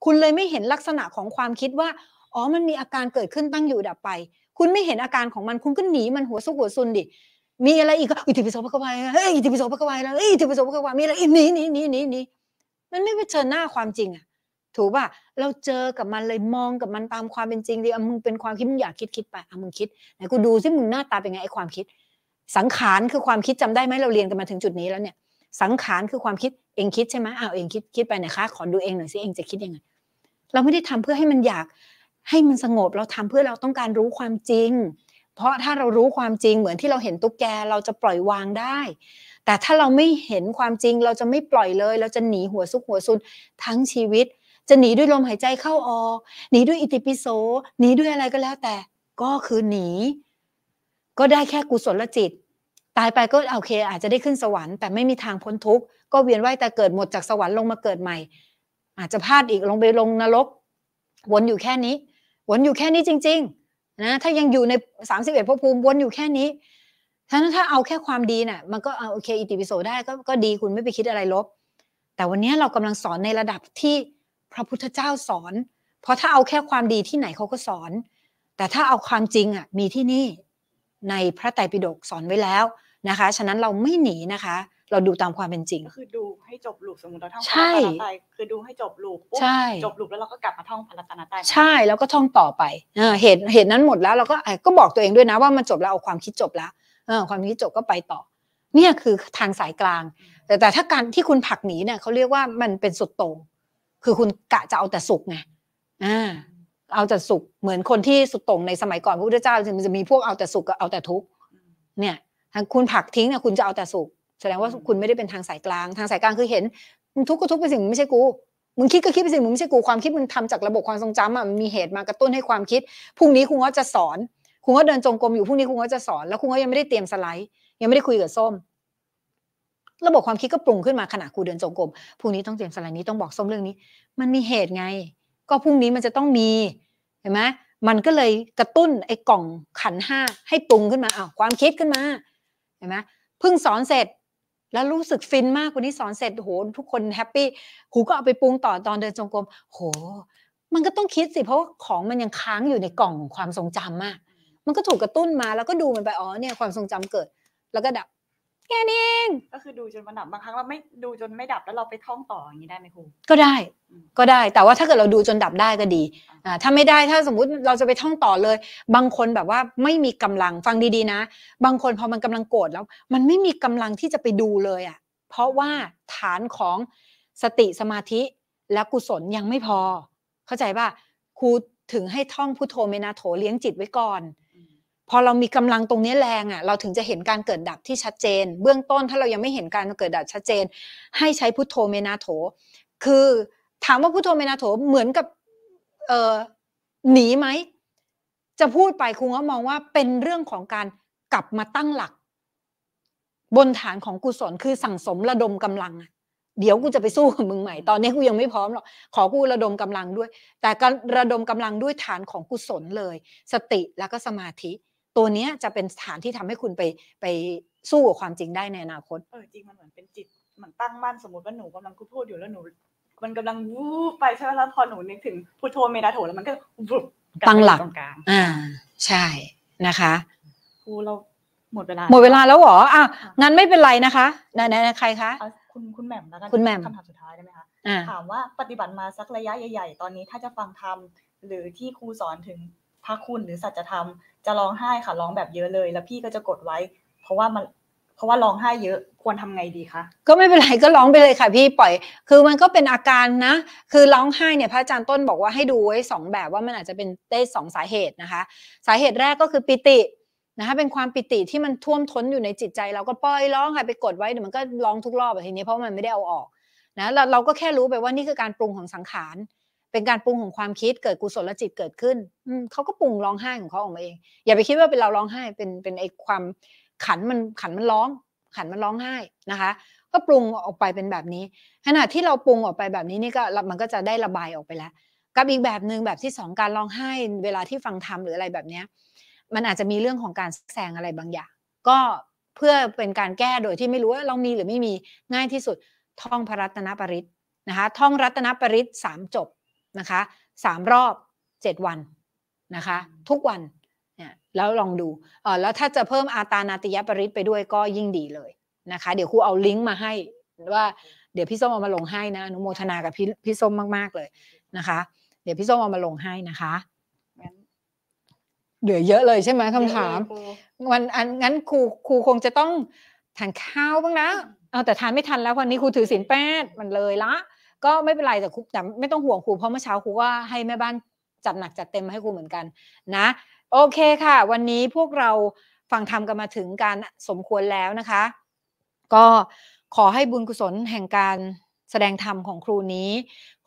S1: คุณเลยไม่เห็นลักษณะของความคิดว่าอ๋อมันมีอาการเกิดขึ้นตั้งอยู่ดับไปคุณไม่เห็นอาการของมันคุณก็หนีมันหัวซุกหัวซุนดิมีอะไรอีกก็อิทธิพิโสพระกวายเฮ้ยอิทธิพิโสพระกวายแล้วอฮ้อิทธิพิโสพระกวายมีอะไรอีกหนีหนีหนีหนีหนีมันไม่ไปเจอหน้าความจริงอะถูกป่ะเราเจอกับมันเลยมองกับมันตามความเป็นจริงดิอ่ะมึงเป็นความคิดมึงอยากคิดคิดไปอ่ะมึงคิดไหนกูดูซิมึงหน้าตาเป็นไงไอ้ความคิด สังขารคือความคิดจำได้ไหมเราเรียนกันมาถึงจุดนี้แล้วเนี่ยสังขารคือความคิดเองคิดใช่ไหมอ้าวเองคิดคิดไปไหนคะขอดูเองหน่อยซิเองจะคิดยังไงเราไม่ได้ทำเพื่อให้มันอยากให้มันสงบเราทำเพื่อเราต้องการรู้ความจริง เพราะถ้าเรารู้ความจริงเหมือนที่เราเห็นตุ๊กแกเราจะปล่อยวางได้ แต่ถ้าเราไม่เห็นความจริงเราจะไม่ปล่อยเลย เราจะหนีหัวซุกหัวซุนทั้งชีวิต จะหนีด้วยลมหายใจเข้าออกหนีด้วยอิติปิโสหนีด้วยอะไรก็แล้วแต่ ก็คือหนี ก็ได้แค่กุศลจิต ตายไปก็โอเคอาจจะได้ขึ้นสวรรค์แต่ไม่มีทางพ้นทุกข์ก็เวียนว่ายแต่เกิดหมดจากสวรรค์ลงมาเกิดใหม่ อาจจะพลาดอีกลงไปลงนรกวนอยู่แค่นี้วนอยู่แค่นี้จริงๆ นะ ถ้ายังอยู่ใน 31พระภูมิวนอยู่แค่นี้ั้นถ้าเอาแค่ความดีนะ่ะ มันก็เอาโอเค อิติปิโสได้ก็ก็ดีคุณไม่ไปคิดอะไรลบ แต่วันนี้เรากำลังสอนในระดับที่พระพุทธเจ้าสอน เพราะถ้าเอาแค่ความดีที่ไหนเขาก็สอน แต่ถ้าเอาความจริงอ่ะมีที่นี่ในพระไตรปิฎกสอนไว้แล้วนะคะ ฉะนั้นเราไม่หนีนะคะเราดูตามความเป็นจริงคือด
S2: ูให้จบลูกสมมติเราท่องพารตาคือดูให้จบลูกปุ๊บจบลูกแล้วเราก็กลับมาท่องพันธตานา
S1: ตายใช่แล้วก็ท่องต่อไปเหตุเหตุนั้นหมดแล้ว เราก็ก็บอกตัวเองด้วยนะว่ามันจบแล้วเอาความคิดจบแล้วความคิดจบก็ไปต่อ เนี่ยคือทางสายกลาง แต่แต่ถ้าการที่คุณผักหนีเนี่ยเขาเรียกว่ามันเป็นสุดโต่งคือคุณกะจะเอาแต่สุขไงอ่าเอาแต่สุข เหมือนคนที่สุดโตรงในสมัยก่อนพระพุทธเจ้ามันจะมีพวกเอาแต่สุขกับเอาแต่ทุกเนี่ยคุณผักทิ้งเนี่ยคุณจะเอาแต่สุขแสดงว่าคุณไม่ได้เป็นทางสายกลาง ทางสายกลางคือเห็นมึงทุกข์ก็ทุกข์ไปสิ่งไม่ใช่กูมึงคิดก็คิดไปสิ่งมึงไม่ใช่กูความคิดมึงทำจากระบบความทรงจำอ่ะมันมีเหตุมากระตุ้นให้ความคิดพรุ่งนี้คุณก็จะสอนคุณก็เดินจงกรมอยู่พรุ่งนี้คุณก็จะสอนแล้วคุณก็ยังไม่ได้เตรียมสไลด์ยังไม่ได้คุยกับส้มระบบความคิดก็ปรุงขึ้นมาขณะคุูเดินจงกรมพรุ่งนี้ต้องเตรียมสไลด์นี้ต้องบอกส้มเรื่องนี้ มันมีเหตุไง ก็พรุ่งนี้มันจะต้องมีเห็นไหมมันก็เลยกระตุ้นไอ้กล่องขันห้าให้ปรุงขึ้นมาอ้าวความคิดขึ้นมาเห็นไหมเพิ่งสอนเสร็จแล้วรู้สึกฟินมากวันนี้สอนเสร็จโหทุกคนแฮปปี้หูก็เอาไปปรุงต่อตอนเดินจงกรมโห มันก็ต้องคิดสิเพราะของมันยังค้างอยู่ในกล่องของความทรงจำมาก มันก็ถูกกระตุ้นมาแล้วก็ดูมันไปอ๋อเนี่ยความทรงจำเกิด แล้วก็ดับ
S2: แค่นี้เองก็คือดูจนมันดับบางครั้งเราไม่ดูจนไม่ดับแล้วเราไปท่องต่ออย่างนี้ได้ไหมครู
S1: ก็ได้ก็ได้แต่ว่าถ้าเกิดเราดูจนดับได้ก็ดีอ่าถ้าไม่ได้ถ้าสมมุติเราจะไปท่องต่อเลย บางคนแบบว่าไม่มีกำลังฟังดี ๆนะ บางคนพอมันกำลังโกรธแล้ว มันไม่มีกำลังที่จะไปดูเลยอ่ะเพราะว่าฐานของสติสมาธิและกุศลยังไม่พอ เข้าใจป่ะครูถึงให้ท่องพุทโธเมนาโถเลี้ยงจิตไว้ก่อนพอเรามีกำลังตรงนี้แรงอ่ะเราถึงจะเห็นการเกิดดับที่ชัดเจน เบื้องต้นถ้าเรายังไม่เห็นการเกิดดับชัดเจน ให้ใช้พุทโธเมนาโถคือถามว่าพุทโธเมนาโถเหมือนกับเออหนีไหมจะพูดไปคุณก็มองว่าเป็นเรื่องของการกลับมาตั้งหลัก บนฐานของกุศลคือสั่งสมระดมกำลังเดี๋ยวกูจะไปสู้กับมึงใหม่ตอนนี้กูยังไม่พร้อมหรอกขอกูระดมกำลังด้วย แต่การระดมกำลังด้วยฐานของกุศลเลย สติแล้วก็สมาธิตัวเนี้ยจะเป็นฐานที่ทำให้คุณไปไปสู้กับความจริงได้ในอนาคต เออจริงมันเหมือน
S2: เป็นจิตเหมือนตั้งมั่นสมมติว่าหนูกำลังพูดอยู่แล้วหนูมันกำลังวูบไปใช่ไหมแล้วพอหนูนึกถึงพูดโรเมตาโถ
S1: แล้วมันก็วูบตั้งหลักตรงกลางอ่าใช่นะคะ ครูเราหมดเวลาหมดเวลาแล้วเหรออ่ะงั้นไม่เป็นไรนะคะไหนๆใครคะคุณ
S2: คุณแหม่มแล้วกันคุณแหม่มคำถามสุดท้ายได้ไหมคะถามว่าปฏิบัติมาสักระยะใหญ่ ๆ ตอนนี้ถ้าจะฟังธรรมหรือที่ครูสอนถึงพระคุณหรือสัจธรรมจะร้องไห้ค่ะร้องแบบเยอะเลย แล้วพี่ก็จะกดไว้ เพราะว่ามันเพราะว่าร้องไห้เยอะควรทำไงดีคะ
S1: ก็ไม่เป็นไรก็ร้องไปเลยค่ะพี่ปล่อย คือมันก็เป็นอาการนะคือร้องไห้เนี่ยพระอาจารย์ต้นบอกว่าให้ดูไว้สองแบบว่ามันอาจจะเป็นได้สองสาเหตุนะคะสาเหตุแรกก็คือปิตินะคะเป็นความปิติที่มันท่วมท้นอยู่ในจิตใจ เราก็ปล่อยร้องค่ะไปกดไว้เดี๋ยวมันก็ร้องทุกรอบทีนี้ เพราะมันไม่ได้เอาออกนะเราเราก็แค่รู้ไปว่านี่คือการปรุงของสังขารเป็นการปรุงของความคิดเกิดกุศลจิตเกิดขึ้นเขาก็ปรุงร้องไห้ของเขาออกมาเอง อย่าไปคิดว่าเป็นเราร้องไห้ เป็นเป็นไอ้ความขันมันขันมันร้อง ขันมันร้องไห้นะคะ ก็ปรุงออกไปเป็นแบบนี้ ขณะที่เราปรุงออกไปแบบนี้นี่ก็มันก็จะได้ระบายออกไปแล้วกับอีกแบบหนึ่งแบบที่สองการร้องไห้ เวลาที่ฟังธรรมหรืออะไรแบบเนี้ยมันอาจจะมีเรื่องของการแซงอะไรบางอย่าง ก็เพื่อเป็นการแก้โดยที่ไม่รู้ว่าเรามีหรือไม่มีง่ายที่สุดท่องพระรัตนปริศนะคะ ท่องรัตนปริศสามจบนะคะสามรอบเจ็ดวันนะคะ ทุกวันเนี่ย แล้วลองดู เออแล้วถ้าจะเพิ่มอาตานาติยปริศไปด้วยก็ยิ่งดีเลยนะคะ เดี๋ยวครูเอาลิงก์มาให้ว่าเดี๋ยวพี่ส้มเอามาลงให้นะอนุโมทนากับพี่พี่ส้มมากๆเลยนะคะ เดี๋ยวพี่ส้มเอามาลงให้นะคะเหลือเยอะเลยใช่ไหมคำถามวันอันงั้นครูครูคงจะต้องทานข้าวบ้างนะเอาแต่ทานไม่ทันแล้ววันนี้ครูถือศีลแปดมันเลยละก็ไม่เป็นไรแต่ครูแต่ไม่ต้องห่วงครูเพราะเมื่อเช้าครูว่าให้แม่บ้านจัดหนักจัดเต็มมาให้ครูเหมือนกันนะโอเคค่ะ วันนี้พวกเราฟังธรรมกันมาถึงการสมควรแล้วนะคะ ก็ขอให้บุญกุศลแห่งการแสดงธรรมของครูนี้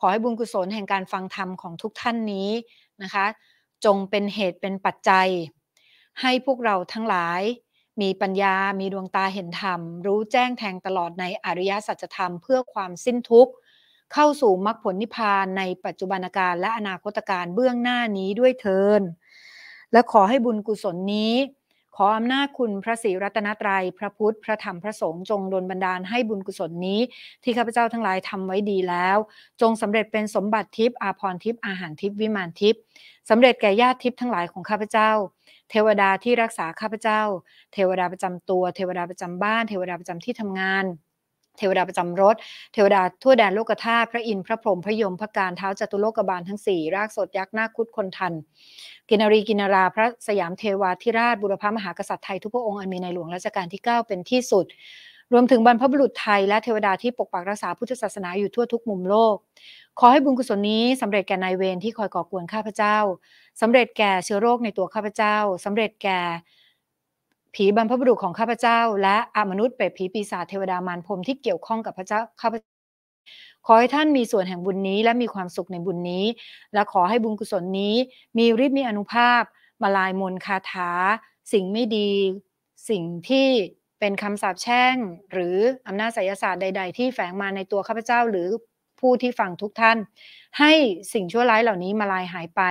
S1: ขอให้บุญกุศลแห่งการฟังธรรมของทุกท่านนี้นะคะ จงเป็นเหตุเป็นปัจจัย ให้พวกเราทั้งหลายมีปัญญา มีดวงตาเห็นธรรม รู้แจ้งแทงตลอดในอริยสัจธรรมเพื่อความสิ้นทุกข์เข้าสู่มรรคผลนิพพานในปัจจุบันการและอนาคตการเบื้องหน้านี้ด้วยเทินและขอให้บุญกุศลนี้ ขออำนาจคุณพระศรีรัตนตรยัย พระพุทธ พระธรรมพระสงฆ์จงดลบันดาลให้บุญกุศลนี้ ที่ข้าพเจ้าทั้งหลายทำไว้ดีแล้ว จงสำเร็จเป็นสมบัติทิพย์อาภรณ์ทิพย์อาหารทิพย์วิมานทิพย์สำเร็จแก่ญาติทิพย์ทั้งหลายของข้าพเจ้า เทวดาที่รักษาข้าพเจ้า เทวดาประจำตัว เทวดาประจำบ้าน เทวดาประจำที่ทำงานเทวดาประจำรถ เทวดาทั่วแดนโลกธาตุ พระอินทร์ พระพรหม พระยมพระการเท้าจตุโลกบาลทั้งสี่ รากสดยักษ์นาคคุดคนทัน กินรีกินาราพระสยามเทวาธิราช บุรพมหากษัตริย์ไทย ทุกพระองค์ อันมีในหลวงรัชกาลที่ 9 เป็นที่สุด รวมถึงบรรพบุรุษไทยและเทวดาที่ปกปักรักษาพุทธศาสนาอยู่ทั่วทุกมุมโลก ขอให้บุญกุศลนี้สำเร็จแก่นายเวรที่คอยก่อกวนข้าพเจ้า สำเร็จแก่เชื้อโรคในตัวข้าพเจ้า สำเร็จแก่ผีบรรพบุรุษของข้าพเจ้าและอมนุษย์เปรตผีปีศาจเทวดามารพรมที่เกี่ยวข้องกับพระเจ้าข้าพเจ้า ขอให้ท่านมีส่วนแห่งบุญนี้และมีความสุขในบุญนี้ และขอให้บุญกุศลนี้มีฤทธิ์มีอนุภาพมาลายมนคาถา สิ่งไม่ดี สิ่งที่เป็นคำสาปแช่ง หรืออำนาจศัยศาสตร์ใดๆที่แฝงมาในตัวข้าพเจ้าหรือผู้ที่ฟังทุกท่าน ให้สิ่งชั่วร้ายเหล่านี้มาลายหายไป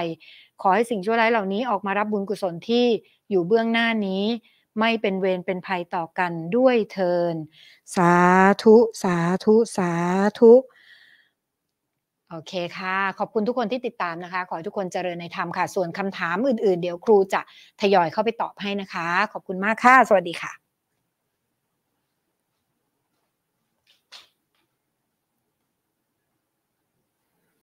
S1: ขอให้สิ่งชั่วร้ายเหล่านี้ออกมารับบุญกุศลที่อยู่เบื้องหน้านี้ไม่เป็นเวรเป็นภัยต่อกันด้วยเทินสาธุ สาธุ สาธุ โอเคค่ะ ขอบคุณทุกคนที่ติดตามนะคะ ขอให้ทุกคนเจริญในธรรมค่ะ ส่วนคำถามอื่นๆ เดี๋ยวครูจะทยอยเข้าไปตอบให้นะคะ ขอบคุณมากค่ะ สวัสดีค่ะ